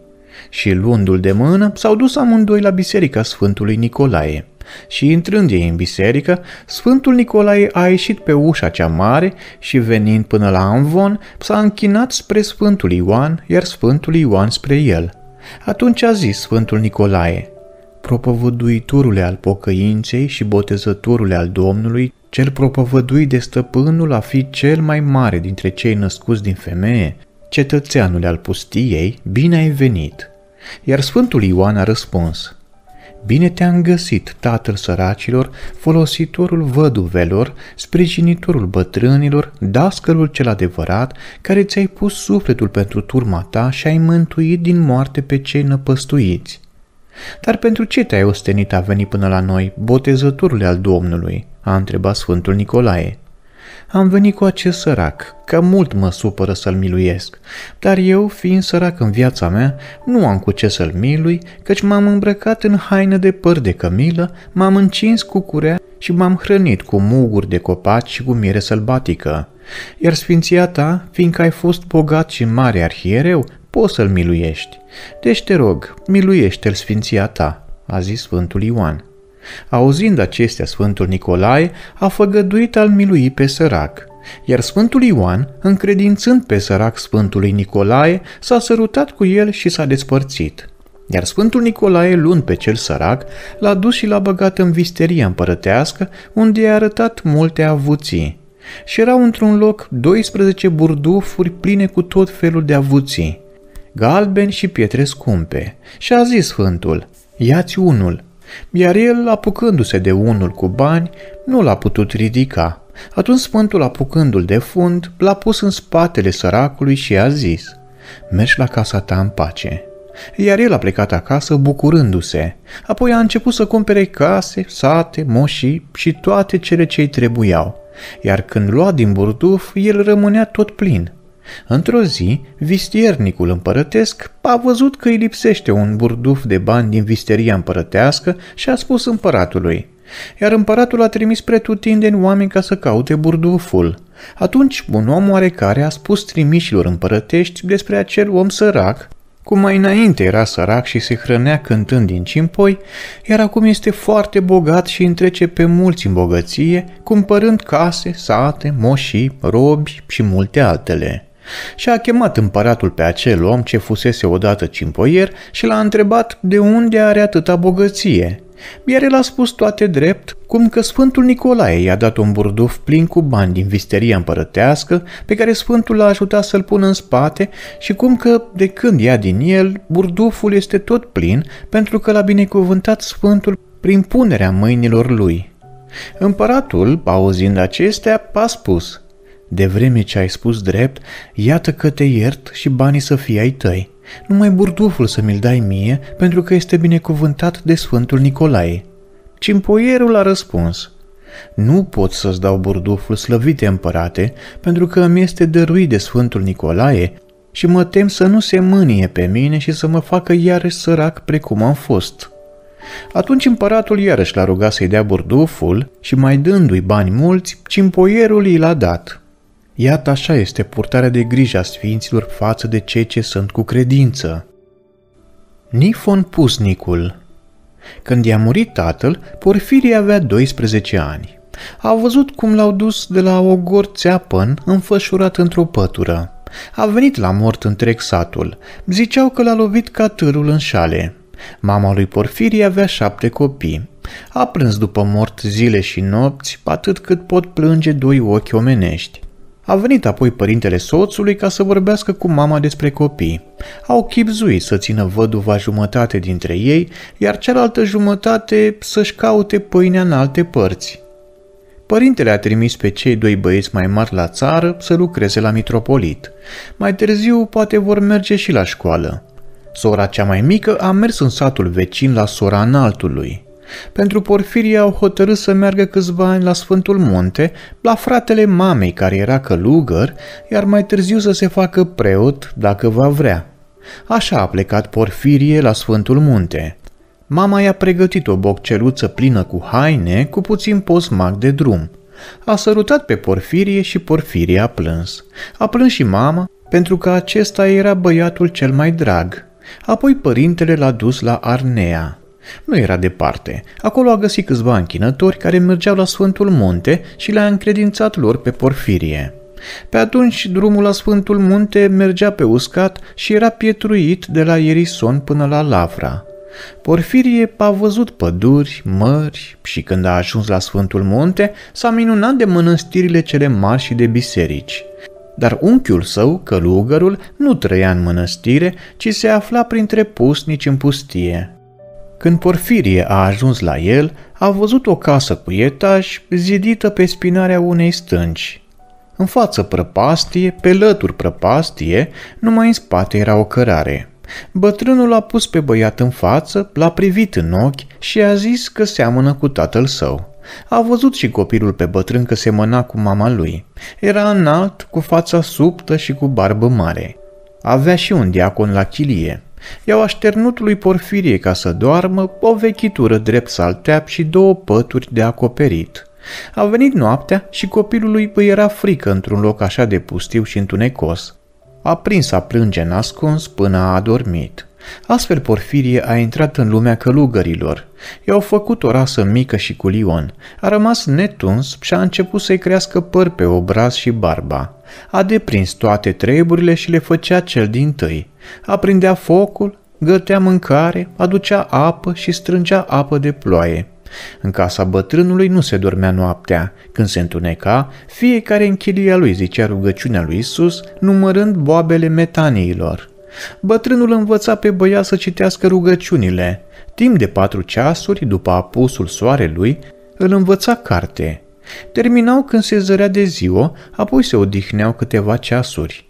Și luându-l de mână, s-au dus amândoi la biserica Sfântului Nicolae. Și intrând ei în biserică, Sfântul Nicolae a ieșit pe ușa cea mare și venind până la Amvon, s-a închinat spre Sfântul Ioan, iar Sfântul Ioan spre el. Atunci a zis Sfântul Nicolae, propovăduitorule al pocăinței și botezătorule al Domnului, cel propovăduit de stăpânul a fi cel mai mare dintre cei născuți din femeie, cetățeanul al pustiei, bine ai venit. Iar Sfântul Ioan a răspuns, Bine te-am găsit, tatăl săracilor, folositorul văduvelor, sprijinitorul bătrânilor, dascălul cel adevărat, care ți-ai pus sufletul pentru turma ta și ai mântuit din moarte pe cei năpăstuiți. Dar pentru ce te-ai ostenit a veni până la noi, botezătorule al Domnului?" a întrebat Sfântul Nicolae. Am venit cu acest sărac, că mult mă supără să-l miluiesc, dar eu, fiind sărac în viața mea, nu am cu ce să-l milui, căci m-am îmbrăcat în haină de păr de cămilă, m-am încins cu curea și m-am hrănit cu muguri de copaci și cu miere sălbatică. Iar sfinția ta, fiindcă ai fost bogat și mare arhiereu, poți să-l miluiești. Deci te rog, miluiește-l sfinția ta, a zis Sfântul Ioan. Auzind acestea, Sfântul Nicolae a făgăduit al milui pe sărac, iar Sfântul Ioan, încredințând pe sărac Sfântului Nicolae, s-a sărutat cu el și s-a despărțit. Iar Sfântul Nicolae, luând pe cel sărac, l-a dus și l-a băgat în visteria împărătească, unde i-a arătat multe avuții. Și erau într-un loc 12 burdufuri pline cu tot felul de avuții, galben și pietre scumpe. Și a zis Sfântul, iați unul iar el, apucându-se de unul cu bani, nu l-a putut ridica. Atunci sfântul, apucându-l de fund, l-a pus în spatele săracului și a zis, Mergi la casa ta în pace. Iar el a plecat acasă bucurându-se. Apoi a început să cumpere case, sate, moșii și toate cele ce îi trebuiau. Iar când lua din burduf, el rămânea tot plin. Într-o zi, vistiernicul împărătesc a văzut că îi lipsește un burduf de bani din visteria împărătească și a spus împăratului – iar împăratul a trimis pretutindeni oameni ca să caute burduful. Atunci un om oarecare a spus trimișilor împărătești despre acel om sărac, cum mai înainte era sărac și se hrănea cântând din cimpoi, iar acum este foarte bogat și întrece pe mulți în bogăție, cumpărând case, sate, moșii, robi și multe altele. Și a chemat împăratul pe acel om ce fusese odată cimpoier și l-a întrebat de unde are atâta bogăție. Iar el a spus toate drept, cum că Sfântul Nicolae i-a dat un burduf plin cu bani din visteria împărătească, pe care Sfântul l-a ajutat să-l pună în spate și cum că, de când ia din el, burduful este tot plin, pentru că l-a binecuvântat Sfântul prin punerea mâinilor lui. Împăratul, auzind acestea, a spus – de vreme ce ai spus drept, iată că te iert și banii să fie ai tăi. Numai burduful să mi-l dai mie, pentru că este binecuvântat de Sfântul Nicolae. Cimpoierul a răspuns, nu pot să-ți dau burduful slăvite împărate, pentru că îmi este dăruit de Sfântul Nicolae și mă tem să nu se mânie pe mine și să mă facă iarăși sărac precum am fost. Atunci împăratul iarăși l-a rugat să-i dea burduful și mai dându-i bani mulți, cimpoierul i l-a dat – Iată așa este purtarea de grijă a sfinților față de cei ce sunt cu credință. Nifon Pusnicul Când i-a murit tatăl, Porfirie avea 12 ani. A văzut cum l-au dus de la o gorțea țeapăn înfășurat într-o pătură. A venit la mort întreg satul. Ziceau că l-a lovit catârul în șale. Mama lui Porfirie avea șapte copii. A plâns după mort zile și nopți, atât cât pot plânge doi ochi omenești. A venit apoi părintele soțului ca să vorbească cu mama despre copii. Au chipzuit să țină văduva jumătate dintre ei, iar cealaltă jumătate să-și caute pâinea în alte părți. Părintele a trimis pe cei doi băieți mai mari la țară să lucreze la mitropolit. Mai târziu poate vor merge și la școală. Sora cea mai mică a mers în satul vecin la sora înaltului. Pentru Porfirie au hotărât să meargă câțiva ani la Sfântul Munte, la fratele mamei care era călugăr, iar mai târziu să se facă preot dacă va vrea. Așa a plecat Porfirie la Sfântul Munte. Mama i-a pregătit o bocceluță plină cu haine, cu puțin posmac de drum. A sărutat pe Porfirie și Porfirie a plâns. A plâns și mama, pentru că acesta era băiatul cel mai drag. Apoi părintele l-a dus la Arnea. Nu era departe. Acolo a găsit câțiva închinători care mergeau la Sfântul Munte și le-a încredințat lor pe Porfirie. Pe atunci, drumul la Sfântul Munte mergea pe uscat și era pietruit de la Ierison până la Lavra. Porfirie a văzut păduri, mări și când a ajuns la Sfântul Munte, s-a minunat de mănăstirile cele mari și de biserici. Dar unchiul său, călugărul, nu trăia în mănăstire, ci se afla printre pusnici în pustie. Când Porfirie a ajuns la el, a văzut o casă cu etaj zidită pe spinarea unei stânci. În față prăpastie, pe lături prăpastie, numai în spate era o cărare. Bătrânul a pus pe băiat în față, l-a privit în ochi și a zis că seamănă cu tatăl său. A văzut și copilul pe bătrân că semăna cu mama lui. Era înalt, cu fața subtă și cu barbă mare. Avea și un diacon la chilie. I-au așternut lui Porfirie ca să doarmă o vechitură drept salteap și două pături de acoperit. A venit noaptea și copilului îi era frică într-un loc așa de pustiu și întunecos. A prins a plânge nascuns până a adormit. Astfel Porfirie a intrat în lumea călugărilor, I-au făcut o rasă mică și lion. A rămas netuns și a început să-i crească păr pe obraz și barba. A deprins toate treburile și le făcea cel din tâi. Aprindea focul, gătea mâncare, aducea apă și strângea apă de ploaie. În casa bătrânului nu se dormea noaptea. Când se întuneca, fiecare în chilia lui zicea rugăciunea lui Isus, numărând boabele metaniilor. Bătrânul învăța pe băiat să citească rugăciunile. Timp de patru ceasuri, după apusul soarelui, îl învăța carte. Terminau când se zărea de ziua, apoi se odihneau câteva ceasuri.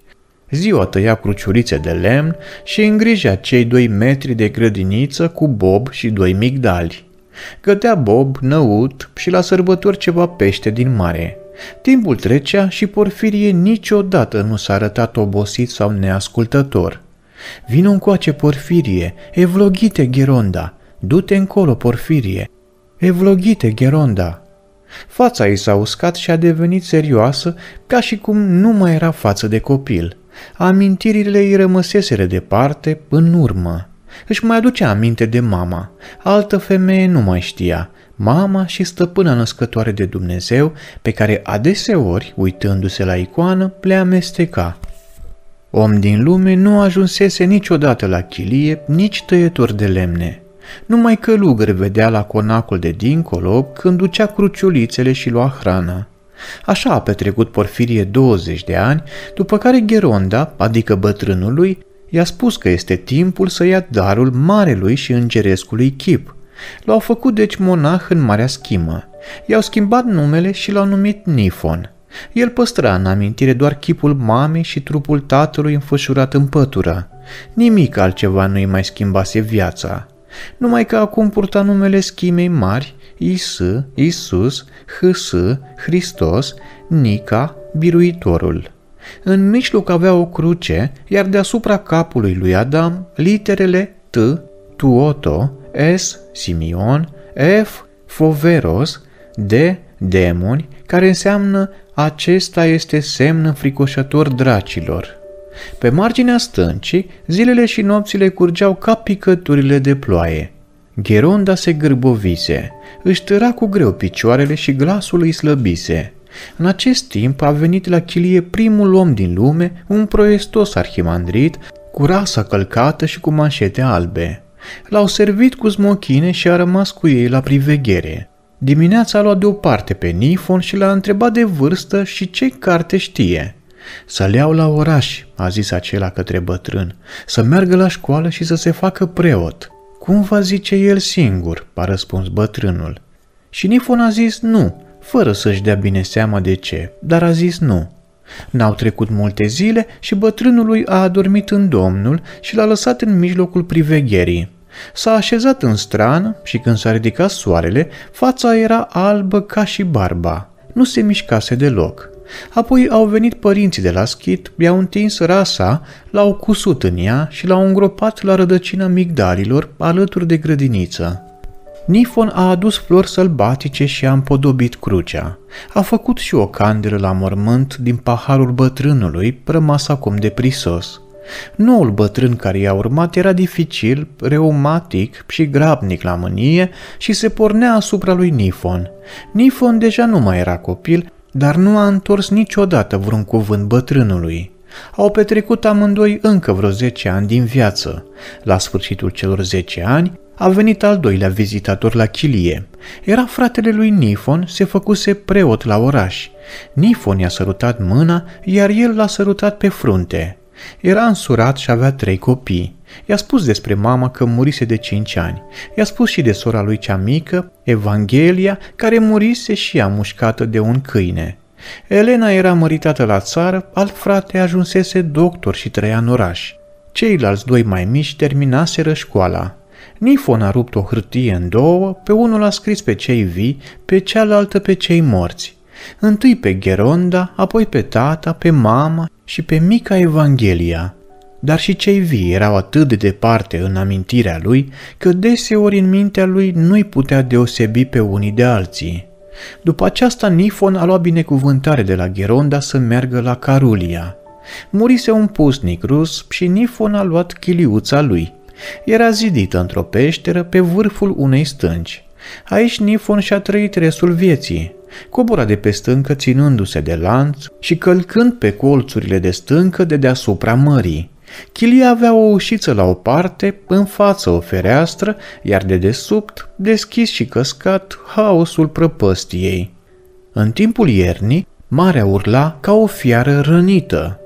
Ziua tăia cruciurițe de lemn și îngrijea cei doi metri de grădiniță cu bob și doi migdali. Gătea bob, năut și la sărbători ceva pește din mare. Timpul trecea și Porfirie niciodată nu s-a arătat obosit sau neascultător. Vino încoace, Porfirie, evloghite Gheronda, Du-te încolo, Porfirie! Evloghite, Gheronda!" Fața ei s-a uscat și a devenit serioasă, ca și cum nu mai era față de copil. Amintirile îi rămăseseră departe, în urmă. Își mai aducea aminte de mama. Altă femeie nu mai știa. Mama și stăpâna născătoare de Dumnezeu, pe care adeseori, uitându-se la icoană, le amesteca. Om din lume nu ajunsese niciodată la chilie, nici tăieturi de lemne. Numai călugăr vedea la conacul de dincolo când ducea cruciulițele și lua hrana. Așa a petrecut Porfirie 20 de ani, după care Gheronda, adică bătrânul lui, i-a spus că este timpul să ia darul marelui și îngerescului chip. L-au făcut deci monah în Marea Schimă. I-au schimbat numele și l-au numit Nifon. El păstra în amintire doar chipul mamei și trupul tatălui înfășurat în pătură. Nimic altceva nu-i mai schimbase viața numai că acum purta numele schimei mari Is, Isus, Hs, Hristos, Nica, Biruitorul. În mijloc avea o cruce, iar deasupra capului lui Adam, literele T, Tuoto, S, Simion, F, Foveros, D, demoni, care înseamnă acesta este semn înfricoșător dracilor. Pe marginea stâncii, zilele și nopțile curgeau ca picăturile de ploaie. Gheronda se gârbovise, își tăra cu greu picioarele și glasul îi slăbise. În acest timp a venit la chilie primul om din lume, un proestos arhimandrit, cu rasa călcată și cu manșete albe. L-au servit cu smochine și a rămas cu ei la priveghere. Dimineața a luat deoparte pe Nifon și l-a întrebat de vârstă și ce carte știe. Să-l iau la oraș, a zis acela către bătrân, să meargă la școală și să se facă preot. Cum va zice el singur, a răspuns bătrânul. Și Nifon a zis nu, fără să-și dea bine seama de ce, dar a zis nu. N-au trecut multe zile și bătrânului a adormit în domnul și l-a lăsat în mijlocul privegherii. S-a așezat în strană și când s-a ridicat soarele, fața era albă ca și barba. Nu se mișcase deloc. Apoi au venit părinții de la schit, i-au întins rasa, l-au cusut în ea și l-au îngropat la rădăcina migdalilor, alături de grădiniță. Nifon a adus flori sălbatice și a împodobit crucea. A făcut și o candelă la mormânt din paharul bătrânului, rămas acum de prisos. Noul bătrân care i-a urmat era dificil, reumatic și grabnic la mânie și se pornea asupra lui Nifon. Nifon deja nu mai era copil, dar nu a întors niciodată vreun cuvânt bătrânului. Au petrecut amândoi încă vreo 10 ani din viață. La sfârșitul celor 10 ani, a venit al doilea vizitator la chilie. Era fratele lui Nifon, se făcuse preot la oraș. Nifon i-a sărutat mâna, iar el l-a sărutat pe frunte. Era însurat și avea trei copii. I-a spus despre mama că murise de 5 ani. I-a spus și de sora lui cea mică, Evanghelia, care murise și ea mușcată de un câine. Elena era măritată la țară, alt frate ajunsese doctor și trăia în oraș. Ceilalți doi mai mici terminaseră școala. Nifon a rupt o hârtie în două, pe unul a scris pe cei vii, pe cealaltă pe cei morți. Întâi pe Geronda, apoi pe tata, pe mama și pe mica Evanghelia dar și cei vii erau atât de departe în amintirea lui, că deseori în mintea lui nu-i putea deosebi pe unii de alții. După aceasta, Nifon a luat binecuvântare de la Gheronda să meargă la Carulia. Murise un pusnic rus și Nifon a luat chiliuța lui. Era zidită într-o peșteră pe vârful unei stânci. Aici Nifon și-a trăit restul vieții. Cobora de pe stâncă ținându-se de lanț și călcând pe colțurile de stâncă de deasupra mării. Chilia avea o ușiță la o parte, în față o fereastră, iar de desubt, deschis și căscat, haosul prăpăstiei. În timpul iernii, marea urla ca o fiară rănită.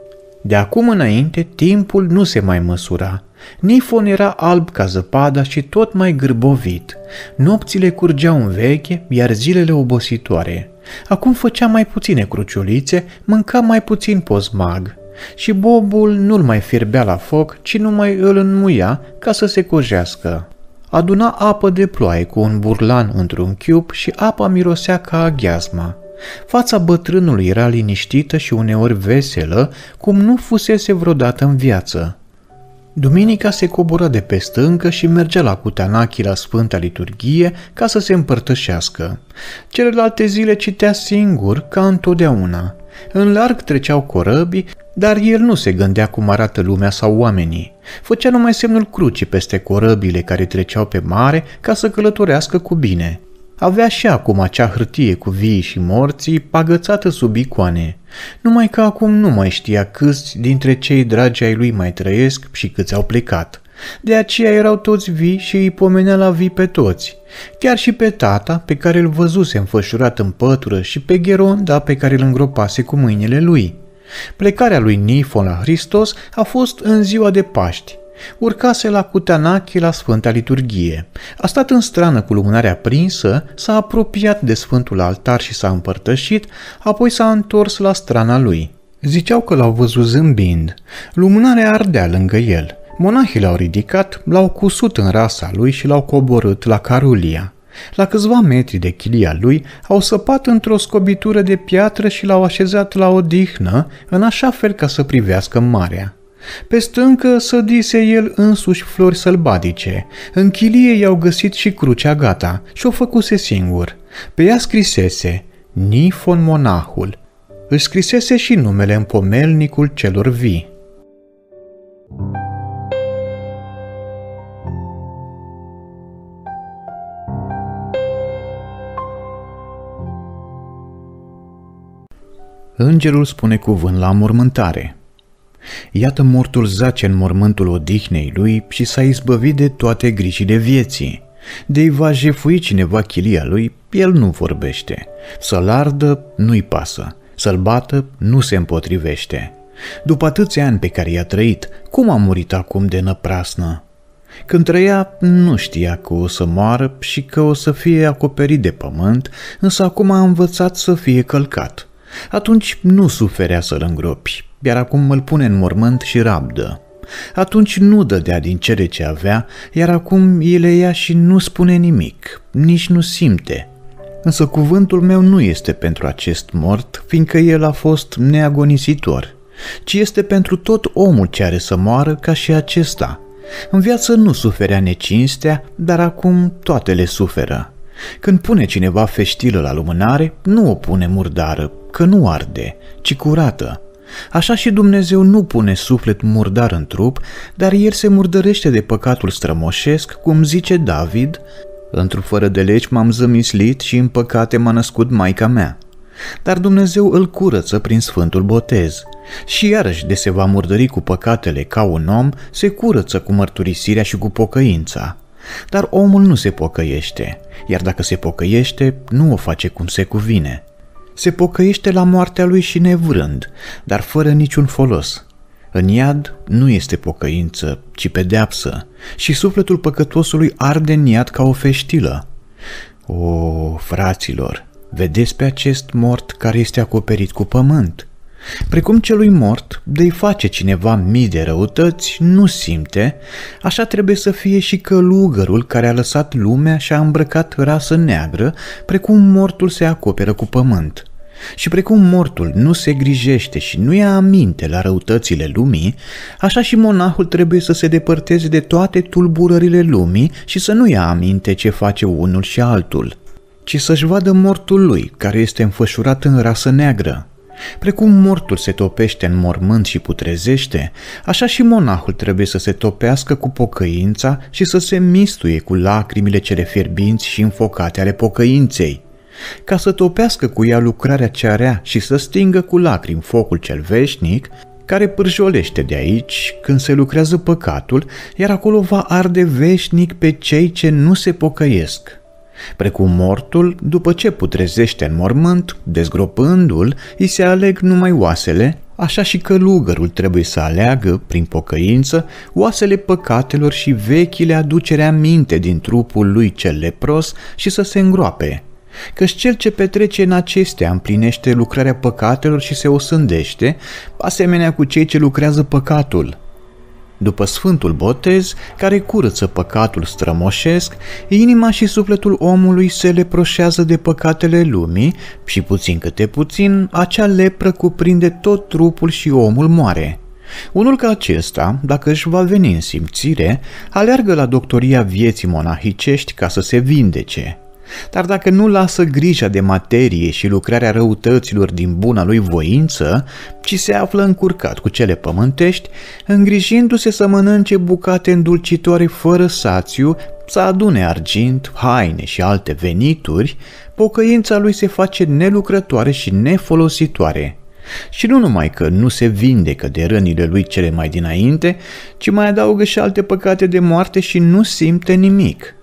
De acum înainte, timpul nu se mai măsura – Nifon era alb ca zăpada și tot mai gârbovit. Nopțile curgeau în veche, iar zilele obositoare. Acum făcea mai puține cruciulițe, mânca mai puțin pozmag și bobul nu-l mai fierbea la foc, ci numai îl înmuia ca să se cojească. Aduna apă de ploaie cu un burlan într-un chiup și apa mirosea ca aghiazma. Fața bătrânului era liniștită și uneori veselă, cum nu fusese vreodată în viață. Duminica se coboră de pe stâncă și mergea la Cutanachi la Sfânta Liturghie ca să se împărtășească. Celelalte zile citea singur, ca întotdeauna – în larg treceau corăbii, dar el nu se gândea cum arată lumea sau oamenii. Făcea numai semnul crucii peste corăbile care treceau pe mare ca să călătorească cu bine. Avea și acum acea hârtie cu vii și morții pagățată sub icoane. Numai că acum nu mai știa câți dintre cei dragi ai lui mai trăiesc și câți au plecat – de aceea erau toți vii și îi pomenea la vii pe toți, chiar și pe tata pe care îl văzuse înfășurat în pătură și pe Geronda pe care îl îngropase cu mâinile lui. Plecarea lui Nifon la Hristos a fost în ziua de Paști. Urcase la Cutanache la Sfânta Liturghie. A stat în strană cu lumânarea prinsă, s-a apropiat de Sfântul Altar și s-a împărtășit, apoi s-a întors la strana lui. Ziceau că l-au văzut zâmbind. Lumânarea ardea lângă el. Monahii l-au ridicat, l-au cusut în rasa lui și l-au coborât la Carulia. La câțiva metri de chilia lui, au săpat într-o scobitură de piatră și l-au așezat la o dihnă, în așa fel ca să privească marea. Pe stâncă sădise el însuși flori sălbatice. În chilie i-au găsit și crucea gata și o făcuse singur. Pe ea scrisese Nifon Monahul. Își scrisese și numele în pomelnicul celor vii. îngerul spune cuvânt la mormântare. Iată mortul zace în mormântul odihnei lui și s-a izbăvit de toate grijile vieții. De-i va jefui cineva chilia lui, el nu vorbește. Să-l ardă, nu-i pasă. Să-l bată, nu se împotrivește. După atâția ani pe care i-a trăit, cum a murit acum de năprasnă? Când trăia, nu știa că o să moară și că o să fie acoperit de pământ, însă acum a învățat să fie călcat. Atunci nu suferea să-l îngropi, iar acum îl pune în mormânt și rabdă. Atunci nu dădea din cele ce avea, iar acum el ia și nu spune nimic, nici nu simte. Însă cuvântul meu nu este pentru acest mort, fiindcă el a fost neagonisitor, ci este pentru tot omul ce are să moară ca și acesta. În viață nu suferea necinstea, dar acum toate le suferă. Când pune cineva feștilă la lumânare, nu o pune murdară, că nu arde, ci curată. Așa și Dumnezeu nu pune suflet murdar în trup, dar el se murdărește de păcatul strămoșesc, cum zice David, Într-o fără de legi m-am zămislit și în păcate m-a născut maica mea. Dar Dumnezeu îl curăță prin sfântul botez. Și iarăși de se va murdări cu păcatele ca un om, se curăță cu mărturisirea și cu pocăința. Dar omul nu se pocăiește, iar dacă se pocăiește, nu o face cum se cuvine – se pocăiește la moartea lui și nevrând, dar fără niciun folos. În iad nu este pocăință, ci pedeapsă, și sufletul păcătosului arde în iad ca o feștilă. O, fraților, vedeți pe acest mort care este acoperit cu pământ. Precum celui mort, de-i face cineva mii de răutăți, nu simte, așa trebuie să fie și călugărul care a lăsat lumea și a îmbrăcat rasă neagră, precum mortul se acoperă cu pământ. Și precum mortul nu se grijește și nu ia aminte la răutățile lumii, așa și monahul trebuie să se depărteze de toate tulburările lumii și să nu ia aminte ce face unul și altul, ci să-și vadă mortul lui, care este înfășurat în rasă neagră. Precum mortul se topește în mormânt și putrezește, așa și monahul trebuie să se topească cu pocăința și să se mistuie cu lacrimile cele fierbinți și înfocate ale pocăinței – ca să topească cu ea lucrarea ce rea și să stingă cu lacrimi focul cel veșnic, care pârjolește de aici când se lucrează păcatul, iar acolo va arde veșnic pe cei ce nu se pocăiesc precum mortul, după ce putrezește în mormânt, dezgropându-l, îi se aleg numai oasele, așa și călugărul trebuie să aleagă, prin pocăință, oasele păcatelor și vechile aducere aminte din trupul lui cel lepros și să se îngroape, căci cel ce petrece în acestea împlinește lucrarea păcatelor și se osândește, asemenea cu cei ce lucrează păcatul. După Sfântul Botez, care curăță păcatul strămoșesc, inima și sufletul omului se leproșează de păcatele lumii și puțin câte puțin, acea lepră cuprinde tot trupul și omul moare. Unul ca acesta, dacă își va veni în simțire, aleargă la doctoria vieții monahicești ca să se vindece. Dar dacă nu lasă grija de materie și lucrarea răutăților din buna lui voință, ci se află încurcat cu cele pământești, îngrijindu-se să mănânce bucate îndulcitoare fără sațiu, să adune argint, haine și alte venituri, pocăința lui se face nelucrătoare și nefolositoare. Și nu numai că nu se vindecă de rănile lui cele mai dinainte, ci mai adaugă și alte păcate de moarte și nu simte nimic –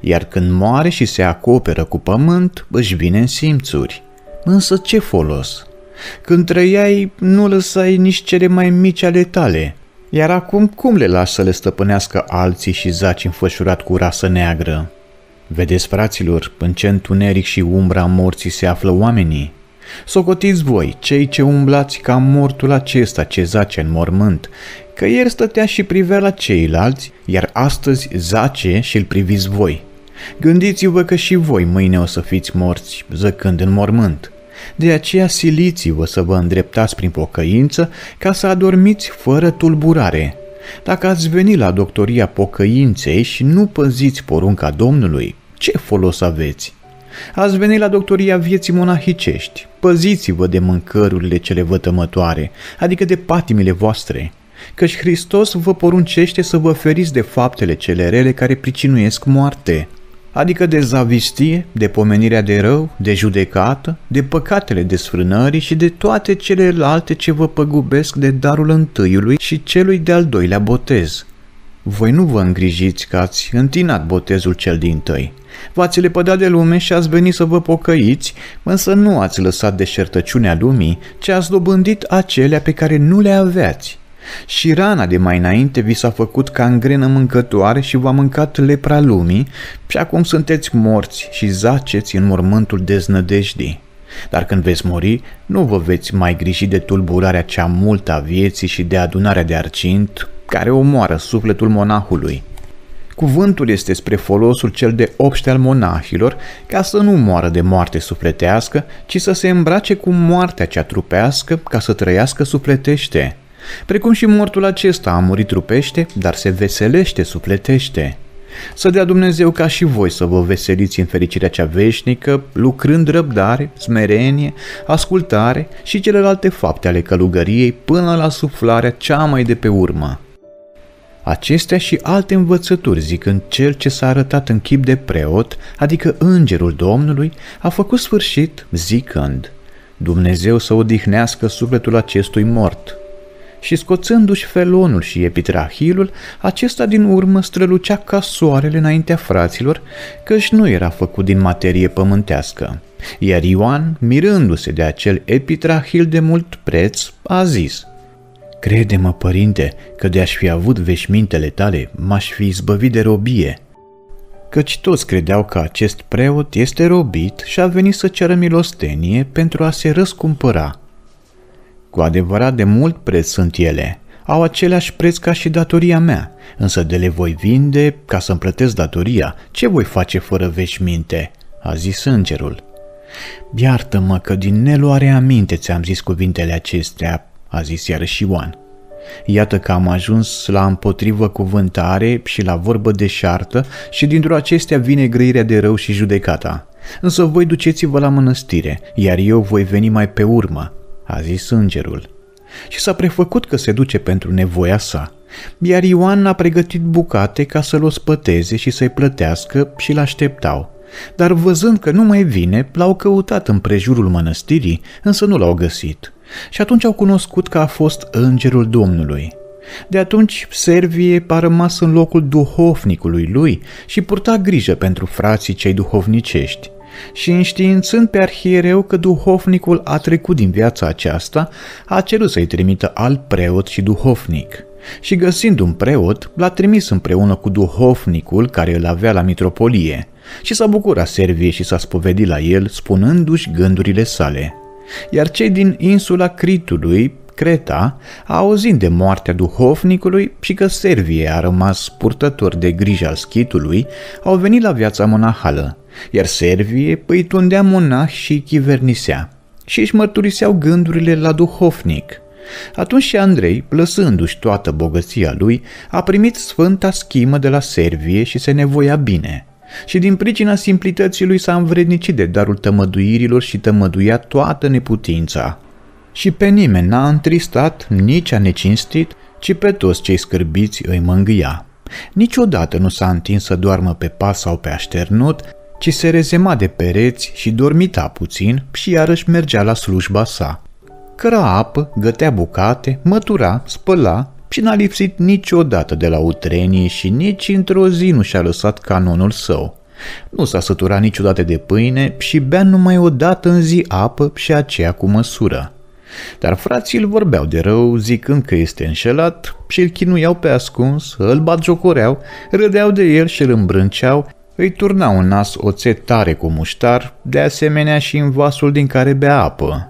iar când moare și se acoperă cu pământ, își vine în simțuri. Însă ce folos? Când trăiai, nu lăsai nici cele mai mici ale tale, iar acum cum le lași să le stăpânească alții și zaci înfășurat cu rasă neagră? Vedeți, fraților, în ce întuneric și umbra morții se află oamenii? Socotiți voi, cei ce umblați ca mortul acesta ce zace în mormânt, că ieri stătea și privea la ceilalți, iar astăzi zace și îl priviți voi. Gândiți-vă că și voi mâine o să fiți morți, zăcând în mormânt. De aceea siliți-vă să vă îndreptați prin pocăință ca să adormiți fără tulburare. Dacă ați venit la doctoria pocăinței și nu păziți porunca Domnului, ce folos aveți? Ați venit la doctoria vieții monahicești. Păziți-vă de mâncărurile cele vătămătoare, adică de patimile voastre căci Hristos vă poruncește să vă feriți de faptele cele rele care pricinuiesc moarte, adică de zavistie, de pomenirea de rău, de judecată, de păcatele desfrânării și de toate celelalte ce vă păgubesc de darul întâiului și celui de-al doilea botez. Voi nu vă îngrijiți că ați întinat botezul cel din tăi. V-ați lepădat de lume și ați venit să vă pocăiți, însă nu ați lăsat deșertăciunea lumii, ci ați dobândit acelea pe care nu le aveați și rana de mai înainte vi s-a făcut ca îngrenă mâncătoare și v-a mâncat lepra lumii și acum sunteți morți și zaceți în mormântul deznădejdii. Dar când veți muri, nu vă veți mai griji de tulburarea cea multă a vieții și de adunarea de arcint care omoară sufletul monahului. Cuvântul este spre folosul cel de obște al monahilor, ca să nu moară de moarte sufletească, ci să se îmbrace cu moartea cea trupească, ca să trăiască sufletește. Precum și mortul acesta a murit trupește, dar se veselește sufletește. Să dea Dumnezeu ca și voi să vă veseliți în fericirea cea veșnică, lucrând răbdare, smerenie, ascultare și celelalte fapte ale călugăriei până la suflarea cea mai de pe urmă. Acestea și alte învățături, zicând cel ce s-a arătat în chip de preot, adică îngerul Domnului, a făcut sfârșit zicând, Dumnezeu să odihnească sufletul acestui mort – și scoțându-și felonul și epitrahilul, acesta din urmă strălucea ca soarele înaintea fraților, căci nu era făcut din materie pământească. Iar Ioan, mirându-se de acel epitrahil de mult preț, a zis – Crede-mă, părinte, că de-aș fi avut veșmintele tale, m-aș fi izbăvit de robie. Căci toți credeau că acest preot este robit și a venit să ceară milostenie pentru a se răscumpăra. Cu adevărat de mult preț sunt ele. Au același preț ca și datoria mea, însă de le voi vinde ca să-mi plătesc datoria. Ce voi face fără veșminte?" a zis îngerul. Iartă-mă că din neluare aminte ți-am zis cuvintele acestea, a zis iarăși Ioan. Iată că am ajuns la împotrivă cuvântare și la vorbă de șartă și dintr-o acestea vine grăirea de rău și judecata. Însă voi duceți-vă la mănăstire, iar eu voi veni mai pe urmă a zis îngerul, și s-a prefăcut că se duce pentru nevoia sa, iar Ioan a pregătit bucate ca să-l ospăteze și să-i plătească și l-așteptau. Dar văzând că nu mai vine, l-au căutat în prejurul mănăstirii, însă nu l-au găsit. Și atunci au cunoscut că a fost îngerul Domnului. De atunci, Servie a rămas în locul duhovnicului lui și purta grijă pentru frații cei duhovnicești și înștiințând pe arhiereu că duhovnicul a trecut din viața aceasta, a cerut să-i trimită alt preot și duhovnic. Și găsind un preot, l-a trimis împreună cu duhovnicul care îl avea la mitropolie și s-a bucurat servie și s-a spovedit la el, spunându-și gândurile sale. Iar cei din insula Critului Creta, auzind de moartea duhovnicului și că Servie a rămas purtător de grijă al schitului, au venit la viața monahală, iar Servie îi tundea monah și îi chivernisea și își mărturiseau gândurile la duhovnic. Atunci și Andrei, plăsându-și toată bogăția lui, a primit sfânta schimă de la Servie și se nevoia bine – și din pricina simplității lui s-a învrednicit de darul tămăduirilor și tămăduia toată neputința. Și pe nimeni n-a întristat, nici a necinstit, ci pe toți cei scârbiți îi mângâia. Niciodată nu s-a întins să doarmă pe pas sau pe așternut, ci se rezema de pereți și dormita puțin și iarăși mergea la slujba sa. Căra apă, gătea bucate, mătura, spăla și n-a lipsit niciodată de la utrenie și nici într-o zi nu și-a lăsat canonul său. Nu s-a săturat niciodată de pâine și bea numai o dată în zi apă și aceea cu măsură. Dar frații îl vorbeau de rău, zicând că este înșelat și îl chinuiau pe ascuns, îl batjocoreau, râdeau de el și îl îmbrânceau, îi turna un nas oțet tare cu muștar, de asemenea și în vasul din care bea apă.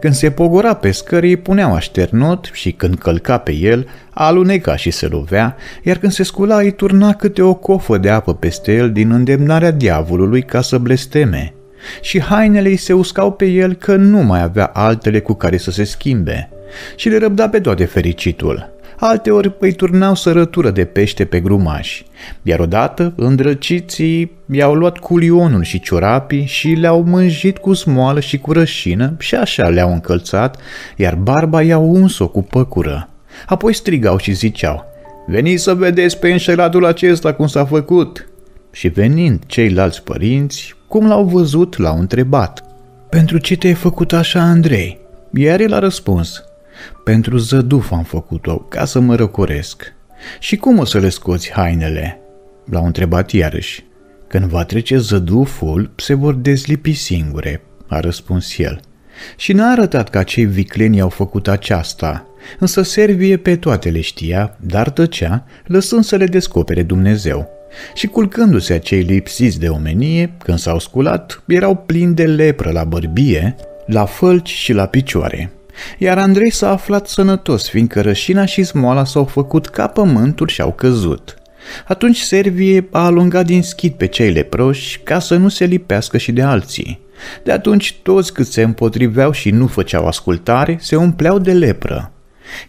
Când se pogora pe scări, îi puneau așternut și când călca pe el, aluneca și se lovea, iar când se scula, îi turna câte o cofă de apă peste el din îndemnarea diavolului ca să blesteme. Și hainele îi se uscau pe el că nu mai avea altele cu care să se schimbe. Și le răbda pe toate fericitul – alteori îi turnau sărătură de pește pe grumași. Iar odată, îndrăciții i-au luat culionul și ciorapii și le-au mânjit cu smoală și cu rășină și așa le-au încălțat, iar barba i-au uns-o cu păcură. Apoi strigau și ziceau, Veniți să vedeți pe înșelatul acesta cum s-a făcut!" Și venind ceilalți părinți, cum l-au văzut, l-au întrebat. Pentru ce te-ai făcut așa, Andrei? Iar el a răspuns. Pentru zăduf am făcut-o, ca să mă răcoresc. Și cum o să le scoți hainele?" L-au întrebat iarăși. Când va trece zăduful, se vor dezlipi singure, a răspuns el. Și n-a arătat că acei vicleni au făcut aceasta, însă Servie pe toate le știa, dar tăcea, lăsând să le descopere Dumnezeu. Și culcându-se acei lipsiți de omenie, când s-au sculat, erau plini de lepră la bărbie, la fălci și la picioare. Iar Andrei s-a aflat sănătos, fiindcă rășina și smoala s-au făcut ca pământul și au căzut. Atunci Servie a alungat din schid pe cei leproși ca să nu se lipească și de alții. De atunci toți cât se împotriveau și nu făceau ascultare se umpleau de lepră.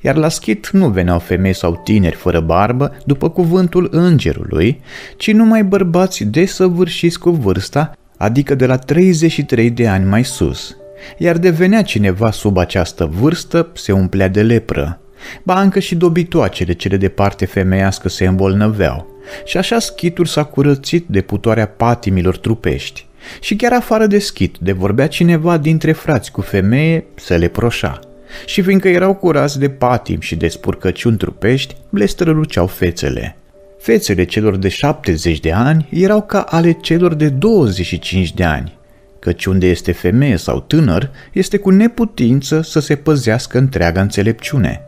Iar la schit nu veneau femei sau tineri fără barbă după cuvântul îngerului, ci numai bărbați desăvârșiți cu vârsta, adică de la 33 de ani mai sus – iar devenea cineva sub această vârstă, se umplea de lepră. Ba încă și dobitoacele cele de parte femeiască se îmbolnăveau. Și așa schitul s-a curățit de putoarea patimilor trupești. Și chiar afară de schit, de vorbea cineva dintre frați cu femeie, să le proșa. Și fiindcă erau curați de patim și de spurcăciuni trupești, le străluceau fețele. Fețele celor de 70 de ani erau ca ale celor de 25 de ani, căci unde este femeie sau tânăr, este cu neputință să se păzească întreaga înțelepciune.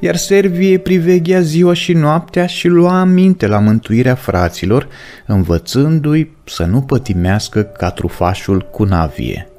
Iar Servie priveghea ziua și noaptea și lua aminte la mântuirea fraților, învățându-i să nu pătimească ca trufașul cu navie.